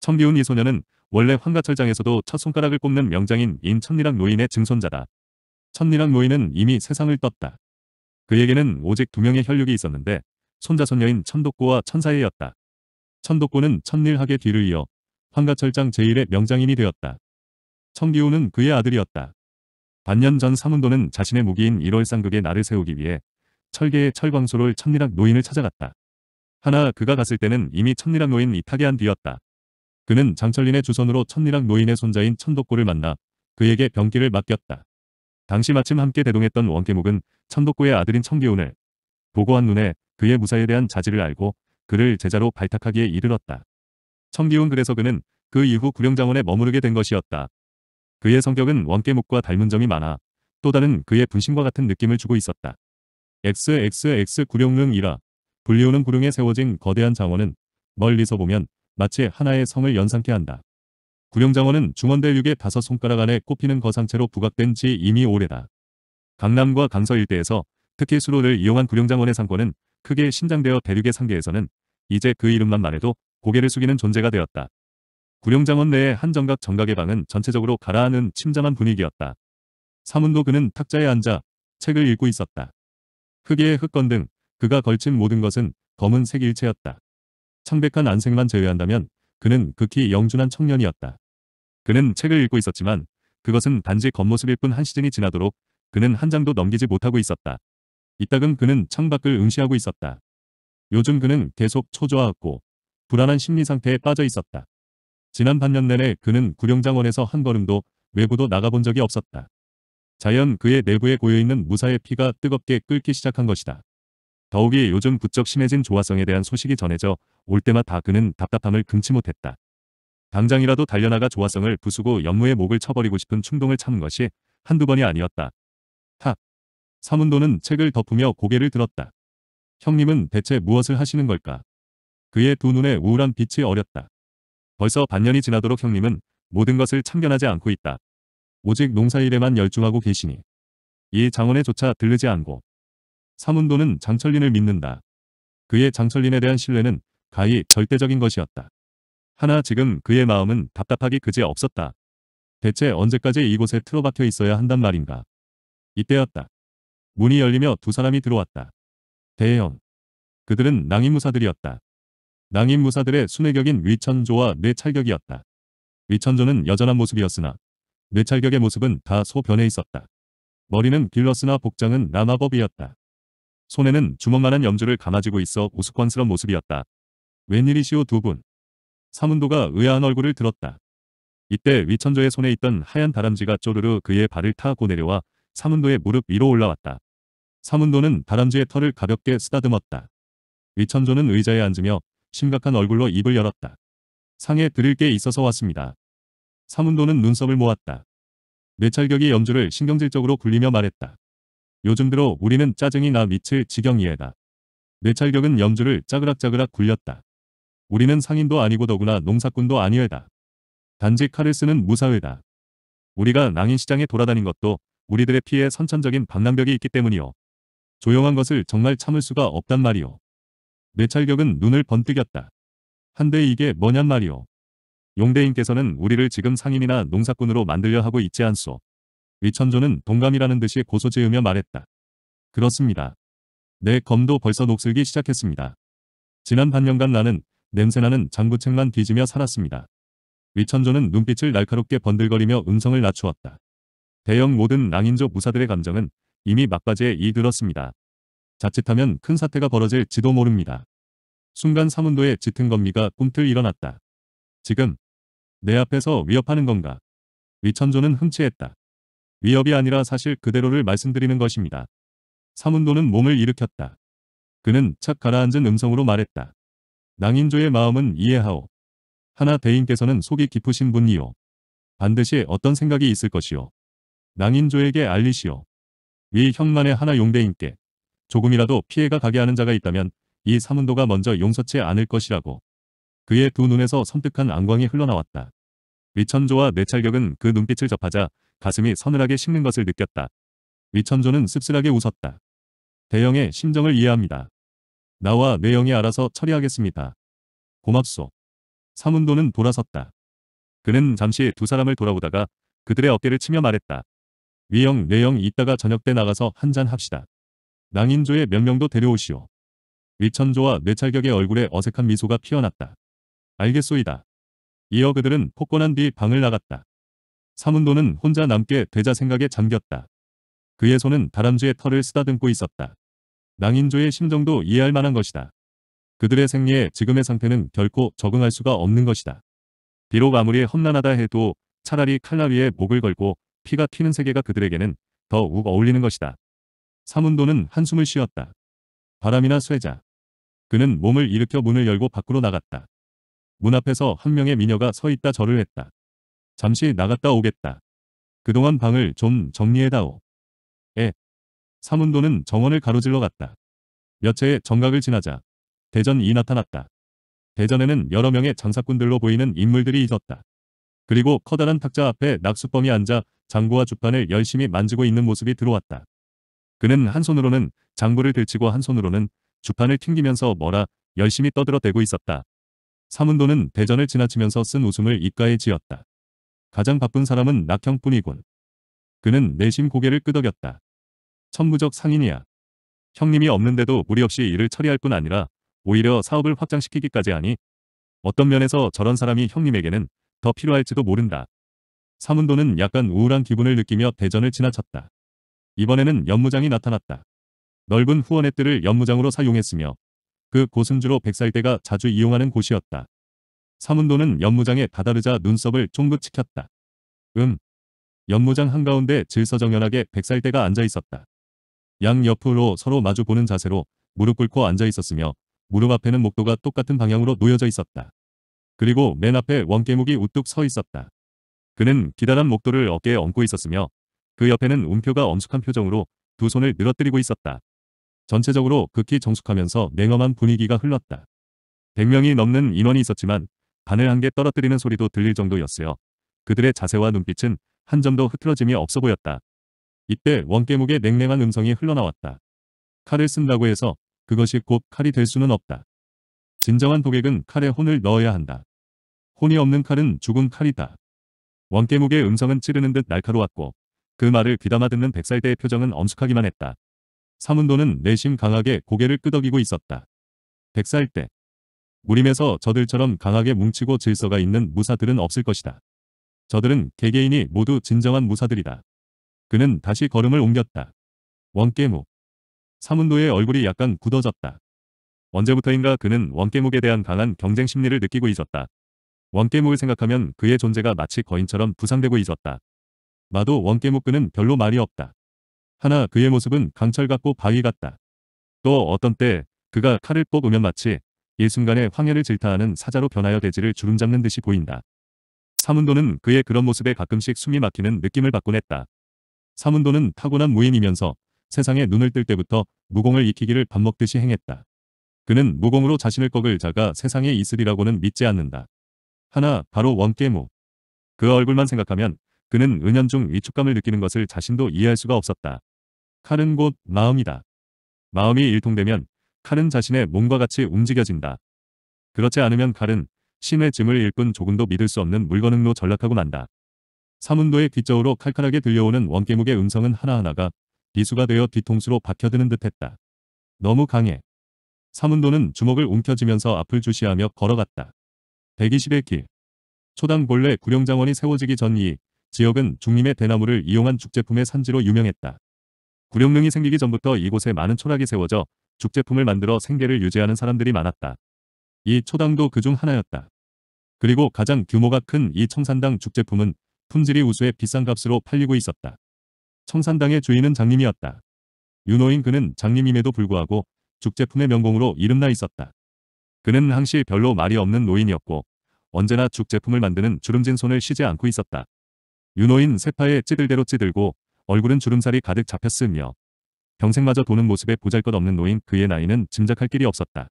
청기훈 이 소녀는 원래 황가철장에서도 첫 손가락을 꼽는 명장인 인천리랑 노인의 증손자다. 천리랑 노인은 이미 세상을 떴다. 그에게는 오직 두 명의 혈육이 있었는데 손자손녀인 천독고와 천사예였다. 천독고는 천일하게 뒤를 이어 황가철장 제1의 명장인이 되었다. 청기우는 그의 아들이었다. 반년 전 사문도는 자신의 무기인 1월 상극의 날을 세우기 위해 철계의 철광소를 천리학 노인을 찾아갔다. 하나 그가 갔을 때는 이미 천리학 노인 이타게한 뒤였다. 그는 장철린의 주선으로 천리학 노인의 손자인 천독고를 만나 그에게 병기를 맡겼다. 당시 마침 함께 대동했던 원계목은 천독고의 아들인 청기운을 보고한 눈에 그의 무사에 대한 자질을 알고 그를 제자로 발탁하기에 이르렀다. 청기운 그래서 그는 그 이후 구령장원에 머무르게 된 것이었다. 그의 성격은 원계목과 닮은 점이 많아 또 다른 그의 분신과 같은 느낌을 주고 있었다. XXX 구룡릉이라 불리우는 구룡에 세워진 거대한 장원은 멀리서 보면 마치 하나의 성을 연상케 한다. 구명장원은 중원대 륙의 다섯 손가락 안에 꼽히는 거상체로 부각된 지 이미 오래다. 강남과 강서 일대에서 특히 수로를 이용한 구룡장원의 상권은 크게 신장되어 대륙의 상계에서는 이제 그 이름만 말해도 고개를 숙이는 존재가 되었다. 구룡장원 내의 한정각 정각의 방은 전체적으로 가라앉은 침잠한 분위기였다. 사문도 그는 탁자에 앉아 책을 읽고 있었다. 흑의 흑건 등 그가 걸친 모든 것은 검은색 일체였다. 창백한 안색만 제외한다면 그는 극히 영준한 청년이었다. 그는 책을 읽고 있었지만 그것은 단지 겉모습일 뿐 한 시즌이 지나도록 그는 한 장도 넘기지 못하고 있었다. 이따금 그는 창밖을 응시하고 있었다. 요즘 그는 계속 초조하고 불안한 심리 상태에 빠져 있었다. 지난 반년 내내 그는 구룡장원에서 한 걸음도 외부도 나가본 적이 없었다. 자연 그의 내부에 고여있는 무사의 피가 뜨겁게 끓기 시작한 것이다. 더욱이 요즘 부쩍 심해진 조화성에 대한 소식이 전해져 올 때마다 그는 답답함을 금치 못했다. 당장이라도 달려나가 조화성을 부수고 연무의 목을 쳐버리고 싶은 충동을 참은 것이 한두 번이 아니었다. 탁! 사문도는 책을 덮으며 고개를 들었다. 형님은 대체 무엇을 하시는 걸까? 그의 두 눈에 우울한 빛이 어렸다. 벌써 반년이 지나도록 형님은 모든 것을 참견하지 않고 있다. 오직 농사일에만 열중하고 계시니 이 장원에조차 들르지 않고 사문도는 장철린을 믿는다. 그의 장철린에 대한 신뢰는 가히 절대적인 것이었다. 하나 지금 그의 마음은 답답하기 그지 없었다. 대체 언제까지 이곳에 틀어박혀 있어야 한단 말인가. 이때였다. 문이 열리며 두 사람이 들어왔다. 대형. 그들은 낭인무사들이었다. 낭인무사들의 순회격인 위천조와 뇌찰격이었다. 위천조는 여전한 모습이었으나 뇌찰격의 모습은 다 소변해 있었다. 머리는 길렀으나 복장은 남아법이었다. 손에는 주먹만한 염주를 감아지고 있어 우스꽝스런 모습이었다. 웬일이시오 두 분. 사문도가 의아한 얼굴을 들었다. 이때 위천조의 손에 있던 하얀 다람쥐가 쪼르르 그의 발을 타고 내려와 사문도의 무릎 위로 올라왔다. 사문도는 다람쥐의 털을 가볍게 쓰다듬었다. 위천조는 의자에 앉으며 심각한 얼굴로 입을 열었다. 상에 드릴 게 있어서 왔습니다. 사문도는 눈썹을 모았다. 뇌찰격이 염주를 신경질적으로 굴리며 말했다. 요즘 들어 우리는 짜증이 나 미칠 지경이에다. 뇌찰격은 염주를 짜그락짜그락 굴렸다. 우리는 상인도 아니고더구나 농사꾼도 아니에다. 단지 칼을 쓰는 무사회다. 우리가 낭인시장에 돌아다닌 것도 우리들의 피해 선천적인 방랑벽이 있기 때문이요. 조용한 것을 정말 참을 수가 없단 말이오 뇌찰격은 눈을 번뜩였다. 한데 이게 뭐냔 말이오 용대인께서는 우리를 지금 상인이나 농사꾼으로 만들려 하고 있지 않소. 위천조는 동감이라는 듯이 고소지으며 말했다. 그렇습니다. 내 검도 벌써 녹슬기 시작했습니다. 지난 반년간 나는 냄새나는 장부책만 뒤지며 살았습니다. 위천조는 눈빛을 날카롭게 번들거리며 음성을 낮추었다. 대형 모든 낭인조 무사들의 감정은 이미 막바지에 이들었습니다. 자칫하면 큰 사태가 벌어질지도 모릅니다. 순간 사문도의 짙은 건미가 꿈틀 일어났다. 지금 내 앞에서 위협하는 건가? 위천조는 흠치했다 위협이 아니라 사실 그대로를 말씀드리는 것입니다. 사문도는 몸을 일으켰다. 그는 착 가라앉은 음성으로 말했다. 낭인조의 마음은 이해하오. 하나 대인께서는 속이 깊으신 분이요. 반드시 어떤 생각이 있을 것이요. 낭인조에게 알리시오. 위 형만의 하나 용대인께 조금이라도 피해가 가게 하는 자가 있다면 이 사문도가 먼저 용서치 않을 것이라고. 그의 두 눈에서 섬뜩한 안광이 흘러나왔다. 위천조와 내찰격은그 눈빛을 접하자 가슴이 서늘하게 식는 것을 느꼈다. 위천조는 씁쓸하게 웃었다. 대영의 심정을 이해합니다. 나와 내영이 알아서 처리하겠습니다. 고맙소. 사문도는 돌아섰다. 그는 잠시 두 사람을 돌아보다가 그들의 어깨를 치며 말했다. 위영, 내영 이따가 저녁 때 나가서 한잔 합시다. 낭인조의 몇 명도 데려오시오. 위천조와 뇌찰격의 얼굴에 어색한 미소가 피어났다. 알겠소이다. 이어 그들은 폭권한 뒤 방을 나갔다. 사문도는 혼자 남게 되자 생각에 잠겼다. 그의 손은 다람쥐의 털을 쓰다듬고 있었다. 낭인조의 심정도 이해할 만한 것이다. 그들의 생리에 지금의 상태는 결코 적응할 수가 없는 것이다. 비록 아무리 험난하다 해도 차라리 칼날 위에 목을 걸고 피가 튀는 세계가 그들에게는 더욱 어울리는 것이다. 사문도는 한숨을 쉬었다. 바람이나 쇠자. 그는 몸을 일으켜 문을 열고 밖으로 나갔다. 문 앞에서 한 명의 미녀가 서 있다 절을 했다. 잠시 나갔다 오겠다. 그동안 방을 좀 정리해다오. 에. 사문도는 정원을 가로질러 갔다. 몇 채의 정각을 지나자 대전이 나타났다. 대전에는 여러 명의 장사꾼들로 보이는 인물들이 있었다. 그리고 커다란 탁자 앞에 낙수범이 앉아 장구와 주판을 열심히 만지고 있는 모습이 들어왔다. 그는 한 손으로는 장구를 들치고 한 손으로는 주판을 튕기면서 뭐라 열심히 떠들어대고 있었다. 사문도는 대전을 지나치면서 쓴 웃음을 입가에 지었다. 가장 바쁜 사람은 낙형뿐이군. 그는 내심 고개를 끄덕였다. 천무적 상인이야. 형님이 없는데도 무리 없이 일을 처리할 뿐 아니라 오히려 사업을 확장시키기까지 하니 어떤 면에서 저런 사람이 형님에게는 더 필요할지도 모른다. 사문도는 약간 우울한 기분을 느끼며 대전을 지나쳤다. 이번에는 연무장이 나타났다. 넓은 후원의 뜰을 연무장으로 사용했으며 그 고슴주로 백살대가 자주 이용하는 곳이었다. 사문도는 연무장에 다다르자 눈썹을 쫑긋 치켰다. 음. 연무장 한가운데 질서정연하게 백살대가 앉아 있었다. 양 옆으로 서로 마주 보는 자세로 무릎 꿇고 앉아 있었으며 무릎 앞에는 목도가 똑같은 방향으로 놓여져 있었다. 그리고 맨 앞에 원깨묵이 우뚝 서 있었다. 그는 기다란 목도를 어깨에 얹고 있었으며 그 옆에는 운표가 엄숙한 표정으로 두 손을 늘어뜨리고 있었다. 전체적으로 극히 정숙하면서 냉엄한 분위기가 흘렀다. 100명이 넘는 인원이 있었지만 바늘 한 개 떨어뜨리는 소리도 들릴 정도였어요. 그들의 자세와 눈빛은 한 점도 흐트러짐이 없어 보였다. 이때 원깨묵의 냉랭한 음성이 흘러나왔다. 칼을 쓴다고 해서 그것이 곧 칼이 될 수는 없다. 진정한 독액은 칼에 혼을 넣어야 한다. 혼이 없는 칼은 죽은 칼이다. 원깨묵의 음성은 찌르는 듯 날카로웠고 그 말을 귀담아 듣는 백살대의 표정은 엄숙하기만 했다. 사문도는 내심 강하게 고개를 끄덕이고 있었다. 백살대, 무림에서 저들처럼 강하게 뭉치고 질서가 있는 무사들은 없을 것이다. 저들은 개개인이 모두 진정한 무사들이다. 그는 다시 걸음을 옮겼다. 원깨무 사문도의 얼굴이 약간 굳어졌다. 언제부터인가 그는 원깨무에 대한 강한 경쟁 심리를 느끼고 있었다. 원깨무를 생각하면 그의 존재가 마치 거인처럼 부상되고 있었다. 마도 원깨무 그는 별로 말이 없다. 하나 그의 모습은 강철 같고 바위 같다. 또 어떤 때 그가 칼을 뽑으면 마치 일순간에 황해를 질타하는 사자로 변하여 대지를 주름잡는 듯이 보인다. 사문도는 그의 그런 모습에 가끔씩 숨이 막히는 느낌을 받곤 했다. 사문도는 타고난 무인이면서 세상에 눈을 뜰 때부터 무공을 익히기를 밥 먹듯이 행했다. 그는 무공으로 자신을 꺾을 자가 세상에 있으리라고는 믿지 않는다. 하나, 바로 원깨무. 그 얼굴만 생각하면 그는 은연중 위축감을 느끼는 것을 자신도 이해할 수가 없었다. 칼은 곧 마음이다. 마음이 일통되면 칼은 자신의 몸과 같이 움직여진다. 그렇지 않으면 칼은 신의 짐을 일꾼 조금도 믿을 수 없는 물건흥로 전락하고 만다. 사문도의 귓저으로 칼칼하게 들려오는 원깨묵의 음성은 하나하나가 비수가 되어 뒤통수로 박혀드는 듯했다. 너무 강해. 사문도는 주먹을 움켜쥐면서 앞을 주시하며 걸어갔다. 120의 길. 초당 본래 구룡장원이 세워지기 전 이 지역은 중림의 대나무를 이용한 축제품의 산지로 유명했다. 구룡릉이 생기기 전부터 이곳에 많은 초락이 세워져 죽제품을 만들어 생계를 유지하는 사람들이 많았다. 이 초당도 그 중 하나였다. 그리고 가장 규모가 큰 이 청산당 죽제품은 품질이 우수해 비싼 값으로 팔리고 있었다. 청산당의 주인은 장님이었다. 유노인 그는 장님임에도 불구하고 죽제품의 명공으로 이름나 있었다. 그는 항시 별로 말이 없는 노인이었고 언제나 죽제품을 만드는 주름진 손을 쉬지 않고 있었다. 유노인 세파에 찌들대로 찌들고 얼굴은 주름살이 가득 잡혔으며 병생마저 도는 모습에 보잘것없는 노인 그의 나이는 짐작할 길이 없었다.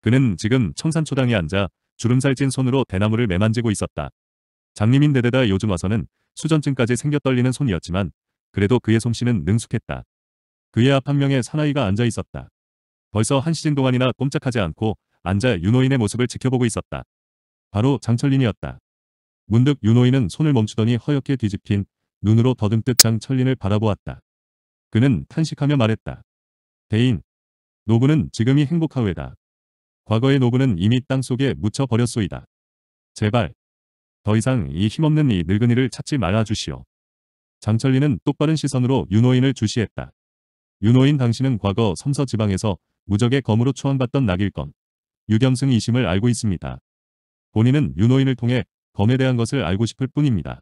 그는 지금 청산초당에 앉아 주름살 찐 손으로 대나무를 매만지고 있었다. 장님인 데데다 요즘 와서는 수전증까지 생겨 떨리는 손이었지만 그래도 그의 솜씨는 능숙했다. 그의 앞 한 명의 사나이가 앉아 있었다. 벌써 한 시즌 동안이나 꼼짝하지 않고 앉아 윤호인의 모습을 지켜보고 있었다. 바로 장철린이었다. 문득 윤호인은 손을 멈추더니 허옇게 뒤집힌 눈으로 더듬듯 장철린을 바라보았다. 그는 탄식하며 말했다. 대인, 노부는 지금이 행복하외다. 과거의 노부는 이미 땅속에 묻혀버렸소이다. 제발 더 이상 이 힘없는 이 늙은이를 찾지 말아주시오. 장철리는 똑바른 시선으로 윤호인을 주시했다. 윤호인 당신은 과거 섬서 지방에서 무적의 검으로 초안받던 낙일검 유겸승 이심을 알고 있습니다. 본인은 윤호인을 통해 검에 대한 것을 알고 싶을 뿐입니다.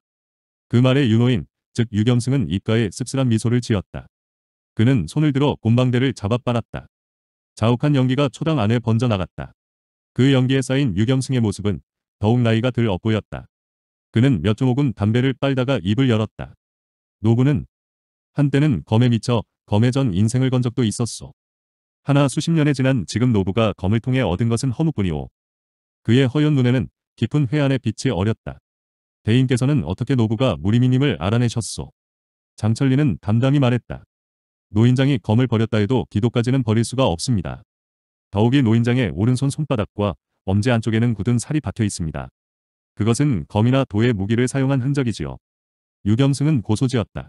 그 말에 윤호인 즉 유겸승은 입가에 씁쓸한 미소를 지었다. 그는 손을 들어 곰방대를 잡아 빨았다. 자욱한 연기가 초당 안에 번져나갔다. 그 연기에 쌓인 유겸승의 모습은 더욱 나이가 들 엇보였다. 그는 몇 종옥은 담배를 빨다가 입을 열었다. 노부는 한때는 검에 미쳐 검에 전 인생을 건 적도 있었소. 하나 수십 년에 지난 지금 노부가 검을 통해 얻은 것은 허무뿐이오. 그의 허연 눈에는 깊은 회안의 빛이 어렸다. 대인께서는 어떻게 노부가 무리미님을 알아내셨소. 장철리는 담담히 말했다. 노인장이 검을 버렸다 해도 기도까지는 버릴 수가 없습니다. 더욱이 노인장의 오른손 손바닥과 엄지 안쪽에는 굳은 살이 박혀 있습니다. 그것은 검이나 도의 무기를 사용한 흔적이지요. 유겸승은 고소지었다.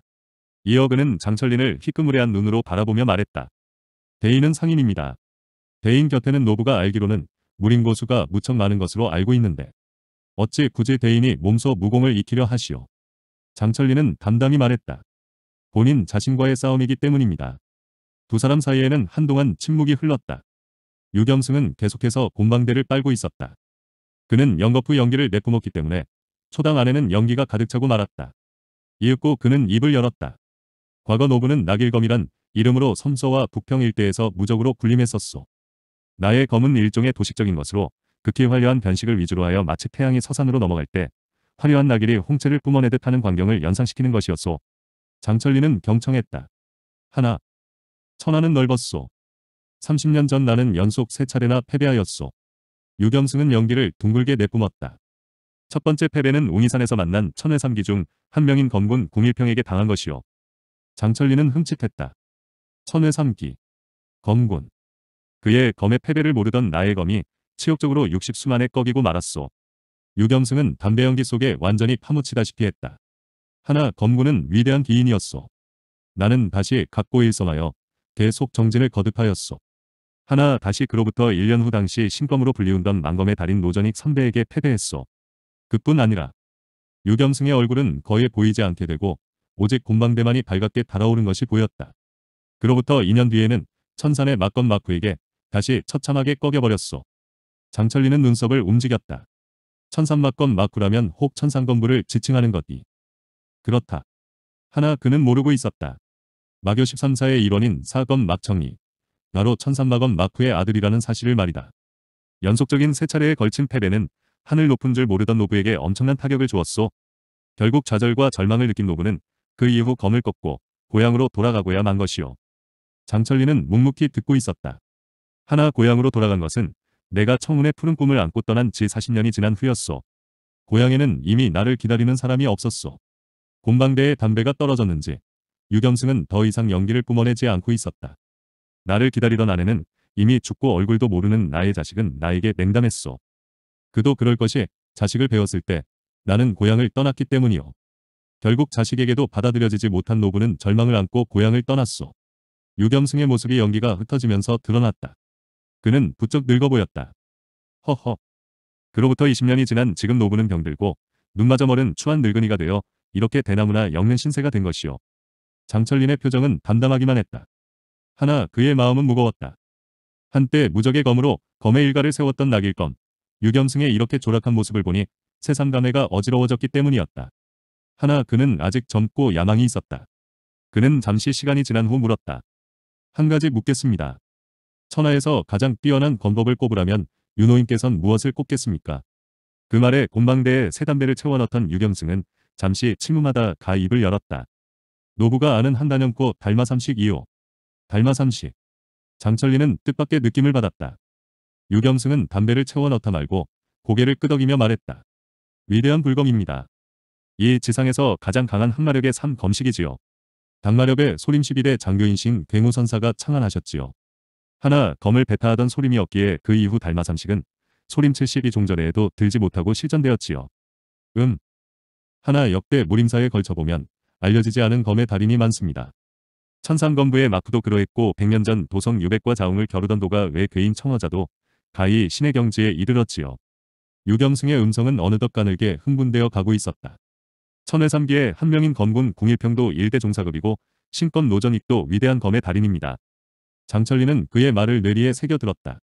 이어 그는 장철린을 희끄무레한 눈으로 바라보며 말했다. 대인은 상인입니다. 대인 곁에는 노부가 알기로는 무림고수가 무척 많은 것으로 알고 있는데 어찌 굳이 대인이 몸소 무공을 익히려 하시오. 장철리은 담담히 말했다. 본인 자신과의 싸움이기 때문입니다. 두 사람 사이에는 한동안 침묵이 흘렀다. 유경승은 계속해서 공방대를 빨고 있었다. 그는 연거푸 연기를 내뿜었기 때문에 초당 안에는 연기가 가득 차고 말았다. 이윽고 그는 입을 열었다. 과거 노부는 낙일검이란 이름으로 섬서와 북평 일대에서 무적으로 군림했었소. 나의 검은 일종의 도식적인 것으로 극히 화려한 변식을 위주로 하여 마치 태양이 서산으로 넘어갈 때 화려한 낙일이 홍채를 뿜어내듯 하는 광경을 연상시키는 것이었소. 장철리는 경청했다. 하나. 천하는 넓었소. 30년 전 나는 연속 세차례나 패배하였소. 유겸승은 연기를 둥글게 내뿜었다. 첫 번째 패배는 웅이산에서 만난 천회삼기 중 한 명인 검군 공일평에게 당한 것이요. 장철리는 흠칫했다. 천회삼기. 검군. 그의 검의 패배를 모르던 나의 검이 치욕적으로 60수만에 꺾이고 말았소. 유겸승은 담배 연기 속에 완전히 파묻히다시피 했다. 하나 검군은 위대한 기인이었소. 나는 다시 각고에 일선하여 대속 정진을 거듭하였소. 하나 다시 그로부터 1년 후 당시 신검으로 불리운던 망검의 달인 노전익 선배에게 패배했소. 그뿐 아니라 유겸승의 얼굴은 거의 보이지 않게 되고 오직 곰방대만이 발갛게 달아오른 것이 보였다. 그로부터 2년 뒤에는 천산의 막건 마쿠에게 다시 처참하게 꺾여버렸소. 장철리는 눈썹을 움직였다. 천산막건 마쿠라면 혹천산건부를 지칭하는 것이 그렇다. 하나 그는 모르고 있었다. 마교 13사의 일원인 사건 막청이 나로 1300원 마크의 아들이라는 사실을 말이다. 연속적인 세 차례에 걸친 패배는 하늘 높은 줄 모르던 노부에게 엄청난 타격을 주었소. 결국 좌절과 절망을 느낀 노부는 그 이후 검을 꺾고 고향으로 돌아가고야 만 것이오. 장철리는 묵묵히 듣고 있었다. 하나 고향으로 돌아간 것은 내가 청운의 푸른 꿈을 안고 떠난 지 40년이 지난 후였소. 고향에는 이미 나를 기다리는 사람이 없었소. 곰방대에 담배가 떨어졌는지 유겸승은 더 이상 연기를 뿜어내지 않고 있었다. 나를 기다리던 아내는 이미 죽고 얼굴도 모르는 나의 자식은 나에게 냉담했소. 그도 그럴 것이 자식을 배웠을 때 나는 고향을 떠났기 때문이요. 결국 자식에게도 받아들여지지 못한 노부는 절망을 안고 고향을 떠났소. 유겸승의 모습이 연기가 흩어지면서 드러났다. 그는 부쩍 늙어 보였다. 허허. 그로부터 20년이 지난 지금 노부는 병들고 눈마저 멀은 추한 늙은이가 되어 이렇게 대나무나 엮는 신세가 된 것이요. 장철린의 표정은 담담하기만 했다. 하나 그의 마음은 무거웠다. 한때 무적의 검으로 검의 일가를 세웠던 낙일검, 유겸승의 이렇게 조락한 모습을 보니 세상 감회가 어지러워졌기 때문이었다. 하나 그는 아직 젊고 야망이 있었다. 그는 잠시 시간이 지난 후 물었다. 한 가지 묻겠습니다. 천하에서 가장 뛰어난 검법을 꼽으라면 유노인께선 무엇을 꼽겠습니까? 그 말에 곤방대에 새 담배를 채워넣던 유겸승은 잠시 침무마다 가 입을 열었다. 노부가 아는 한단연꽃 달마삼식 이호 달마삼식. 장철리는 뜻밖의 느낌을 받았다. 유겸승은 담배를 채워 넣다 말고 고개를 끄덕이며 말했다. 위대한 불검입니다. 이 지상에서 가장 강한 한마력의 3검식이지요. 당마력의 소림 11대 장교인신 괭우선사가 창안하셨지요. 하나 검을 배타하던 소림이었기에 그 이후 달마삼식은 소림 72종전에도 들지 못하고 실전되었지요. 음, 하나 역대 무림사에 걸쳐보면 알려지지 않은 검의 달인이 많습니다. 천상검부의 마크도 그러했고 100년 전 도성 유백과 자웅을 겨루던 도가 왜 괴인 청어자도 가히 신의 경지에 이르렀지요. 유경승의 음성은 어느덧 가늘게 흥분되어 가고 있었다. 천회삼기에한 명인 검군 궁일평도 1대 종사급이고 신권 노전익도 위대한 검의 달인입니다. 장철리는 그의 말을 뇌리에 새겨들었다.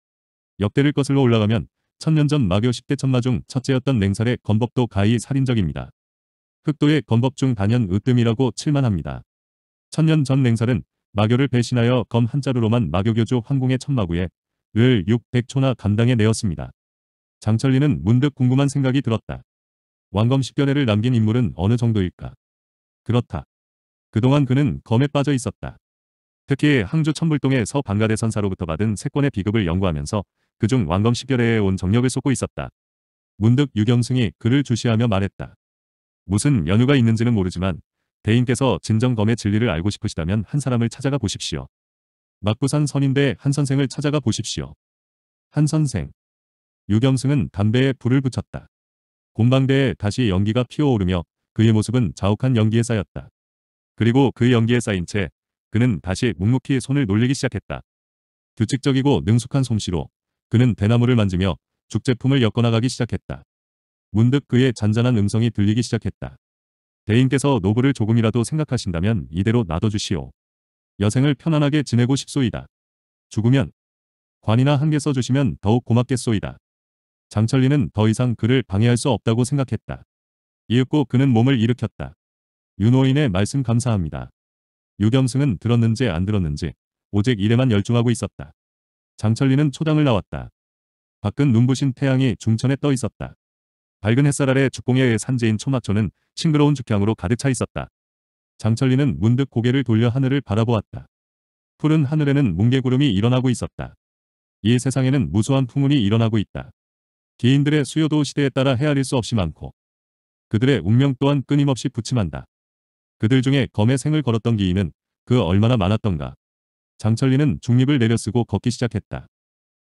역대를 거슬러 올라가면 천년 전 마교 10대 천마 중 첫째였던 냉살의 검법도 가히 살인적입니다. 흑도의 건법 중 단연 으뜸이라고 칠만합니다. 천년 전 냉살은 마교를 배신하여 검 한자루로만 마교교주 황궁의 천마구에 을 600초나 감당해 내었습니다. 장철리는 문득 궁금한 생각이 들었다. 왕검 십견해를 남긴 인물은 어느 정도일까? 그렇다. 그동안 그는 검에 빠져 있었다. 특히 항주 천불동에 서방가대 선사로부터 받은 세권의 비급을 연구하면서 그 중 왕검 십결해에 온 정력을 쏟고 있었다. 문득 유경승이 그를 주시하며 말했다. 무슨 연유가 있는지는 모르지만 대인께서 진정 검의 진리를 알고 싶으시다면 한 사람을 찾아가 보십시오. 막부산 선인대 한 선생을 찾아가 보십시오. 한 선생. 유경승은 담배에 불을 붙였다. 곰방대에 다시 연기가 피어오르며 그의 모습은 자욱한 연기에 쌓였다. 그리고 그 연기에 쌓인 채 그는 다시 묵묵히 손을 놀리기 시작했다. 규칙적이고 능숙한 솜씨로 그는 대나무를 만지며 죽제품을 엮어나가기 시작했다. 문득 그의 잔잔한 음성이 들리기 시작했다. 대인께서 노브를 조금이라도 생각하신다면 이대로 놔둬주시오. 여생을 편안하게 지내고 싶소이다. 죽으면 관이나 한 개 써주시면 더욱 고맙겠소이다. 장철리는 더 이상 그를 방해할 수 없다고 생각했다. 이윽고 그는 몸을 일으켰다. 윤호인의 말씀 감사합니다. 유겸승은 들었는지 안 들었는지 오직 이래만 열중하고 있었다. 장철리는 초당을 나왔다. 밖은 눈부신 태양이 중천에 떠 있었다. 밝은 햇살 아래 죽공에 의 산재인 초막초는 싱그러운 죽향으로 가득 차 있었다. 장철리는 문득 고개를 돌려 하늘을 바라보았다. 푸른 하늘에는 뭉게구름이 일어나고 있었다. 이 세상에는 무수한 풍운이 일어나고 있다. 기인들의 수요도 시대에 따라 헤아릴 수 없이 많고 그들의 운명 또한 끊임없이 부침한다. 그들 중에 검의 생을 걸었던 기인은 그 얼마나 많았던가. 장철리는 중립을 내려쓰고 걷기 시작했다.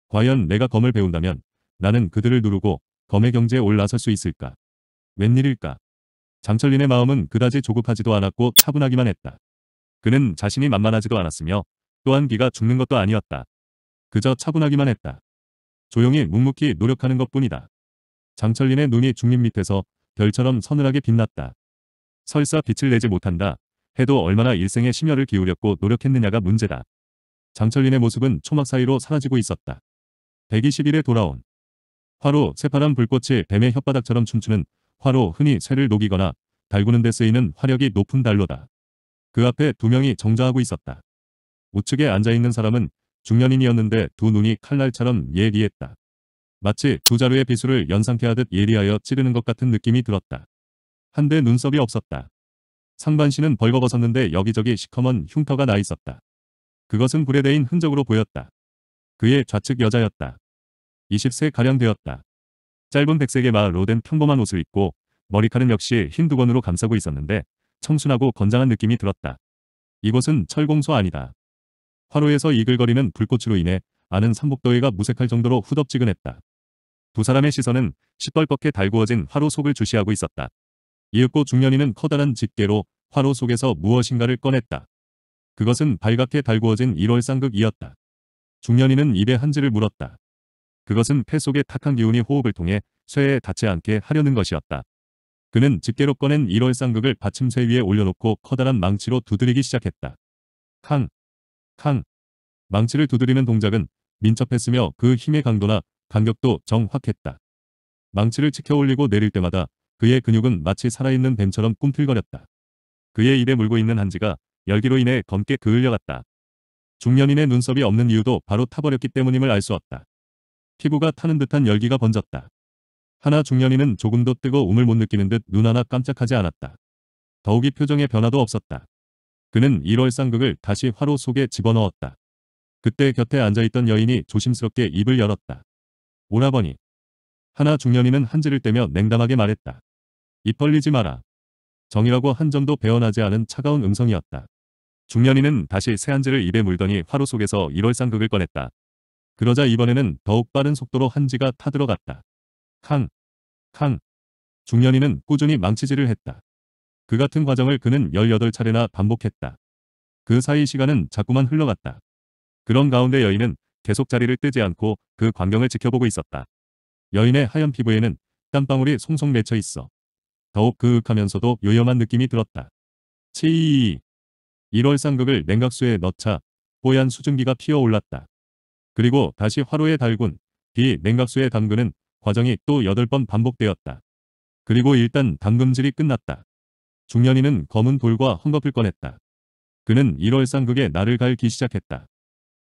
과연 내가 검을 배운다면 나는 그들을 누르고 검의 경제에 올라설 수 있을까? 웬일일까? 장철린의 마음은 그다지 조급하지도 않았고 차분하기만 했다. 그는 자신이 만만하지도 않았으며 또한 기가 죽는 것도 아니었다. 그저 차분하기만 했다. 조용히 묵묵히 노력하는 것뿐이다. 장철린의 눈이 중립 밑에서 별처럼 서늘하게 빛났다. 설사 빛을 내지 못한다. 해도 얼마나 일생의 심혈을 기울였고 노력했느냐가 문제다. 장철린의 모습은 초막 사이로 사라지고 있었다. 120일에 돌아온 화로 새파란 불꽃이 뱀의 혓바닥처럼 춤추는 화로 흔히 새를 녹이거나 달구는 데 쓰이는 화력이 높은 달로다. 그 앞에 두 명이 정자하고 있었다. 우측에 앉아있는 사람은 중년인이었는데 두 눈이 칼날처럼 예리했다. 마치 두 자루의 비수를 연상케 하듯 예리하여 찌르는 것 같은 느낌이 들었다. 한데 눈썹이 없었다. 상반신은 벌거벗었는데 여기저기 시커먼 흉터가 나 있었다. 그것은 불에 대인 흔적으로 보였다. 그의 좌측 여자였다. 20세가량 되었다. 짧은 백색의 마을로 된 평범한 옷을 입고 머리카락 역시 흰 두건으로 감싸고 있었는데 청순하고 건장한 느낌이 들었다. 이곳은 철공소 아니다. 화로에서 이글거리는 불꽃으로 인해 아는 삼복더위가 무색할 정도로 후덥지근했다. 두 사람의 시선은 시뻘겋게 달구어진 화로 속을 주시하고 있었다. 이윽고 중년이는 커다란 집게로 화로 속에서 무엇인가를 꺼냈다. 그것은 발갛게 달구어진 1월 쌍극이었다. 중년이는 입에 한지를 물었다. 그것은 폐 속의 탁한 기운이 호흡을 통해 쇠에 닿지 않게 하려는 것이었다. 그는 집게로 꺼낸 1월 쌍극을 받침쇠 위에 올려놓고 커다란 망치로 두드리기 시작했다. 캉! 캉! 망치를 두드리는 동작은 민첩했으며 그 힘의 강도나 간격도 정확했다. 망치를 치켜 올리고 내릴 때마다 그의 근육은 마치 살아있는 뱀처럼 꿈틀거렸다. 그의 입에 물고 있는 한지가 열기로 인해 검게 그을려갔다. 중년인의 눈썹이 없는 이유도 바로 타버렸기 때문임을 알 수 없다. 피부가 타는 듯한 열기가 번졌다. 하나 중년이는 조금도 뜨거움을 못 느끼는 듯 눈 하나 깜짝하지 않았다. 더욱이 표정의 변화도 없었다. 그는 1월 쌍극을 다시 화로 속에 집어넣었다. 그때 곁에 앉아있던 여인이 조심스럽게 입을 열었다. 오라버니. 하나 중년이는 한지를 떼며 냉담하게 말했다. 입 벌리지 마라. 정이라고 한 점도 배어나지 않은 차가운 음성이었다. 중년이는 다시 새한지를 입에 물더니 화로 속에서 1월 쌍극을 꺼냈다. 그러자 이번에는 더욱 빠른 속도로 한지가 타들어갔다. 캉, 캉. 중년이는 꾸준히 망치질을 했다. 그 같은 과정을 그는 18차례나 반복했다. 그 사이 시간은 자꾸만 흘러갔다. 그런 가운데 여인은 계속 자리를 뜨지 않고 그 광경을 지켜보고 있었다. 여인의 하얀 피부에는 땀방울이 송송 맺혀 있어 더욱 그윽하면서도 요염한 느낌이 들었다. 치이이 1월 상극을 냉각수에 넣자 뽀얀 수증기가 피어올랐다. 그리고 다시 화로에 달군 뒤 냉각수에 담그는 과정이 또 8번 반복되었다. 그리고 일단 담금질이 끝났다. 중년이는 검은 돌과 헝겊을 꺼냈다. 그는 1월 쌍극에 나를 갈기 시작했다.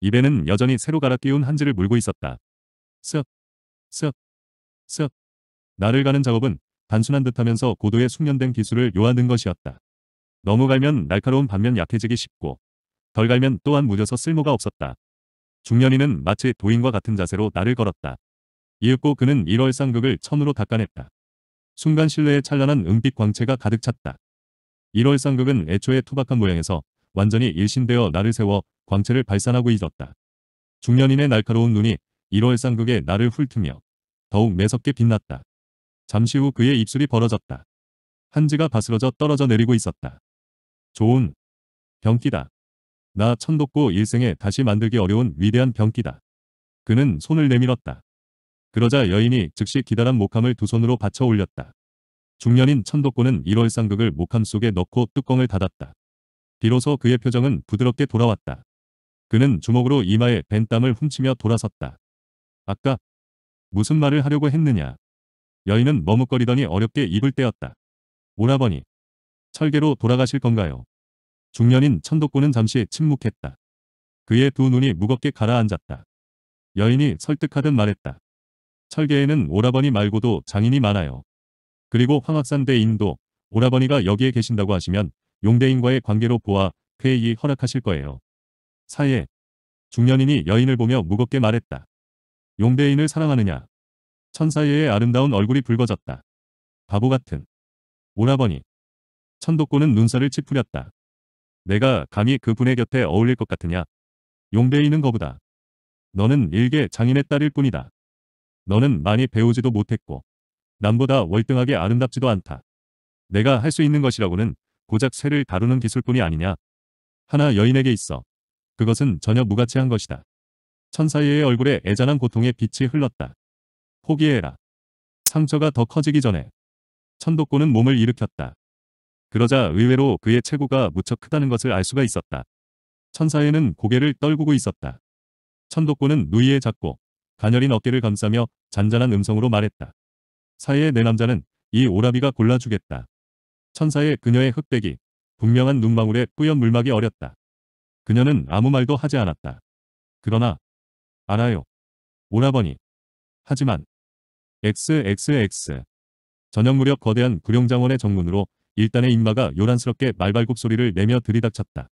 입에는 여전히 새로 갈아 끼운 한지를 물고 있었다. 쓱, 쓱, 쓱. 나를 가는 작업은 단순한 듯하면서 고도의 숙련된 기술을 요하는 것이었다. 너무 갈면 날카로운 반면 약해지기 쉽고 덜 갈면 또한 무뎌서 쓸모가 없었다. 중년인은 마치 도인과 같은 자세로 나를 걸었다. 이윽고 그는 1월 쌍극을 천으로 닦아냈다. 순간 실내에 찬란한 은빛 광채가 가득 찼다. 1월 쌍극은 애초에 투박한 모양에서 완전히 일신되어 나를 세워 광채를 발산하고 잊었다. 중년인의 날카로운 눈이 1월 쌍극에 나를 훑으며 더욱 매섭게 빛났다. 잠시 후 그의 입술이 벌어졌다. 한지가 바스러져 떨어져 내리고 있었다. 좋은 병기다. 나 천독고 일생에 다시 만들기 어려운 위대한 병기다. 그는 손을 내밀었다. 그러자 여인이 즉시 기다란 목함을 두 손으로 받쳐 올렸다. 중년인 천독고는 1월 상극을 목함 속에 넣고 뚜껑을 닫았다. 비로소 그의 표정은 부드럽게 돌아왔다. 그는 주먹으로 이마에 뱀 땀을 훔치며 돌아섰다. 아까 무슨 말을 하려고 했느냐. 여인은 머뭇거리더니 어렵게 입을 떼었다. 오라버니, 철계로 돌아가실 건가요? 중년인 천독구는 잠시 침묵했다. 그의 두 눈이 무겁게 가라앉았다. 여인이 설득하듯 말했다. 철계에는 오라버니 말고도 장인이 많아요. 그리고 황학산 대인도 오라버니가 여기에 계신다고 하시면 용대인과의 관계로 보아 회의 허락하실 거예요. 사예. 중년인이 여인을 보며 무겁게 말했다. 용대인을 사랑하느냐. 천사예의 아름다운 얼굴이 붉어졌다. 바보 같은. 오라버니. 천독고는 눈살을 찌푸렸다. 내가 감히 그분의 곁에 어울릴 것 같으냐? 용배이는 거보다. 너는 일개 장인의 딸일 뿐이다. 너는 많이 배우지도 못했고 남보다 월등하게 아름답지도 않다. 내가 할 수 있는 것이라고는 고작 새를 다루는 기술뿐이 아니냐. 하나 여인에게 있어. 그것은 전혀 무가치한 것이다. 천사의 얼굴에 애잔한 고통의 빛이 흘렀다. 포기해라. 상처가 더 커지기 전에. 천독고는 몸을 일으켰다. 그러자 의외로 그의 체구가 무척 크다는 것을 알 수가 있었다. 천사에는 고개를 떨구고 있었다. 천독고는 누이의 작고 가녀린 어깨를 감싸며 잔잔한 음성으로 말했다. 사이의 내 남자는 이 오라비가 골라주겠다. 천사의 그녀의 흑백이 분명한 눈망울에 뿌연 물막이 어렸다. 그녀는 아무 말도 하지 않았다. 그러나 알아요. 오라버니. 하지만 XXX 저녁 무렵 거대한 구룡장원의 정문으로 일단의 인마가 요란스럽게 말발굽 소리를 내며 들이닥쳤다.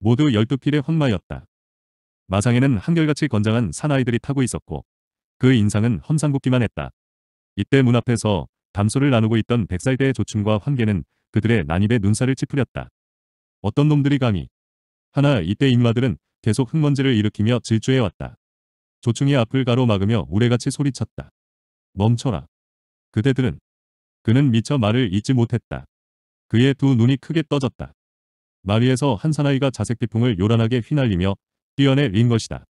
모두 12필의 헌마였다. 마상에는 한결같이 건장한 사나이들이 타고 있었고 그 인상은 험상궂기만 했다. 이때 문 앞에서 담소를 나누고 있던 백살대의 조춤과 환계는 그들의 난입에 눈살을 찌푸렸다. 어떤 놈들이 감히. 하나 이때 인마들은 계속 흙먼지를 일으키며 질주해왔다. 조충이 앞을 가로막으며 우레같이 소리쳤다. 멈춰라. 그대들은. 그는 미처 말을 잇지 못했다. 그의 두 눈이 크게 떠졌다. 마리에서 한 사나이가 자색 비풍을 요란하게 휘날리며 뛰어내린 것이다.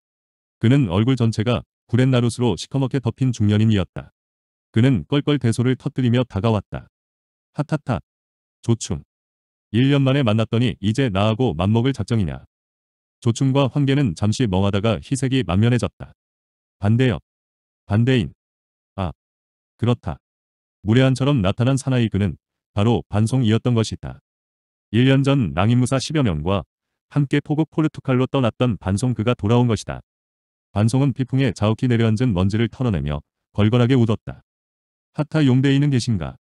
그는 얼굴 전체가 구렛나룻으로 시커멓게 덮인 중년인이었다. 그는 껄껄 대소를 터뜨리며 다가왔다. 하타타. 조충. 1년 만에 만났더니 이제 나하고 맘먹을 작정이냐. 조충과 황계는 잠시 멍하다가 희색이 만면해졌다. 반대역. 반대인. 아. 그렇다. 무례한처럼 나타난 사나이 그는 바로 반송이었던 것이다. 1년 전 낭인무사 10여 명과 함께 포국 포르투칼로 떠났던 반송 그가 돌아온 것이다. 반송은 피풍에 자욱히 내려앉은 먼지를 털어내며 걸걸하게 웃었다. 하타 용대인는 계신가?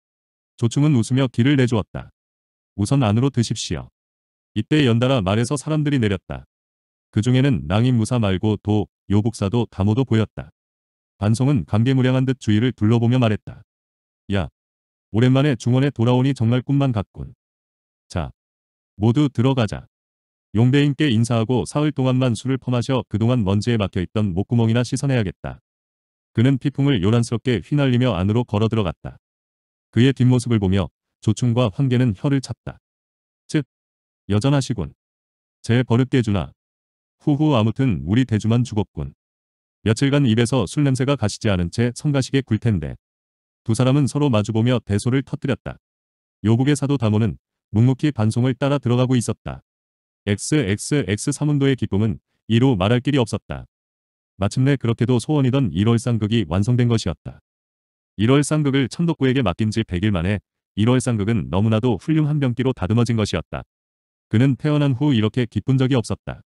조충은 웃으며 길을 내주었다. 우선 안으로 드십시오. 이때 연달아 말에서 사람들이 내렸다. 그 중에는 낭인무사 말고 도, 요북사도 다모도 보였다. 반송은 감개무량한 듯 주위를 둘러보며 말했다. 야, 오랜만에 중원에 돌아오니 정말 꿈만 같군. 자, 모두 들어가자. 용배인께 인사하고 사흘 동안만 술을 퍼마셔 그동안 먼지에 막혀있던 목구멍이나 씻어내야겠다. 그는 피풍을 요란스럽게 휘날리며 안으로 걸어 들어갔다. 그의 뒷모습을 보며 조충과 황계는 혀를 찼다. 즉, 여전하시군. 제 버릇깨주나. 후후 아무튼 우리 대주만 죽었군. 며칠간 입에서 술냄새가 가시지 않은 채 성가시게 굴텐데. 두 사람은 서로 마주보며 대소를 터뜨렸다. 요국의 사도 다모는 묵묵히 반송을 따라 들어가고 있었다. XXX 사문도의 기쁨은 이로 말할 길이 없었다. 마침내 그렇게도 소원이던 1월 쌍극이 완성된 것이었다. 1월 쌍극을 천덕구에게 맡긴 지 100일 만에 1월 쌍극은 너무나도 훌륭한 병기로 다듬어진 것이었다. 그는 태어난 후 이렇게 기쁜 적이 없었다.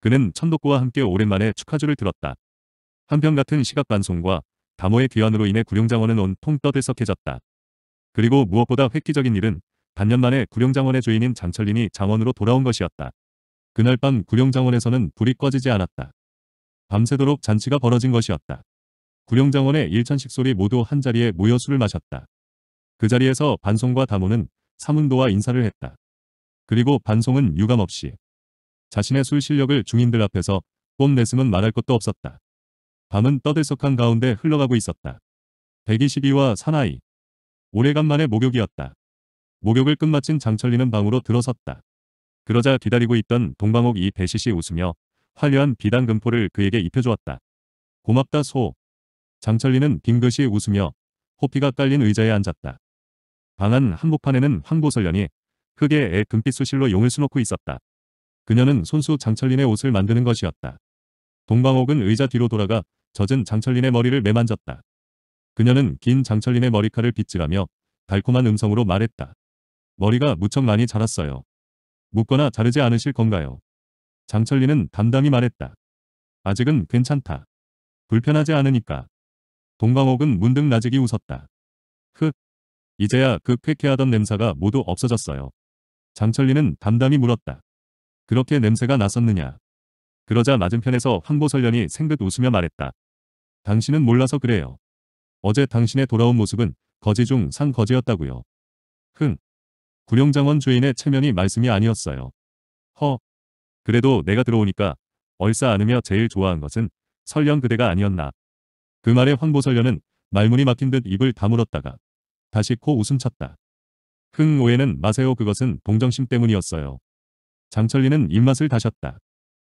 그는 천덕구와 함께 오랜만에 축하주를 들었다. 한편 같은 시각 반송과 담호의 귀환으로 인해 구룡장원은 온통 떠들썩해졌다. 그리고 무엇보다 획기적인 일은 반년 만에 구룡장원의 주인인 장철린이 장원으로 돌아온 것이었다. 그날 밤 구룡장원에서는 불이 꺼지지 않았다. 밤새도록 잔치가 벌어진 것이었다. 구룡장원의 일천식 소리 모두 한자리에 모여 술을 마셨다. 그 자리에서 반송과 다모는 사문도와 인사를 했다. 그리고 반송은 유감없이 자신의 술 실력을 중인들 앞에서 꼼내음은 말할 것도 없었다. 밤은 떠들썩한 가운데 흘러가고 있었다. 122와 사나이. 오래간만에 목욕이었다. 목욕을 끝마친 장철리는 방으로 들어섰다. 그러자 기다리고 있던 동방옥 이 배시시 웃으며 화려한 비단금포를 그에게 입혀주었다. 고맙다 소. 장철리는 빙긋이 웃으며 호피가 깔린 의자에 앉았다. 방 안 한복판에는 황보설련이 크게 애 금빛 수실로 용을 수놓고 있었다. 그녀는 손수 장철린의 옷을 만드는 것이었다. 동방옥은 의자 뒤로 돌아가 젖은 장철린의 머리를 매만졌다. 그녀는 긴 장철린의 머리카락을 빗질하며 달콤한 음성으로 말했다. 머리가 무척 많이 자랐어요. 묶거나 자르지 않으실 건가요? 장철린은 담담히 말했다. 아직은 괜찮다. 불편하지 않으니까. 동광옥은 문득 나직이 웃었다. 흑. 이제야 그 쾌쾌하던 냄새가 모두 없어졌어요. 장철리는 담담히 물었다. 그렇게 냄새가 났었느냐. 그러자 맞은편에서 황보설련이 생긋 웃으며 말했다. 당신은 몰라서 그래요. 어제 당신의 돌아온 모습은 거지 중산 거지였다고요. 흥. 구룡장원 주인의 체면이 말씀이 아니었어요. 허. 그래도 내가 들어오니까 얼싸 안으며 제일 좋아한 것은 설령 그대가 아니었나. 그 말에 황보설련은 말문이 막힌 듯 입을 다물었다가 다시 코 웃음 쳤다. 흥 오해는 마세요 그것은 동정심 때문이었어요. 장철리는 입맛을 다셨다.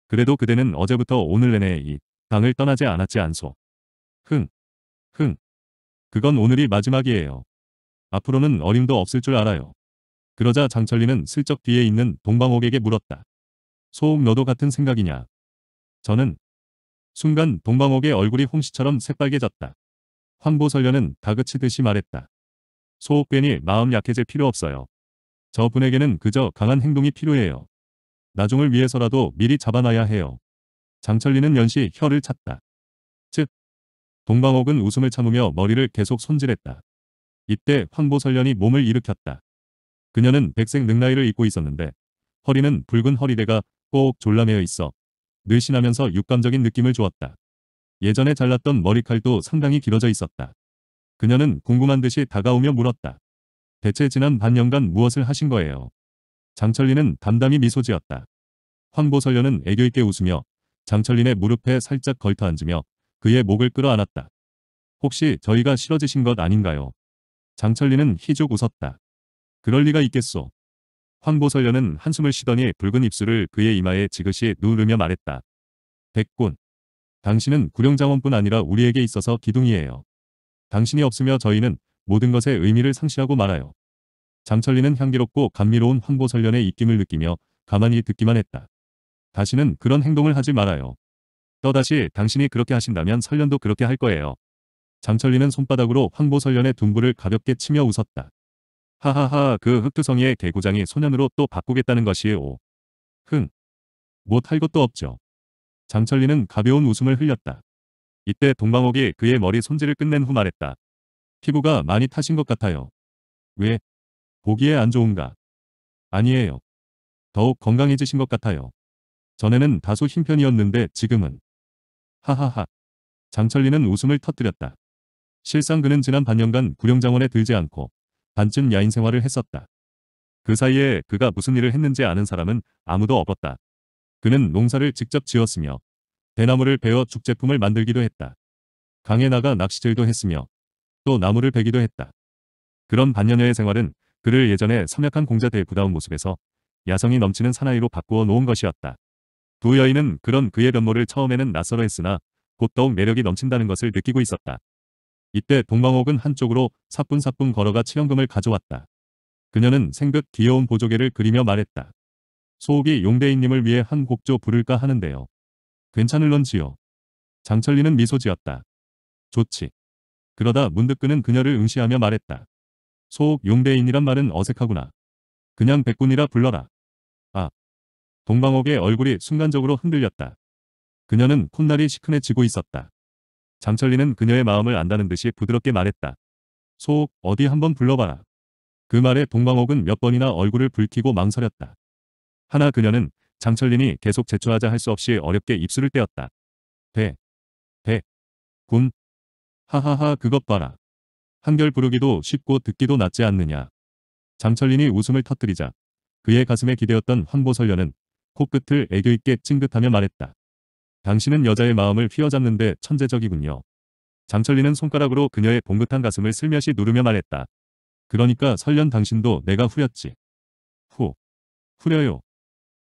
그래도 그대는 어제부터 오늘 내내 이 방을 떠나지 않았지 않소. 흥. 흥. 그건 오늘이 마지막이에요. 앞으로는 어림도 없을 줄 알아요. 그러자 장철리는 슬쩍 뒤에 있는 동방옥에게 물었다. 소옥 너도 같은 생각이냐. 저는 순간 동방옥의 얼굴이 홍시처럼 새빨개졌다. 황보설련은 다그치듯이 말했다. 소옥 괜히 마음 약해질 필요 없어요. 저 분에게는 그저 강한 행동이 필요해요. 나중을 위해서라도 미리 잡아놔야 해요. 장철리는 연시 혀를 찼다. 동방옥은 웃음을 참으며 머리를 계속 손질했다. 이때 황보설련이 몸을 일으켰다. 그녀는 백색 능라이를 입고 있었는데 허리는 붉은 허리대가 꼭 졸라매어 있어 늘씬하면서 육감적인 느낌을 주었다. 예전에 잘랐던 머리칼도 상당히 길어져 있었다. 그녀는 궁금한 듯이 다가오며 물었다. 대체 지난 반년간 무엇을 하신 거예요? 장철리는 담담히 미소 지었다. 황보설련은 애교있게 웃으며 장철린의 무릎에 살짝 걸터 앉으며 그의 목을 끌어안았다. 혹시 저희가 싫어지신 것 아닌가요? 장철리는 희죽 웃었다. 그럴 리가 있겠소. 황보설련은 한숨을 쉬더니 붉은 입술을 그의 이마에 지그시 누르며 말했다. 백군. 당신은 구령자원뿐 아니라 우리에게 있어서 기둥이에요. 당신이 없으며 저희는 모든 것의 의미를 상실하고 말아요. 장철리는 향기롭고 감미로운 황보설련의 입김을 느끼며 가만히 듣기만 했다. 다시는 그런 행동을 하지 말아요. 또다시 당신이 그렇게 하신다면 설련도 그렇게 할 거예요. 장철리는 손바닥으로 황보 설련의 둥부를 가볍게 치며 웃었다. 하하하 그흑투성이의 개구장이 소년으로 또 바꾸겠다는 것이오. 흥. 못 할 것도 없죠. 장철리는 가벼운 웃음을 흘렸다. 이때 동방옥이 그의 머리 손질을 끝낸 후 말했다. 피부가 많이 타신 것 같아요. 왜? 보기에 안 좋은가? 아니에요. 더욱 건강해지신 것 같아요. 전에는 다소 힘편이었는데 지금은 하하하. 장철리는 웃음을 터뜨렸다. 실상 그는 지난 반년간 구령장원에 들지 않고 반쯤 야인 생활을 했었다. 그 사이에 그가 무슨 일을 했는지 아는 사람은 아무도 없었다. 그는 농사를 직접 지었으며 대나무를 베어 죽제품을 만들기도 했다. 강에 나가 낚시질도 했으며 또 나무를 베기도 했다. 그런 반년여의 생활은 그를 예전에 섬약한 공자대의 부다운 모습에서 야성이 넘치는 사나이로 바꾸어 놓은 것이었다. 두 여인은 그런 그의 변모를 처음에는 낯설어 했으나 곧 더욱 매력이 넘친다는 것을 느끼고 있었다. 이때 동방옥은 한쪽으로 사뿐사뿐 걸어가 칠연금을 가져왔다. 그녀는 생긋 귀여운 보조개를 그리며 말했다. 소옥이 용대인님을 위해 한 곡조 부를까 하는데요. 괜찮을런지요. 장철리는 미소 지었다. 좋지. 그러다 문득 그는 그녀를 응시하며 말했다. 소옥 용대인이란 말은 어색하구나. 그냥 백군이라 불러라. 동방옥의 얼굴이 순간적으로 흔들렸다. 그녀는 콧날이 시큰해지고 있었다. 장철리는 그녀의 마음을 안다는 듯이 부드럽게 말했다. 소, 어디 한번 불러봐라. 그 말에 동방옥은 몇 번이나 얼굴을 붉히고 망설였다. 하나 그녀는 장철린이 계속 제초하자 할 수 없이 어렵게 입술을 떼었다. 배, 배, 군, 하하하 그것 봐라. 한결 부르기도 쉽고 듣기도 낫지 않느냐. 장철린이 웃음을 터뜨리자 그의 가슴에 기대었던 황보설련은 코끝을 애교있게 찡긋하며 말했다. 당신은 여자의 마음을 휘어잡는데 천재적이군요. 장철리는 손가락으로 그녀의 봉긋한 가슴을 슬며시 누르며 말했다. 그러니까 설련 당신도 내가 후렸지. 후. 후려요.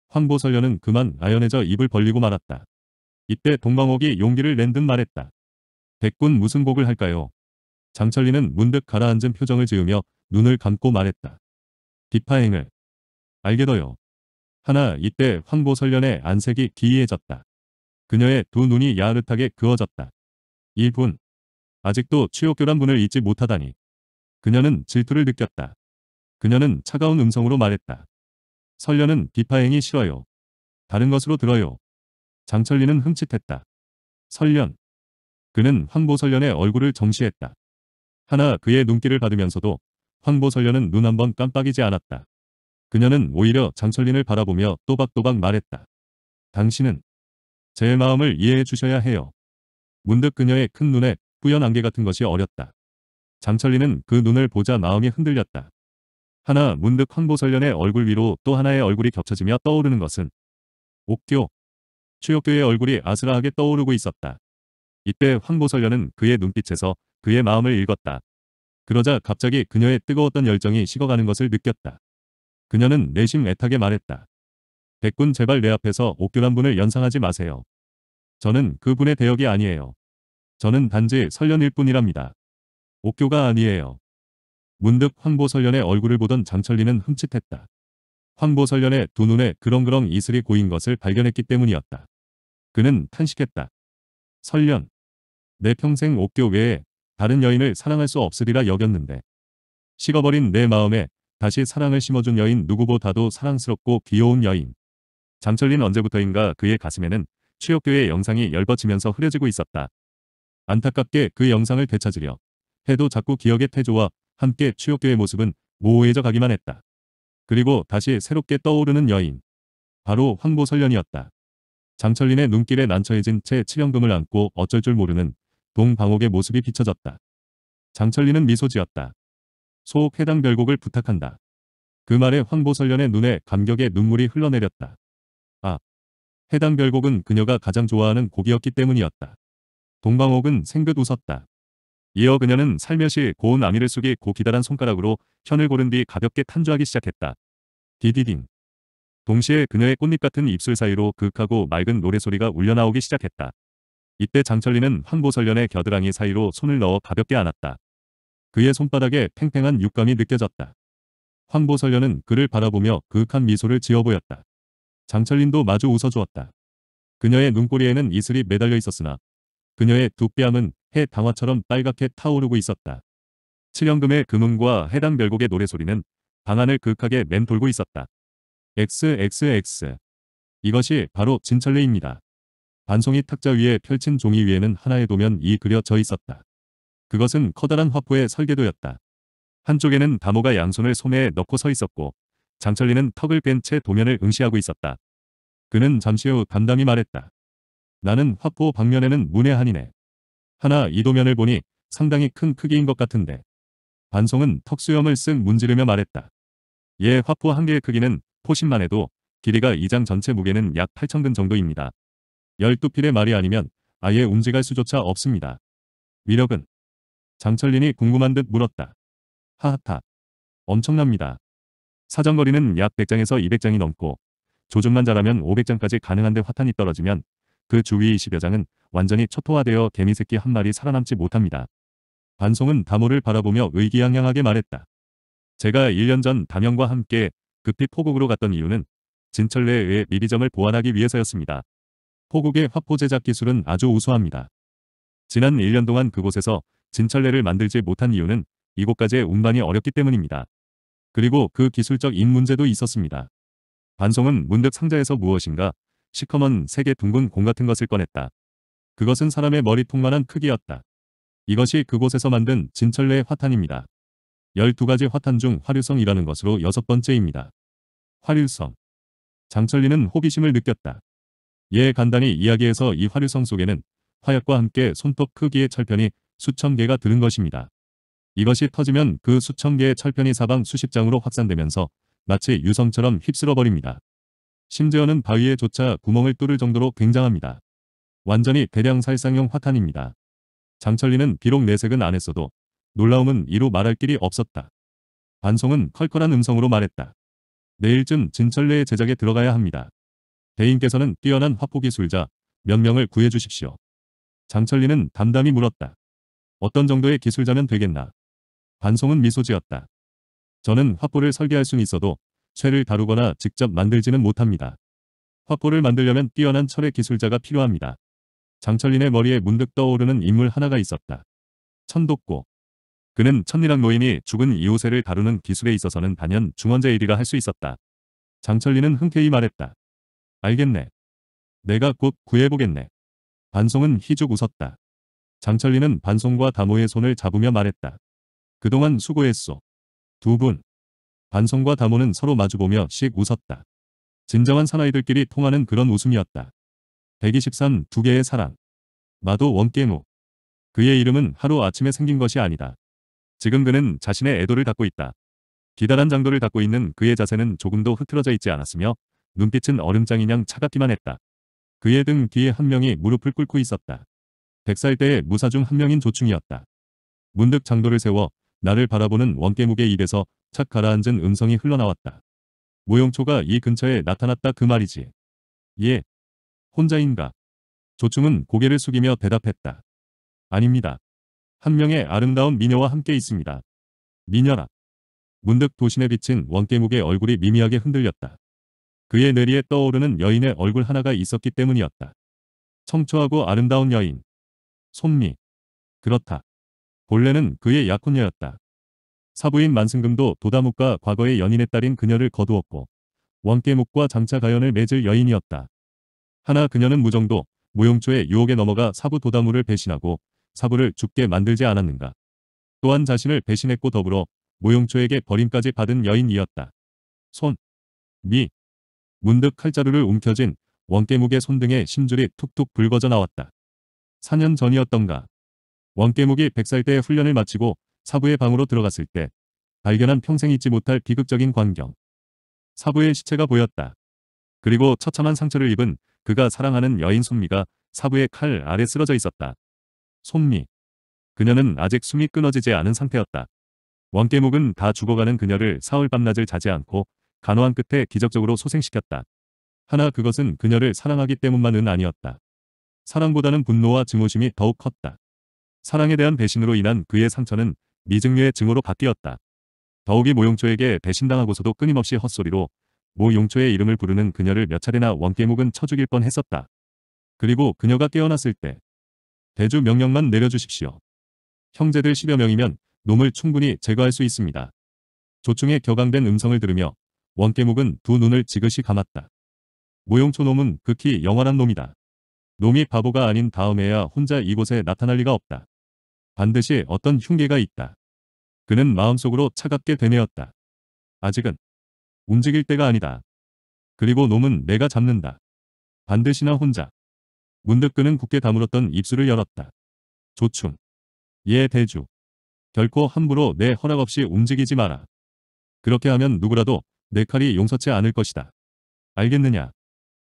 황보 설련은 그만 아연해져 입을 벌리고 말았다. 이때 동방옥이 용기를 낸 듯 말했다. 백군 무슨 곡을 할까요? 장철리는 문득 가라앉은 표정을 지으며 눈을 감고 말했다. 비파행을. 알게 더요. 하나 이때 황보설련의 안색이 기이해졌다. 그녀의 두 눈이 야릇하게 그어졌다. 1분 아직도 취옥교란 분을 잊지 못하다니. 그녀는 질투를 느꼈다. 그녀는 차가운 음성으로 말했다. 설련은 비파행이 싫어요. 다른 것으로 들어요. 장철리는 흠칫했다. 설련. 그는 황보설련의 얼굴을 정시했다. 하나 그의 눈길을 받으면서도 황보설련은 눈 한번 깜빡이지 않았다. 그녀는 오히려 장철린을 바라보며 또박또박 말했다. 당신은 제 마음을 이해해 주셔야 해요. 문득 그녀의 큰 눈에 뿌연 안개 같은 것이 어렸다. 장철린은 그 눈을 보자 마음이 흔들렸다. 하나 문득 황보설련의 얼굴 위로 또 하나의 얼굴이 겹쳐지며 떠오르는 것은 옥교, 추옥교의 얼굴이 아스라하게 떠오르고 있었다. 이때 황보설련은 그의 눈빛에서 그의 마음을 읽었다. 그러자 갑자기 그녀의 뜨거웠던 열정이 식어가는 것을 느꼈다. 그녀는 내심 애타게 말했다. 백군 제발 내 앞에서 옥교란 분을 연상하지 마세요. 저는 그분의 대역이 아니에요. 저는 단지 설련일 뿐이랍니다. 옥교가 아니에요. 문득 황보설련의 얼굴을 보던 장철리는 흠칫했다. 황보설련의 두 눈에 그렁그렁 이슬이 고인 것을 발견했기 때문이었다. 그는 탄식했다. 설련. 내 평생 옥교 외에 다른 여인을 사랑할 수 없으리라 여겼는데. 식어버린 내 마음에 다시 사랑을 심어준 여인 누구보다도 사랑스럽고 귀여운 여인. 장철린 언제부터인가 그의 가슴에는 취업교의 영상이 열받치면서 흐려지고 있었다. 안타깝게 그 영상을 되찾으려 해도 자꾸 기억의 태조와 함께 취업교의 모습은 모호해져 가기만 했다. 그리고 다시 새롭게 떠오르는 여인. 바로 황보설련이었다. 장철린의 눈길에 난처해진 채 칠연금을 안고 어쩔 줄 모르는 동방옥의 모습이 비춰졌다. 장철린은 미소 지었다. 소옥 해당 별곡을 부탁한다. 그 말에 황보설련의 눈에 감격의 눈물이 흘러내렸다. 아, 해당 별곡은 그녀가 가장 좋아하는 곡이었기 때문이었다. 동방옥은 생긋 웃었다. 이어 그녀는 살며시 고운 아미를 숙이고 기다란 손가락으로 현을 고른 뒤 가볍게 탄주하기 시작했다. 디디딩. 동시에 그녀의 꽃잎 같은 입술 사이로 극하고 맑은 노래소리가 울려나오기 시작했다. 이때 장철리는 황보설련의 겨드랑이 사이로 손을 넣어 가볍게 안았다. 그의 손바닥에 팽팽한 육감이 느껴졌다. 황보설련은 그를 바라보며 그윽한 미소를 지어 보였다. 장철린도 마주 웃어주었다. 그녀의 눈꼬리에는 이슬이 매달려 있었으나 그녀의 두 뺨은 해 당화처럼 빨갛게 타오르고 있었다. 칠연금의 금음과 해당 별곡의 노래소리는 방안을 극하게 맴돌고 있었다. XXX 이것이 바로 진철래입니다 반송이 탁자 위에 펼친 종이 위에는 하나의 도면이 그려져 있었다. 그것은 커다란 화포의 설계도였다. 한쪽에는 다모가 양손을 소매에 넣고 서 있었고 장철리는 턱을 뺀 채 도면을 응시하고 있었다. 그는 잠시 후 담담히 말했다. 나는 화포 방면에는 문의 한이네. 하나 이 도면을 보니 상당히 큰 크기인 것 같은데. 반송은 턱수염을 쓱 문지르며 말했다. 얘 예, 화포 한 개의 크기는 포신만 해도 길이가 이장 전체 무게는 약 8천근 정도입니다. 12필의 말이 아니면 아예 움직일 수조차 없습니다. 위력은 장철린이 궁금한 듯 물었다. 하하하. 엄청납니다. 사정거리는 약 100장에서 200장이 넘고 조준만 잘하면 500장까지 가능한데 화탄이 떨어지면 그 주위 20여 장은 완전히 초토화되어 개미새끼 한 마리 살아남지 못합니다. 반송은 다모를 바라보며 의기양양하게 말했다. 제가 1년 전 담영과 함께 급히 포국으로 갔던 이유는 진철래에 의해 미비점을 보완하기 위해서였습니다. 포국의 화포 제작 기술은 아주 우수합니다. 지난 1년 동안 그곳에서 진철례를 만들지 못한 이유는 이곳까지의 운반이 어렵기 때문입니다. 그리고 그 기술적 인 문제도 있었습니다. 반송은 문득 상자에서 무엇인가 시커먼 세의 둥근 공 같은 것을 꺼냈다. 그것은 사람의 머리통만한 크기였다. 이것이 그곳에서 만든 진철례의 화탄입니다. 12가지 화탄 중 화류성이라는 것으로 여섯 번째입니다. 화류성. 장철리는 호기심을 느꼈다. 예 간단히 이야기해서 이 화류성 속에는 화약과 함께 손톱 크기의 철편이 수천 개가 들은 것입니다. 이것이 터지면 그 수천 개의 철편이 사방 수십 장으로 확산되면서 마치 유성처럼 휩쓸어버립니다. 심지어는 바위에조차 구멍을 뚫을 정도로 굉장합니다. 완전히 대량 살상용 화탄입니다. 장철리는 비록 내색은 안 했어도 놀라움은 이루 말할 길이 없었다. 반송은 컬컬한 음성으로 말했다. 내일쯤 진철래의 제작에 들어가야 합니다. 대인께서는 뛰어난 화포기술자 몇 명을 구해주십시오. 장철리는 담담히 물었다. 어떤 정도의 기술자면 되겠나. 반송은 미소 지었다. 저는 화포를 설계할 순 있어도 쇠를 다루거나 직접 만들지는 못합니다. 화포를 만들려면 뛰어난 철의 기술자가 필요합니다. 장철린의 머리에 문득 떠오르는 인물 하나가 있었다. 천독고. 그는 천리랑 노인이 죽은 이웃새를 다루는 기술에 있어서는 단연 중원제 1위라 할 수 있었다. 장철린은 흔쾌히 말했다. 알겠네. 내가 곧 구해보겠네. 반송은 희죽 웃었다. 장철리는 반송과 다모의 손을 잡으며 말했다. 그동안 수고했소. 두 분. 반송과 다모는 서로 마주보며 씩 웃었다. 진정한 사나이들끼리 통하는 그런 웃음이었다. 123 두 개의 사랑. 마도 원깨무 그의 이름은 하루아침에 생긴 것이 아니다. 지금 그는 자신의 애도를 갖고 있다. 기다란 장도를 갖고 있는 그의 자세는 조금도 흐트러져 있지 않았으며 눈빛은 얼음장이냥 차갑기만 했다. 그의 등 뒤에 한 명이 무릎을 꿇고 있었다. 백살 때의 무사 중 한 명인 조충이었다. 문득 장도를 세워 나를 바라보는 원깨묵의 입에서 착 가라앉은 음성이 흘러나왔다. 모용초가 이 근처에 나타났다 그 말이지. 예. 혼자인가? 조충은 고개를 숙이며 대답했다. 아닙니다. 한 명의 아름다운 미녀와 함께 있습니다. 미녀라. 문득 도신에 비친 원깨묵의 얼굴이 미미하게 흔들렸다. 그의 내리에 떠오르는 여인의 얼굴 하나가 있었기 때문이었다. 청초하고 아름다운 여인. 손미. 그렇다. 본래는 그의 약혼녀였다. 사부인 만승금도 도다묵과 과거의 연인의 딸인 그녀를 거두었고 원깨묵과 장차가연을 맺을 여인이었다. 하나 그녀는 무정도 모용초의 유혹에 넘어가 사부 도다무를 배신하고 사부를 죽게 만들지 않았는가. 또한 자신을 배신했고 더불어 모용초에게 버림까지 받은 여인이었다. 손, 미, 문득 칼자루를 움켜쥔 원깨묵의 손등에 심줄이 툭툭 불거져 나왔다. 4년 전이었던가. 원깨묵이 100살 때 훈련을 마치고 사부의 방으로 들어갔을 때 발견한 평생 잊지 못할 비극적인 광경. 사부의 시체가 보였다. 그리고 처참한 상처를 입은 그가 사랑하는 여인 손미가 사부의 칼 아래 쓰러져 있었다. 손미. 그녀는 아직 숨이 끊어지지 않은 상태였다. 원깨묵은 다 죽어가는 그녀를 사흘 밤낮을 자지 않고 간호한 끝에 기적적으로 소생시켰다. 하나 그것은 그녀를 사랑하기 때문만은 아니었다. 사랑보다는 분노와 증오심이 더욱 컸다. 사랑에 대한 배신으로 인한 그의 상처는 미증류의 증오로 바뀌었다. 더욱이 모용초에게 배신당하고서도 끊임없이 헛소리로 모용초의 이름을 부르는 그녀를 몇 차례나 원깨목은 쳐죽일 뻔했었다. 그리고 그녀가 깨어났을 때 대주 명령만 내려주십시오. 형제들 10여 명이면 놈을 충분히 제거할 수 있습니다. 조충의 격앙된 음성을 들으며 원깨목은 두 눈을 지그시 감았다. 모용초 놈은 극히 영원한 놈이다. 놈이 바보가 아닌 다음에야 혼자 이곳에 나타날 리가 없다. 반드시 어떤 흉계가 있다. 그는 마음속으로 차갑게 되뇌었다. 아직은 움직일 때가 아니다. 그리고 놈은 내가 잡는다. 반드시나 혼자. 문득 그는 굳게 다물었던 입술을 열었다. 조충. 예 대주. 결코 함부로 내 허락 없이 움직이지 마라. 그렇게 하면 누구라도 내 칼이 용서치 않을 것이다. 알겠느냐?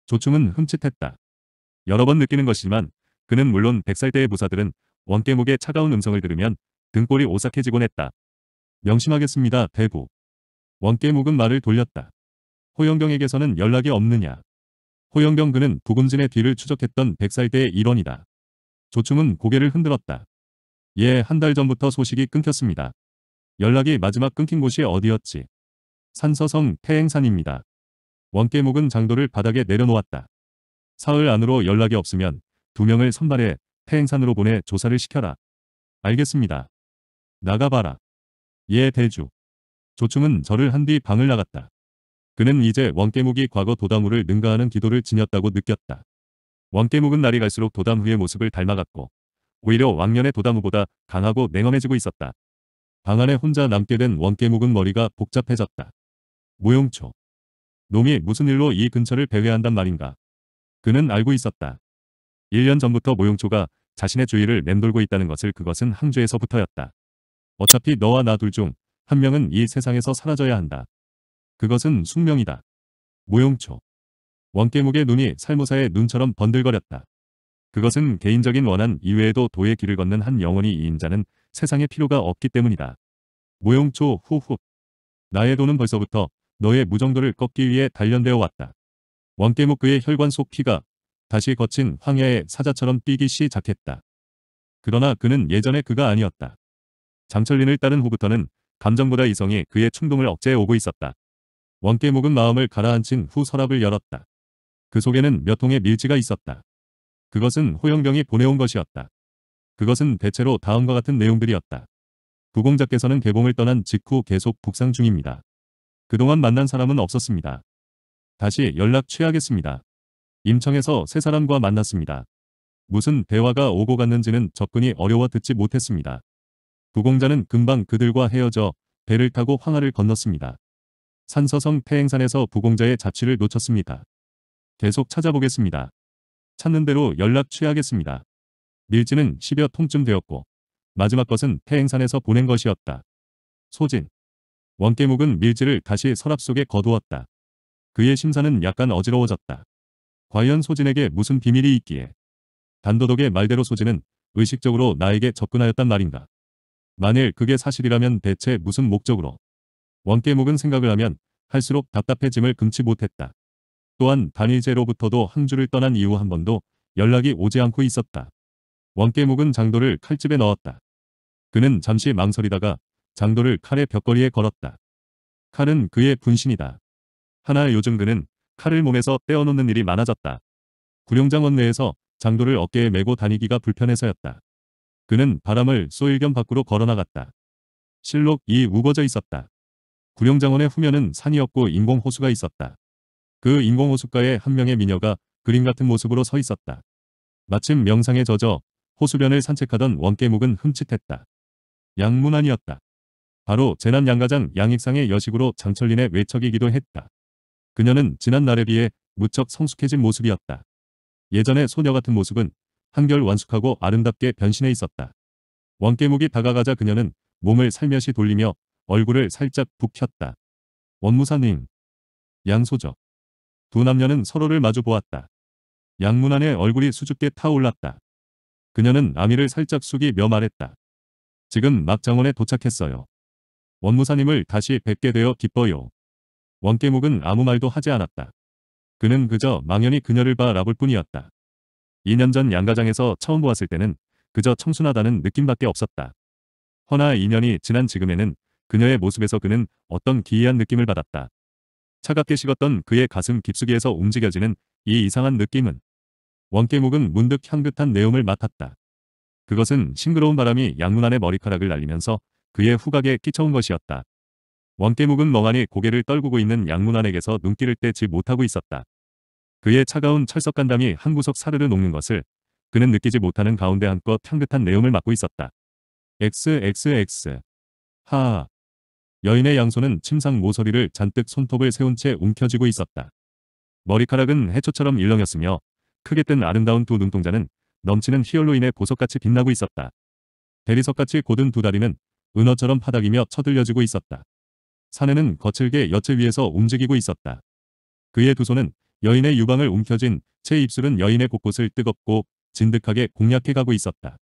조충은 흠칫했다. 여러 번 느끼는 것이지만 그는 물론 100살 대의부사들은 원깨목의 차가운 음성을 들으면 등골이 오싹해지곤 했다. 명심하겠습니다. 대구 원깨목은 말을 돌렸다. 호영경에게서는 연락이 없느냐. 호영경 그는 부금진의 뒤를 추적했던 100살 대의 일원이다. 조충은 고개를 흔들었다. 예, 한 달 전부터 소식이 끊겼습니다. 연락이 마지막 끊긴 곳이 어디였지? 산서성 태행산입니다. 원깨목은 장도를 바닥에 내려놓았다. 사흘 안으로 연락이 없으면 두 명을 선발해 태행산으로 보내 조사를 시켜라. 알겠습니다. 나가봐라. 예 대주. 조충은 절을 한 뒤 방을 나갔다. 그는 이제 왕깨묵이 과거 도담우를 능가하는 기도를 지녔다고 느꼈다. 왕깨묵은 날이 갈수록 도담후의 모습을 닮아갔고 오히려 왕년의 도담후보다 강하고 냉엄해지고 있었다. 방 안에 혼자 남게 된원깨묵은 머리가 복잡해졌다. 무용초. 놈이 무슨 일로 이 근처를 배회한단 말인가. 그는 알고 있었다. 1년 전부터 모용초가 자신의 주위를 맴돌고 있다는 것을 그것은 항주에서부터였다. 어차피 너와 나 둘 중 한 명은 이 세상에서 사라져야 한다. 그것은 숙명이다. 모용초. 원깨묵의 눈이 살모사의 눈처럼 번들거렸다. 그것은 개인적인 원한 이외에도 도의 길을 걷는 한 영혼이 이 인자는 세상에 필요가 없기 때문이다. 모용초 후후. 나의 돈은 벌써부터 너의 무정도를 꺾기 위해 단련되어 왔다. 왕깨묵 그의 혈관 속 피가 다시 거친 황야의 사자처럼 뛰기 시작했다. 그러나 그는 예전의 그가 아니었다. 장철린을 따른 후부터는 감정보다 이성이 그의 충동을 억제해오고 있었다. 원깨묵은 마음을 가라앉힌 후 서랍을 열었다. 그 속에는 몇 통의 밀지가 있었다. 그것은 호영병이 보내온 것이었다. 그것은 대체로 다음과 같은 내용들이었다. 부공자께서는 개봉을 떠난 직후 계속 북상 중입니다. 그동안 만난 사람은 없었습니다. 다시 연락 취하겠습니다. 임청에서 세 사람과 만났습니다. 무슨 대화가 오고 갔는지는 접근이 어려워 듣지 못했습니다. 부공자는 금방 그들과 헤어져 배를 타고 황하를 건넜습니다. 산서성 태행산에서 부공자의 자취를 놓쳤습니다. 계속 찾아보겠습니다. 찾는 대로 연락 취하겠습니다. 밀지는 10여 통쯤 되었고 마지막 것은 태행산에서 보낸 것이었다. 소진 원깨묵은 밀지를 다시 서랍 속에 거두었다. 그의 심사는 약간 어지러워졌다. 과연 소진에게 무슨 비밀이 있기에 단도독의 말대로 소진은 의식적으로 나에게 접근하였단 말인가. 만일 그게 사실이라면 대체 무슨 목적으로 원깨묵은 생각을 하면 할수록 답답해짐을 금치 못했다. 또한 단위제로부터도 항주를 떠난 이후 한 번도 연락이 오지 않고 있었다. 원깨묵은 장도를 칼집에 넣었다. 그는 잠시 망설이다가 장도를 칼의 벽걸이에 걸었다. 칼은 그의 분신이다. 하나 요즘 그는 칼을 몸에서 떼어놓는 일이 많아졌다. 구룡장원 내에서 장도를 어깨에 메고 다니기가 불편해서였다. 그는 바람을 쏘일 겸 밖으로 걸어나갔다. 실록이 우거져 있었다. 구룡장원의 후면은 산이었고 인공호수가 있었다. 그 인공호수가에 한 명의 미녀가 그림 같은 모습으로 서 있었다. 마침 명상에 젖어 호수변을 산책하던 원깨묵은 흠칫했다. 양문안이었다. 바로 재난 양가장 양익상의 여식으로 장철린의 외척이기도 했다. 그녀는 지난날에 비해 무척 성숙해진 모습이었다. 예전의 소녀 같은 모습은 한결 완숙하고 아름답게 변신해 있었다. 원깨묵이 다가가자 그녀는 몸을 살며시 돌리며 얼굴을 살짝 북혔다. 원무사님. 양소저. 두 남녀는 서로를 마주 보았다. 양문안의 얼굴이 수줍게 타올랐다. 그녀는 아미를 살짝 숙이며 말했다. 지금 막장원에 도착했어요. 원무사님을 다시 뵙게 되어 기뻐요. 원계목은 아무 말도 하지 않았다. 그는 그저 망연히 그녀를 바라볼 뿐이었다. 2년 전 양가장에서 처음 보았을 때는 그저 청순하다는 느낌밖에 없었다. 허나 2년이 지난 지금에는 그녀의 모습에서 그는 어떤 기이한 느낌을 받았다. 차갑게 식었던 그의 가슴 깊숙이에서 움직여지는 이 이상한 느낌은 원계목은 문득 향긋한 내용을 맡았다. 그것은 싱그러운 바람이 양문 안의 머리카락을 날리면서 그의 후각에 끼쳐온 것이었다. 원깨묵은 멍하니 고개를 떨구고 있는 양문안에게서 눈길을 떼지 못하고 있었다. 그의 차가운 철석간담이 한 구석 사르르 녹는 것을 그는 느끼지 못하는 가운데 한껏 향긋한 내용을 맡고 있었다. XXX 하아 여인의 양손은 침상 모서리를 잔뜩 손톱을 세운 채 움켜쥐고 있었다. 머리카락은 해초처럼 일렁였으며 크게 뜬 아름다운 두 눈동자는 넘치는 희열로 인해 보석같이 빛나고 있었다. 대리석같이 곧은 두 다리는 은어처럼 파닥이며 쳐들려지고 있었다. 사내는 거칠게 여을 위에서 움직이고 있었다. 그의 두 손은 여인의 유방을 움켜쥔 채 입술은 여인의 곳곳을 뜨겁고 진득하게 공략해가고 있었다.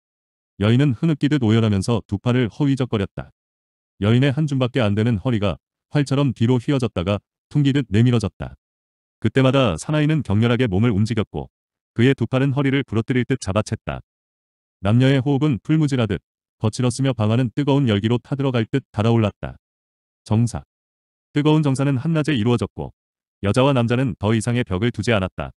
여인은 흐느끼듯 오열하면서 두 팔을 허위적거렸다. 여인의 한 줌밖에 안 되는 허리가 활처럼 뒤로 휘어졌다가 퉁기듯 내밀어졌다. 그때마다 사나이는 격렬하게 몸을 움직였고 그의 두 팔은 허리를 부러뜨릴 듯 잡아챘다. 남녀의 호흡은 풀무질하듯 거칠었으며 방안은 뜨거운 열기로 타들어갈 듯 달아올랐다. 정사. 뜨거운 정사는 한낮에 이루어졌고 여자와 남자는 더 이상의 벽을 두지 않았다.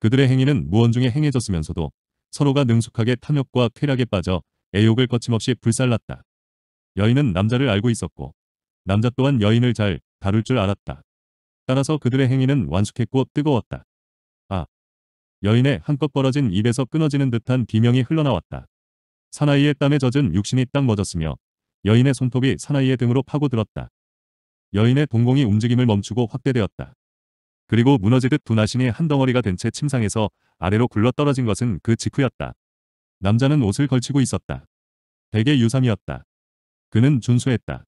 그들의 행위는 무언중에 행해졌으면서도 서로가 능숙하게 탐욕과 쾌락에 빠져 애욕을 거침없이 불살랐다. 여인은 남자를 알고 있었고 남자 또한 여인을 잘 다룰 줄 알았다. 따라서 그들의 행위는 완숙했고 뜨거웠다. 아. 여인의 한껏 벌어진 입에서 끊어지는 듯한 비명이 흘러나왔다. 사나이의 땀에 젖은 육신이 딱 멎었으며 여인의 손톱이 사나이의 등으로 파고들었다. 여인의 동공이 움직임을 멈추고 확대되었다. 그리고 무너지듯 두나신이 한 덩어리가 된 채 침상에서 아래로 굴러떨어진 것은 그 직후였다. 남자는 옷을 걸치고 있었다. 대개 유삼이었다. 그는 준수했다.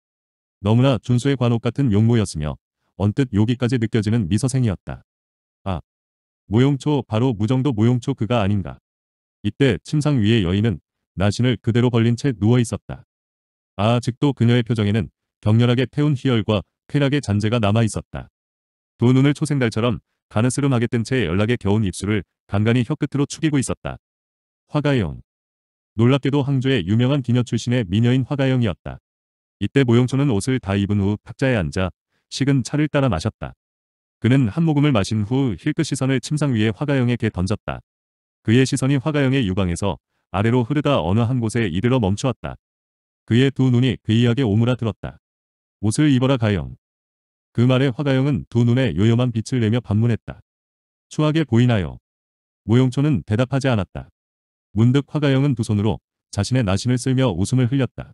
너무나 준수의 관옥 같은 용모였으며 언뜻 여기까지 느껴지는 미서생이었다. 아, 모용초 바로 무정도 모용초 그가 아닌가. 이때 침상 위의 여인은 나신을 그대로 벌린 채 누워 있었다. 아, 직도 그녀의 표정에는 격렬하게 태운 희열과 쾌락의 잔재가 남아있었다. 두 눈을 초생달처럼 가느스름하게 뜬 채연락의 겨운 입술을 간간히 혀끝으로 축이고 있었다. 화가영. 놀랍게도 항조의 유명한 기녀 출신의 미녀인 화가영이었다. 이때 모영초는 옷을 다 입은 후 탁자에 앉아 식은 차를 따라 마셨다. 그는 한 모금을 마신 후 힐끗 시선을 침상 위에 화가영에게 던졌다. 그의 시선이 화가영의 유방에서 아래로 흐르다 어느 한 곳에 이르러 멈추었다. 그의 두 눈이 괴이하게 오므라들었다. 옷을 입어라 가영. 그 말에 화가영은 두 눈에 요염한 빛을 내며 반문했다. 추하게 보이나요? 모용초는 대답하지 않았다. 문득 화가영은 두 손으로 자신의 나신을 쓸며 웃음을 흘렸다.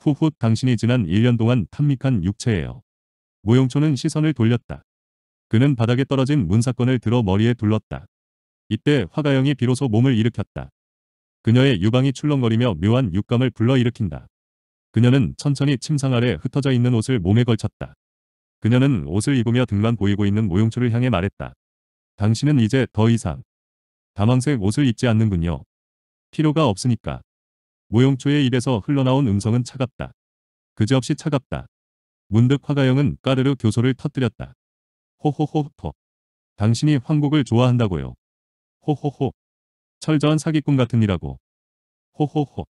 후훗 당신이 지난 1년 동안 탐닉한 육체예요. 모용초는 시선을 돌렸다. 그는 바닥에 떨어진 문사건을 들어 머리에 둘렀다. 이때 화가영이 비로소 몸을 일으켰다. 그녀의 유방이 출렁거리며 묘한 육감을 불러일으킨다. 그녀는 천천히 침상 아래 흩어져 있는 옷을 몸에 걸쳤다. 그녀는 옷을 입으며 등만 보이고 있는 모용초를 향해 말했다. 당신은 이제 더 이상 다망색 옷을 입지 않는군요. 필요가 없으니까. 모용초의 입에서 흘러나온 음성은 차갑다. 그지없이 차갑다. 문득 화가영은 까르르 교소를 터뜨렸다. 호호호호. 당신이 황국을 좋아한다고요. 호호호. 철저한 사기꾼 같은 이라고. 호호호.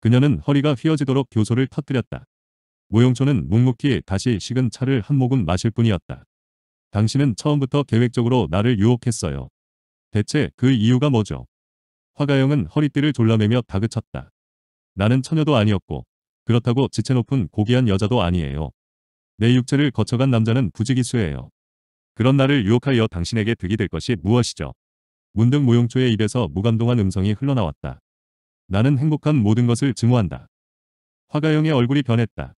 그녀는 허리가 휘어지도록 교소를 터뜨렸다. 무용초는 묵묵히 다시 식은 차를 한 모금 마실 뿐이었다. 당신은 처음부터 계획적으로 나를 유혹했어요. 대체 그 이유가 뭐죠? 화가영은 허리띠를 졸라매며 다그쳤다. 나는 처녀도 아니었고 그렇다고 지체 높은 고귀한 여자도 아니에요. 내 육체를 거쳐간 남자는 부지기수예요. 그런 나를 유혹하여 당신에게 득이 될 것이 무엇이죠? 문득 모용초의 입에서 무감동한 음성이 흘러나왔다. 나는 행복한 모든 것을 증오한다. 화가영의 얼굴이 변했다.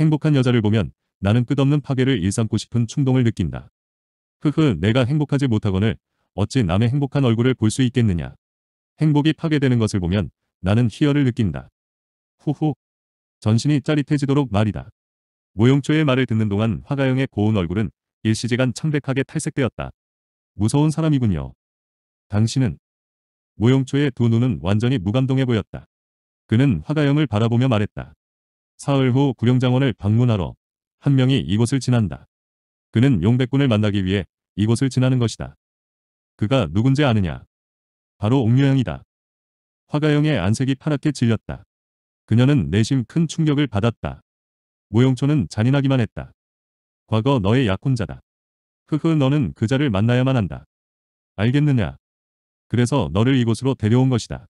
행복한 여자를 보면 나는 끝없는 파괴를 일삼고 싶은 충동을 느낀다. 흐흐 내가 행복하지 못하거늘 어찌 남의 행복한 얼굴을 볼 수 있겠느냐. 행복이 파괴되는 것을 보면 나는 희열을 느낀다. 후후 전신이 짜릿해지도록 말이다. 모용초의 말을 듣는 동안 화가영의 고운 얼굴은 일시지간 창백하게 탈색되었다. 무서운 사람이군요. 당신은 모용초의 두 눈은 완전히 무감동해 보였다. 그는 화가영을 바라보며 말했다. 사흘 후 구룡장원을 방문하러 한 명이 이곳을 지난다. 그는 용백군을 만나기 위해 이곳을 지나는 것이다. 그가 누군지 아느냐? 바로 옥녀영이다. 화가영의 안색이 파랗게 질렸다. 그녀는 내심 큰 충격을 받았다. 모용초는 잔인하기만 했다. 과거 너의 약혼자다. 흐흐 너는 그자를 만나야만 한다. 알겠느냐? 그래서 너를 이곳으로 데려온 것이다.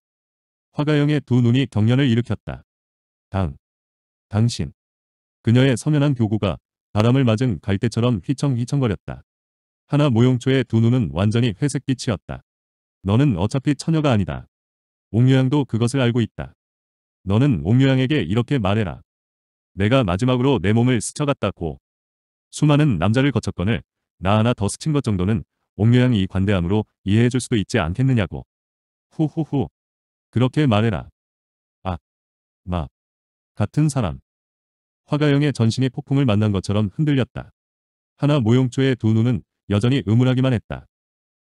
화가영의 두 눈이 경련을 일으켰다. 당. 당신. 그녀의 선연한 교구가 바람을 맞은 갈대처럼 휘청휘청거렸다. 하나 모용초의 두 눈은 완전히 회색빛이었다. 너는 어차피 처녀가 아니다. 옥유양도 그것을 알고 있다. 너는 옥유양에게 이렇게 말해라. 내가 마지막으로 내 몸을 스쳐갔다고. 수많은 남자를 거쳤건을 나 하나 더 스친 것 정도는 옥유양이 관대함으로 이해해줄 수도 있지 않겠느냐고. 후후후. 그렇게 말해라. 아. 마. 같은 사람. 화가영의 전신이 폭풍을 만난 것처럼 흔들렸다. 하나 모용초의두 눈은 여전히 음울하기만 했다.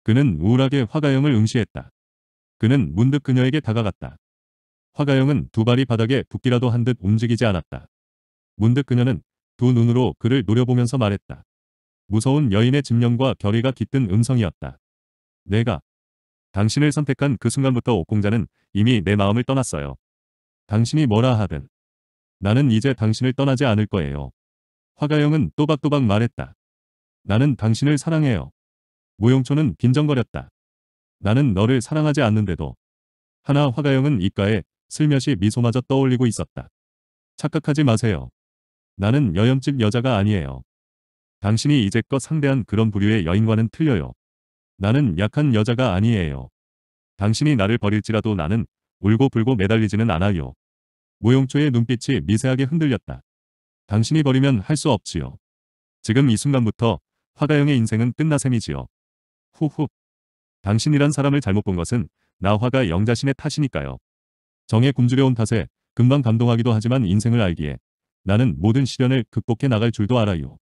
그는 우울하게 화가영을 응시했다. 그는 문득 그녀에게 다가갔다. 화가영은 두 발이 바닥에 붓기라도 한 듯 움직이지 않았다. 문득 그녀는 두 눈으로 그를 노려보면서 말했다. 무서운 여인의 집념과 결의가 깃든 음성이었다. 내가 당신을 선택한 그 순간부터 옥공자는 이미 내 마음을 떠났어요. 당신이 뭐라 하든 나는 이제 당신을 떠나지 않을 거예요. 화가영은 또박또박 말했다. 나는 당신을 사랑해요. 무용초는 빈정거렸다. 나는 너를 사랑하지 않는데도. 하나 화가영은 입가에 슬며시 미소마저 떠올리고 있었다. 착각하지 마세요. 나는 여염집 여자가 아니에요. 당신이 이제껏 상대한 그런 부류의 여인과는 틀려요. 나는 약한 여자가 아니에요. 당신이 나를 버릴지라도 나는 울고 불고 매달리지는 않아요. 모용초의 눈빛이 미세하게 흔들렸다. 당신이 버리면 할 수 없지요. 지금 이 순간부터 화가영의 인생은 끝나 셈이지요. 후후. 당신이란 사람을 잘못 본 것은 나 화가영 자신의 탓이니까요. 정에 굶주려온 탓에 금방 감동하기도 하지만 인생을 알기에 나는 모든 시련을 극복해 나갈 줄도 알아요.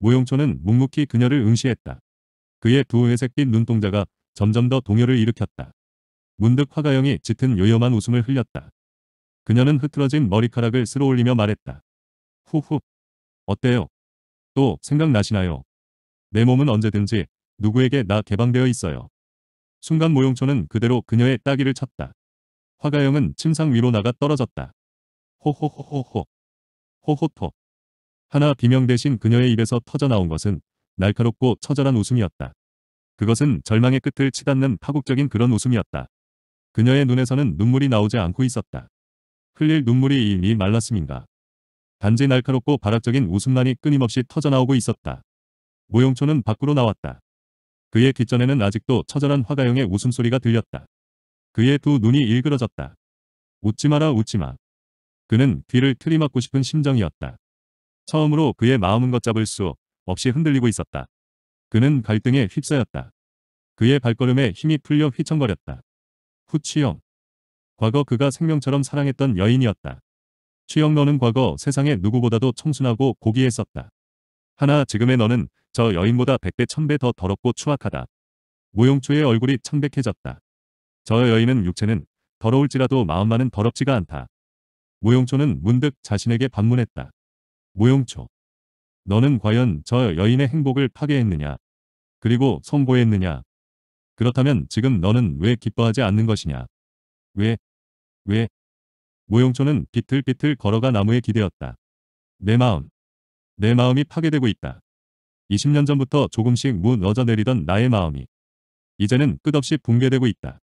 모용초는 묵묵히 그녀를 응시했다. 그의 두 회색빛 눈동자가 점점 더 동요를 일으켰다. 문득 화가영이 짙은 요염한 웃음을 흘렸다. 그녀는 흐트러진 머리카락을 쓸어올리며 말했다. 후후. 어때요? 또 생각나시나요? 내 몸은 언제든지 누구에게 나 개방되어 있어요. 순간 모용초는 그대로 그녀의 따귀를 쳤다. 화가영은 침상 위로 나가 떨어졌다. 호호호호호. 호호토. 하나 비명 대신 그녀의 입에서 터져나온 것은 날카롭고 처절한 웃음이었다. 그것은 절망의 끝을 치닫는 파국적인 그런 웃음이었다. 그녀의 눈에서는 눈물이 나오지 않고 있었다. 흘릴 눈물이 이미 말랐습니다. 단지 날카롭고 발악적인 웃음만이 끊임없이 터져나오고 있었다. 모용초는 밖으로 나왔다. 그의 귓전에는 아직도 처절한 화가형의 웃음소리가 들렸다. 그의 두 눈이 일그러졌다. 웃지 마라 웃지 마. 그는 귀를 틀이막고 싶은 심정이었다. 처음으로 그의 마음은 걷잡을 수 없이 흔들리고 있었다. 그는 갈등에 휩싸였다. 그의 발걸음에 힘이 풀려 휘청거렸다. 후치영. 과거 그가 생명처럼 사랑했던 여인이었다. 취영너는 과거 세상에 누구보다도 청순하고 고귀했었다. 하나 지금의 너는 저 여인보다 100배 1000배 더 더럽고 추악하다. 무용초의 얼굴이 창백해졌다. 저 여인은 육체는 더러울지라도 마음만은 더럽지가 않다. 무용초는 문득 자신에게 반문했다. 무용초. 너는 과연 저 여인의 행복을 파괴했느냐? 그리고 선보했느냐 그렇다면 지금 너는 왜 기뻐하지 않는 것이냐? 왜 왜? 모용초는 비틀비틀 걸어가 나무에 기대었다. 내 마음. 내 마음이 파괴되고 있다. 20년 전부터 조금씩 무너져 내리던 나의 마음이 이제는 끝없이 붕괴되고 있다.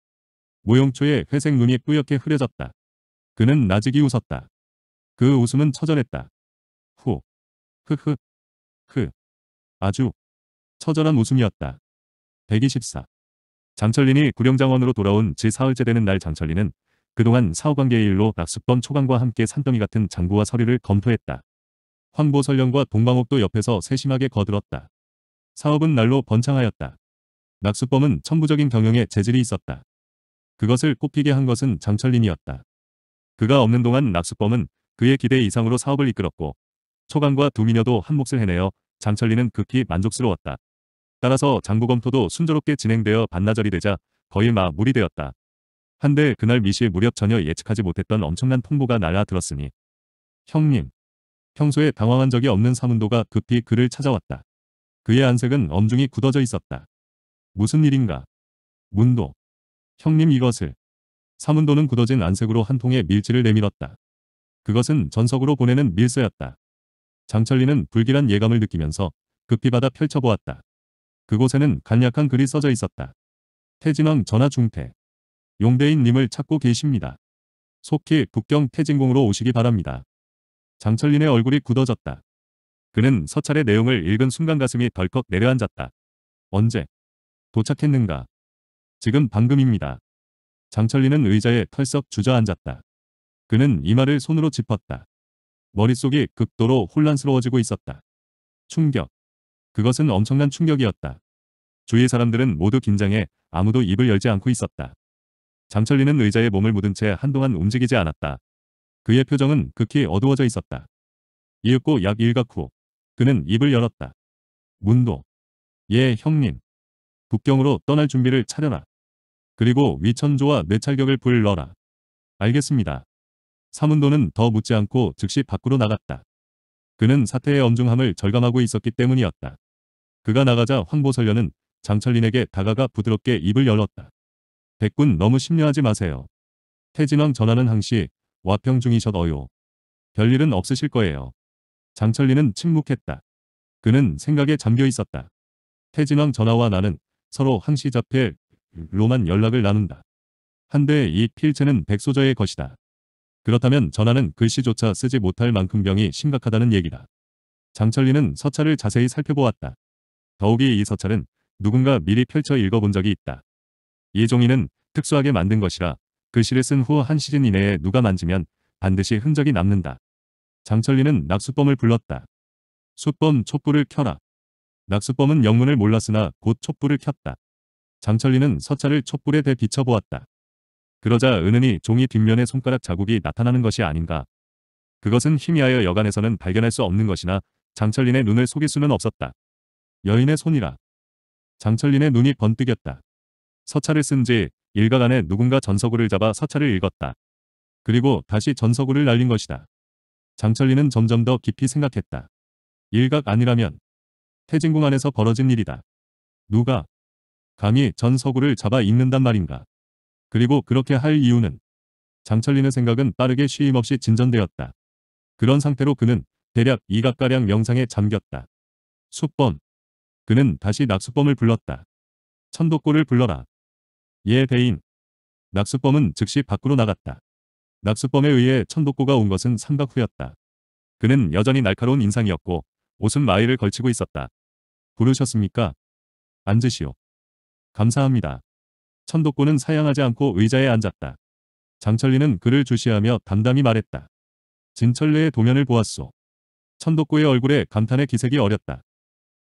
모용초의 회색 눈이 뿌옇게 흐려졌다. 그는 나직이 웃었다. 그 웃음은 처절했다. 후. 흐흐. 흐. 아주 처절한 웃음이었다. 124. 장철린이 구령장원으로 돌아온 지 사흘째 되는 날 장철린은 그동안 사후관계의 일로 낙숙던 초강과 함께 산더미 같은 장부와 서류를 검토했다. 황보 설령과 동방옥도 옆에서 세심하게 거들었다. 사업은 날로 번창하였다. 낙수범은 천부적인 경영에 재질이 있었다. 그것을 꽃피게 한 것은 장철린이었다 그가 없는 동안 낙수범은 그의 기대 이상으로 사업을 이끌었고 초강과 두 미녀도 한몫을 해내어 장철리는 극히 만족스러웠다. 따라서 장부검토도 순조롭게 진행되어 반나절이 되자 거의 마무리되었다. 한데 그날 미실 무렵 전혀 예측하지 못했던 엄청난 통보가 날아들었으니 형님 평소에 당황한 적이 없는 사문도가 급히 그를 찾아왔다. 그의 안색은 엄중히 굳어져 있었다. 무슨 일인가? 문도. 형님 이것을. 사문도는 굳어진 안색으로 한 통의 밀지를 내밀었다. 그것은 전석으로 보내는 밀서였다. 장철리는 불길한 예감을 느끼면서 급히 받아 펼쳐보았다. 그곳에는 간략한 글이 써져 있었다. 태진왕 전하 중태. 용대인님을 찾고 계십니다. 속히 북경 태진공으로 오시기 바랍니다. 장철린의 얼굴이 굳어졌다. 그는 서찰의 내용을 읽은 순간 가슴이 덜컥 내려앉았다. 언제? 도착했는가? 지금 방금입니다. 장철린은 의자에 털썩 주저앉았다. 그는 이마를 손으로 짚었다. 머릿속이 극도로 혼란스러워지고 있었다. 충격. 그것은 엄청난 충격이었다. 주위 사람들은 모두 긴장해 아무도 입을 열지 않고 있었다. 장철리는 의자에 몸을 묻은 채 한동안 움직이지 않았다. 그의 표정은 극히 어두워져 있었다. 이윽고 약 일각 후 그는 입을 열었다. 문도. 예 형님. 북경으로 떠날 준비를 차려라. 그리고 위천조와 뇌찰격을 불러라. 알겠습니다. 사문도는 더 묻지 않고 즉시 밖으로 나갔다. 그는 사태의 엄중함을 절감하고 있었기 때문이었다. 그가 나가자 황보설련은 장철린에게 다가가 부드럽게 입을 열었다. 백군 너무 심려하지 마세요. 태진왕 전하는 항시 와평 중이셨어요. 별일은 없으실 거예요. 장철리는 침묵했다. 그는 생각에 잠겨 있었다. 태진왕 전하와 나는 서로 항시 잡힐로만 연락을 나눈다. 한데 이 필체는 백소저의 것이다. 그렇다면 전하는 글씨조차 쓰지 못할 만큼 병이 심각하다는 얘기다. 장철리는 서찰을 자세히 살펴보았다. 더욱이 이 서찰은 누군가 미리 펼쳐 읽어본 적이 있다. 예종이는 특수하게 만든 것이라 글씨를 그 쓴후 한 시즌 이내에 누가 만지면 반드시 흔적이 남는다. 장철리는 낙수범을 불렀다. 수범 촛불을 켜라. 낙수범은 영문을 몰랐으나 곧 촛불을 켰다. 장철리는 서찰을 촛불에 대 비춰보았다. 그러자 은은히 종이 뒷면에 손가락 자국이 나타나는 것이 아닌가. 그것은 희미하여 여간에서는 발견할 수 없는 것이나 장철린의 눈을 속일 수는 없었다. 여인의 손이라. 장철린의 눈이 번뜩였다. 서찰을쓴지일각안에 누군가 전서구를 잡아 서찰을 읽었다. 그리고 다시 전서구를 날린 것이다. 장철리는 점점 더 깊이 생각했다. 일각 아니라면 태진궁 안에서 벌어진 일이다. 누가 감히 전서구를 잡아 읽는단 말인가. 그리고 그렇게 할 이유는 장철린의 생각은 빠르게 쉼없이 진전되었다. 그런 상태로 그는 대략 이각가량 명상에 잠겼다. 숙범. 그는 다시 낙수범을 불렀다. 천독고를 불러라. 예 대인. 낙수범은 즉시 밖으로 나갔다. 낙수범에 의해 천독고가 온 것은 삼각 후였다. 그는 여전히 날카로운 인상이었고 옷은 마이를 걸치고 있었다. 부르셨습니까? 앉으시오. 감사합니다. 천독고는 사양하지 않고 의자에 앉았다. 장철리는 그를 주시하며 담담히 말했다. 진철래의 도면을 보았소. 천독고의 얼굴에 감탄의 기색이 어렸다.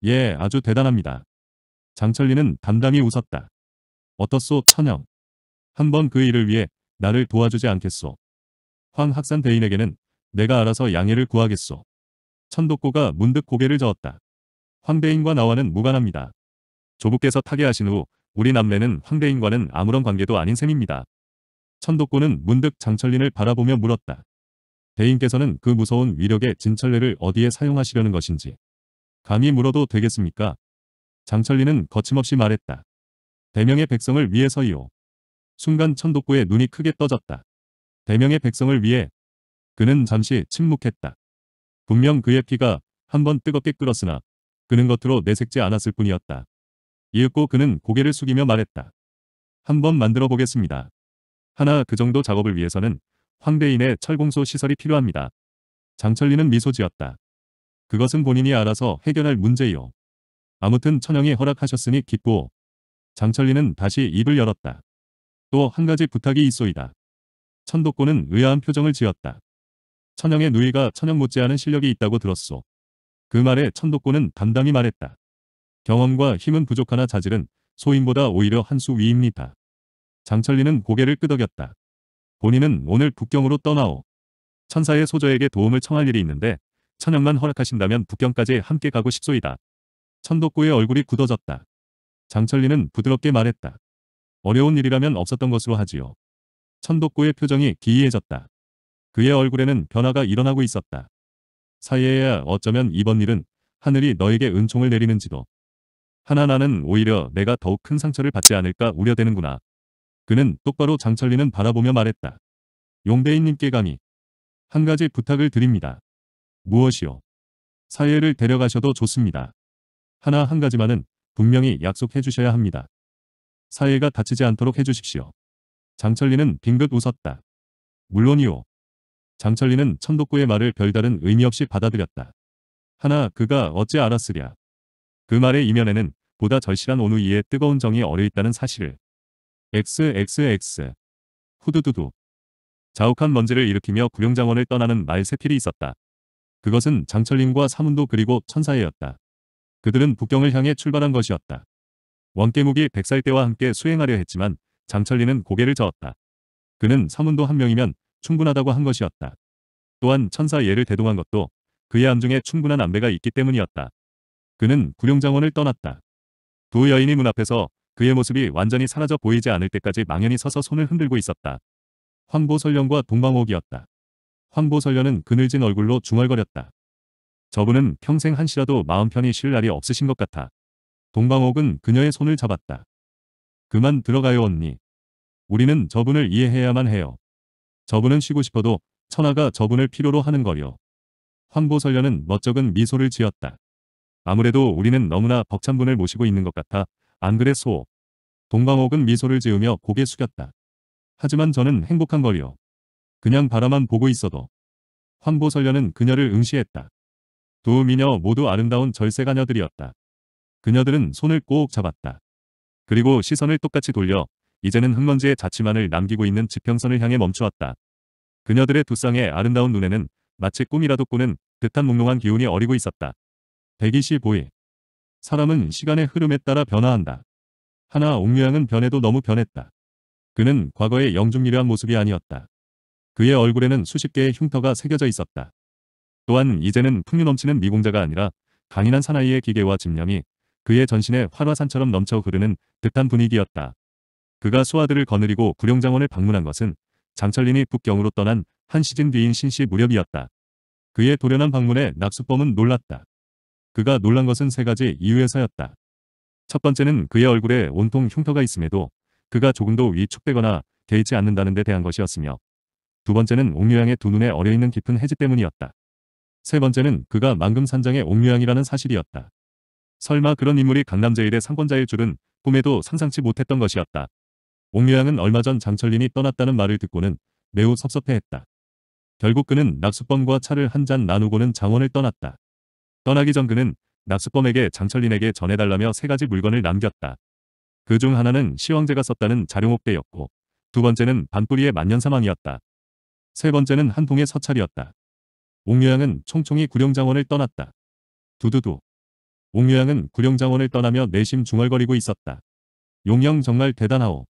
예, 아주 대단합니다. 장철리는 담담히 웃었다. 어떻소 천영. 한번 그 일을 위해 나를 도와주지 않겠소. 황 학산 대인에게는 내가 알아서 양해를 구하겠소. 천독고가 문득 고개를 저었다. 황대인과 나와는 무관합니다. 조부께서 타계하신 후 우리 남매는 황대인과는 아무런 관계도 아닌 셈입니다. 천독고는 문득 장철린을 바라보며 물었다. 대인께서는 그 무서운 위력의 진철래를 어디에 사용하시려는 것인지 감히 물어도 되겠습니까? 장철린은 거침없이 말했다. 대명의 백성을 위해서요 순간 천독구의 눈이 크게 떠졌다. 대명의 백성을 위해 그는 잠시 침묵했다. 분명 그의 피가 한번 뜨겁게 끓었으나 그는 겉으로 내색지 않았을 뿐이었다. 이윽고 그는 고개를 숙이며 말했다. 한번 만들어 보겠습니다. 하나 그 정도 작업을 위해서는 황대인의 철공소 시설이 필요합니다. 장철리는 미소 지었다. 그것은 본인이 알아서 해결할 문제요. 아무튼 천영이 허락하셨으니 기쁘오. 장철리는 다시 입을 열었다. 또 한 가지 부탁이 있소이다. 천독고는 의아한 표정을 지었다. 천영의 누이가 천영 못지않은 실력이 있다고 들었소. 그 말에 천독고는 담담히 말했다. 경험과 힘은 부족하나 자질은 소인보다 오히려 한 수 위입니다. 장철리는 고개를 끄덕였다. 본인은 오늘 북경으로 떠나오. 천사의 소저에게 도움을 청할 일이 있는데 천영만 허락하신다면 북경까지 함께 가고 싶소이다. 천독고의 얼굴이 굳어졌다. 장철리는 부드럽게 말했다. 어려운 일이라면 없었던 것으로 하지요. 천독구의 표정이 기이해졌다. 그의 얼굴에는 변화가 일어나고 있었다. 사이에야 어쩌면 이번 일은 하늘이 너에게 은총을 내리는지도. 하나나는 오히려 내가 더욱 큰 상처를 받지 않을까 우려되는구나. 그는 똑바로 장철리는 바라보며 말했다. 용대인님께 감히 한 가지 부탁을 드립니다. 무엇이요? 사예를 데려가셔도 좋습니다. 하나 한 가지만은 분명히 약속해 주셔야 합니다. 사회가 다치지 않도록 해주십시오. 장철리는 빙긋 웃었다. 물론이오. 장철리는 천독구의 말을 별다른 의미 없이 받아들였다. 하나 그가 어찌 알았으랴. 그 말의 이면에는 보다 절실한 온우이의 뜨거운 정이 어려있다는 사실을. XXX 후두두두 자욱한 먼지를 일으키며 구룡장원을 떠나는 말 세필이 있었다. 그것은 장철림과 사문도 그리고 천사예였다. 그들은 북경을 향해 출발한 것이었다. 원깨묵이 백살대와 함께 수행하려 했지만 장철리는 고개를 저었다. 그는 서문도 한 명이면 충분하다고 한 것이었다. 또한 천사 예를 대동한 것도 그의 암중에 충분한 안배가 있기 때문이었다. 그는 구룡장원을 떠났다. 두 여인이 문 앞에서 그의 모습이 완전히 사라져 보이지 않을 때까지 망연히 서서 손을 흔들고 있었다. 황보설련과 동방옥이었다. 황보설련은 그늘진 얼굴로 중얼거렸다. 저분은 평생 한시라도 마음 편히 쉴 날이 없으신 것 같아. 동방옥은 그녀의 손을 잡았다. 그만 들어가요 언니. 우리는 저분을 이해해야만 해요. 저분은 쉬고 싶어도 천하가 저분을 필요로 하는 거요. 황보설련은 멋쩍은 미소를 지었다. 아무래도 우리는 너무나 벅찬 분을 모시고 있는 것 같아. 안 그래 소. 동방옥은 미소를 지으며 고개 숙였다. 하지만 저는 행복한 거요. 그냥 바라만 보고 있어도. 황보설련은 그녀를 응시했다. 두 미녀 모두 아름다운 절세가녀들이었다. 그녀들은 손을 꼭 잡았다. 그리고 시선을 똑같이 돌려 이제는 흙먼지의 자취만을 남기고 있는 지평선을 향해 멈추었다. 그녀들의 두 쌍의 아름다운 눈에는 마치 꿈이라도 꾸는 듯한 몽롱한 기운이 어리고 있었다. 125일 사람은 시간의 흐름에 따라 변화한다. 하나 옥류양은 변해도 너무 변했다. 그는 과거의 영중미려한 모습이 아니었다. 그의 얼굴에는 수십 개의 흉터가 새겨져 있었다. 또한 이제는 풍류 넘치는 미공자가 아니라 강인한 사나이의 기계와 집념이 그의 전신에 활화산처럼 넘쳐 흐르는 듯한 분위기였다. 그가 수하들을 거느리고 구룡장원을 방문한 것은 장철린이 북경으로 떠난 한 시즌 뒤인 신씨 무렵이었다. 그의 도련한 방문에 낙수범은 놀랐다. 그가 놀란 것은 세 가지 이유에서였다. 첫 번째는 그의 얼굴에 온통 흉터가 있음에도 그가 조금도 위축되거나 개의치 않는다는 데 대한 것이었으며 두 번째는 옥류양의 두 눈에 어려있는 깊은 해지 때문이었다. 세 번째는 그가 만금산장의 옥류양이라는 사실이었다. 설마 그런 인물이 강남제일의 상권자일 줄은 꿈에도 상상치 못했던 것이었다. 옥류양은 얼마 전 장철린이 떠났다는 말을 듣고는 매우 섭섭해했다. 결국 그는 낙수범과 차를 한 잔 나누고는 장원을 떠났다. 떠나기 전 그는 낙수범에게 장철린에게 전해달라며 세 가지 물건을 남겼다. 그 중 하나는 시황제가 썼다는 자룡옥대였고 두 번째는 반뿌리의 만년사망이었다. 세 번째는 한 통의 서찰이었다. 옥류양은 총총히 구룡장원을 떠났다. 두두두. 옥류양은 구룡장원을 떠나며 내심 중얼거리고 있었다. 용영 정말 대단하오.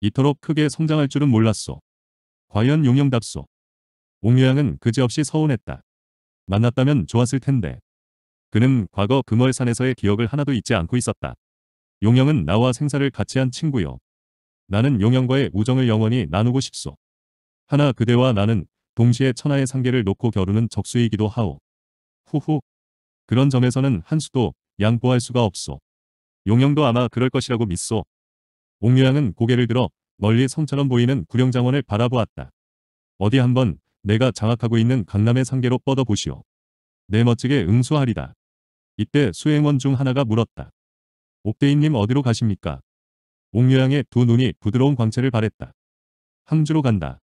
이토록 크게 성장할 줄은 몰랐소. 과연 용영답소. 옥류양은 그지없이 서운했다. 만났다면 좋았을 텐데. 그는 과거 금월산에서의 기억을 하나도 잊지 않고 있었다. 용영은 나와 생사를 같이 한 친구요. 나는 용영과의 우정을 영원히 나누고 싶소. 하나 그대와 나는 동시에 천하의 상계를 놓고 겨루는 적수이기도 하오. 후후. 그런 점에서는 한수도 양보할 수가 없소. 용영도 아마 그럴 것이라고 믿소. 옥류양은 고개를 들어 멀리 성처럼 보이는 구령장원을 바라보았다. 어디 한번 내가 장악하고 있는 강남의 상계로 뻗어보시오. 내 멋지게 응수하리다. 이때 수행원 중 하나가 물었다. 옥대인님 어디로 가십니까? 옥류양의 두 눈이 부드러운 광채를 바랬다 항주로 간다.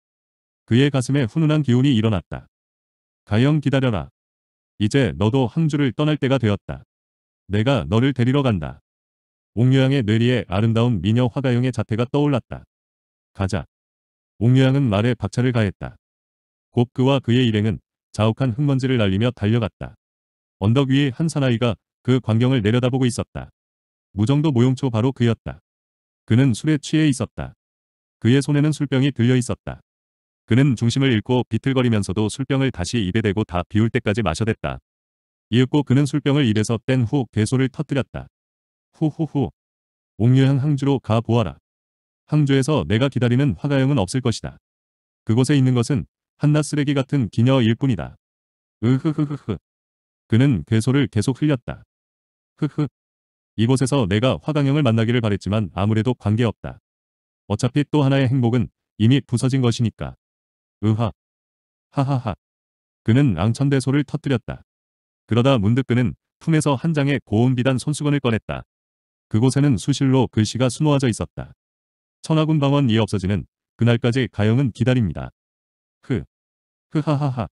그의 가슴에 훈훈한 기운이 일어났다. 가영 기다려라. 이제 너도 항주를 떠날 때가 되었다. 내가 너를 데리러 간다. 옥녀양의 뇌리에 아름다운 미녀 화가영의 자태가 떠올랐다. 가자. 옥녀양은 말에 박차를 가했다. 곱 그와 그의 일행은 자욱한 흙먼지를 날리며 달려갔다. 언덕 위에 한 사나이가 그 광경을 내려다보고 있었다. 무정도 모용초 바로 그였다. 그는 술에 취해 있었다. 그의 손에는 술병이 들려 있었다. 그는 중심을 잃고 비틀거리면서도 술병을 다시 입에 대고 다 비울 때까지 마셔댔다. 이윽고 그는 술병을 입에서 뗀 후 괴소를 터뜨렸다. 후후후. 옥류향 항주로 가보아라. 항주에서 내가 기다리는 화가형은 없을 것이다. 그곳에 있는 것은 한낱 쓰레기 같은 기녀일 뿐이다. 으흐흐흐흐. 그는 괴소를 계속 흘렸다. 흐흐. 이곳에서 내가 화강형을 만나기를 바랬지만 아무래도 관계없다. 어차피 또 하나의 행복은 이미 부서진 것이니까. 으하. 하하하. 그는 앙천대소를 터뜨렸다. 그러다 문득 그는 품에서 한 장의 고운 비단 손수건을 꺼냈다. 그곳에는 수실로 글씨가 수놓아져 있었다. 천하군 방원이 없어지는 그날까지 가영은 기다립니다. 흐. 흐하하하.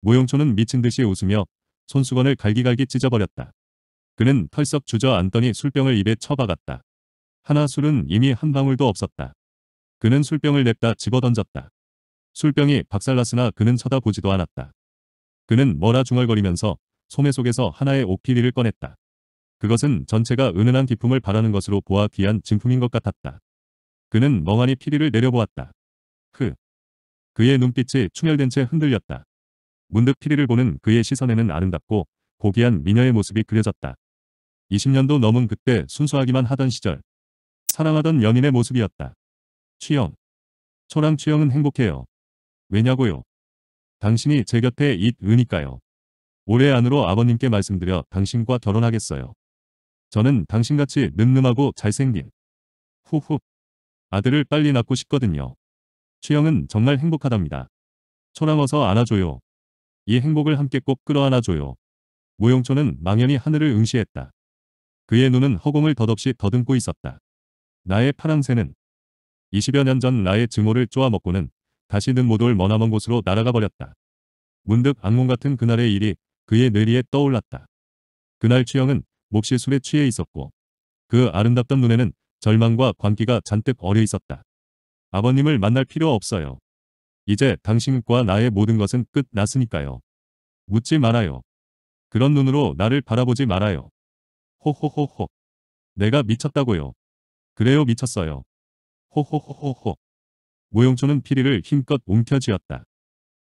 모용초는 미친 듯이 웃으며 손수건을 갈기갈기 찢어버렸다. 그는 털썩 주저앉더니 술병을 입에 쳐박았다 하나 술은 이미 한 방울도 없었다. 그는 술병을 냅다 집어던졌다. 술병이 박살났으나 그는 쳐다보지도 않았다. 그는 뭐라 중얼거리면서 소매 속에서 하나의 옷피리를 꺼냈다. 그것은 전체가 은은한 기품을 바라는 것으로 보아 귀한 진품인 것 같았다. 그는 멍하니 피리를 내려보았다. 흐. 그의 눈빛이 충혈된 채 흔들렸다. 문득 피리를 보는 그의 시선에는 아름답고 고귀한 미녀의 모습이 그려졌다. 20년도 넘은 그때 순수하기만 하던 시절. 사랑하던 연인의 모습이었다. 취영. 초랑 취영은 행복해요. 왜냐고요? 당신이 제 곁에 있으니까요. 올해 안으로 아버님께 말씀드려 당신과 결혼하겠어요. 저는 당신같이 늠름하고 잘생긴 후후 아들을 빨리 낳고 싶거든요. 취영은 정말 행복하답니다. 초랑어서 안아줘요. 이 행복을 함께 꼭 끌어안아줘요. 모용초는 망연히 하늘을 응시했다. 그의 눈은 허공을 덧없이 더듬고 있었다. 나의 파랑새는 20여 년 전 나의 증오를 쪼아먹고는 다시는 못올 머나먼 곳으로 날아가 버렸다. 문득 악몽 같은 그날의 일이 그의 뇌리에 떠올랐다. 그날 취영은 몹시 술에 취해 있었고 그 아름답던 눈에는 절망과 광기가 잔뜩 어려 있었다. 아버님을 만날 필요 없어요. 이제 당신과 나의 모든 것은 끝났으니까요. 묻지 말아요. 그런 눈으로 나를 바라보지 말아요. 호호호호. 내가 미쳤다고요. 그래요 미쳤어요. 호호호호호. 무용초는 피리를 힘껏 움켜쥐었다.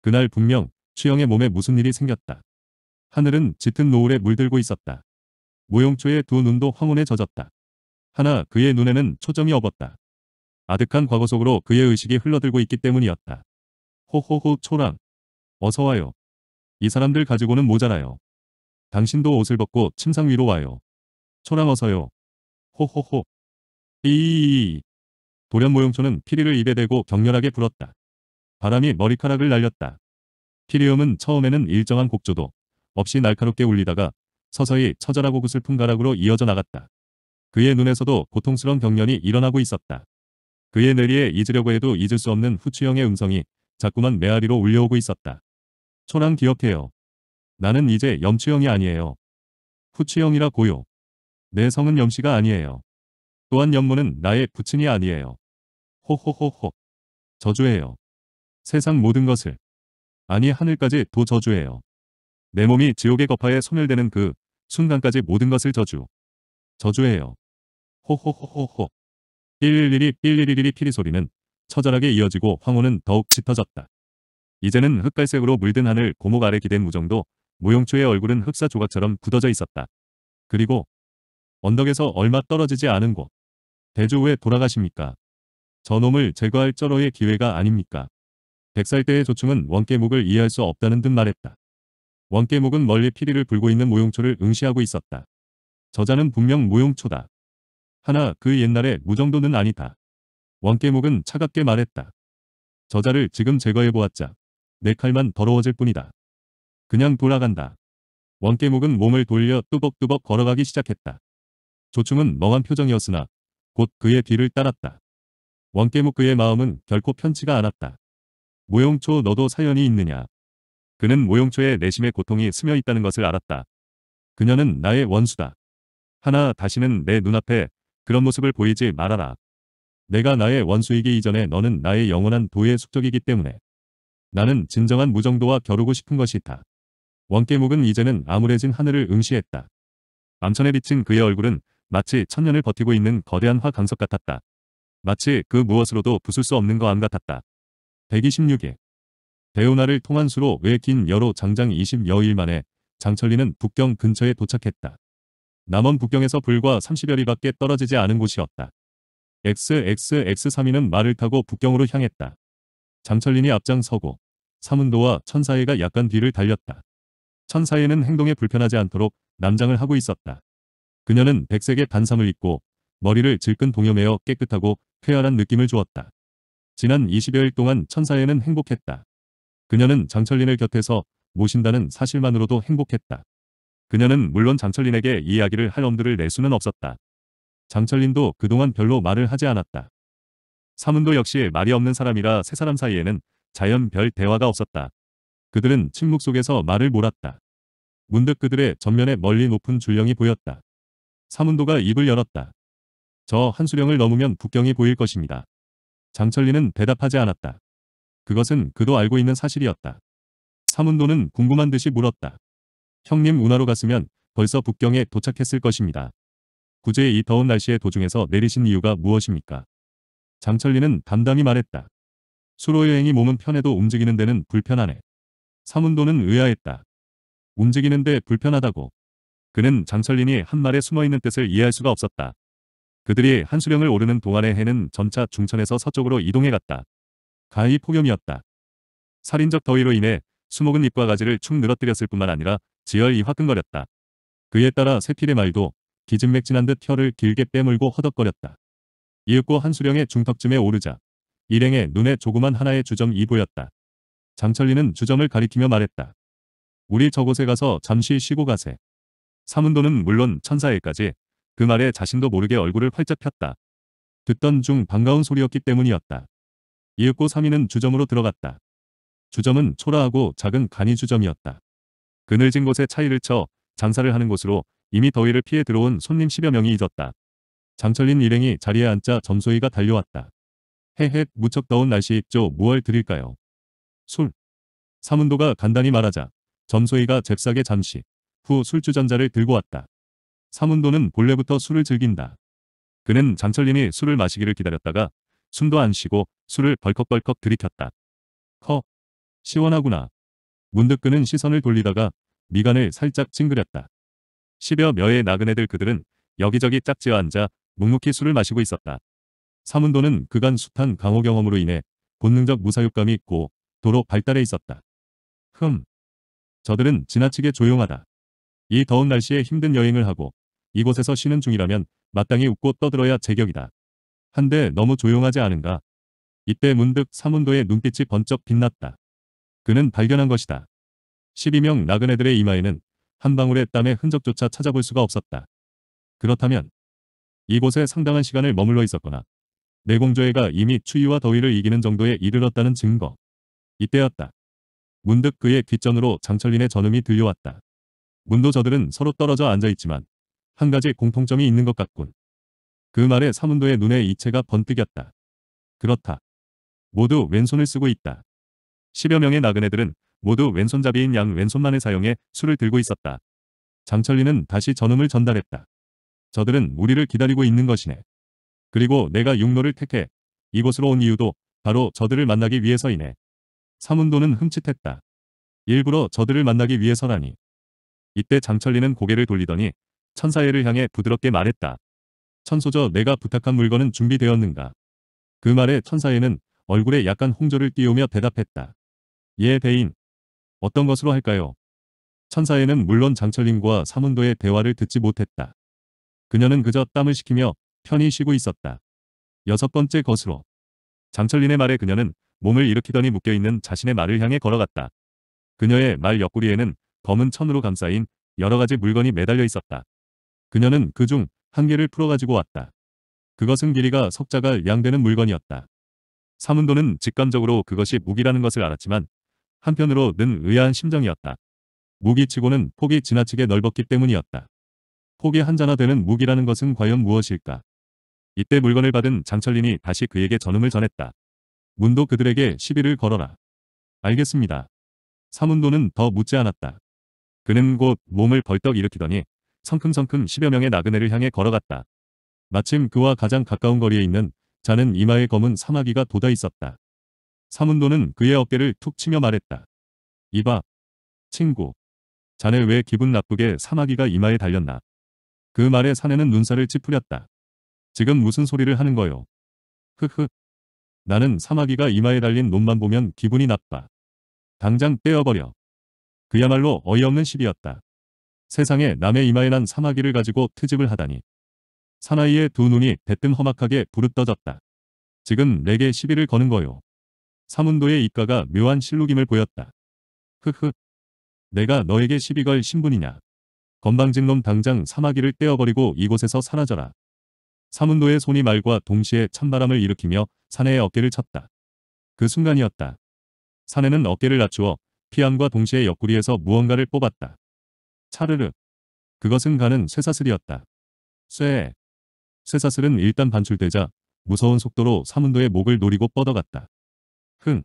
그날 분명 추영의 몸에 무슨 일이 생겼다. 하늘은 짙은 노을에 물들고 있었다. 무용초의 두 눈도 황혼에 젖었다. 하나 그의 눈에는 초점이 업었다. 아득한 과거 속으로 그의 의식이 흘러들고 있기 때문이었다. 호호호 초랑. 어서 와요. 이 사람들 가지고는 모자라요. 당신도 옷을 벗고 침상 위로 와요. 초랑 어서요. 호호호. 이이이 돌연 모형초는 피리를 입에 대고 격렬하게 불었다. 바람이 머리카락을 날렸다. 피리음은 처음에는 일정한 곡조도 없이 날카롭게 울리다가 서서히 처절하고 구슬픈 가락으로 이어져 나갔다. 그의 눈에서도 고통스러운 경련이 일어나고 있었다. 그의 내리에 잊으려고 해도 잊을 수 없는 후추형의 음성이 자꾸만 메아리로 울려오고 있었다. 초랑 기억해요. 나는 이제 염추형이 아니에요. 후추형이라 고요. 내 성은 염씨가 아니에요. 또한 연모는 나의 부친이 아니에요. 호호호호. 저주해요. 세상 모든 것을. 아니 하늘까지 도 저주해요. 내 몸이 지옥의 거파에 소멸되는 그 순간까지 모든 것을 저주. 저주해요. 호호호호호. 111이 1111이 피리 소리는 처절하게 이어지고 황혼은 더욱 짙어졌다. 이제는 흑갈색으로 물든 하늘 고목 아래 기댄 무정도 무용초의 얼굴은 흑사 조각처럼 굳어져 있었다. 그리고 언덕에서 얼마 떨어지지 않은 곳 대조 왜 돌아가십니까? 저놈을 제거할 쩌러의 기회가 아닙니까? 백살 때의 조충은 원깨목을 이해할 수 없다는 듯 말했다. 원깨목은 멀리 피리를 불고 있는 모용초를 응시하고 있었다. 저자는 분명 모용초다. 하나 그 옛날에 무정도는 아니다. 원깨목은 차갑게 말했다. 저자를 지금 제거해보았자 내 칼만 더러워질 뿐이다. 그냥 돌아간다. 원깨목은 몸을 돌려 뚜벅뚜벅 걸어가기 시작했다. 조충은 멍한 표정이었으나 곧 그의 뒤를 따랐다. 원깨묵 그의 마음은 결코 편치가 않았다. 모용초 너도 사연이 있느냐. 그는 모용초의 내심의 고통이 스며 있다는 것을 알았다. 그녀는 나의 원수다. 하나 다시는 내 눈앞에 그런 모습을 보이지 말아라. 내가 나의 원수이기 이전에 너는 나의 영원한 도의 숙적이기 때문에 나는 진정한 무정도와 겨루고 싶은 것이 있다. 원깨묵은 이제는 암울해진 하늘을 응시했다. 암천에 비친 그의 얼굴은 마치 천년을 버티고 있는 거대한 화 강석 같았다. 마치 그 무엇으로도 부술 수 없는 거암 같았다. 126일 대운하를 통한 수로 외 긴 여로 장장 20여일 만에 장철리는 북경 근처에 도착했다. 남원 북경에서 불과 30여리밖에 떨어지지 않은 곳이었다. x x x 3인는 말을 타고 북경으로 향했다. 장철린이 앞장서고 사문도와 천사해가 약간 뒤를 달렸다. 천사해는 행동에 불편하지 않도록 남장을 하고 있었다. 그녀는 백색의 반삼을 입고 머리를 질끈 동여매어 깨끗하고 쾌활한 느낌을 주었다. 지난 20여일 동안 천사에는 행복했다. 그녀는 장철린을 곁에서 모신다는 사실만으로도 행복했다. 그녀는 물론 장철린에게 이야기를 할 엄두를 낼 수는 없었다. 장철린도 그동안 별로 말을 하지 않았다. 사문도 역시 말이 없는 사람이라 세 사람 사이에는 자연 별 대화가 없었다. 그들은 침묵 속에서 말을 몰았다. 문득 그들의 전면에 멀리 높은 줄령이 보였다. 사문도가 입을 열었다. 저 한수령을 넘으면 북경이 보일 것입니다. 장철리는 대답하지 않았다. 그것은 그도 알고 있는 사실이었다. 사문도는 궁금한 듯이 물었다. 형님 운하로 갔으면 벌써 북경에 도착했을 것입니다. 구제의 이 더운 날씨에 도중에서 내리신 이유가 무엇입니까? 장철리는 담담히 말했다. 수로 여행이 몸은 편해도 움직이는 데는 불편하네. 사문도는 의아했다. 움직이는데 불편하다고. 그는 장철린이 한 말에 숨어있는 뜻을 이해할 수가 없었다. 그들이 한수령을 오르는 동안의 해는 점차 중천에서 서쪽으로 이동해갔다. 가히 폭염이었다. 살인적 더위로 인해 수목은 잎과 가지를 축 늘어뜨렸을 뿐만 아니라 지열이 화끈거렸다. 그에 따라 새필의 말도 기진맥진한 듯 혀를 길게 빼물고 허덕거렸다. 이윽고 한수령의 중턱쯤에 오르자 일행의 눈에 조그만 하나의 주점이 보였다. 장철리는 주점을 가리키며 말했다. 우리 저곳에 가서 잠시 쉬고 가세. 사문도는 물론 천사에까지 그 말에 자신도 모르게 얼굴을 활짝 폈다. 듣던 중 반가운 소리였기 때문이었다. 이윽고 3인는 주점으로 들어갔다. 주점은 초라하고 작은 간이 주점이었다. 그늘진 곳에 차이를 쳐 장사를 하는 곳으로 이미 더위를 피해 들어온 손님 10여 명이 잊었다. 장철린 일행이 자리에 앉자 점소이가 달려왔다. 헤헤 무척 더운 날씨 있죠 무얼 드릴까요? 술. 사문도가 간단히 말하자 점소이가 잽싸게 잠시 후 술주전자를 들고 왔다. 사문도는 본래부터 술을 즐긴다. 그는 장철님이 술을 마시기를 기다렸다가 숨도 안 쉬고 술을 벌컥벌컥 들이켰다. 커. 시원하구나. 문득 그는 시선을 돌리다가 미간을 살짝 찡그렸다. 십여 명의 나그네들 그들은 여기저기 짝지어 앉아 묵묵히 술을 마시고 있었다. 사문도는 그간 숱한 강호 경험으로 인해 본능적 무사육감이 있고 도로 발달해 있었다. 흠. 저들은 지나치게 조용하다. 이 더운 날씨에 힘든 여행을 하고 이곳에서 쉬는 중이라면 마땅히 웃고 떠들어야 제격이다. 한데 너무 조용하지 않은가? 이때 문득 사문도의 눈빛이 번쩍 빛났다. 그는 발견한 것이다. 12명 나그네들의 이마에는 한 방울의 땀의 흔적조차 찾아볼 수가 없었다. 그렇다면 이곳에 상당한 시간을 머물러 있었거나 내공조애가 이미 추위와 더위를 이기는 정도에 이르렀다는 증거. 이때였다. 문득 그의 귓전으로 장철린의 전음이 들려왔다. 문도저들은 서로 떨어져 앉아있지만 한 가지 공통점이 있는 것 같군. 그 말에 사문도의 눈에 이체가 번뜩였다. 그렇다. 모두 왼손을 쓰고 있다. 10여 명의 나그네들은 모두 왼손잡이인 양 왼손만을 사용해 술을 들고 있었다. 장철리는 다시 전음을 전달했다. 저들은 우리를 기다리고 있는 것이네. 그리고 내가 육로를 택해 이곳으로 온 이유도 바로 저들을 만나기 위해서이네. 사문도는 흠칫했다. 일부러 저들을 만나기 위해서라니. 이때 장철리는 고개를 돌리더니 천사예를 향해 부드럽게 말했다. 천소저 내가 부탁한 물건은 준비되었는가. 그 말에 천사예는 얼굴에 약간 홍조를 띄우며 대답했다. 예 배인. 어떤 것으로 할까요? 천사예는 물론 장철림과 사문도의 대화를 듣지 못했다. 그녀는 그저 땀을 식히며 편히 쉬고 있었다. 여섯 번째 것으로. 장철린의 말에 그녀는 몸을 일으키더니 묶여있는 자신의 말을 향해 걸어갔다. 그녀의 말 옆구리에는 검은 천으로 감싸인 여러 가지 물건이 매달려 있었다. 그녀는 그 중 한 개를 풀어가지고 왔다. 그것은 길이가 석자가 양되는 물건이었다. 사문도는 직관적으로 그것이 무기라는 것을 알았지만 한편으로 는 의아한 심정이었다. 무기치고는 폭이 지나치게 넓었기 때문이었다. 폭이 한자나 되는 무기라는 것은 과연 무엇일까? 이때 물건을 받은 장철린이 다시 그에게 전음을 전했다. 문도 그들에게 시비를 걸어라. 알겠습니다. 사문도는 더 묻지 않았다. 그는 곧 몸을 벌떡 일으키더니 성큼성큼 10여 명의 나그네를 향해 걸어갔다. 마침 그와 가장 가까운 거리에 있는 자는 이마에 검은 사마귀가 돋아 있었다. 사문도는 그의 어깨를 툭 치며 말했다. 이봐. 친구. 자네 왜 기분 나쁘게 사마귀가 이마에 달렸나. 그 말에 사내는 눈살을 찌푸렸다. 지금 무슨 소리를 하는 거요. 흐흐. 나는 사마귀가 이마에 달린 놈만 보면 기분이 나빠. 당장 떼어버려. 그야말로 어이없는 시비였다. 세상에 남의 이마에 난 사마귀를 가지고 트집을 하다니. 사나이의 두 눈이 대뜸 험악하게 부릅떠졌다. 지금 내게 시비를 거는 거요. 사문도의 입가가 묘한 실룩임을 보였다. 흑흑. 내가 너에게 시비 걸 신분이냐. 건방진 놈 당장 사마귀를 떼어버리고 이곳에서 사라져라. 사문도의 손이 말과 동시에 찬바람을 일으키며 사내의 어깨를 쳤다. 그 순간이었다. 사내는 어깨를 낮추어 피안과 동시에 옆구리에서 무언가를 뽑았다. 차르르. 그것은 가는 쇠사슬이었다. 쇠. 쇠사슬은 일단 반출되자 무서운 속도로 사문도의 목을 노리고 뻗어갔다. 흥.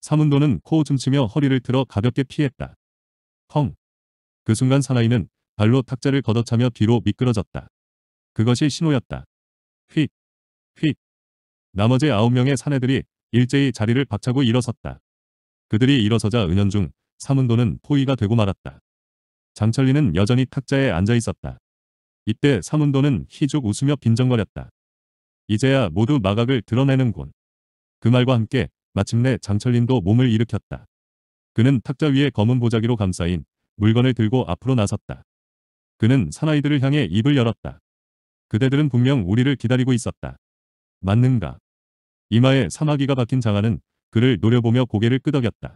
사문도는 코 춤추며 허리를 틀어 가볍게 피했다. 펑. 그 순간 사나이는 발로 탁자를 걷어차며 뒤로 미끄러졌다. 그것이 신호였다. 휙. 휙. 나머지 아홉 명의 사내들이 일제히 자리를 박차고 일어섰다. 그들이 일어서자 은연중 사문도는 포위가 되고 말았다. 장철리는 여전히 탁자에 앉아 있었다. 이때 사문도는 희죽 웃으며 빈정거렸다. 이제야 모두 마각을 드러내는군. 그 말과 함께 마침내 장철린도 몸을 일으켰다. 그는 탁자 위에 검은 보자기로 감싸인 물건을 들고 앞으로 나섰다. 그는 사나이들을 향해 입을 열었다. 그대들은 분명 우리를 기다리고 있었다. 맞는가? 이마에 사마귀가 박힌 장하은 그를 노려보며 고개를 끄덕였다.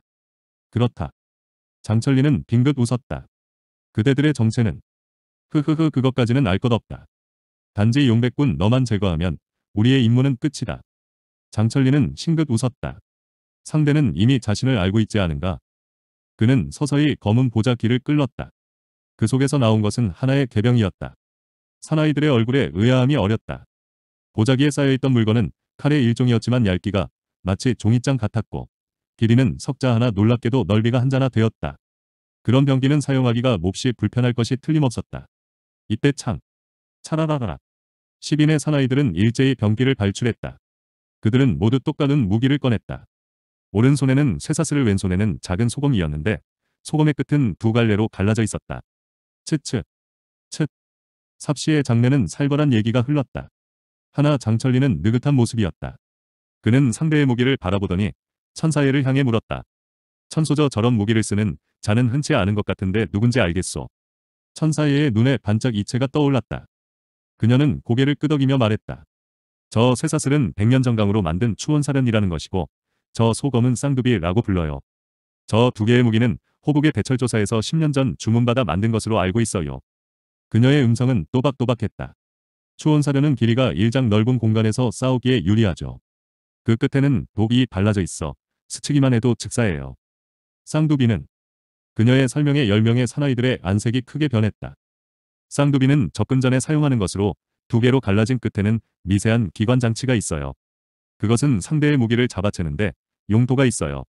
그렇다. 장철리는 빙긋 웃었다. 그대들의 정체는 흐흐흐 그것까지는 알 것 없다. 단지 용백군 너만 제거하면 우리의 임무는 끝이다. 장철리는 싱긋 웃었다. 상대는 이미 자신을 알고 있지 않은가? 그는 서서히 검은 보자기를 끌렀다. 그 속에서 나온 것은 하나의 개병이었다. 사나이들의 얼굴에 의아함이 어렸다. 보자기에 쌓여있던 물건은 칼의 일종이었지만 얇기가 마치 종이장 같았고 길이는 석자 하나 놀랍게도 넓이가 한자나 되었다. 그런 변기는 사용하기가 몹시 불편할 것이 틀림없었다. 이때 창, 차라라라. 0인의 사나이들은 일제히 변기를 발출했다. 그들은 모두 똑같은 무기를 꺼냈다. 오른손에는 쇠사슬 왼손에는 작은 소금이었는데 소금의 끝은 두 갈래로 갈라져 있었다. 츠츠, 츳. 삽시의 장례는 살벌한 얘기가 흘렀다. 하나 장철리는 느긋한 모습이었다. 그는 상대의 무기를 바라보더니 천사예를 향해 물었다. 천소저 저런 무기를 쓰는 자는 흔치 않은 것 같은데 누군지 알겠소. 천사예의 눈에 반짝 이체가 떠올랐다. 그녀는 고개를 끄덕이며 말했다. 저 쇠사슬은 백년 정강으로 만든 추원사련이라는 것이고 저 소검은 쌍두비라고 불러요. 저 두 개의 무기는 호국의 대철조사에서 10년 전 주문받아 만든 것으로 알고 있어요. 그녀의 음성은 또박또박했다. 추원사련은 길이가 일장 넓은 공간에서 싸우기에 유리하죠. 그 끝에는 독이 발라져 있어 스치기만 해도 즉사예요. 쌍두비는 그녀의 설명에 10명의 사나이들의 안색이 크게 변했다. 쌍두비는 접근 전에 사용하는 것으로 두 개로 갈라진 끝에는 미세한 기관장치가 있어요. 그것은 상대의 무기를 잡아채는데 용도가 있어요.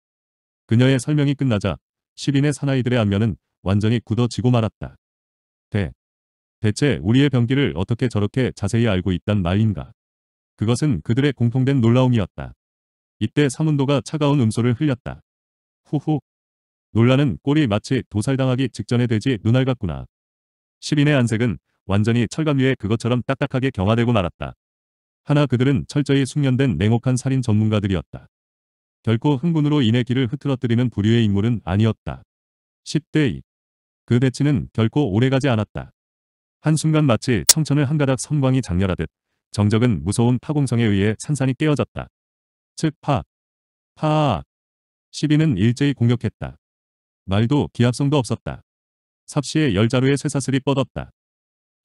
그녀의 설명이 끝나자 시0의 사나이들의 안면은 완전히 굳어지고 말았다. 대. 대체 우리의 병기를 어떻게 저렇게 자세히 알고 있단 말인가. 그것은 그들의 공통된 놀라움이었다. 이때 사문도가 차가운 음소를 흘렸다. 후후. 논란은 꼴이 마치 도살당하기 직전에 되지 눈알 같구나. 시빈의 안색은 완전히 철갑 위에 그것처럼 딱딱하게 경화되고 말았다. 하나 그들은 철저히 숙련된 냉혹한 살인 전문가들이었다. 결코 흥분으로 인해 길을 흐트러뜨리는 부류의 인물은 아니었다. 10대 2. 그 대치는 결코 오래가지 않았다. 한순간 마치 청천을 한가닥 선광이 장렬하듯 정적은 무서운 파공성에 의해 산산이 깨어졌다. 즉 파, 파, 시비는 일제히 공격했다. 말도 기합성도 없었다. 삽시의열자루에 쇠사슬이 뻗었다.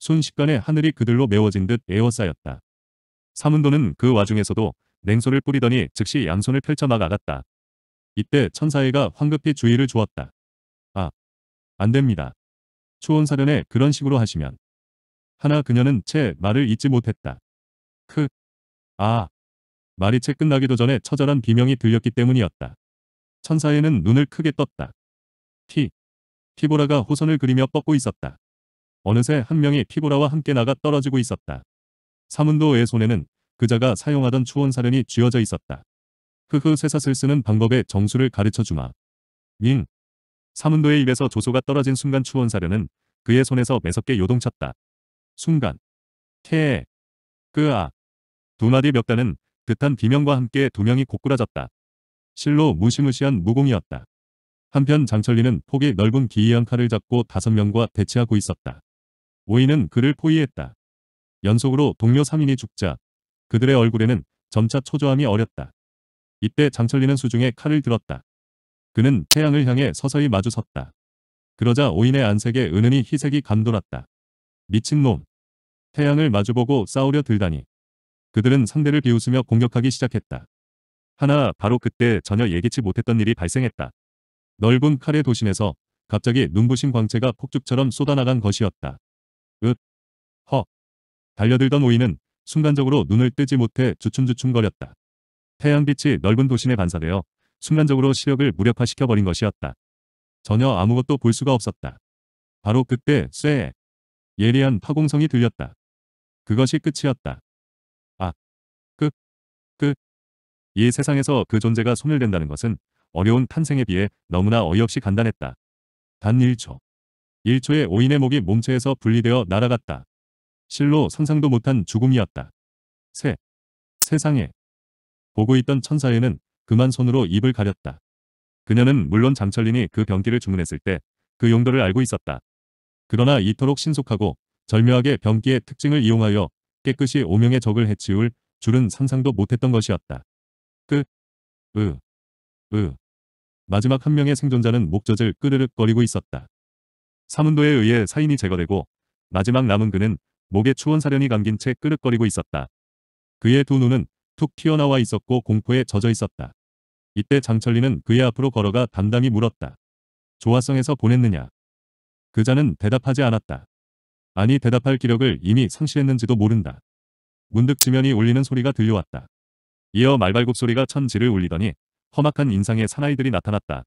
순식간에 하늘이 그들로 메워진 듯 에워싸였다. 사문도는 그 와중에서도 냉소를 뿌리더니 즉시 양손을 펼쳐 나가갔다. 이때 천사애가 황급히 주의를 주었다. 아, 안됩니다. 초원사련에 그런 식으로 하시면. 하나 그녀는 채 말을 잊지 못했다. 크. 그, 아. 말이 채 끝나기도 전에 처절한 비명이 들렸기 때문이었다. 천사에는 눈을 크게 떴다. 티. 피보라가 호선을 그리며 뻗고 있었다. 어느새 한 명이 피보라와 함께 나가 떨어지고 있었다. 사문도의 손에는 그자가 사용하던 추원사련이 쥐어져 있었다. 흐흐 쇠사슬 쓰는 방법의 정수를 가르쳐주마. 윙. 사문도의 입에서 조소가 떨어진 순간 추원사련은 그의 손에서 매섭게 요동쳤다. 순간. 태. 끄아. 그두 마디 몇 단은 듯한 비명과 함께 두 명이 고꾸라졌다. 실로 무시무시한 무공이었다. 한편 장철리는 폭이 넓은 기이한 칼을 잡고 다섯 명과 대치하고 있었다. 오이는 그를 포위했다. 연속으로 동료 3인이 죽자 그들의 얼굴에는 점차 초조함이 어렸다. 이때 장철리는 수중에 칼을 들었다. 그는 태양을 향해 서서히 마주섰다. 그러자 오인의 안색에 은은히 희색이 감돌았다. 미친놈. 태양을 마주보고 싸우려 들다니. 그들은 상대를 비웃으며 공격하기 시작했다. 하나, 바로 그때 전혀 예기치 못했던 일이 발생했다. 넓은 칼의 도심에서 갑자기 눈부신 광채가 폭죽처럼 쏟아나간 것이었다. 으, 허. 달려들던 오이는 순간적으로 눈을 뜨지 못해 주춤주춤거렸다. 태양빛이 넓은 도심에 반사되어 순간적으로 시력을 무력화시켜버린 것이었다. 전혀 아무것도 볼 수가 없었다. 바로 그때 쇠에 예리한 파공성이 들렸다. 그것이 끝이었다. 이 세상에서 그 존재가 소멸된다는 것은 어려운 탄생에 비해 너무나 어이없이 간단했다. 단 1초. 1초에 오인의 목이 몸체에서 분리되어 날아갔다. 실로 상상도 못한 죽음이었다. 세. 세상에. 보고 있던 천사에는 그만 손으로 입을 가렸다. 그녀는 물론 장철린이 그 병기를 주문했을 때 그 용도를 알고 있었다. 그러나 이토록 신속하고 절묘하게 병기의 특징을 이용하여 깨끗이 오명의 적을 해치울 줄은 상상도 못했던 것이었다. 그, 으, 으. 마지막 한 명의 생존자는 목젖을 끄르륵거리고 있었다. 사문도에 의해 사인이 제거되고 마지막 남은 그는 목에 추원 사련이 감긴 채 끄륵거리고 있었다. 그의 두 눈은 툭 튀어나와 있었고 공포에 젖어 있었다. 이때 장철리는 그의 앞으로 걸어가 담담히 물었다. 조화성에서 보냈느냐? 그자는 대답하지 않았다. 아니 대답할 기력을 이미 상실했는지도 모른다. 문득 지면이 울리는 소리가 들려왔다. 이어 말발굽 소리가 천지를 울리더니 험악한 인상의 사나이들이 나타났다.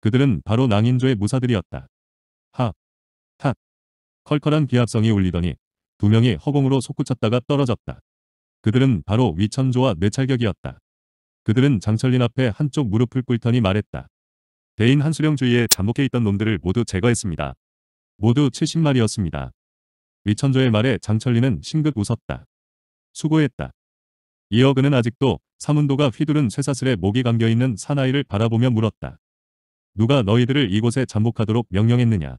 그들은 바로 낭인조의 무사들이었다. 하, 하! 컬컬한 비합성이 울리더니 두 명이 허공으로 솟구쳤다가 떨어졌다. 그들은 바로 위천조와 뇌찰격이었다. 그들은 장철린 앞에 한쪽 무릎을 꿇더니 말했다. 대인 한수령 주위에 잠복해 있던 놈들을 모두 제거했습니다. 모두 70마리였습니다. 위천조의 말에 장철린은 싱긋 웃었다. 수고했다. 이어 그는 아직도 사문도가 휘두른 쇠사슬에 목이 감겨있는 사나이를 바라보며 물었다. 누가 너희들을 이곳에 잠복하도록 명령했느냐.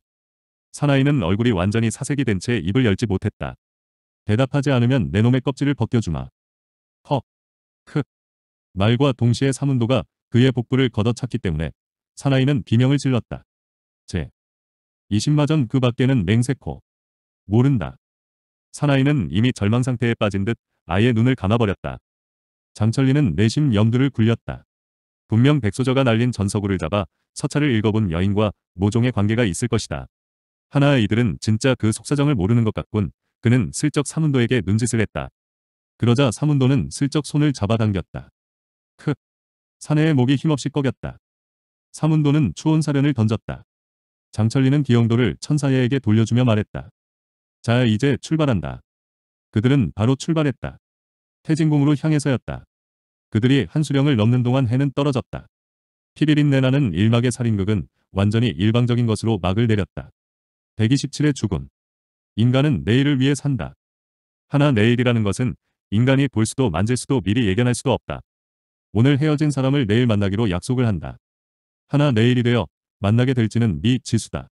사나이는 얼굴이 완전히 사색이 된 채 입을 열지 못했다. 대답하지 않으면 내 놈의 껍질을 벗겨주마. 헉. 크. 말과 동시에 사문도가 그의 복부를 걷어찼기 때문에 사나이는 비명을 질렀다. 제. 2 0마전그 밖에는 맹세코. 모른다. 사나이는 이미 절망 상태에 빠진 듯 아예 눈을 감아버렸다. 장철리는 내심 염두를 굴렸다. 분명 백소저가 날린 전서구를 잡아 서찰을 읽어본 여인과 모종의 관계가 있을 것이다. 하나의 이들은 진짜 그 속사정을 모르는 것 같군. 그는 슬쩍 사문도에게 눈짓을 했다. 그러자 사문도는 슬쩍 손을 잡아당겼다. 크. 사내의 목이 힘없이 꺾였다 사문도는 추운 사련을 던졌다. 장철리는 기영도를 천사예에게 돌려주며 말했다. 자 이제 출발한다. 그들은 바로 출발했다. 태진공으로 향해서였다. 그들이 한 수령을 넘는 동안 해는 떨어졌다. 피비린내 라는 일막의 살인극은 완전히 일방적인 것으로 막을 내렸다. 127의 죽음. 인간은 내일을 위해 산다. 하나 내일이라는 것은 인간이 볼 수도 만질 수도 미리 예견할 수도 없다. 오늘 헤어진 사람을 내일 만나기로 약속을 한다. 하나 내일이 되어 만나게 될지는 미지수다.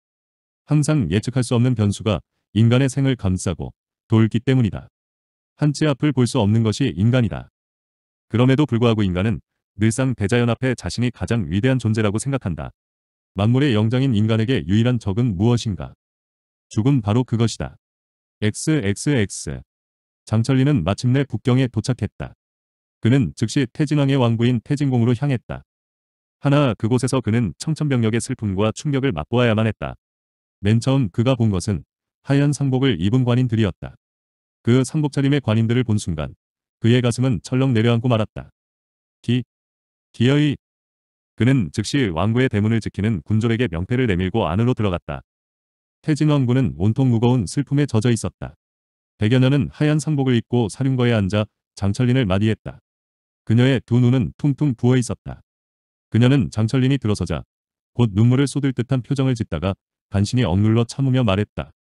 항상 예측할 수 없는 변수가 인간의 생을 감싸고 돌기 때문이다. 한치 앞을 볼 수 없는 것이 인간이다. 그럼에도 불구하고 인간은 늘상 대자연 앞에 자신이 가장 위대한 존재라고 생각한다. 만물의 영장인 인간에게 유일한 적은 무엇인가? 죽음 바로 그것이다. XXX 장철리는 마침내 북경에 도착했다. 그는 즉시 태진왕의 왕부인 태진공으로 향했다. 하나 그곳에서 그는 청천벽력의 슬픔과 충격을 맛보아야만 했다. 맨 처음 그가 본 것은 하얀 상복을 입은 관인들이었다. 그 상복 차림의 관인들을 본 순간 그의 가슴은 철렁 내려앉고 말았다. 기, 기어이. 그는 즉시 왕구의 대문을 지키는 군졸에게 명패를 내밀고 안으로 들어갔다. 태진왕구는 온통 무거운 슬픔에 젖어 있었다. 백여녀는 하얀 상복을 입고 사륜거에 앉아 장철린을 마디했다 그녀의 두 눈은 퉁퉁 부어 있었다. 그녀는 장철린이 들어서자 곧 눈물을 쏟을 듯한 표정을 짓다가 간신히 억눌러 참으며 말했다.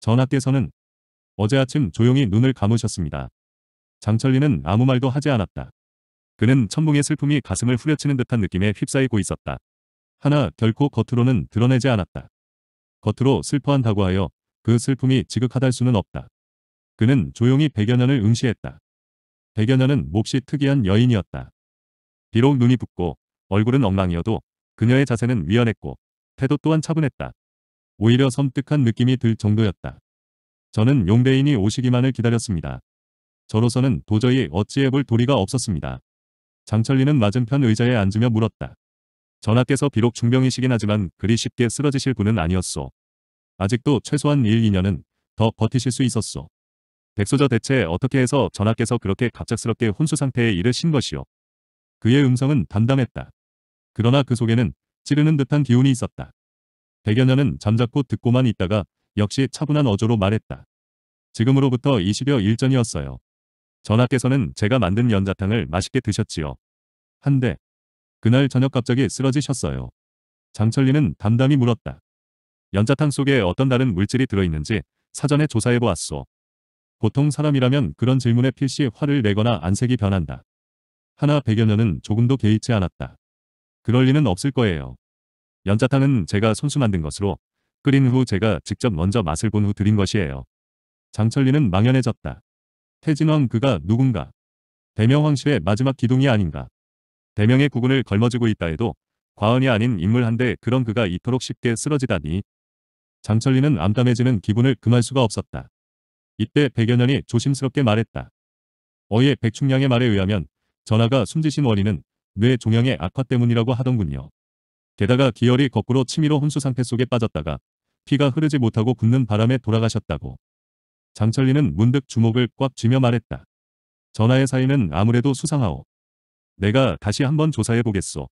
전하께서는 어제 아침 조용히 눈을 감으셨습니다. 장철리는 아무 말도 하지 않았다. 그는 천뭉의 슬픔이 가슴을 후려치는 듯한 느낌에 휩싸이고 있었다. 하나 결코 겉으로는 드러내지 않았다. 겉으로 슬퍼한다고 하여 그 슬픔이 지극하달 수는 없다. 그는 조용히 백여년을 응시했다. 백여년은 몹시 특이한 여인이었다. 비록 눈이 붓고 얼굴은 엉망이어도 그녀의 자세는 위연했고 태도 또한 차분했다. 오히려 섬뜩한 느낌이 들 정도였다. 저는 용대인이 오시기만을 기다렸습니다. 저로서는 도저히 어찌해볼 도리가 없었습니다. 장철리는 맞은편 의자에 앉으며 물었다. 전하께서 비록 중병이시긴 하지만 그리 쉽게 쓰러지실 분은 아니었소. 아직도 최소한 1, 2년은 더 버티실 수 있었소. 백소저 대체 어떻게 해서 전하께서 그렇게 갑작스럽게 혼수 상태에 이르신 것이오. 그의 음성은 담담했다. 그러나 그 속에는 찌르는 듯한 기운이 있었다. 백여년은 잠자코 듣고만 있다가 역시 차분한 어조로 말했다. 지금으로부터 20여 일 전이었어요. 전하께서는 제가 만든 연자탕을 맛있게 드셨지요. 한데 그날 저녁 갑자기 쓰러지셨어요. 장철리는 담담히 물었다. 연자탕 속에 어떤 다른 물질이 들어있는지 사전에 조사해보았소. 보통 사람이라면 그런 질문에 필시 화를 내거나 안색이 변한다. 하나 백여년은 조금도 개의치 않았다. 그럴 리는 없을 거예요. 연자탕은 제가 손수 만든 것으로 끓인 후 제가 직접 먼저 맛을 본 후 드린 것이에요. 장철리는 망연해졌다. 태진왕 그가 누군가. 대명 황실의 마지막 기둥이 아닌가. 대명의 구군을 걸머쥐고 있다 해도 과언이 아닌 인물 한데 그런 그가 이토록 쉽게 쓰러지다니. 장철리는 암담해지는 기분을 금할 수가 없었다. 이때 백여년이 조심스럽게 말했다. 어예 백충량의 말에 의하면 전하가 숨지신 원인은 뇌 종양의 악화 때문이라고 하던군요. 게다가 기열이 거꾸로 치밀어 혼수 상태 속에 빠졌다가 피가 흐르지 못하고 굳는 바람에 돌아가셨다고. 장철리는 문득 주먹을 꽉 쥐며 말했다. 전하의 사이는 아무래도 수상하오. 내가 다시 한번 조사해 보겠소.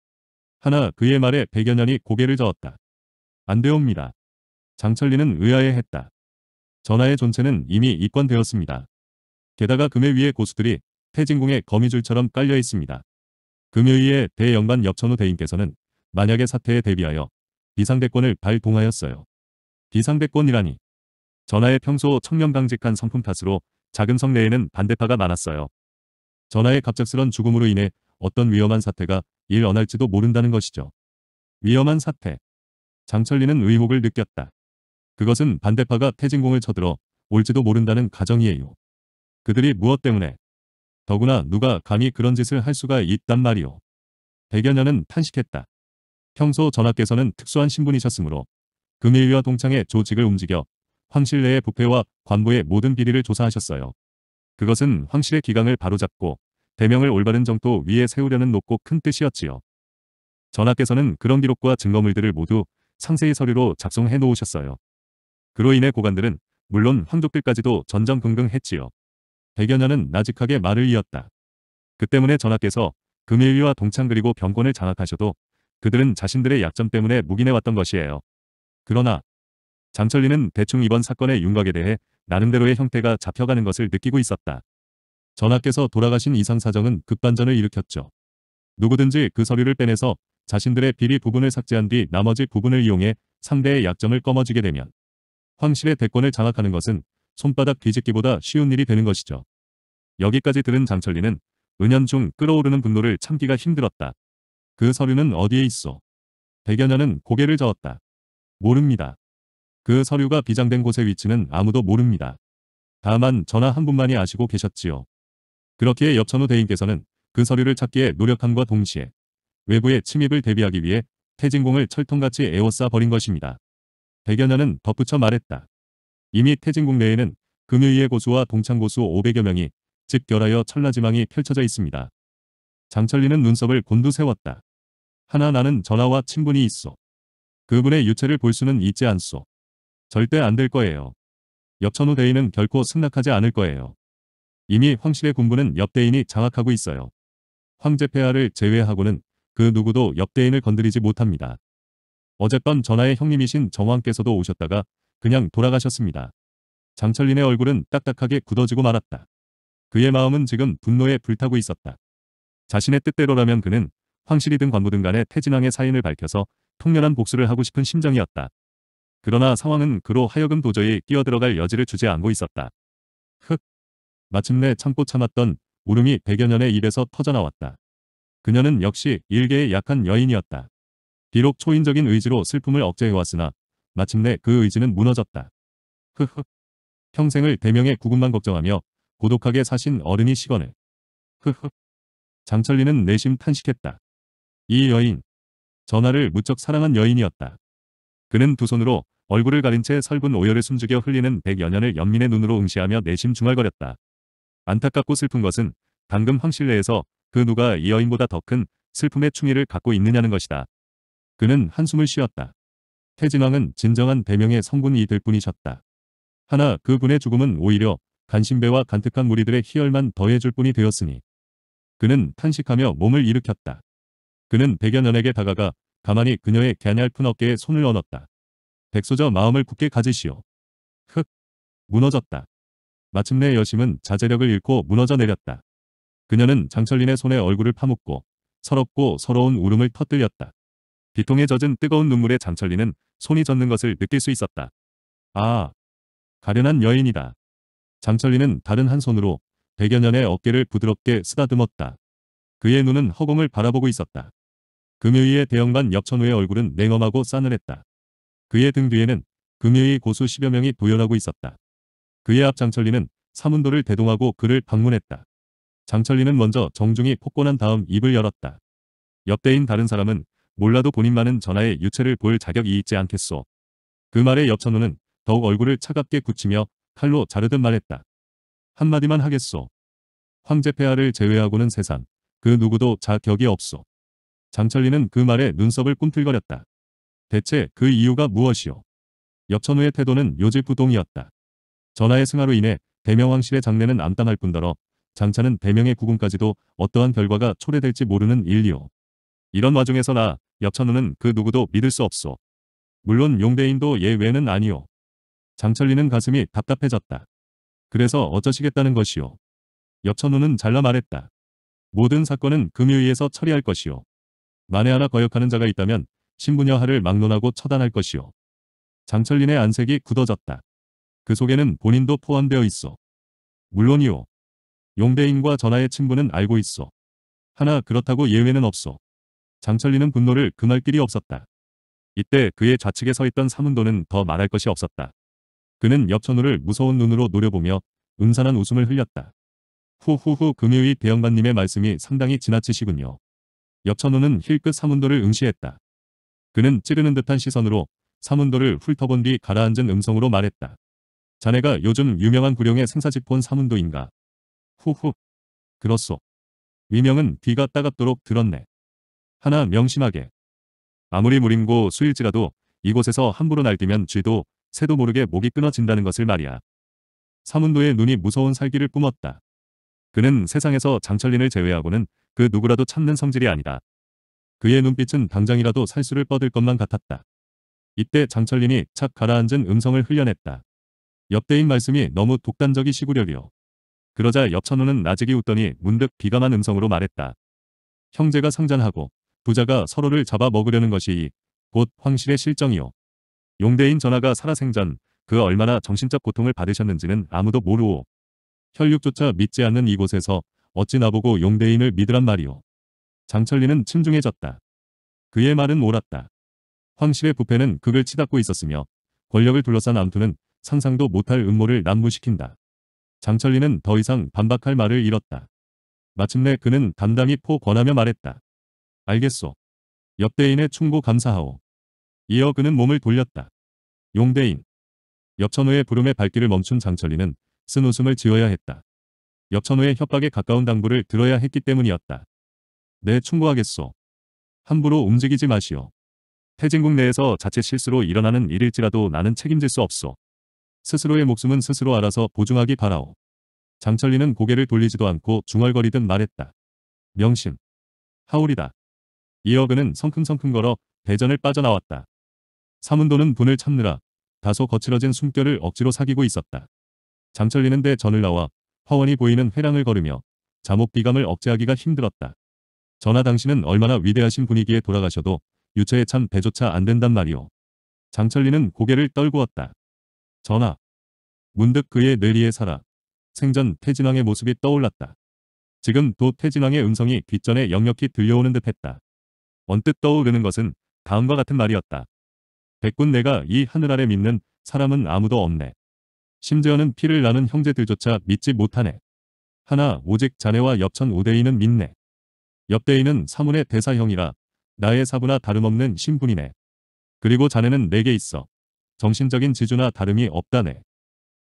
하나 그의 말에 백여년이 고개를 저었다. 안 되옵니다. 장철리는 의아해했다. 전하의 존재는 이미 입관되었습니다 게다가 금의 위에 고수들이 태진궁의 거미줄처럼 깔려 있습니다. 금요일에 대영관 엽천우 대인께서는 만약의 사태에 대비하여 비상대권을 발동하였어요. 비상대권이라니. 전하의 평소 청렴강직한 성품 탓으로 작은 성 내에는 반대파가 많았어요. 전하의 갑작스런 죽음으로 인해 어떤 위험한 사태가 일어날지도 모른다는 것이죠. 위험한 사태. 장철리는 의혹을 느꼈다. 그것은 반대파가 태진공을 쳐들어 올지도 모른다는 가정이에요. 그들이 무엇 때문에 더구나 누가 감히 그런 짓을 할 수가 있단 말이오. 백여년은 탄식했다. 평소 전하께서는 특수한 신분이셨으므로 금일위와 동창의 조직을 움직여 황실 내의 부패와 관부의 모든 비리를 조사하셨어요. 그것은 황실의 기강을 바로잡고 대명을 올바른 정도 위에 세우려는 높고 큰 뜻이었지요. 전하께서는 그런 기록과 증거물들을 모두 상세히 서류로 작성해 놓으셨어요. 그로 인해 고관들은 물론 황족들까지도 전전긍긍했지요. 백여년은 나직하게 말을 이었다. 그 때문에 전하께서 금일위와 동창 그리고 병권을 장악하셔도 그들은 자신들의 약점 때문에 묵인해왔던 것이에요. 그러나 장철리는 대충 이번 사건의 윤곽에 대해 나름대로의 형태가 잡혀가는 것을 느끼고 있었다. 전하께서 돌아가신 이상 사정은 급반전을 일으켰죠. 누구든지 그 서류를 빼내서 자신들의 비리 부분을 삭제한 뒤 나머지 부분을 이용해 상대의 약점을 꺼머지게 되면 황실의 대권을 장악하는 것은 손바닥 뒤집기보다 쉬운 일이 되는 것이죠. 여기까지 들은 장철리는 은연중 끓어오르는 분노를 참기가 힘들었다. 그 서류는 어디에 있어? 백여현은 고개를 저었다. 모릅니다. 그 서류가 비장된 곳의 위치는 아무도 모릅니다. 다만 전화한 분만이 아시고 계셨지요. 그렇기에 옆천우 대인께서는 그 서류를 찾기에 노력함과 동시에 외부의 침입을 대비하기 위해 태진공을 철통같이 에워싸 버린 것입니다. 백여현은 덧붙여 말했다. 이미 태진공 내에는 금요의 고수와 동창고수 500여 명이 집결하여 철라지망이 펼쳐져 있습니다. 장철리는 눈썹을 곤두세웠다. 하나 나는 전화와 친분이 있어. 그분의 유체를 볼 수는 있지 않소. 절대 안 될 거예요. 엽천후 대인은 결코 승낙하지 않을 거예요. 이미 황실의 군부는 엽대인이 장악하고 있어요. 황제 폐하를 제외하고는 그 누구도 엽대인을 건드리지 못합니다. 어젯밤 전하의 형님이신 정왕께서도 오셨다가 그냥 돌아가셨습니다. 장철린의 얼굴은 딱딱하게 굳어지고 말았다. 그의 마음은 지금 분노에 불타고 있었다. 자신의 뜻대로라면 그는 황실이든 관무등 간에 태진왕의 사인을 밝혀서 통렬한 복수를 하고 싶은 심정이었다. 그러나 상황은 그로 하여금 도저히 끼어들어갈 여지를 주지 않고 있었다. 흑! 마침내 참고 참았던 울음이 백여 년의 입에서 터져나왔다. 그녀는 역시 일개의 약한 여인이었다. 비록 초인적인 의지로 슬픔을 억제해왔으나 마침내 그 의지는 무너졌다. 흑흑. 평생을 대명의 구금만 걱정하며 고독하게 사신 어른이 시건을. 흑흑. 장철리는 내심 탄식했다. 이 여인. 전하를 무척 사랑한 여인이었다. 그는 두 손으로 얼굴을 가린 채 설군 오열을 숨죽여 흘리는 백여 년을 연민의 눈으로 응시하며 내심 중얼거렸다. 안타깝고 슬픈 것은 방금 황실내에서 그 누가 이 여인보다 더 큰 슬픔의 충의를 갖고 있느냐는 것이다. 그는 한숨을 쉬었다. 태진왕은 진정한 대명의 성군이 들 뿐이셨다. 하나 그분의 죽음은 오히려 간신배와 간특한 무리들의 희열만 더해줄 뿐이 되었으니 그는 탄식하며 몸을 일으켰다. 그는 백연연에게 다가가 가만히 그녀의 갸냘픈 어깨에 손을 얹었다. 백소저 마음을 굳게 가지시오. 흑! 무너졌다. 마침내 여심은 자제력을 잃고 무너져 내렸다. 그녀는 장철린의 손에 얼굴을 파묻고 서럽고 서러운 울음을 터뜨렸다. 비통에 젖은 뜨거운 눈물에 장철린은 손이 젖는 것을 느낄 수 있었다. 아, 가련한 여인이다. 장철린은 다른 한 손으로 백여년의 어깨를 부드럽게 쓰다듬었다. 그의 눈은 허공을 바라보고 있었다. 금요일의 대형반 엽천우의 얼굴은 냉엄하고 싸늘했다. 그의 등 뒤에는 금요일 고수 10여 명이 도열하고 있었다. 그의 앞 장철리는 사문도를 대동하고 그를 방문했다. 장철리는 먼저 정중히 폭권한 다음 입을 열었다. 옆대인 다른 사람은 몰라도 본인만은 전하의 유체를 볼 자격이 있지 않겠소. 그 말에 엽천우는 더욱 얼굴을 차갑게 굳히며 칼로 자르듯 말했다. 한마디만 하겠소. 황제 폐하를 제외하고는 세상 그 누구도 자격이 없소. 장철리는 그 말에 눈썹을 꿈틀거렸다. 대체 그 이유가 무엇이오? 엽천우의 태도는 요질부동이었다. 전하의 승하로 인해 대명왕실의 장례는 암담할 뿐더러 장차는 대명의 구금까지도 어떠한 결과가 초래될지 모르는 일이오. 이런 와중에서 나 엽천우는 그 누구도 믿을 수 없소. 물론 용대인도 예외는 아니오. 장철리는 가슴이 답답해졌다. 그래서 어쩌시겠다는 것이오. 엽천우는 잘라 말했다. 모든 사건은 금요일에서 처리할 것이오. 만에 하나 거역하는 자가 있다면 신부녀 하를 막론하고 처단할 것이요. 장철린의 안색이 굳어졌다. 그 속에는 본인도 포함되어 있어. 물론이요. 용대인과 전하의 친분은 알고 있어. 하나 그렇다고 예외는 없어. 장철리은 분노를 금할 길이 없었다. 이때 그의 좌측에 서 있던 사문도는 더 말할 것이 없었다. 그는 옆천우를 무서운 눈으로 노려보며 은산한 웃음을 흘렸다. 후후후 금요의 대영반님의 말씀이 상당히 지나치시군요. 엽천호는 힐끗 사문도를 응시했다. 그는 찌르는 듯한 시선으로 사문도를 훑어본 뒤 가라앉은 음성으로 말했다. 자네가 요즘 유명한 구룡의 생사집 본 사문도인가? 후후. 그렇소. 위명은 귀가 따갑도록 들었네. 하나 명심하게. 아무리 무림고 수일지라도 이곳에서 함부로 날뛰면 쥐도 새도 모르게 목이 끊어진다는 것을 말이야. 사문도의 눈이 무서운 살기를 뿜었다. 그는 세상에서 장철린을 제외하고는 그 누구라도 참는 성질이 아니다. 그의 눈빛은 당장이라도 살수를 뻗을 것만 같았다. 이때 장철림이 착 가라앉은 음성을 흘려냈다. 옆대인 말씀이 너무 독단적이 시구려이요 그러자 옆천호는 나직이 웃더니 문득 비감한 음성으로 말했다. 형제가 상잔하고 부자가 서로를 잡아먹으려는 것이 곧 황실의 실정이요. 용대인 전하가 살아생전 그 얼마나 정신적 고통을 받으셨는지는 아무도 모르오. 혈육조차 믿지 않는 이곳에서 어찌 나보고 용대인을 믿으란 말이오. 장철리는 침중해졌다. 그의 말은 옳았다. 황실의 부패는 극을 치닫고 있었으며 권력을 둘러싼 암투는 상상도 못할 음모를 난무시킨다. 장철리는 더 이상 반박할 말을 잃었다. 마침내 그는 담담히 포 권하며 말했다. 알겠소. 옆대인의 충고 감사하오. 이어 그는 몸을 돌렸다. 용대인. 옆천호의 부름의 발길을 멈춘 장철리는 쓴 웃음을 지어야 했다. 엽천호의 협박에 가까운 당부를 들어야 했기 때문이었다. 네 충고하겠소. 함부로 움직이지 마시오. 태진국 내에서 자체 실수로 일어나는 일일지라도 나는 책임질 수 없소. 스스로의 목숨은 스스로 알아서 보증하기 바라오. 장철리는 고개를 돌리지도 않고 중얼거리듯 말했다. 명심. 하울이다. 이어그는 성큼성큼 걸어 대전을 빠져나왔다. 사문도는 분을 참느라 다소 거칠어진 숨결을 억지로 사귀고 있었다. 장철리는 대전을 나와 허원이 보이는 회랑을 걸으며 잠옷 비감을 억제하기가 힘들었다. 전하 당신은 얼마나 위대하신 분이기에 돌아가셔도 유처에 찬 배조차 안 된단 말이오. 장철리는 고개를 떨구었다. 전하. 문득 그의 뇌리에 살아 생전 태진왕의 모습이 떠올랐다. 지금 도 태진왕의 음성이 귓전에 역력히 들려오는 듯했다. 언뜻 떠오르는 것은 다음과 같은 말이었다. 백군 내가 이 하늘 아래 믿는 사람은 아무도 없네. 심지어는 피를 나는 형제들조차 믿지 못하네. 하나 오직 자네와 옆천 오대인은 믿네. 옆대인은 사문의 대사형이라 나의 사부나 다름없는 신분이네. 그리고 자네는 내게 있어. 정신적인 지주나 다름이 없다네.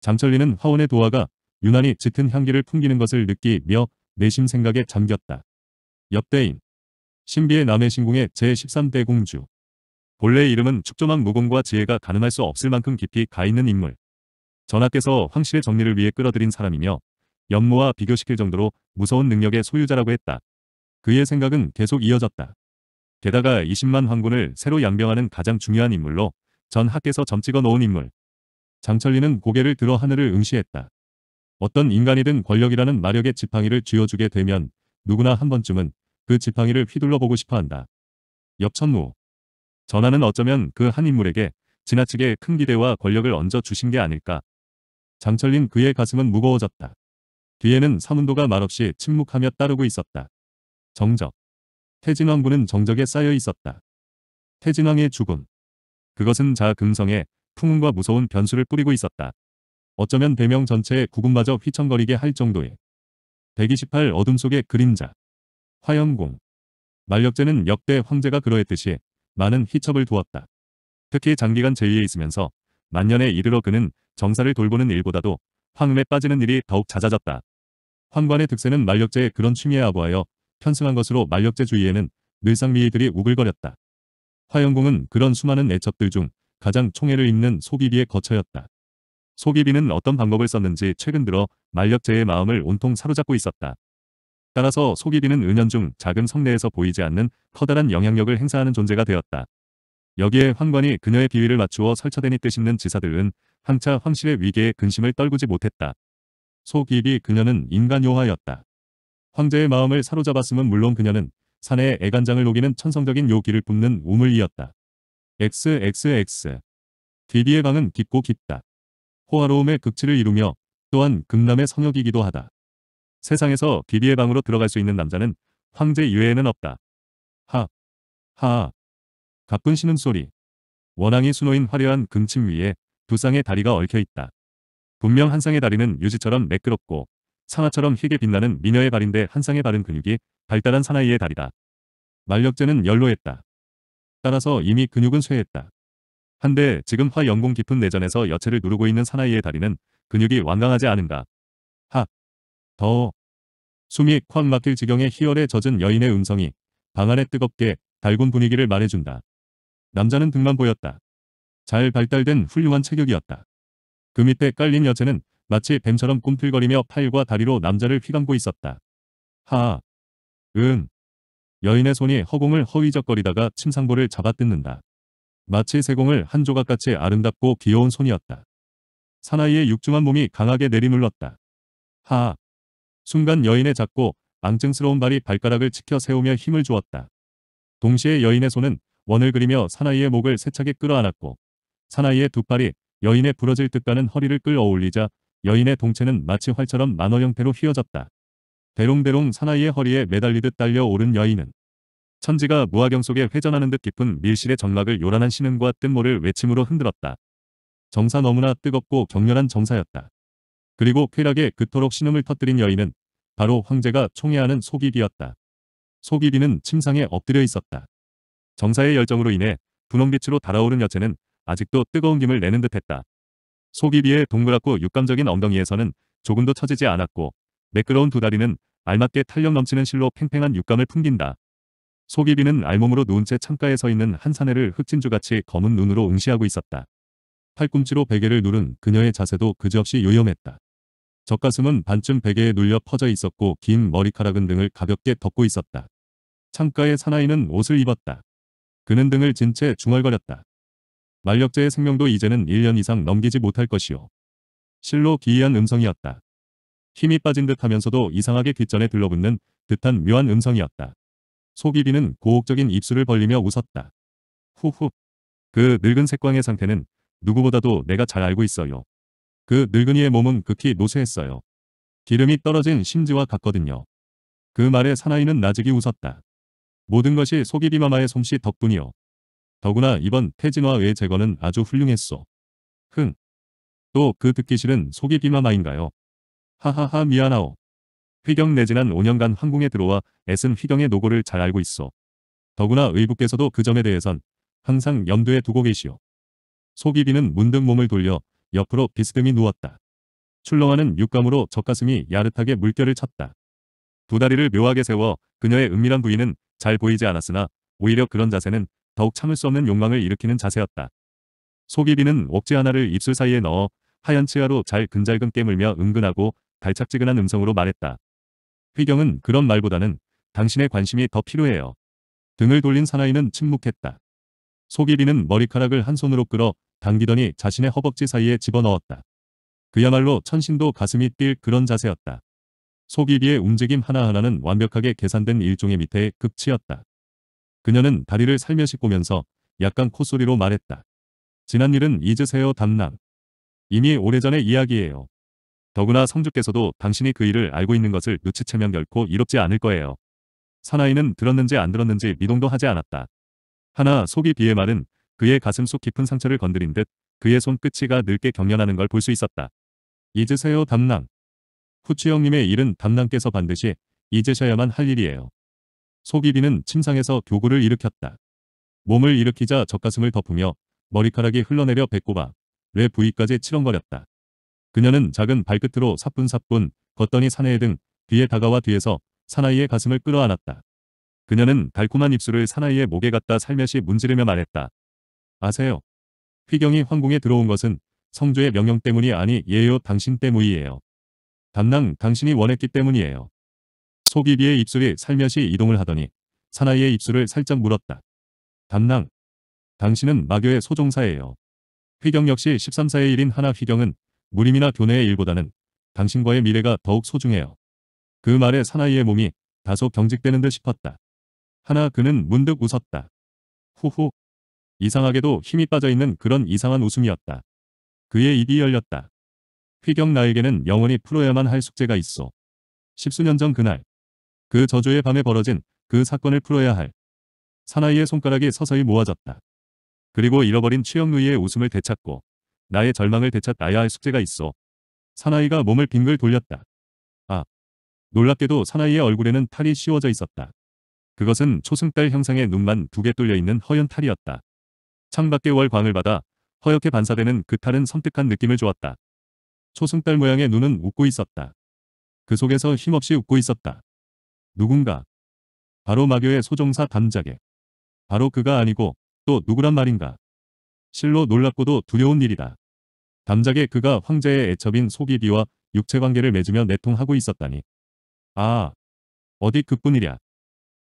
장철리는 화원의 도화가 유난히 짙은 향기를 풍기는 것을 느끼며 내심 생각에 잠겼다. 옆대인 신비의 남해 신궁의 제13대 공주 본래 이름은 축조망 무공과 지혜가 가능할수 없을 만큼 깊이 가있는 인물. 전하께서 황실의 정리를 위해 끌어들인 사람이며 연모와 비교시킬 정도로 무서운 능력의 소유자라고 했다. 그의 생각은 계속 이어졌다. 게다가 20만 황군을 새로 양병하는 가장 중요한 인물로 전하께서 점 찍어 놓은 인물. 장철리는 고개를 들어 하늘을 응시했다. 어떤 인간이든 권력이라는 마력의 지팡이를 쥐어주게 되면 누구나 한 번쯤은 그 지팡이를 휘둘러보고 싶어한다. 엽천무 전하는 어쩌면 그 한 인물에게 지나치게 큰 기대와 권력을 얹어 주신 게 아닐까 장철린 그의 가슴은 무거워졌다. 뒤에는 사문도가 말없이 침묵하며 따르고 있었다. 정적. 태진왕군은 정적에 쌓여 있었다. 태진왕의 죽음. 그것은 자금성에 풍운과 무서운 변수를 뿌리고 있었다. 어쩌면 대명 전체의 구금마저 휘청거리게 할 정도의 128 어둠 속의 그림자. 화염공. 만력제는 역대 황제가 그러했듯이 많은 희첩을 두었다. 특히 장기간 제위에 있으면서 만년에 이르러 그는 정사를 돌보는 일보다도 황음에 빠지는 일이 더욱 잦아졌다. 황관의 득세는 만력제의 그런 취미에 아부하여 편승한 것으로 만력제 주위에는 늘상미이들이 우글거렸다. 화영궁은 그런 수많은 애첩들 중 가장 총애를 입는 소비비의 거처였다. 소비비는 어떤 방법을 썼는지 최근 들어 만력제의 마음을 온통 사로잡고 있었다. 따라서 소비비는 은연중 작은 성내에서 보이지 않는 커다란 영향력을 행사하는 존재가 되었다. 여기에 황관이 그녀의 비위를 맞추어 설쳐대니 뜻있는 지사들은 항차 황실의 위계에 근심을 떨구지 못했다. 소기입이 그녀는 인간요하였다 황제의 마음을 사로잡았음은 물론 그녀는 사내의 애간장을 녹이는 천성적인 요기를 뿜는 우물이었다. XXX d 비의 방은 깊고 깊다. 호화로움의 극치를 이루며 또한 극남의 성역이기도 하다. 세상에서 비비의 방으로 들어갈 수 있는 남자는 황제 이외에는 없다. 하, 하, 가쁜 신음소리. 원앙이 수놓인 화려한 금침 위에 두 쌍의 다리가 얽혀있다. 분명 한 쌍의 다리는 유지처럼 매끄럽고 상아처럼 희게 빛나는 미녀의 발인데 한 쌍의 발은 근육이 발달한 사나이의 다리다. 만력제는 연로했다 따라서 이미 근육은 쇠했다. 한데 지금 화영공 깊은 내전에서 여체를 누르고 있는 사나이의 다리는 근육이 완강하지 않은가. 하. 더워. 숨이 콱 막힐 지경의 희열에 젖은 여인의 음성이 방 안에 뜨겁게 달군 분위기를 말해준다. 남자는 등만 보였다. 잘 발달된 훌륭한 체격이었다. 그 밑에 깔린 여체는 마치 뱀처럼 꿈틀거리며 팔과 다리로 남자를 휘감고 있었다. 하아. 응. 여인의 손이 허공을 허위적거리다가 침상보를 잡아뜯는다. 마치 세공을 한 조각같이 아름답고 귀여운 손이었다. 사나이의 육중한 몸이 강하게 내리물렀다. 하아. 순간 여인의 작고 앙증스러운 발이 발가락을 치켜 세우며 힘을 주었다. 동시에 여인의 손은 원을 그리며 사나이의 목을 세차게 끌어안았고 사나이의 두 팔이 여인의 부러질 듯가는 허리를 끌어올리자 여인의 동체는 마치 활처럼 만어 형태로 휘어졌다. 대롱대롱 사나이의 허리에 매달리듯 딸려오른 여인은 천지가 무화경 속에 회전하는 듯 깊은 밀실의 전락을 요란한 신음과 뜬모를 외침으로 흔들었다. 정사 너무나 뜨겁고 격렬한 정사였다. 그리고 쾌락에 그토록 신음을 터뜨린 여인은 바로 황제가 총애하는 소기비였다. 소기비는 침상에 엎드려 있었다. 정사의 열정으로 인해 분홍빛으로 달아오른 여체는 아직도 뜨거운 김을 내는 듯했다. 속이 비해 동그랗고 육감적인 엉덩이에서는 조금도 처지지 않았고 매끄러운 두 다리는 알맞게 탄력 넘치는 실로 팽팽한 육감을 풍긴다. 속이비는 알몸으로 누운 채 창가에 서 있는 한 사내를 흑진주같이 검은 눈으로 응시하고 있었다. 팔꿈치로 베개를 누른 그녀의 자세도 그지없이 요염했다. 젖가슴은 반쯤 베개에 눌려 퍼져 있었고 긴 머리카락은 등을 가볍게 덮고 있었다. 창가의 사나이는 옷을 입었다. 그는 등을 진 채 중얼거렸다. 만력제의 생명도 이제는 1년 이상 넘기지 못할 것이오 실로 기이한 음성이었다. 힘이 빠진 듯 하면서도 이상하게 귓전에 들러붙는 듯한 묘한 음성이었다. 소비비는 고혹적인 입술을 벌리며 웃었다. 후후. 그 늙은 색광의 상태는 누구보다도 내가 잘 알고 있어요. 그 늙은이의 몸은 극히 노쇠했어요. 기름이 떨어진 심지와 같거든요. 그 말에 사나이는 나직이 웃었다. 모든 것이 소기비마마의 솜씨 덕분이요. 더구나 이번 태진화 외 제거는 아주 훌륭했소. 흥. 또 그 듣기 싫은 속이 비마마인가요? 하하하 미안하오. 휘경 내지난 5년간 항궁에 들어와 애쓴 휘경의 노고를 잘 알고 있어. 더구나 의부께서도 그 점에 대해선 항상 염두에 두고 계시오. 속이 비는 문득 몸을 돌려 옆으로 비스듬히 누웠다. 출렁하는 육감으로 젖가슴이 야릇하게 물결을 쳤다. 두 다리를 묘하게 세워 그녀의 은밀한 부위는 잘 보이지 않았으나 오히려 그런 자세는 더욱 참을 수 없는 욕망을 일으키는 자세였다. 소기비는 옥지 하나를 입술 사이에 넣어 하얀 치아로 잘 근잘근 깨물며 은근하고 달착지근한 음성으로 말했다. 휘경은 그런 말보다는 당신의 관심이 더 필요해요. 등을 돌린 사나이는 침묵했다. 소기비는 머리카락을 한 손으로 끌어 당기더니 자신의 허벅지 사이에 집어넣었다. 그야말로 천신도 가슴이 뛸 그런 자세였다. 소기비의 움직임 하나하나는 완벽하게 계산된 일종의 밑에 극치였다. 그녀는 다리를 살며시 꼬면서 약간 콧소리로 말했다. 지난 일은 잊으세요 담낭. 이미 오래전의 이야기예요. 더구나 성주께서도 당신이 그 일을 알고 있는 것을 눈치채면 결코 이롭지 않을 거예요. 사나이는 들었는지 안 들었는지 미동도 하지 않았다. 하나 속이 비의 말은 그의 가슴 속 깊은 상처를 건드린 듯 그의 손끝이가 늙게 경련하는 걸 볼 수 있었다. 잊으세요 담낭. 후추영님의 일은 담낭께서 반드시 잊으셔야만 할 일이에요. 소비비는 침상에서 교구를 일으켰다. 몸을 일으키자 젖가슴을 덮으며 머리카락이 흘러내려 배꼽아 뇌 부위까지 치렁거렸다. 그녀는 작은 발끝으로 사뿐사뿐 걷더니 사내의 등 뒤에 다가와 뒤에서 사나이의 가슴을 끌어안았다. 그녀는 달콤한 입술을 사나이의 목에 갖다 살며시 문지르며 말했다. 아세요? 휘경이 황궁에 들어온 것은 성조의 명령 때문이 아니 예요 당신 때문이에요. 담낭 당신이 원했기 때문이에요. 소비비의 입술이 살며시 이동을 하더니 사나이의 입술을 살짝 물었다. 담낭. 당신은 마교의 소종사예요. 휘경 역시 13사의 일인 하나 휘경은 무림이나 교내의 일보다는 당신과의 미래가 더욱 소중해요. 그 말에 사나이의 몸이 다소 경직되는 듯 싶었다. 하나 그는 문득 웃었다. 후후. 이상하게도 힘이 빠져있는 그런 이상한 웃음이었다. 그의 입이 열렸다. 휘경 나에게는 영원히 풀어야만 할 숙제가 있어. 십수년 전 그날 그 저주의 밤에 벌어진 그 사건을 풀어야 할 사나이의 손가락이 서서히 모아졌다. 그리고 잃어버린 취영루이의 웃음을 되찾고 나의 절망을 되찾아야 할 숙제가 있어. 사나이가 몸을 빙글 돌렸다. 아. 놀랍게도 사나이의 얼굴에는 탈이 씌워져 있었다. 그것은 초승달 형상의 눈만 두 개 뚫려있는 허연 탈이었다. 창밖의 월광을 받아 허옇게 반사되는 그 탈은 섬뜩한 느낌을 주었다. 초승달 모양의 눈은 웃고 있었다. 그 속에서 힘없이 웃고 있었다. 누군가. 바로 마교의 소종사담자에 바로 그가 아니고 또 누구란 말인가. 실로 놀랍고도 두려운 일이다. 담자에 그가 황제의 애첩인 소기비와 육체관계를 맺으며 내통하고 있었다니. 아, 어디 그뿐이랴.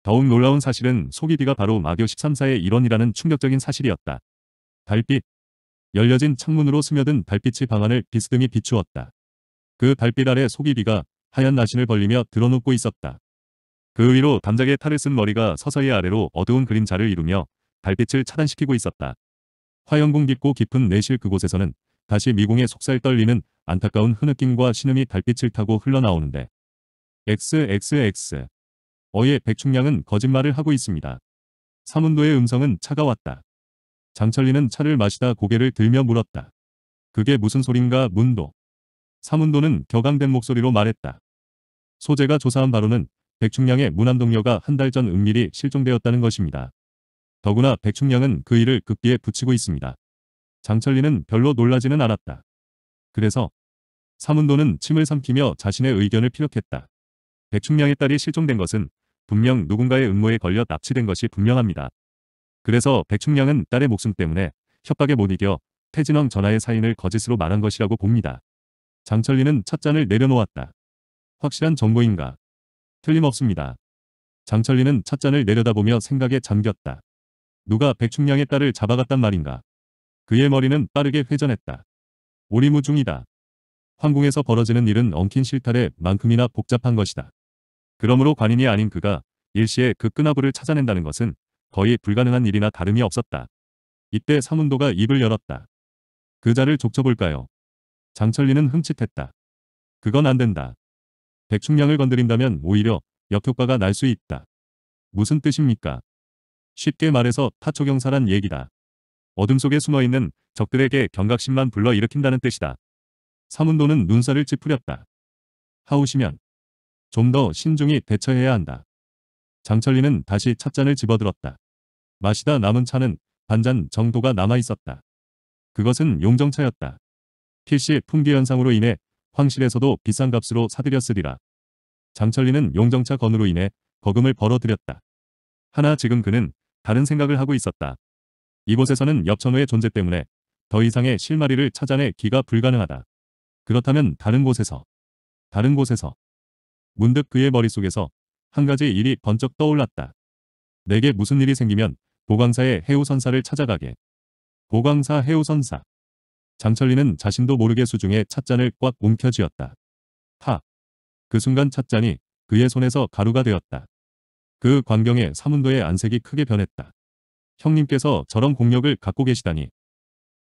더욱 놀라운 사실은 소기비가 바로 마교 13사의 일원이라는 충격적인 사실이었다. 달빛. 열려진 창문으로 스며든 달빛이 방안을 비스듬히 비추었다. 그 달빛 아래 소기비가 하얀 나신을 벌리며 드러눕고 있었다. 그 위로 담작의 탈을 쓴 머리가 서서히 아래로 어두운 그림자를 이루며 달빛을 차단시키고 있었다. 화영궁 깊고 깊은 내실 그곳에서는 다시 미궁의 속살 떨리는 안타까운 흐느낌과 신음이 달빛을 타고 흘러나오는데 XXX 어예 백충량은 거짓말을 하고 있습니다. 사문도의 음성은 차가웠다. 장철리는 차를 마시다 고개를 들며 물었다. 그게 무슨 소린가 문도. 사문도는 격앙된 목소리로 말했다. 소재가 조사한 바로는 백충량의 무남동료가 한 달 전 은밀히 실종되었다는 것입니다. 더구나 백충량은 그 일을 극비에 붙이고 있습니다. 장철리는 별로 놀라지는 않았다. 그래서 사문도는 침을 삼키며 자신의 의견을 피력했다. 백충량의 딸이 실종된 것은 분명 누군가의 음모에 걸려 납치된 것이 분명합니다. 그래서 백충량은 딸의 목숨 때문에 협박에 못 이겨 태진왕 전하의 사인을 거짓으로 말한 것이라고 봅니다. 장철리는 첫잔을 내려놓았다. 확실한 정보인가? 틀림없습니다. 장철리는 찻잔을 내려다보며 생각에 잠겼다. 누가 백충량의 딸을 잡아갔단 말인가. 그의 머리는 빠르게 회전했다. 오리무중이다. 황궁에서 벌어지는 일은 엉킨 실타래만큼이나 복잡한 것이다. 그러므로 관인이 아닌 그가 일시에 그끈하부를 찾아낸다는 것은 거의 불가능한 일이나 다름이 없었다. 이때 사문도가 입을 열었다. 그 자를 족쳐볼까요? 장철리는 흠칫했다. 그건 안 된다. 대충량을 건드린다면 오히려 역효과가 날 수 있다. 무슨 뜻입니까? 쉽게 말해서 타초경사란 얘기다. 어둠 속에 숨어있는 적들에게 경각심만 불러일으킨다는 뜻이다. 사문도는 눈살을 찌푸렸다. 하우시면 좀 더 신중히 대처해야 한다. 장철리는 다시 찻잔을 집어들었다. 마시다 남은 차는 반잔 정도가 남아있었다. 그것은 용정차였다. 필시 풍기현상으로 인해 황실에서도 비싼 값으로 사들였으리라. 장철리는 용정차 건으로 인해 거금을 벌어들였다. 하나 지금 그는 다른 생각을 하고 있었다. 이곳에서는 엽천우의 존재 때문에 더 이상의 실마리를 찾아내 기가 불가능하다. 그렇다면 다른 곳에서 다른 곳에서 문득 그의 머릿속에서 한 가지 일이 번쩍 떠올랐다. 내게 무슨 일이 생기면 보광사의 해우선사를 찾아가게. 보광사 해우선사 장철리는 자신도 모르게 수중에 찻잔을 꽉 움켜쥐었다. 하! 그 순간 찻잔이 그의 손에서 가루가 되었다. 그 광경에 사문도의 안색이 크게 변했다. 형님께서 저런 공력을 갖고 계시다니.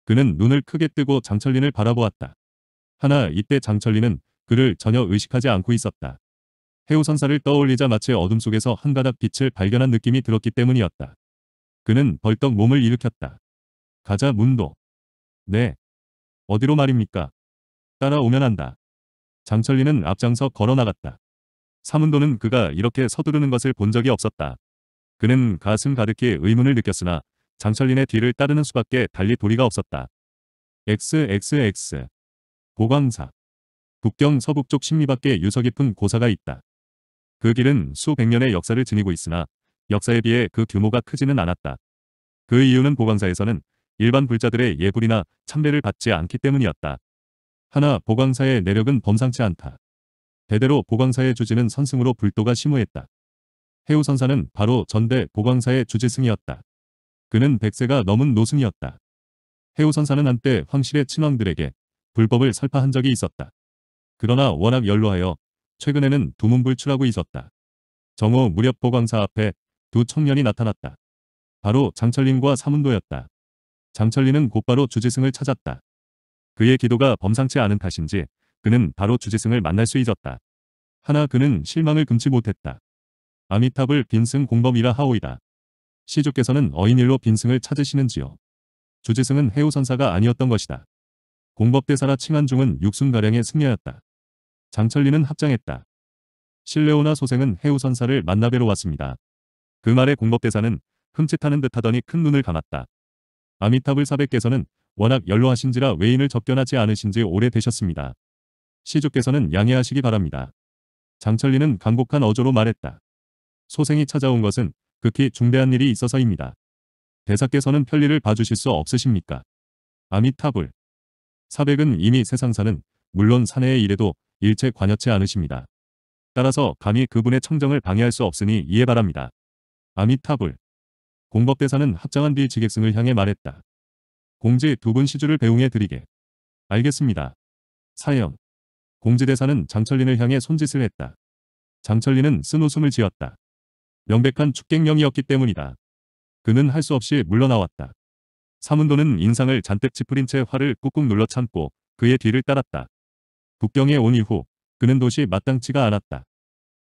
그는 눈을 크게 뜨고 장철린을 바라보았다. 하나 이때 장철린은 그를 전혀 의식하지 않고 있었다. 해우선사를 떠올리자 마치 어둠 속에서 한 가닥 빛을 발견한 느낌이 들었기 때문이었다. 그는 벌떡 몸을 일으켰다. 가자 문도. 네. 어디로 말입니까? 따라오면 한다. 장철리는 앞장서 걸어나갔다. 사문도는 그가 이렇게 서두르는 것을 본 적이 없었다. 그는 가슴 가득히 의문을 느꼈으나 장철린의 뒤를 따르는 수밖에 달리 도리가 없었다. XXX 보광사 북경 서북쪽 심리밖에 유서 깊은 고사가 있다. 그 길은 수백 년의 역사를 지니고 있으나 역사에 비해 그 규모가 크지는 않았다. 그 이유는 보광사에서는 일반 불자들의 예불이나 참배를 받지 않기 때문이었다. 하나 보광사의 내력은 범상치 않다. 대대로 보광사의 주지는 선승으로 불도가 심오했다 해우 선사는 바로 전대 보광사의 주지승이었다. 그는 백세가 넘은 노승이었다. 해우 선사는 한때 황실의 친왕들에게 불법을 설파한 적이 있었다. 그러나 워낙 연로하여 최근에는 두문불출하고 있었다. 정오 무렵 보광사 앞에 두 청년이 나타났다. 바로 장철림과 사문도였다. 장철리는 곧바로 주지승을 찾았다. 그의 기도가 범상치 않은 탓인지 그는 바로 주지승을 만날 수 있었다. 하나 그는 실망을 금치 못했다. 아미탑을 빈승 공범이라 하오이다. 시주께서는 어인일로 빈승을 찾으시는지요. 주지승은 해우선사가 아니었던 것이다. 공법대사라 칭한중은 육순가량의 승려였다. 장철리는 합장했다. 실레오나 소생은 해우선사를 만나뵈러 왔습니다. 그 말에 공법대사는 흠칫하는 듯하더니 큰 눈을 감았다. 아미타불사백께서는 워낙 연로하신지라 외인을 접견하지 않으신지 오래되셨습니다. 시주께서는 양해하시기 바랍니다. 장철리는 간곡한 어조로 말했다. 소생이 찾아온 것은 극히 중대한 일이 있어서입니다. 대사께서는 편리를 봐주실 수 없으십니까? 아미타불 사백은 이미 세상사는 물론 사내의 일에도 일체 관여치 않으십니다. 따라서 감히 그분의 청정을 방해할 수 없으니 이해 바랍니다. 아미타불 공법대사는 합장한 뒤 지객승을 향해 말했다. 공지 두 분 시주를 배웅해 드리게. 알겠습니다. 사형. 공지대사는 장철린을 향해 손짓을 했다. 장철린은 쓴 웃음을 지었다. 명백한 축객령이었기 때문이다. 그는 할 수 없이 물러나왔다. 사문도는 인상을 잔뜩 찌푸린 채 화를 꾹꾹 눌러 참고 그의 뒤를 따랐다. 북경에 온 이후 그는 도시 마땅치가 않았다.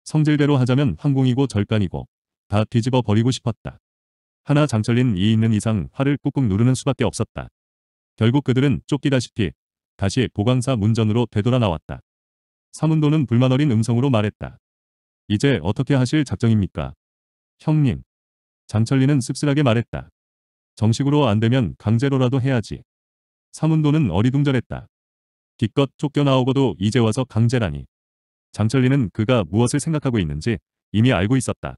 성질대로 하자면 황궁이고 절간이고 다 뒤집어 버리고 싶었다. 하나 장철린 이 있는 이상 화를 꾹꾹 누르는 수밖에 없었다. 결국 그들은 쫓기다시피 다시 보광사 문전으로 되돌아 나왔다. 사문도는 불만어린 음성으로 말했다. 이제 어떻게 하실 작정입니까? 형님. 장철리는 씁쓸하게 말했다. 정식으로 안되면 강제로라도 해야지. 사문도는 어리둥절했다. 기껏 쫓겨나오고도 이제 와서 강제라니. 장철리는 그가 무엇을 생각하고 있는지 이미 알고 있었다.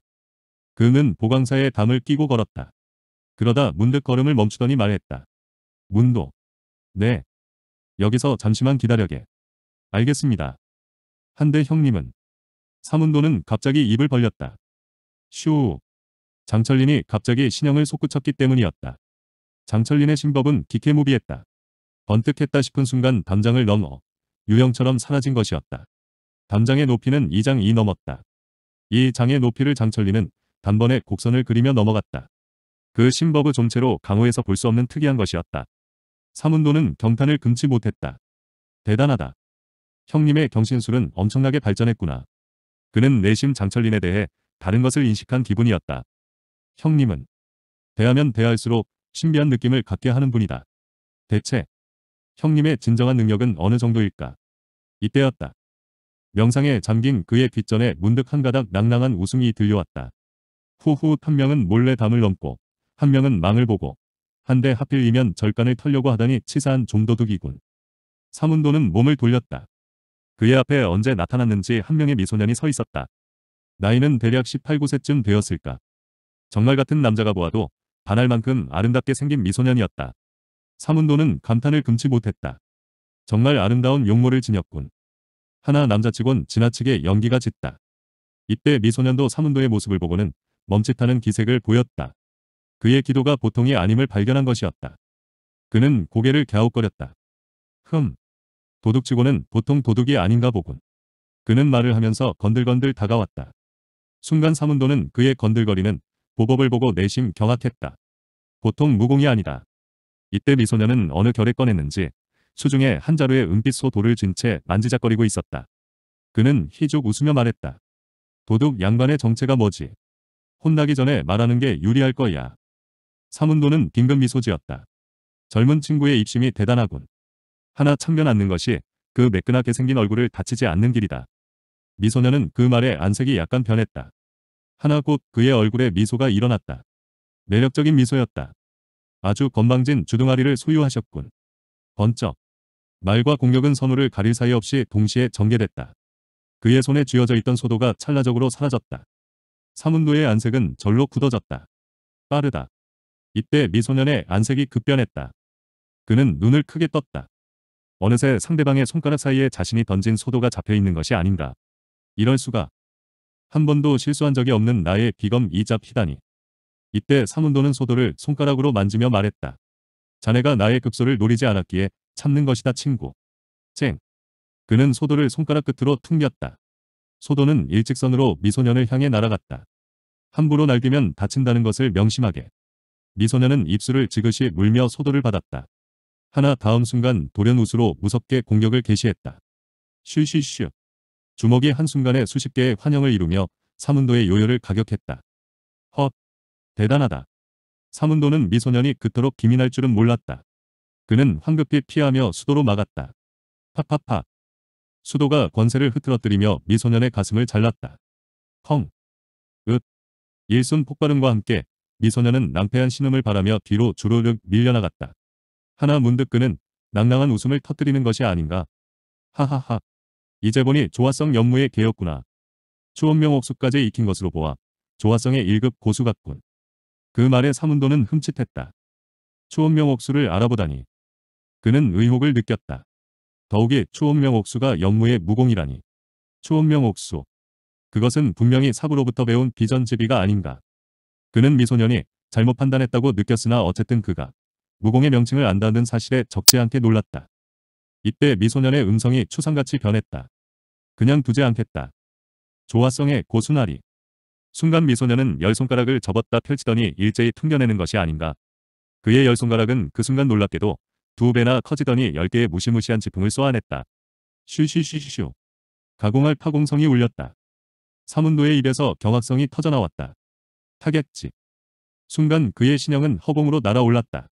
그는 보광사에 담을 끼고 걸었다. 그러다 문득 걸음을 멈추더니 말했다. 문도. 네. 여기서 잠시만 기다려게. 알겠습니다. 한대 형님은. 사문도는 갑자기 입을 벌렸다. 슈우. 장철린이 갑자기 신형을 솟구쳤기 때문이었다. 장철린의 신법은 기케무비했다. 번뜩했다 싶은 순간 담장을 넘어 유형처럼 사라진 것이었다. 담장의 높이는 2장이 넘었다. 이 장의 높이를 장철린은 단번에 곡선을 그리며 넘어갔다. 그심버그존체로 강호에서 볼 수 없는 특이한 것이었다. 사문도는 경탄을 금치 못했다. 대단하다. 형님의 경신술은 엄청나게 발전했구나. 그는 내심 장철린에 대해 다른 것을 인식한 기분이었다. 형님은 대하면 대할수록 신비한 느낌을 갖게 하는 분이다. 대체 형님의 진정한 능력은 어느 정도일까? 이때였다. 명상에 잠긴 그의 귓전에 문득 한 가닥 낭낭한 웃음이 들려왔다. 후후 한 명은 몰래 담을 넘고 한 명은 망을 보고 한데 하필이면 절간을 털려고 하다니 치사한 종도둑이군 사문도는 몸을 돌렸다. 그의 앞에 언제 나타났는지 한 명의 미소년이 서 있었다. 나이는 대략 18,9세쯤 되었을까. 정말 같은 남자가 보아도 반할 만큼 아름답게 생긴 미소년이었다. 사문도는 감탄을 금치 못했다. 정말 아름다운 용모를 지녔군. 하나 남자치곤 지나치게 연기가 짙다. 이때 미소년도 사문도의 모습을 보고는 멈칫하는 기색을 보였다. 그의 기도가 보통이 아님을 발견한 것이었다. 그는 고개를 갸웃거렸다. 흠. 도둑치고는 보통 도둑이 아닌가 보군. 그는 말을 하면서 건들건들 다가왔다. 순간 사문도는 그의 건들거리는 보법을 보고 내심 경악했다. 보통 무공이 아니다. 이때 미소녀는 어느 결에 꺼냈는지 수중에 한 자루의 은빛 소돌을 쥔 채 만지작거리고 있었다. 그는 희죽 웃으며 말했다. 도둑 양반의 정체가 뭐지? 혼나기 전에 말하는 게 유리할 거야. 사문도는 빙긋 미소 지었다. 젊은 친구의 입심이 대단하군. 하나 참견 않는 것이 그 매끈하게 생긴 얼굴을 다치지 않는 길이다. 미소녀는 그 말에 안색이 약간 변했다. 하나 곧 그의 얼굴에 미소가 일어났다. 매력적인 미소였다. 아주 건방진 주둥아리를 소유하셨군. 번쩍. 말과 공격은 선호를 가릴 사이 없이 동시에 전개됐다. 그의 손에 쥐어져 있던 소도가 찰나적으로 사라졌다. 사문로의 안색은 절로 굳어졌다. 빠르다. 이때 미소년의 안색이 급변했다. 그는 눈을 크게 떴다. 어느새 상대방의 손가락 사이에 자신이 던진 소도가 잡혀있는 것이 아닌가. 이럴 수가. 한 번도 실수한 적이 없는 나의 비검이 잡히다니. 이때 사문도는 소도를 손가락으로 만지며 말했다. 자네가 나의 급소를 노리지 않았기에 참는 것이다 친구. 쨍. 그는 소도를 손가락 끝으로 퉁겼다. 소도는 일직선으로 미소년을 향해 날아갔다. 함부로 날뛰면 다친다는 것을 명심하게. 미소년은 입술을 지그시 물며 소도를 받았다. 하나 다음 순간 돌연 우수로 무섭게 공격을 개시했다. 슈슈슈. 주먹이 한순간에 수십 개의 환영을 이루며 사문도의 요요를 가격했다. 헛. 대단하다. 사문도는 미소년이 그토록 기민할 줄은 몰랐다. 그는 황급히 피하며 수도로 막았다. 팍팍팍. 수도가 권세를 흐트러뜨리며 미소년의 가슴을 잘랐다. 펑. 윽. 일순 폭발음과 함께 미소년은 낭패한 신음을 바라며 뒤로 주르륵 밀려나갔다. 하나 문득 그는 낭낭한 웃음을 터뜨리는 것이 아닌가. 하하하. 이제 보니 조화성 연무의 개였구나. 추원명 옥수까지 익힌 것으로 보아 조화성의 1급 고수 같군. 그 말에 사문도는 흠칫했다. 추원명 옥수를 알아보다니. 그는 의혹을 느꼈다. 더욱이 추원명옥수가 영무의 무공이라니. 추원명옥수 그것은 분명히 사부로부터 배운 비전지비가 아닌가. 그는 미소년이 잘못 판단했다고 느꼈으나 어쨌든 그가 무공의 명칭을 안다는 사실에 적지 않게 놀랐다. 이때 미소년의 음성이 추상같이 변했다. 그냥 두지 않겠다. 조화성의 고수나리. 순간 미소년은 열 손가락을 접었다 펼치더니 일제히 튕겨내는 것이 아닌가. 그의 열 손가락은 그 순간 놀랍게도 두 배나 커지더니 10개의 무시무시한 지풍을 쏘아냈다. 슈슈슈슈. 가공할 파공성이 울렸다. 사문도의 입에서 경악성이 터져나왔다. 타격지. 순간 그의 신형은 허공으로 날아올랐다.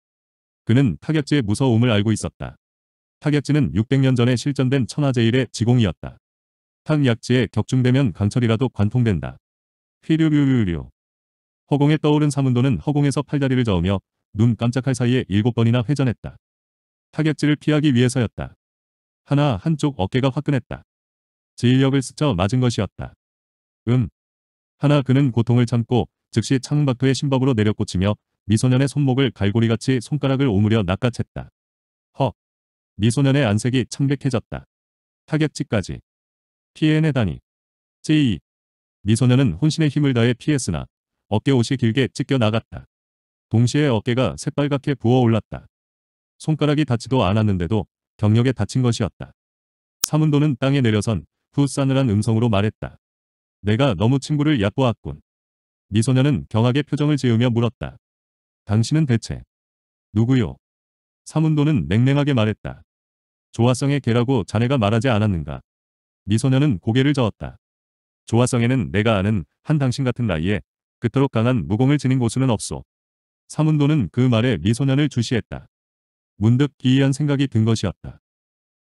그는 타격지의 무서움을 알고 있었다. 타격지는 600년 전에 실전된 천하제일의 지공이었다. 탄약지에 격중되면 강철이라도 관통된다. 휘류류류류. 허공에 떠오른 사문도는 허공에서 팔다리를 저으며 눈 깜짝할 사이에 일곱 번이나 회전했다. 타격질을 피하기 위해서였다. 하나 한쪽 어깨가 화끈했다. 지휘력을 스쳐 맞은 것이었다. 음. 하나 그는 고통을 참고 즉시 창밖의 심박으로 내려꽂히며 미소년의 손목을 갈고리같이 손가락을 오므려 낚아챘다. 허. 미소년의 안색이 창백해졌다. 타격치까지. 피해내다니. 찌이. 미소년은 혼신의 힘을 다해 피했으나 어깨옷이 길게 찢겨 나갔다. 동시에 어깨가 새빨갛게 부어올랐다. 손가락이 닿지도 않았는데도 경력에 닫힌 것이었다. 사문도는 땅에 내려선 후 싸늘한 음성으로 말했다. 내가 너무 친구를 얕보았군. 미소녀는 네 경악의 표정을 지으며 물었다. 당신은 대체 누구요? 사문도는 냉랭하게 말했다. 조화성의 개라고 자네가 말하지 않았는가? 미소녀는 네 고개를 저었다. 조화성에는 내가 아는 한 당신 같은 나이에 그토록 강한 무공을 지닌 곳은 없소. 사문도는 그 말에 미소년을 네 주시했다. 문득 기이한 생각이 든 것이었다.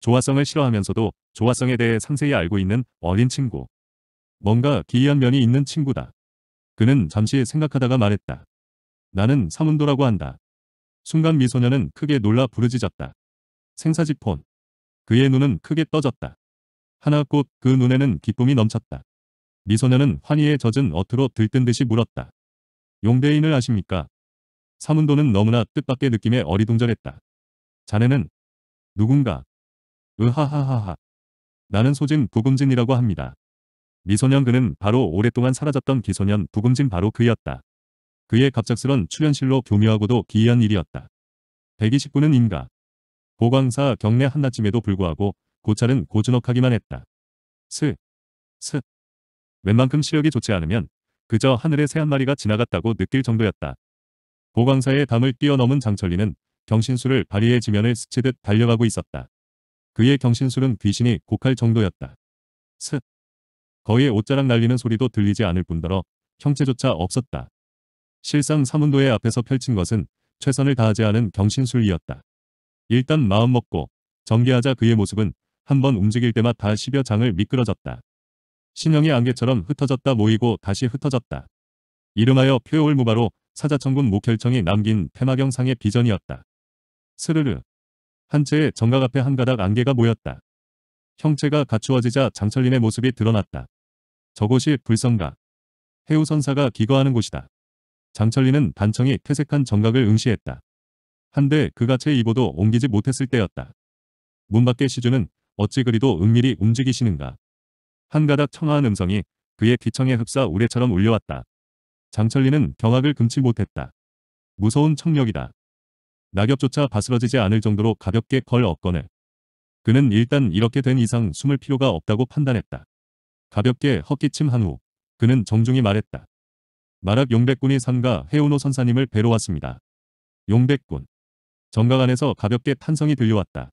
조화성을 싫어하면서도 조화성에 대해 상세히 알고 있는 어린 친구. 뭔가 기이한 면이 있는 친구다. 그는 잠시 생각하다가 말했다. 나는 사문도라고 한다. 순간 미소녀는 크게 놀라 부르짖었다. 생사지폰. 그의 눈은 크게 떠졌다. 하나꽃 그 눈에는 기쁨이 넘쳤다. 미소녀는 환희에 젖은 어투로 들뜬 듯이 물었다. 용대인을 아십니까? 사문도는 너무나 뜻밖의 느낌에 어리둥절했다. 자네는 누군가 으하하하하 나는 소진 부금진이라고 합니다. 미소년 그는 바로 오랫동안 사라졌던 기소년 부금진 바로 그였다. 그의 갑작스런 출연실로 교묘하고도 기이한 일이었다. 129는 인가. 보광사 경례 한낮쯤에도 불구하고 고찰은 고즈넉하기만 했다. 스. 스. 웬만큼 시력이 좋지 않으면 그저 하늘에 새 한 마리가 지나갔다고 느낄 정도였다. 보광사의 담을 뛰어넘은 장철리는 경신술을 발휘해 지면을 스치듯 달려가고 있었다. 그의 경신술은 귀신이 곡할 정도였다. 스. 거의 옷자락 날리는 소리도 들리지 않을 뿐더러 형체조차 없었다. 실상 사문도의 앞에서 펼친 것은 최선을 다하지 않은 경신술이었다. 일단 마음먹고 전개하자 그의 모습은 한 번 움직일 때마다 10여 장을 미끄러졌다. 신형의 안개처럼 흩어졌다 모이고 다시 흩어졌다. 이름하여 표올무바로 사자천군 목혈청이 남긴 테마경상의 비전이었다. 스르르. 한 채의 정각 앞에 한 가닥 안개가 모였다. 형체가 갖추어지자 장철림의 모습이 드러났다. 저곳이 불성가. 해우선사가 기거하는 곳이다. 장철림은 단청이 퇴색한 정각을 응시했다. 한데 그가 채입어도 옮기지 못했을 때였다. 문 밖의 시주는 어찌 그리도 은밀히 움직이시는가. 한 가닥 청아한 음성이 그의 귀청에 흡사 우레처럼 울려왔다. 장철리는 경악을 금치 못했다. 무서운 청력이다. 낙엽조차 바스러지지 않을 정도로 가볍게 걸 업건을. 그는 일단 이렇게 된 이상 숨을 필요가 없다고 판단했다. 가볍게 헛기침 한후 그는 정중히 말했다. 마락 용백군이 산가 해운호 선사님을 뵈러 왔습니다. 용백군. 정각 안에서 가볍게 탄성이 들려왔다.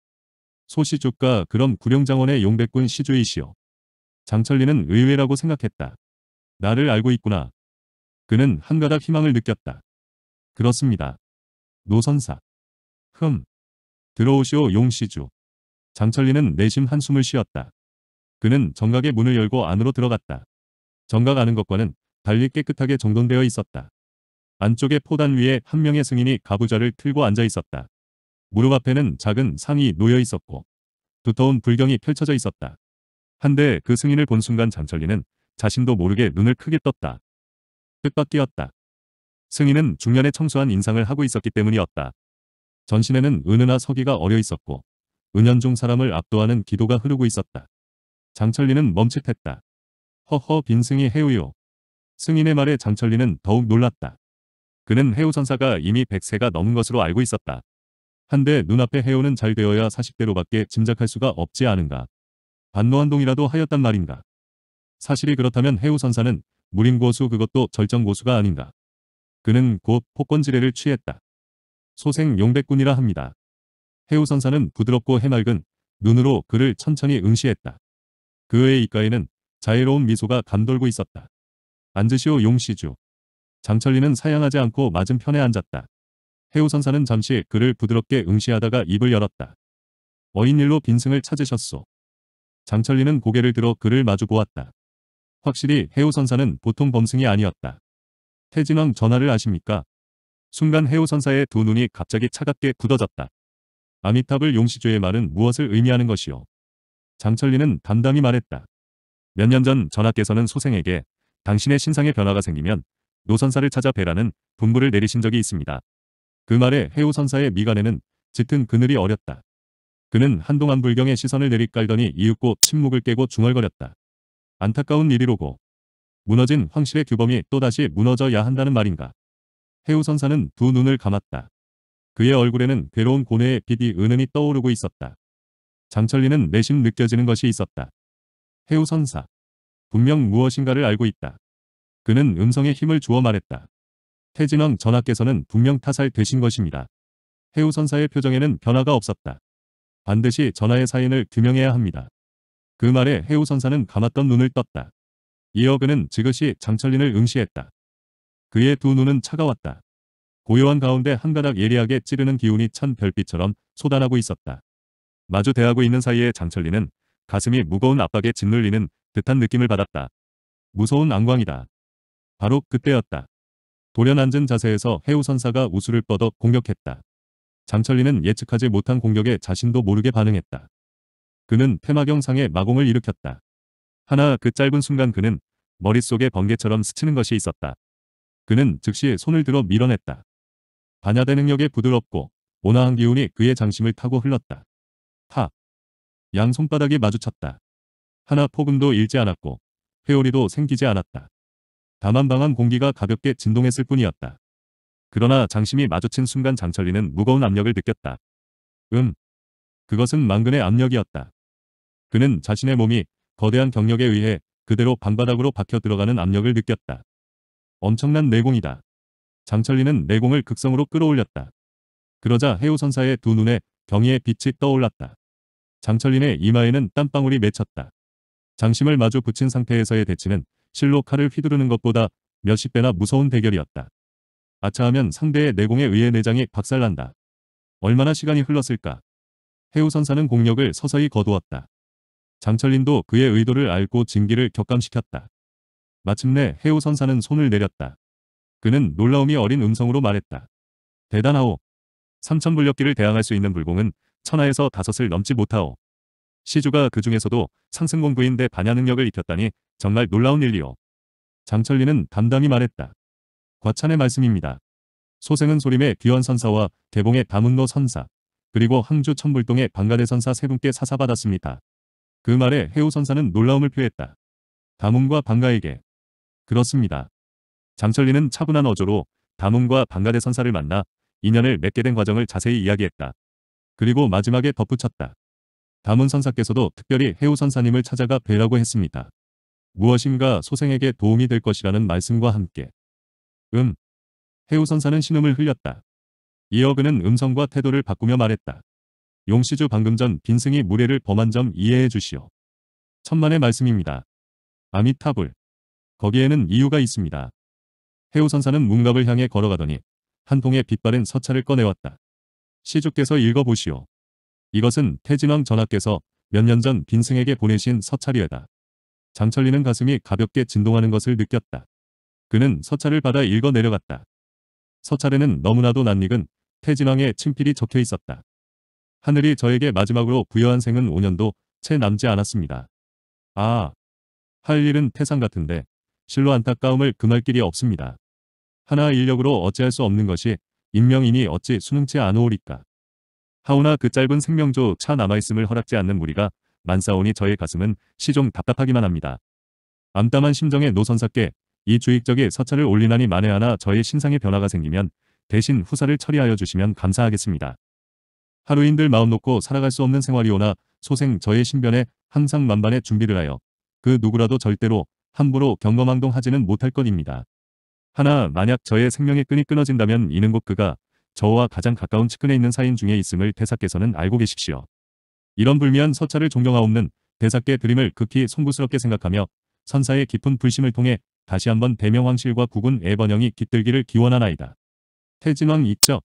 소시주가 그럼 구령장원의 용백군 시주이시오. 장철리는 의외라고 생각했다. 나를 알고 있구나. 그는 한가닥 희망을 느꼈다. 그렇습니다. 노선사. 흠. 들어오시오 용시주. 장철리는 내심 한숨을 쉬었다. 그는 정각의 문을 열고 안으로 들어갔다. 정각 아는 것과는 달리 깨끗하게 정돈되어 있었다. 안쪽의 포단 위에 한 명의 승인이 가부좌를 틀고 앉아 있었다. 무릎 앞에는 작은 상이 놓여 있었고 두터운 불경이 펼쳐져 있었다. 한데 그 승인을 본 순간 장철리는 자신도 모르게 눈을 크게 떴다. 뜻밖이었다. 승인은 중년의 청소한 인상을 하고 있었기 때문이었다. 전신에는 은은하 서기가 어려 있었고 은연중 사람을 압도하는 기도가 흐르고 있었다. 장철리는 멈칫했다. 허허 빈승이 해우요. 승인의 말에 장철리는 더욱 놀랐다. 그는 해우 선사가 이미 100세가 넘은 것으로 알고 있었다. 한데 눈앞에 해우는잘 되어야 40대로밖에 짐작할 수가 없지 않은가. 반노한동이라도 하였단 말인가. 사실이 그렇다면 해우 선사는 무림고수 그것도 절정고수가 아닌가. 그는 곧 폭권지뢰를 취했다. 소생 용백군이라 합니다. 해우선사는 부드럽고 해맑은 눈으로 그를 천천히 응시했다. 그의 입가에는 자유로운 미소가 감돌고 있었다. 앉으시오 용시주. 장철리는 사양하지 않고 맞은편에 앉았다. 해우선사는 잠시 그를 부드럽게 응시하다가 입을 열었다. 어인일로 빈승을 찾으셨소. 장철리는 고개를 들어 그를 마주 보았다. 확실히 해우선사는 보통 범승이 아니었다. 태진왕 전화를 아십니까? 순간 해오 선사의 두 눈이 갑자기 차갑게 굳어졌다. 아미탑을 용시조의 말은 무엇을 의미하는 것이오. 장철리는 담담히 말했다. 몇 년 전 전하께서는 소생에게 당신의 신상에 변화가 생기면 노선사를 찾아 배라는 분부를 내리신 적이 있습니다. 그 말에 해오 선사의 미간에는 짙은 그늘이 어렸다. 그는 한동안 불경에 시선을 내리깔더니 이윽고 침묵을 깨고 중얼거렸다. 안타까운 일이로고 무너진 황실의 규범이 또다시 무너져야 한다는 말인가. 해우 선사는 두 눈을 감았다. 그의 얼굴에는 괴로운 고뇌의 빛이 은은히 떠오르고 있었다. 장철리는 내심 느껴지는 것이 있었다. 해우 선사. 분명 무엇인가를 알고 있다. 그는 음성에 힘을 주어 말했다. 태진왕 전하께서는 분명 타살되신 것입니다. 해우 선사의 표정에는 변화가 없었다. 반드시 전하의 사인을 규명해야 합니다. 그 말에 해우 선사는 감았던 눈을 떴다. 이어 그는 지그시 장철린을 응시했다. 그의 두 눈은 차가웠다. 고요한 가운데 한 가닥 예리하게 찌르는 기운이 찬 별빛처럼 쏟아나고 있었다. 마주대하고 있는 사이에 장철리는 가슴이 무거운 압박에 짓눌리는 듯한 느낌을 받았다. 무서운 안광이다. 바로 그때였다. 돌연앉은 자세에서 해우선사가 우수를 뻗어 공격했다. 장철리는 예측하지 못한 공격에 자신도 모르게 반응했다. 그는 폐마경상의 마공을 일으켰다. 하나 그 짧은 순간 그는 머릿속에 번개처럼 스치는 것이 있었다. 그는 즉시 손을 들어 밀어냈다. 반야대 능력에 부드럽고 온화한 기운이 그의 장심을 타고 흘렀다. 타. 양 손바닥이 마주쳤다. 하나 폭음도 잃지 않았고 회오리도 생기지 않았다. 다만 방한 공기가 가볍게 진동했을 뿐이었다. 그러나 장심이 마주친 순간 장철리는 무거운 압력을 느꼈다. 음. 그것은 망근의 압력이었다. 그는 자신의 몸이 거대한 경력에 의해 그대로 반바닥으로 박혀 들어가는 압력을 느꼈다. 엄청난 내공이다. 장철리는 내공을 극성으로 끌어올렸다. 그러자 해우 선사의 두 눈에 경의의 빛이 떠올랐다. 장철린의 이마에는 땀방울이 맺혔다. 장심을 마주 붙인 상태에서의 대치는 실로 칼을 휘두르는 것보다 몇십 배나 무서운 대결이었다. 아차하면 상대의 내공에 의해 내장이 박살난다. 얼마나 시간이 흘렀을까? 해우 선사는 공력을 서서히 거두었다. 장철린도 그의 의도를 알고 진기를 격감시켰다. 마침내 해우 선사는 손을 내렸다. 그는 놀라움이 어린 음성으로 말했다. 대단하오. 삼천불력기를 대항할 수 있는 불공은 천하에서 다섯을 넘지 못하오. 시주가 그 중에서도 상승공부인데 반야 능력을 익혔다니 정말 놀라운 일이오. 장철리는 담담히 말했다. 과찬의 말씀입니다. 소생은 소림의 귀원 선사와 개봉의 다문로 선사, 그리고 항주 천불동의 방가대 선사 세 분께 사사받았습니다. 그 말에 해우 선사는 놀라움을 표했다. 다문과 방가에게 그렇습니다. 장철리는 차분한 어조로 담문과 방가대 선사를 만나 인연을 맺게 된 과정을 자세히 이야기했다. 그리고 마지막에 덧붙였다. 담문 선사께서도 특별히 해우 선사님을 찾아가 뵈라고 했습니다. 무엇인가 소생에게 도움이 될 것이라는 말씀과 함께 음. 해우 선사는 신음을 흘렸다. 이어 그는 음성과 태도를 바꾸며 말했다. 용시주 방금 전 빈승이 무례를 범한 점 이해해 주시오. 천만의 말씀입니다. 아미타불. 거기에는 이유가 있습니다. 해우 선사는 문갑을 향해 걸어가더니 한 통의 빛바랜 서찰을 꺼내왔다. 시주께서 읽어보시오. 이것은 태진왕 전하께서 몇 년 전 빈승에게 보내신 서찰이에다. 장철리는 가슴이 가볍게 진동하는 것을 느꼈다. 그는 서찰을 받아 읽어 내려갔다. 서찰에는 너무나도 낯익은 태진왕의 친필이 적혀 있었다. 하늘이 저에게 마지막으로 부여한 생은 5년도 채 남지 않았습니다. 아, 할 일은 태상 같은데 실로 안타까움을 금할 길이 없습니다. 하나 인력으로 어찌할 수 없는 것이 인명이니 어찌 수능치 않오리까. 하오나 그 짧은 생명조 차 남아있음을 허락지 않는 무리가 만사오니 저의 가슴은 시종 답답하기만 합니다. 암담한 심정의 노선사께 이 주익적의 서찰을 올리나니 만에 하나 저의 신상에 변화가 생기면 대신 후사를 처리하여 주시면 감사하겠습니다. 하루인들 마음 놓고 살아갈 수 없는 생활이 오나 소생 저의 신변에 항상 만반의 준비를 하여 그 누구라도 절대로 함부로 경거망동 하지는 못할 것입니다. 하나 만약 저의 생명의 끈이 끊어진다면 이는 곧 그가 저와 가장 가까운 측근에 있는 사인 중에 있음을 대사께서는 알고 계십시오. 이런 불미한 서찰을 존경하옵는 대사께 드림을 극히 송구스럽게 생각하며 선사의 깊은 불심을 통해 다시 한번 대명왕실과 국군 애번영이 깃들기를 기원하나이다. 태진왕 있죠?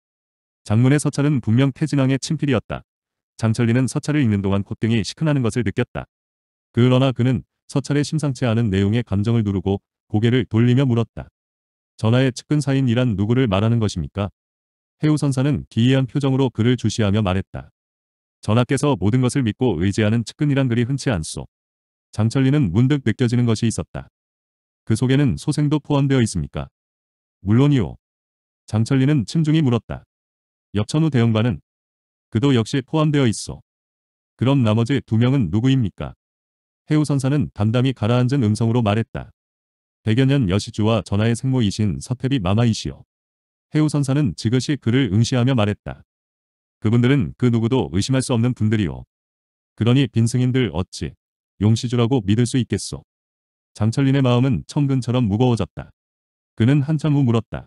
장문의 서찰은 분명 태진왕의 친필이었다. 장철리는 서찰을 읽는 동안 콧등이 시큰하는 것을 느꼈다. 그러나 그는 서찰의 심상치 않은 내용의 감정을 누르고 고개를 돌리며 물었다. 전하의 측근사인이란 누구를 말하는 것입니까? 해우 선사는 기이한 표정으로 그를 주시하며 말했다. 전하께서 모든 것을 믿고 의지하는 측근이란 글이 흔치 않소. 장철리는 문득 느껴지는 것이 있었다. 그 속에는 소생도 포함되어 있습니까? 물론이오. 장철리는 침중히 물었다. 역천우 대응반은 그도 역시 포함되어 있어. 그럼 나머지 두 명은 누구입니까? 해우 선사는 담담히 가라앉은 음성으로 말했다. 백여 년 여시주와 전하의 생모이신 서태비 마마이시오 해우 선사는 지그시 그를 응시하며 말했다. 그분들은 그 누구도 의심할 수 없는 분들이오. 그러니 빈승인들 어찌 용시주라고 믿을 수 있겠소. 장철린의 마음은 천근처럼 무거워졌다. 그는 한참 후 물었다.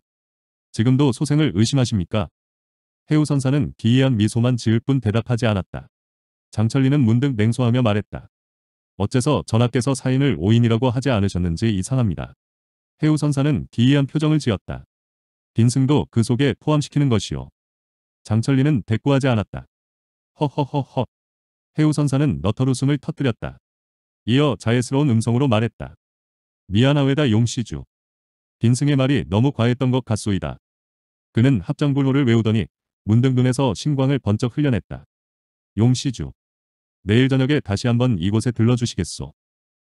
지금도 소생을 의심하십니까? 해우 선사는 기이한 미소만 지을 뿐 대답하지 않았다. 장철린은 문득 냉소하며 말했다. 어째서 전하께서 사인을 오인이라고 하지 않으셨는지 이상합니다. 해우 선사는 기이한 표정을 지었다. 빈승도 그 속에 포함시키는 것이요. 장철리는 대꾸하지 않았다. 허허허허. 해우 선사는 너털 웃음을 터뜨렸다. 이어 자애스러운 음성으로 말했다. 미안하외다 용시주. 빈승의 말이 너무 과했던 것 같소이다. 그는 합장불호를 외우더니 문등눈에서 신광을 번쩍 흘려냈다. 용시주. 내일 저녁에 다시 한번 이곳에 들러주시겠소.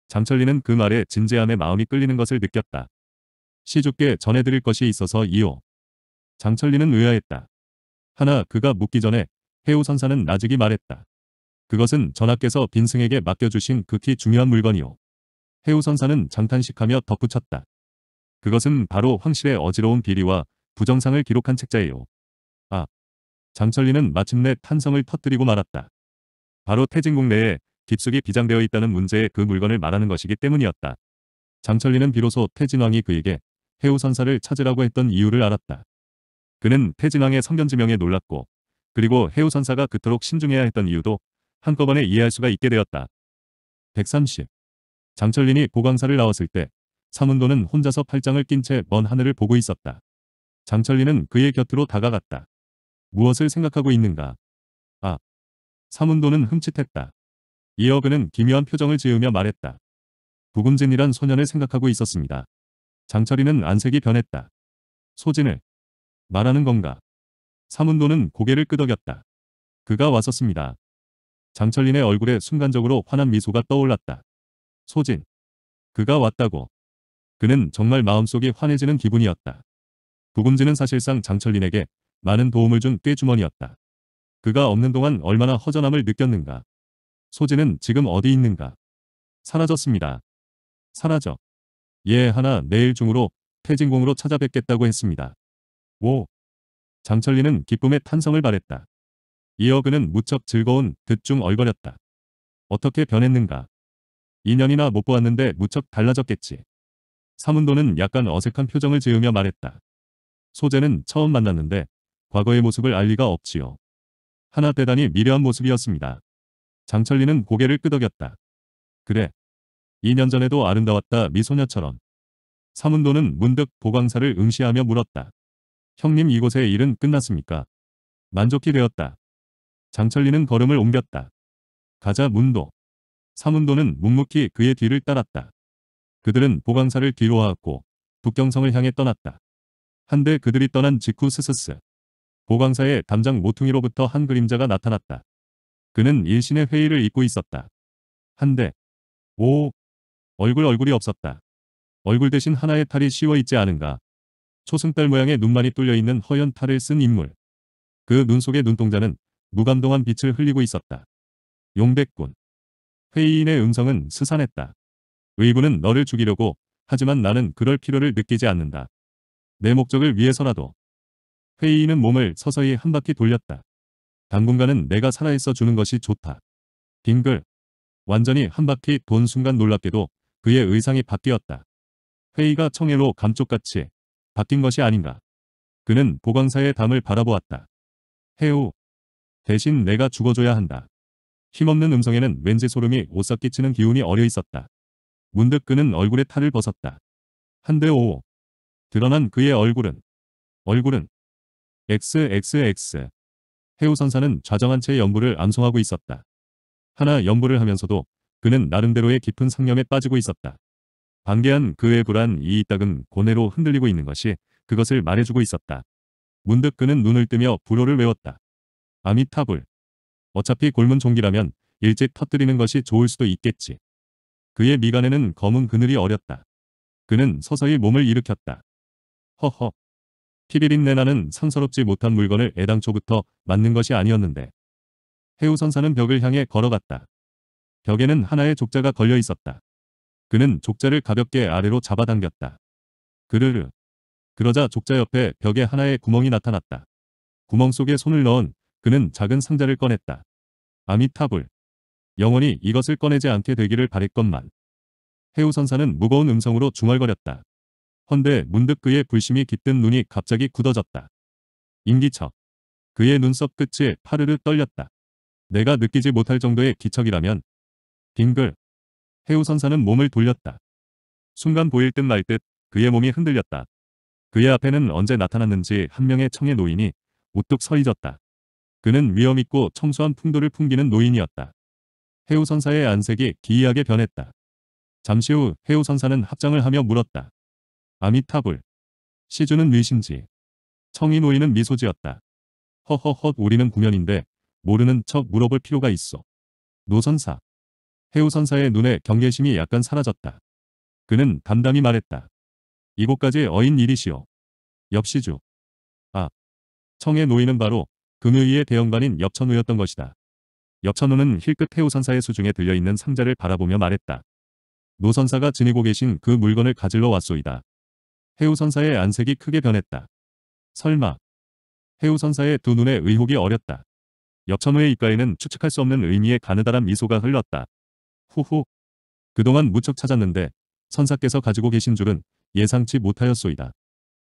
장철리는 그 말에 진재함의 마음이 끌리는 것을 느꼈다. 시주께 전해드릴 것이 있어서 이요. 장철리는 의아했다. 하나 그가 묻기 전에 해우 선사는 나직이 말했다. 그것은 전하께서 빈승에게 맡겨주신 극히 중요한 물건이오. 해우 선사는 장탄식하며 덧붙였다. 그것은 바로 황실의 어지러운 비리와 부정상을 기록한 책자예요. 아. 장철리는 마침내 탄성을 터뜨리고 말았다. 바로 태진국 내에 깊숙이 비장되어 있다는 문제의 그 물건을 말하는 것이기 때문이었다. 장철리는 비로소 태진왕이 그에게 해우선사를 찾으라고 했던 이유를 알았다. 그는 태진왕의 성견지명에 놀랐고 그리고 해우선사가 그토록 신중해야 했던 이유도 한꺼번에 이해할 수가 있게 되었다. 130. 장철린이 보강사를 나왔을 때 사문도는 혼자서 팔짱을 낀 채 먼 하늘을 보고 있었다. 장철린은 그의 곁으로 다가갔다. 무엇을 생각하고 있는가? 사문도는 흠칫했다. 이어 그는 기묘한 표정을 지으며 말했다. 부금진이란 소년을 생각하고 있었습니다. 장철이는 안색이 변했다. 소진을 말하는 건가? 사문도는 고개를 끄덕였다. 그가 왔었습니다. 장철린의 얼굴에 순간적으로 환한 미소가 떠올랐다. 소진. 그가 왔다고. 그는 정말 마음속이 환해지는 기분이었다. 부금진은 사실상 장철린에게 많은 도움을 준 꾀주머니였다. 그가 없는 동안 얼마나 허전함을 느꼈는가. 소재는 지금 어디 있는가. 사라졌습니다. 사라져. 예 하나 내일 중으로 태진공으로 찾아뵙겠다고 했습니다. 오. 장철리는 기쁨의 탄성을 바랬다 이어 그는 무척 즐거운 듯 중 얼거렸다. 어떻게 변했는가. 2년이나 못 보았는데 무척 달라졌겠지. 사문도는 약간 어색한 표정을 지으며 말했다. 소재는 처음 만났는데 과거의 모습을 알 리가 없지요. 하나 대단히 미려한 모습이었습니다. 장철리는 고개를 끄덕였다. 그래. 2년 전에도 아름다웠다 미소녀처럼. 사문도는 문득 보광사를 응시하며 물었다. 형님 이곳의 일은 끝났습니까? 만족이 되었다. 장철리는 걸음을 옮겼다. 가자 문도. 사문도는 묵묵히 그의 뒤를 따랐다. 그들은 보광사를 뒤로하았고 북경성을 향해 떠났다. 한데 그들이 떠난 직후 스스스 보광사의 담장 모퉁이로부터 한 그림자가 나타났다. 그는 일신의 회의를 입고 있었다. 한데 오 얼굴 얼굴이 없었다. 얼굴 대신 하나의 탈이 씌워 있지 않은가. 초승달 모양의 눈만이 뚫려있는 허연 탈을 쓴 인물. 그 눈 속의 눈동자는 무감동한 빛을 흘리고 있었다. 용백군. 회의인의 음성은 스산했다. 의부는 너를 죽이려고 하지만 나는 그럴 필요를 느끼지 않는다. 내 목적을 위해서라도 회의인은 몸을 서서히 한 바퀴 돌렸다. 당분간은 내가 살아있어 주는 것이 좋다. 빙글. 완전히 한 바퀴 돈 순간 놀랍게도 그의 의상이 바뀌었다. 회의가 청해로 감쪽같이 바뀐 것이 아닌가. 그는 보광사의 담을 바라보았다. 해우. 대신 내가 죽어줘야 한다. 힘없는 음성에는 왠지 소름이 오싹 끼치는 기운이 어려 있었다. 문득 그는 얼굴에 탈을 벗었다. 한대오오. 드러난 그의 얼굴은 얼굴은 XXX 해우 선사는 좌정한 채연부를 암송하고 있었다. 하나 연부를 하면서도 그는 나름대로의 깊은 상념에 빠지고 있었다. 방대한 그의 불안 이 이따금 고뇌로 흔들리고 있는 것이 그것을 말해주고 있었다. 문득 그는 눈을 뜨며 불호를 외웠다. 아미타불. 어차피 골문 종기라면 일찍 터뜨리는 것이 좋을 수도 있겠지. 그의 미간에는 검은 그늘이 어렸다. 그는 서서히 몸을 일으켰다. 허허. 피비린내나는 상서롭지 못한 물건을 애당초부터 맞는 것이 아니었는데 해우 선사는 벽을 향해 걸어갔다. 벽에는 하나의 족자가 걸려 있었다. 그는 족자를 가볍게 아래로 잡아당겼다. 그르르. 그러자 족자 옆에 벽에 하나의 구멍이 나타났다. 구멍 속에 손을 넣은 그는 작은 상자를 꺼냈다. 아미타불. 영원히 이것을 꺼내지 않게 되기를 바랬건만. 해우 선사는 무거운 음성으로 중얼거렸다. 헌데 문득 그의 불심이 깃든 눈이 갑자기 굳어졌다. 임기척. 그의 눈썹 끝이 파르르 떨렸다. 내가 느끼지 못할 정도의 기척이라면. 빙글. 해우 선사는 몸을 돌렸다. 순간 보일 듯 말 듯 그의 몸이 흔들렸다. 그의 앞에는 언제 나타났는지 한 명의 청의 노인이 우뚝 서 있었다. 그는 위엄있고 청소한 풍도를 풍기는 노인이었다. 해우 선사의 안색이 기이하게 변했다. 잠시 후 해우 선사는 합장을 하며 물었다. 아미타불. 시주는 의심지. 청이노인은 미소지었다. 허허허 우리는 구면인데 모르는 척 물어볼 필요가 있어. 노선사. 해우선사의 눈에 경계심이 약간 사라졌다. 그는 담담히 말했다. 이곳까지 어인 일이시오. 엽시주. 아. 청의 노인은 바로 금요위의 대형반인 엽천우였던 것이다. 엽천우는 힐끗 해우선사의 수중에 들려있는 상자를 바라보며 말했다. 노선사가 지니고 계신 그 물건을 가질러 왔소이다. 해우 선사의 안색이 크게 변했다. 설마. 해우 선사의 두 눈에 의혹이 어렸다. 여천우의 입가에는 추측할 수 없는 의미의 가느다란 미소가 흘렀다. 후후. 그동안 무척 찾았는데 선사께서 가지고 계신 줄은 예상치 못하였소이다.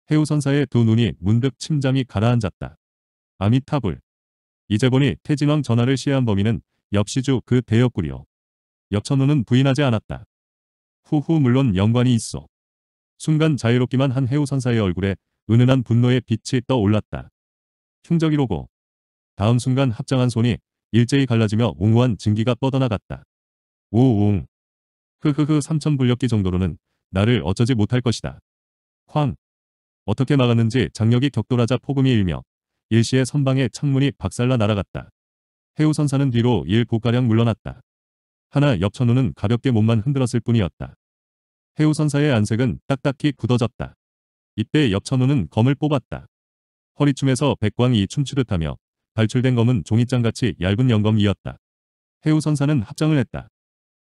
해우 선사의 두 눈이 문득 침장이 가라앉았다. 아미타불. 이제 보니 태진왕 전화를 시해한 범인은 엽시주 그 대역구리요. 엽천우는 부인하지 않았다. 후후 물론 연관이 있어. 순간 자유롭기만 한 해우 선사의 얼굴에 은은한 분노의 빛이 떠올랐다. 흉적이로고 다음 순간 합장한 손이 일제히 갈라지며 옹호한 증기가 뻗어나갔다. 우웅 흐흐흐 삼천 불력기 정도로는 나를 어쩌지 못할 것이다. 황 어떻게 막았는지 장력이 격돌하자 폭음이 일며 일시에 선방의 창문이 박살나 날아갔다. 해우 선사는 뒤로 일보가량 물러났다. 하나 옆 천우는 가볍게 몸만 흔들었을 뿐이었다. 해우 선사의 안색은 딱딱히 굳어졌다. 이때 엽천우는 검을 뽑았다. 허리춤에서 백광이 춤추듯 하며 발출된 검은 종이장같이 얇은 연검이었다. 해우 선사는 합장을 했다.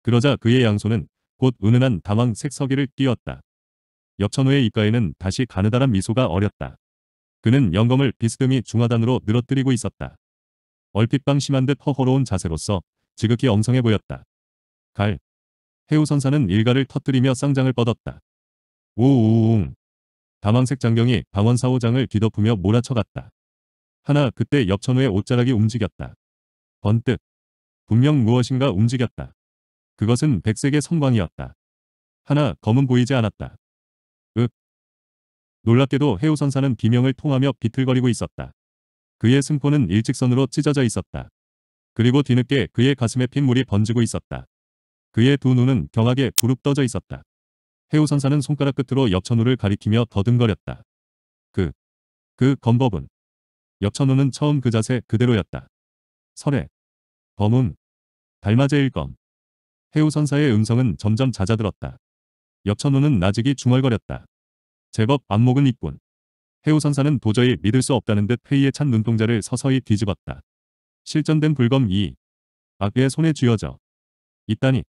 그러자 그의 양손은 곧 은은한 담황색 서기를 띄었다. 엽천우의 입가에는 다시 가느다란 미소가 어렸다. 그는 영검을 비스듬히 중화단으로 늘어뜨리고 있었다. 얼핏 방심한 듯 허허로운 자세로서 지극히 엉성해 보였다. 갈, 해우선사는 일가를 터뜨리며 쌍장을 뻗었다. 우우웅. 다망색 장경이 방원 사호장을 뒤덮으며 몰아쳐갔다. 하나 그때 옆천우의 옷자락이 움직였다. 번뜩. 분명 무엇인가 움직였다. 그것은 백색의 성광이었다. 하나 검은 보이지 않았다. 윽. 놀랍게도 해우선사는 비명을 통하며 비틀거리고 있었다. 그의 승포는 일직선으로 찢어져 있었다. 그리고 뒤늦게 그의 가슴에 핏물이 번지고 있었다. 그의 두 눈은 경악에 부릅 떠져 있었다. 해우 선사는 손가락 끝으로 엽천우를 가리키며 더듬거렸다. 그, 그 검법은. 엽천우는 처음 그 자세 그대로였다. 설에검은 달마제일 검. 해우 선사의 음성은 점점 잦아들었다. 엽천우는 나직이 중얼거렸다. 제법 안목은 이뿐. 해우 선사는 도저히 믿을 수 없다는 듯 회의에 찬 눈동자를 서서히 뒤집었다. 실전된 불검 2. 악의 손에 쥐어져. 있다니.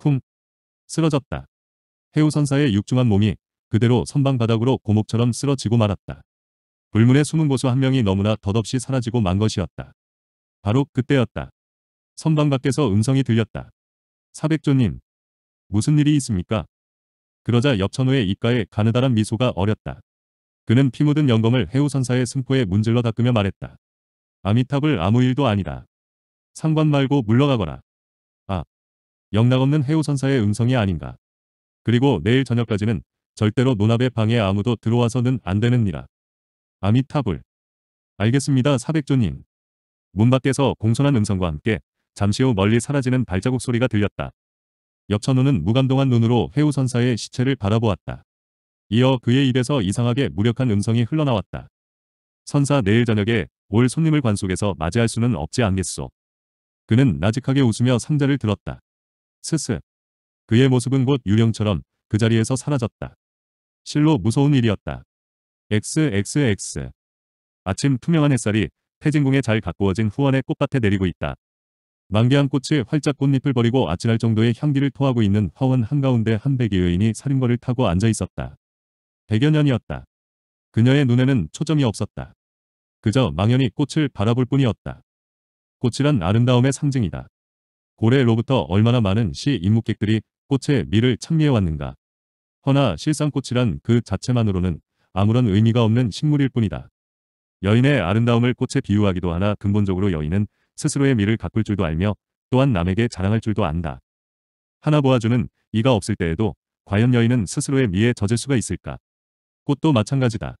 쿵 쓰러졌다. 해우 선사의 육중한 몸이 그대로 선방 바닥으로 고목처럼 쓰러지고 말았다. 불문의 숨은 고수 한 명이 너무나 덧없이 사라지고 만 것이었다. 바로 그때였다. 선방 밖에서 음성이 들렸다. 사백조님, 무슨 일이 있습니까? 그러자 옆천호의 입가에 가느다란 미소가 어렸다. 그는 피 묻은 영검을 해우 선사의 승포에 문질러 닦으며 말했다. 아미탑을 아무 일도 아니다. 상관 말고 물러가거라. 영락없는 해우선사의 음성이 아닌가. 그리고 내일 저녁까지는 절대로 논납의 방에 아무도 들어와서는 안되는니라 아미타불. 알겠습니다 사백조님. 문 밖에서 공손한 음성과 함께 잠시 후 멀리 사라지는 발자국 소리가 들렸다. 옆천호는 무감동한 눈으로 회우선사의 시체를 바라보았다. 이어 그의 입에서 이상하게 무력한 음성이 흘러나왔다. 선사 내일 저녁에 올 손님을 관속에서 맞이할 수는 없지 않겠소. 그는 나직하게 웃으며 상자를 들었다. 스스. 그의 모습은 곧 유령처럼 그 자리에서 사라졌다. 실로 무서운 일이었다. XXX. 아침 투명한 햇살이 태진궁에 잘 가꾸어진 후원의 꽃밭에 내리고 있다. 만개한 꽃이 활짝 꽃잎을 버리고 아찔할 정도의 향기를 토하고 있는 화원 한가운데 한 백이 여인이 살인거를 타고 앉아 있었다. 백여 년이었다. 그녀의 눈에는 초점이 없었다. 그저 망연히 꽃을 바라볼 뿐이었다. 꽃이란 아름다움의 상징이다. 고래로부터 얼마나 많은 시인목객들이 꽃의 미를 찬미해왔는가. 허나 실상 꽃이란 그 자체만으로는 아무런 의미가 없는 식물일 뿐이다. 여인의 아름다움을 꽃에 비유하기도 하나 근본적으로 여인은 스스로의 미를 가꿀 줄도 알며 또한 남에게 자랑할 줄도 안다. 하나 보아주는 이가 없을 때에도 과연 여인은 스스로의 미에 젖을 수가 있을까? 꽃도 마찬가지다.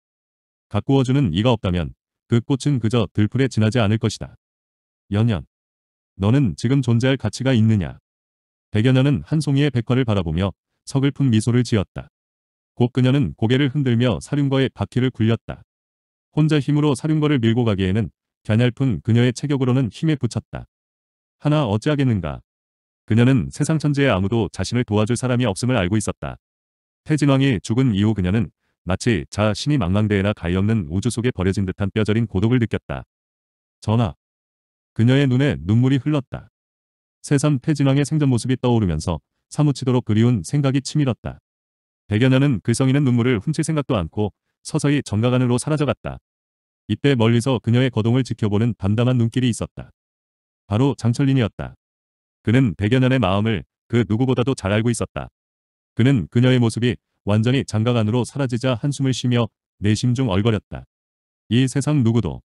가꾸어주는 이가 없다면 그 꽃은 그저 들풀에 지나지 않을 것이다. 연연 너는 지금 존재할 가치가 있느냐. 백여년은 한송이의 백화를 바라보며 서글픈 미소를 지었다. 곧 그녀는 고개를 흔들며 사륜거의 바퀴를 굴렸다. 혼자 힘으로 사륜거를 밀고 가기에는 갸냘픈 그녀의 체격으로는 힘에 부쳤다. 하나 어찌하겠는가. 그녀는 세상 천지에 아무도 자신을 도와줄 사람이 없음을 알고 있었다. 태진왕이 죽은 이후 그녀는 마치 자신이 망망대해나 가위없는 우주 속에 버려진 듯한 뼈저린 고독을 느꼈다. 전하, 그녀의 눈에 눈물이 흘렀다. 새삼 태진왕의 생전 모습이 떠오르면서 사무치도록 그리운 생각이 치밀었다. 백여년은그 성인은 눈물을 훔칠 생각도 않고 서서히 정각 안으로 사라져갔다. 이때 멀리서 그녀의 거동을 지켜보는 담담한 눈길이 있었다. 바로 장철린이었다. 그는 백여년의 마음을 그 누구보다도 잘 알고 있었다. 그는 그녀의 모습이 완전히 장각 안으로 사라지자 한숨을 쉬며 내심 중 얼거렸다. 이 세상 누구도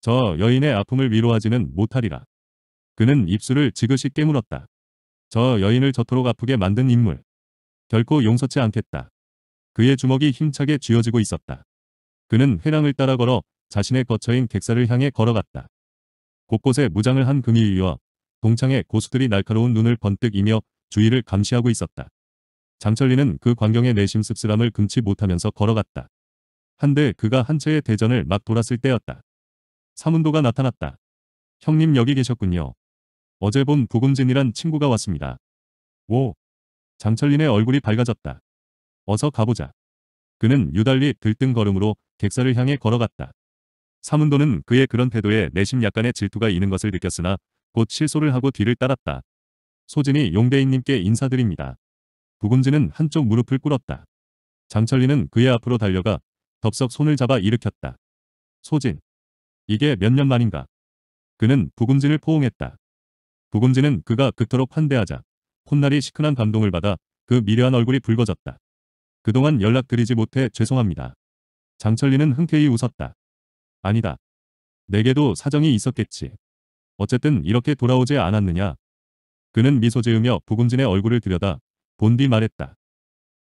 저 여인의 아픔을 위로하지는 못하리라. 그는 입술을 지그시 깨물었다. 저 여인을 저토록 아프게 만든 인물. 결코 용서치 않겠다. 그의 주먹이 힘차게 쥐어지고 있었다. 그는 회랑을 따라 걸어 자신의 거처인 객사를 향해 걸어갔다. 곳곳에 무장을 한금이 이어 동창의 고수들이 날카로운 눈을 번뜩이며 주위를 감시하고 있었다. 장철리는 그 광경의 내심 씁쓸함을 금치 못하면서 걸어갔다. 한데 그가 한 채의 대전을 막 돌았을 때였다. 사문도가 나타났다. 형님 여기 계셨군요. 어제 본 부금진이란 친구가 왔습니다. 오. 장철린의 얼굴이 밝아졌다. 어서 가보자. 그는 유달리 들뜬 걸음으로 객사를 향해 걸어갔다. 사문도는 그의 그런 태도에 내심 약간의 질투가 있는 것을 느꼈으나 곧 실소를 하고 뒤를 따랐다. 소진이 용대인님께 인사드립니다. 부금진은 한쪽 무릎을 꿇었다. 장철리는 그의 앞으로 달려가 덥석 손을 잡아 일으켰다. 소진. 이게 몇 년 만인가. 그는 부금진을 포옹했다. 부금진은 그가 그토록 환대하자 혼날이 시큰한 감동을 받아 그 미려한 얼굴이 붉어졌다. 그동안 연락드리지 못해 죄송합니다. 장철리는 흔쾌히 웃었다. 아니다. 내게도 사정이 있었겠지. 어쨌든 이렇게 돌아오지 않았느냐. 그는 미소 지으며 부금진의 얼굴을 들여다 본디 말했다.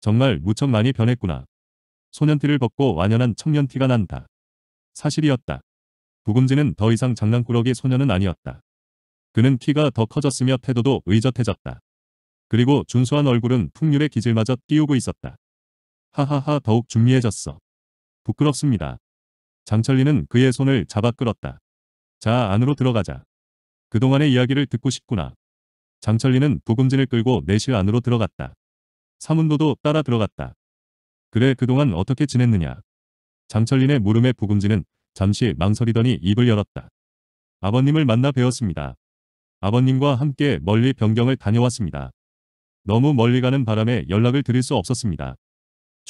정말 무척 많이 변했구나. 소년티를 벗고 완연한 청년티가 난다. 사실이었다. 구금지는 더 이상 장난꾸러기 소녀는 아니었다. 그는 키가 더 커졌으며 태도도 의젓해졌다. 그리고 준수한 얼굴은 풍률의 기질마저 띄우고 있었다. 하하하 더욱 준미해졌어. 부끄럽습니다. 장철리는 그의 손을 잡아 끌었다. 자 안으로 들어가자. 그동안의 이야기를 듣고 싶구나. 장철리는 부금진을 끌고 내실 안으로 들어갔다. 사문도도 따라 들어갔다. 그래 그동안 어떻게 지냈느냐. 장철린의 물음에 부금진은 잠시 망설이더니 입을 열었다. 아버님을 만나 뵈었습니다. 아버님과 함께 멀리 변경을 다녀왔습니다. 너무 멀리 가는 바람에 연락을 드릴 수 없었습니다.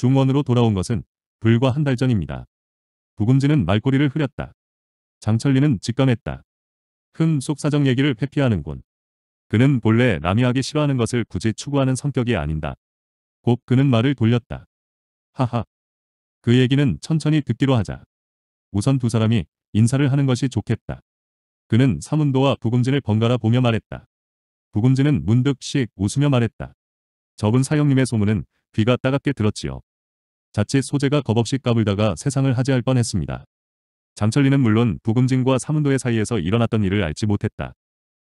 중원으로 돌아온 것은 불과 한 달 전입니다. 부금지는 말꼬리를 흐렸다. 장철리는 직감했다. 큰 속사정 얘기를 회피하는군. 그는 본래 남이 하기 싫어하는 것을 굳이 추구하는 성격이 아닌다. 곧 그는 말을 돌렸다. 하하. 그 얘기는 천천히 듣기로 하자. 우선 두 사람이 인사를 하는 것이 좋겠다. 그는 사문도와 부금진을 번갈아 보며 말했다. 부금진은 문득씩 웃으며 말했다. 적은 사형님의 소문은 귀가 따갑게 들었지요. 자칫 소재가 겁없이 까불다가 세상을 하지할 뻔했습니다. 장철리는 물론 부금진과 사문도의 사이에서 일어났던 일을 알지 못했다.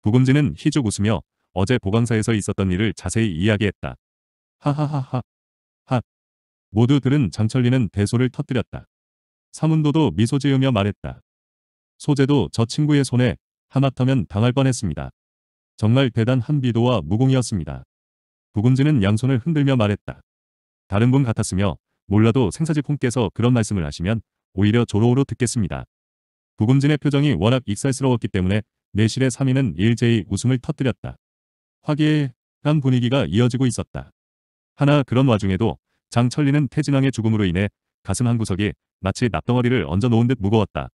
부금진은 희죽 웃으며 어제 보강사에서 있었던 일을 자세히 이야기했다. 하하하하. 하. 모두들은 장철리는 대소를 터뜨렸다. 사문도도 미소 지으며 말했다. 소재도 저 친구의 손에 하마터면 당할 뻔했습니다. 정말 대단한 비도와 무공이었습니다. 부군지는 양손을 흔들며 말했다. 다른 분 같았으며 몰라도 생사지품께서 그런 말씀을 하시면 오히려 조로우로 듣겠습니다. 부군진의 표정이 워낙 익살스러웠기 때문에 내실의 3인은 일제히 웃음을 터뜨렸다. 화기애애한 분위기가 이어지고 있었다. 하나 그런 와중에도 장철리는 태진왕의 죽음으로 인해 가슴 한구석이 마치 납덩어리를 얹어놓은 듯 무거웠다.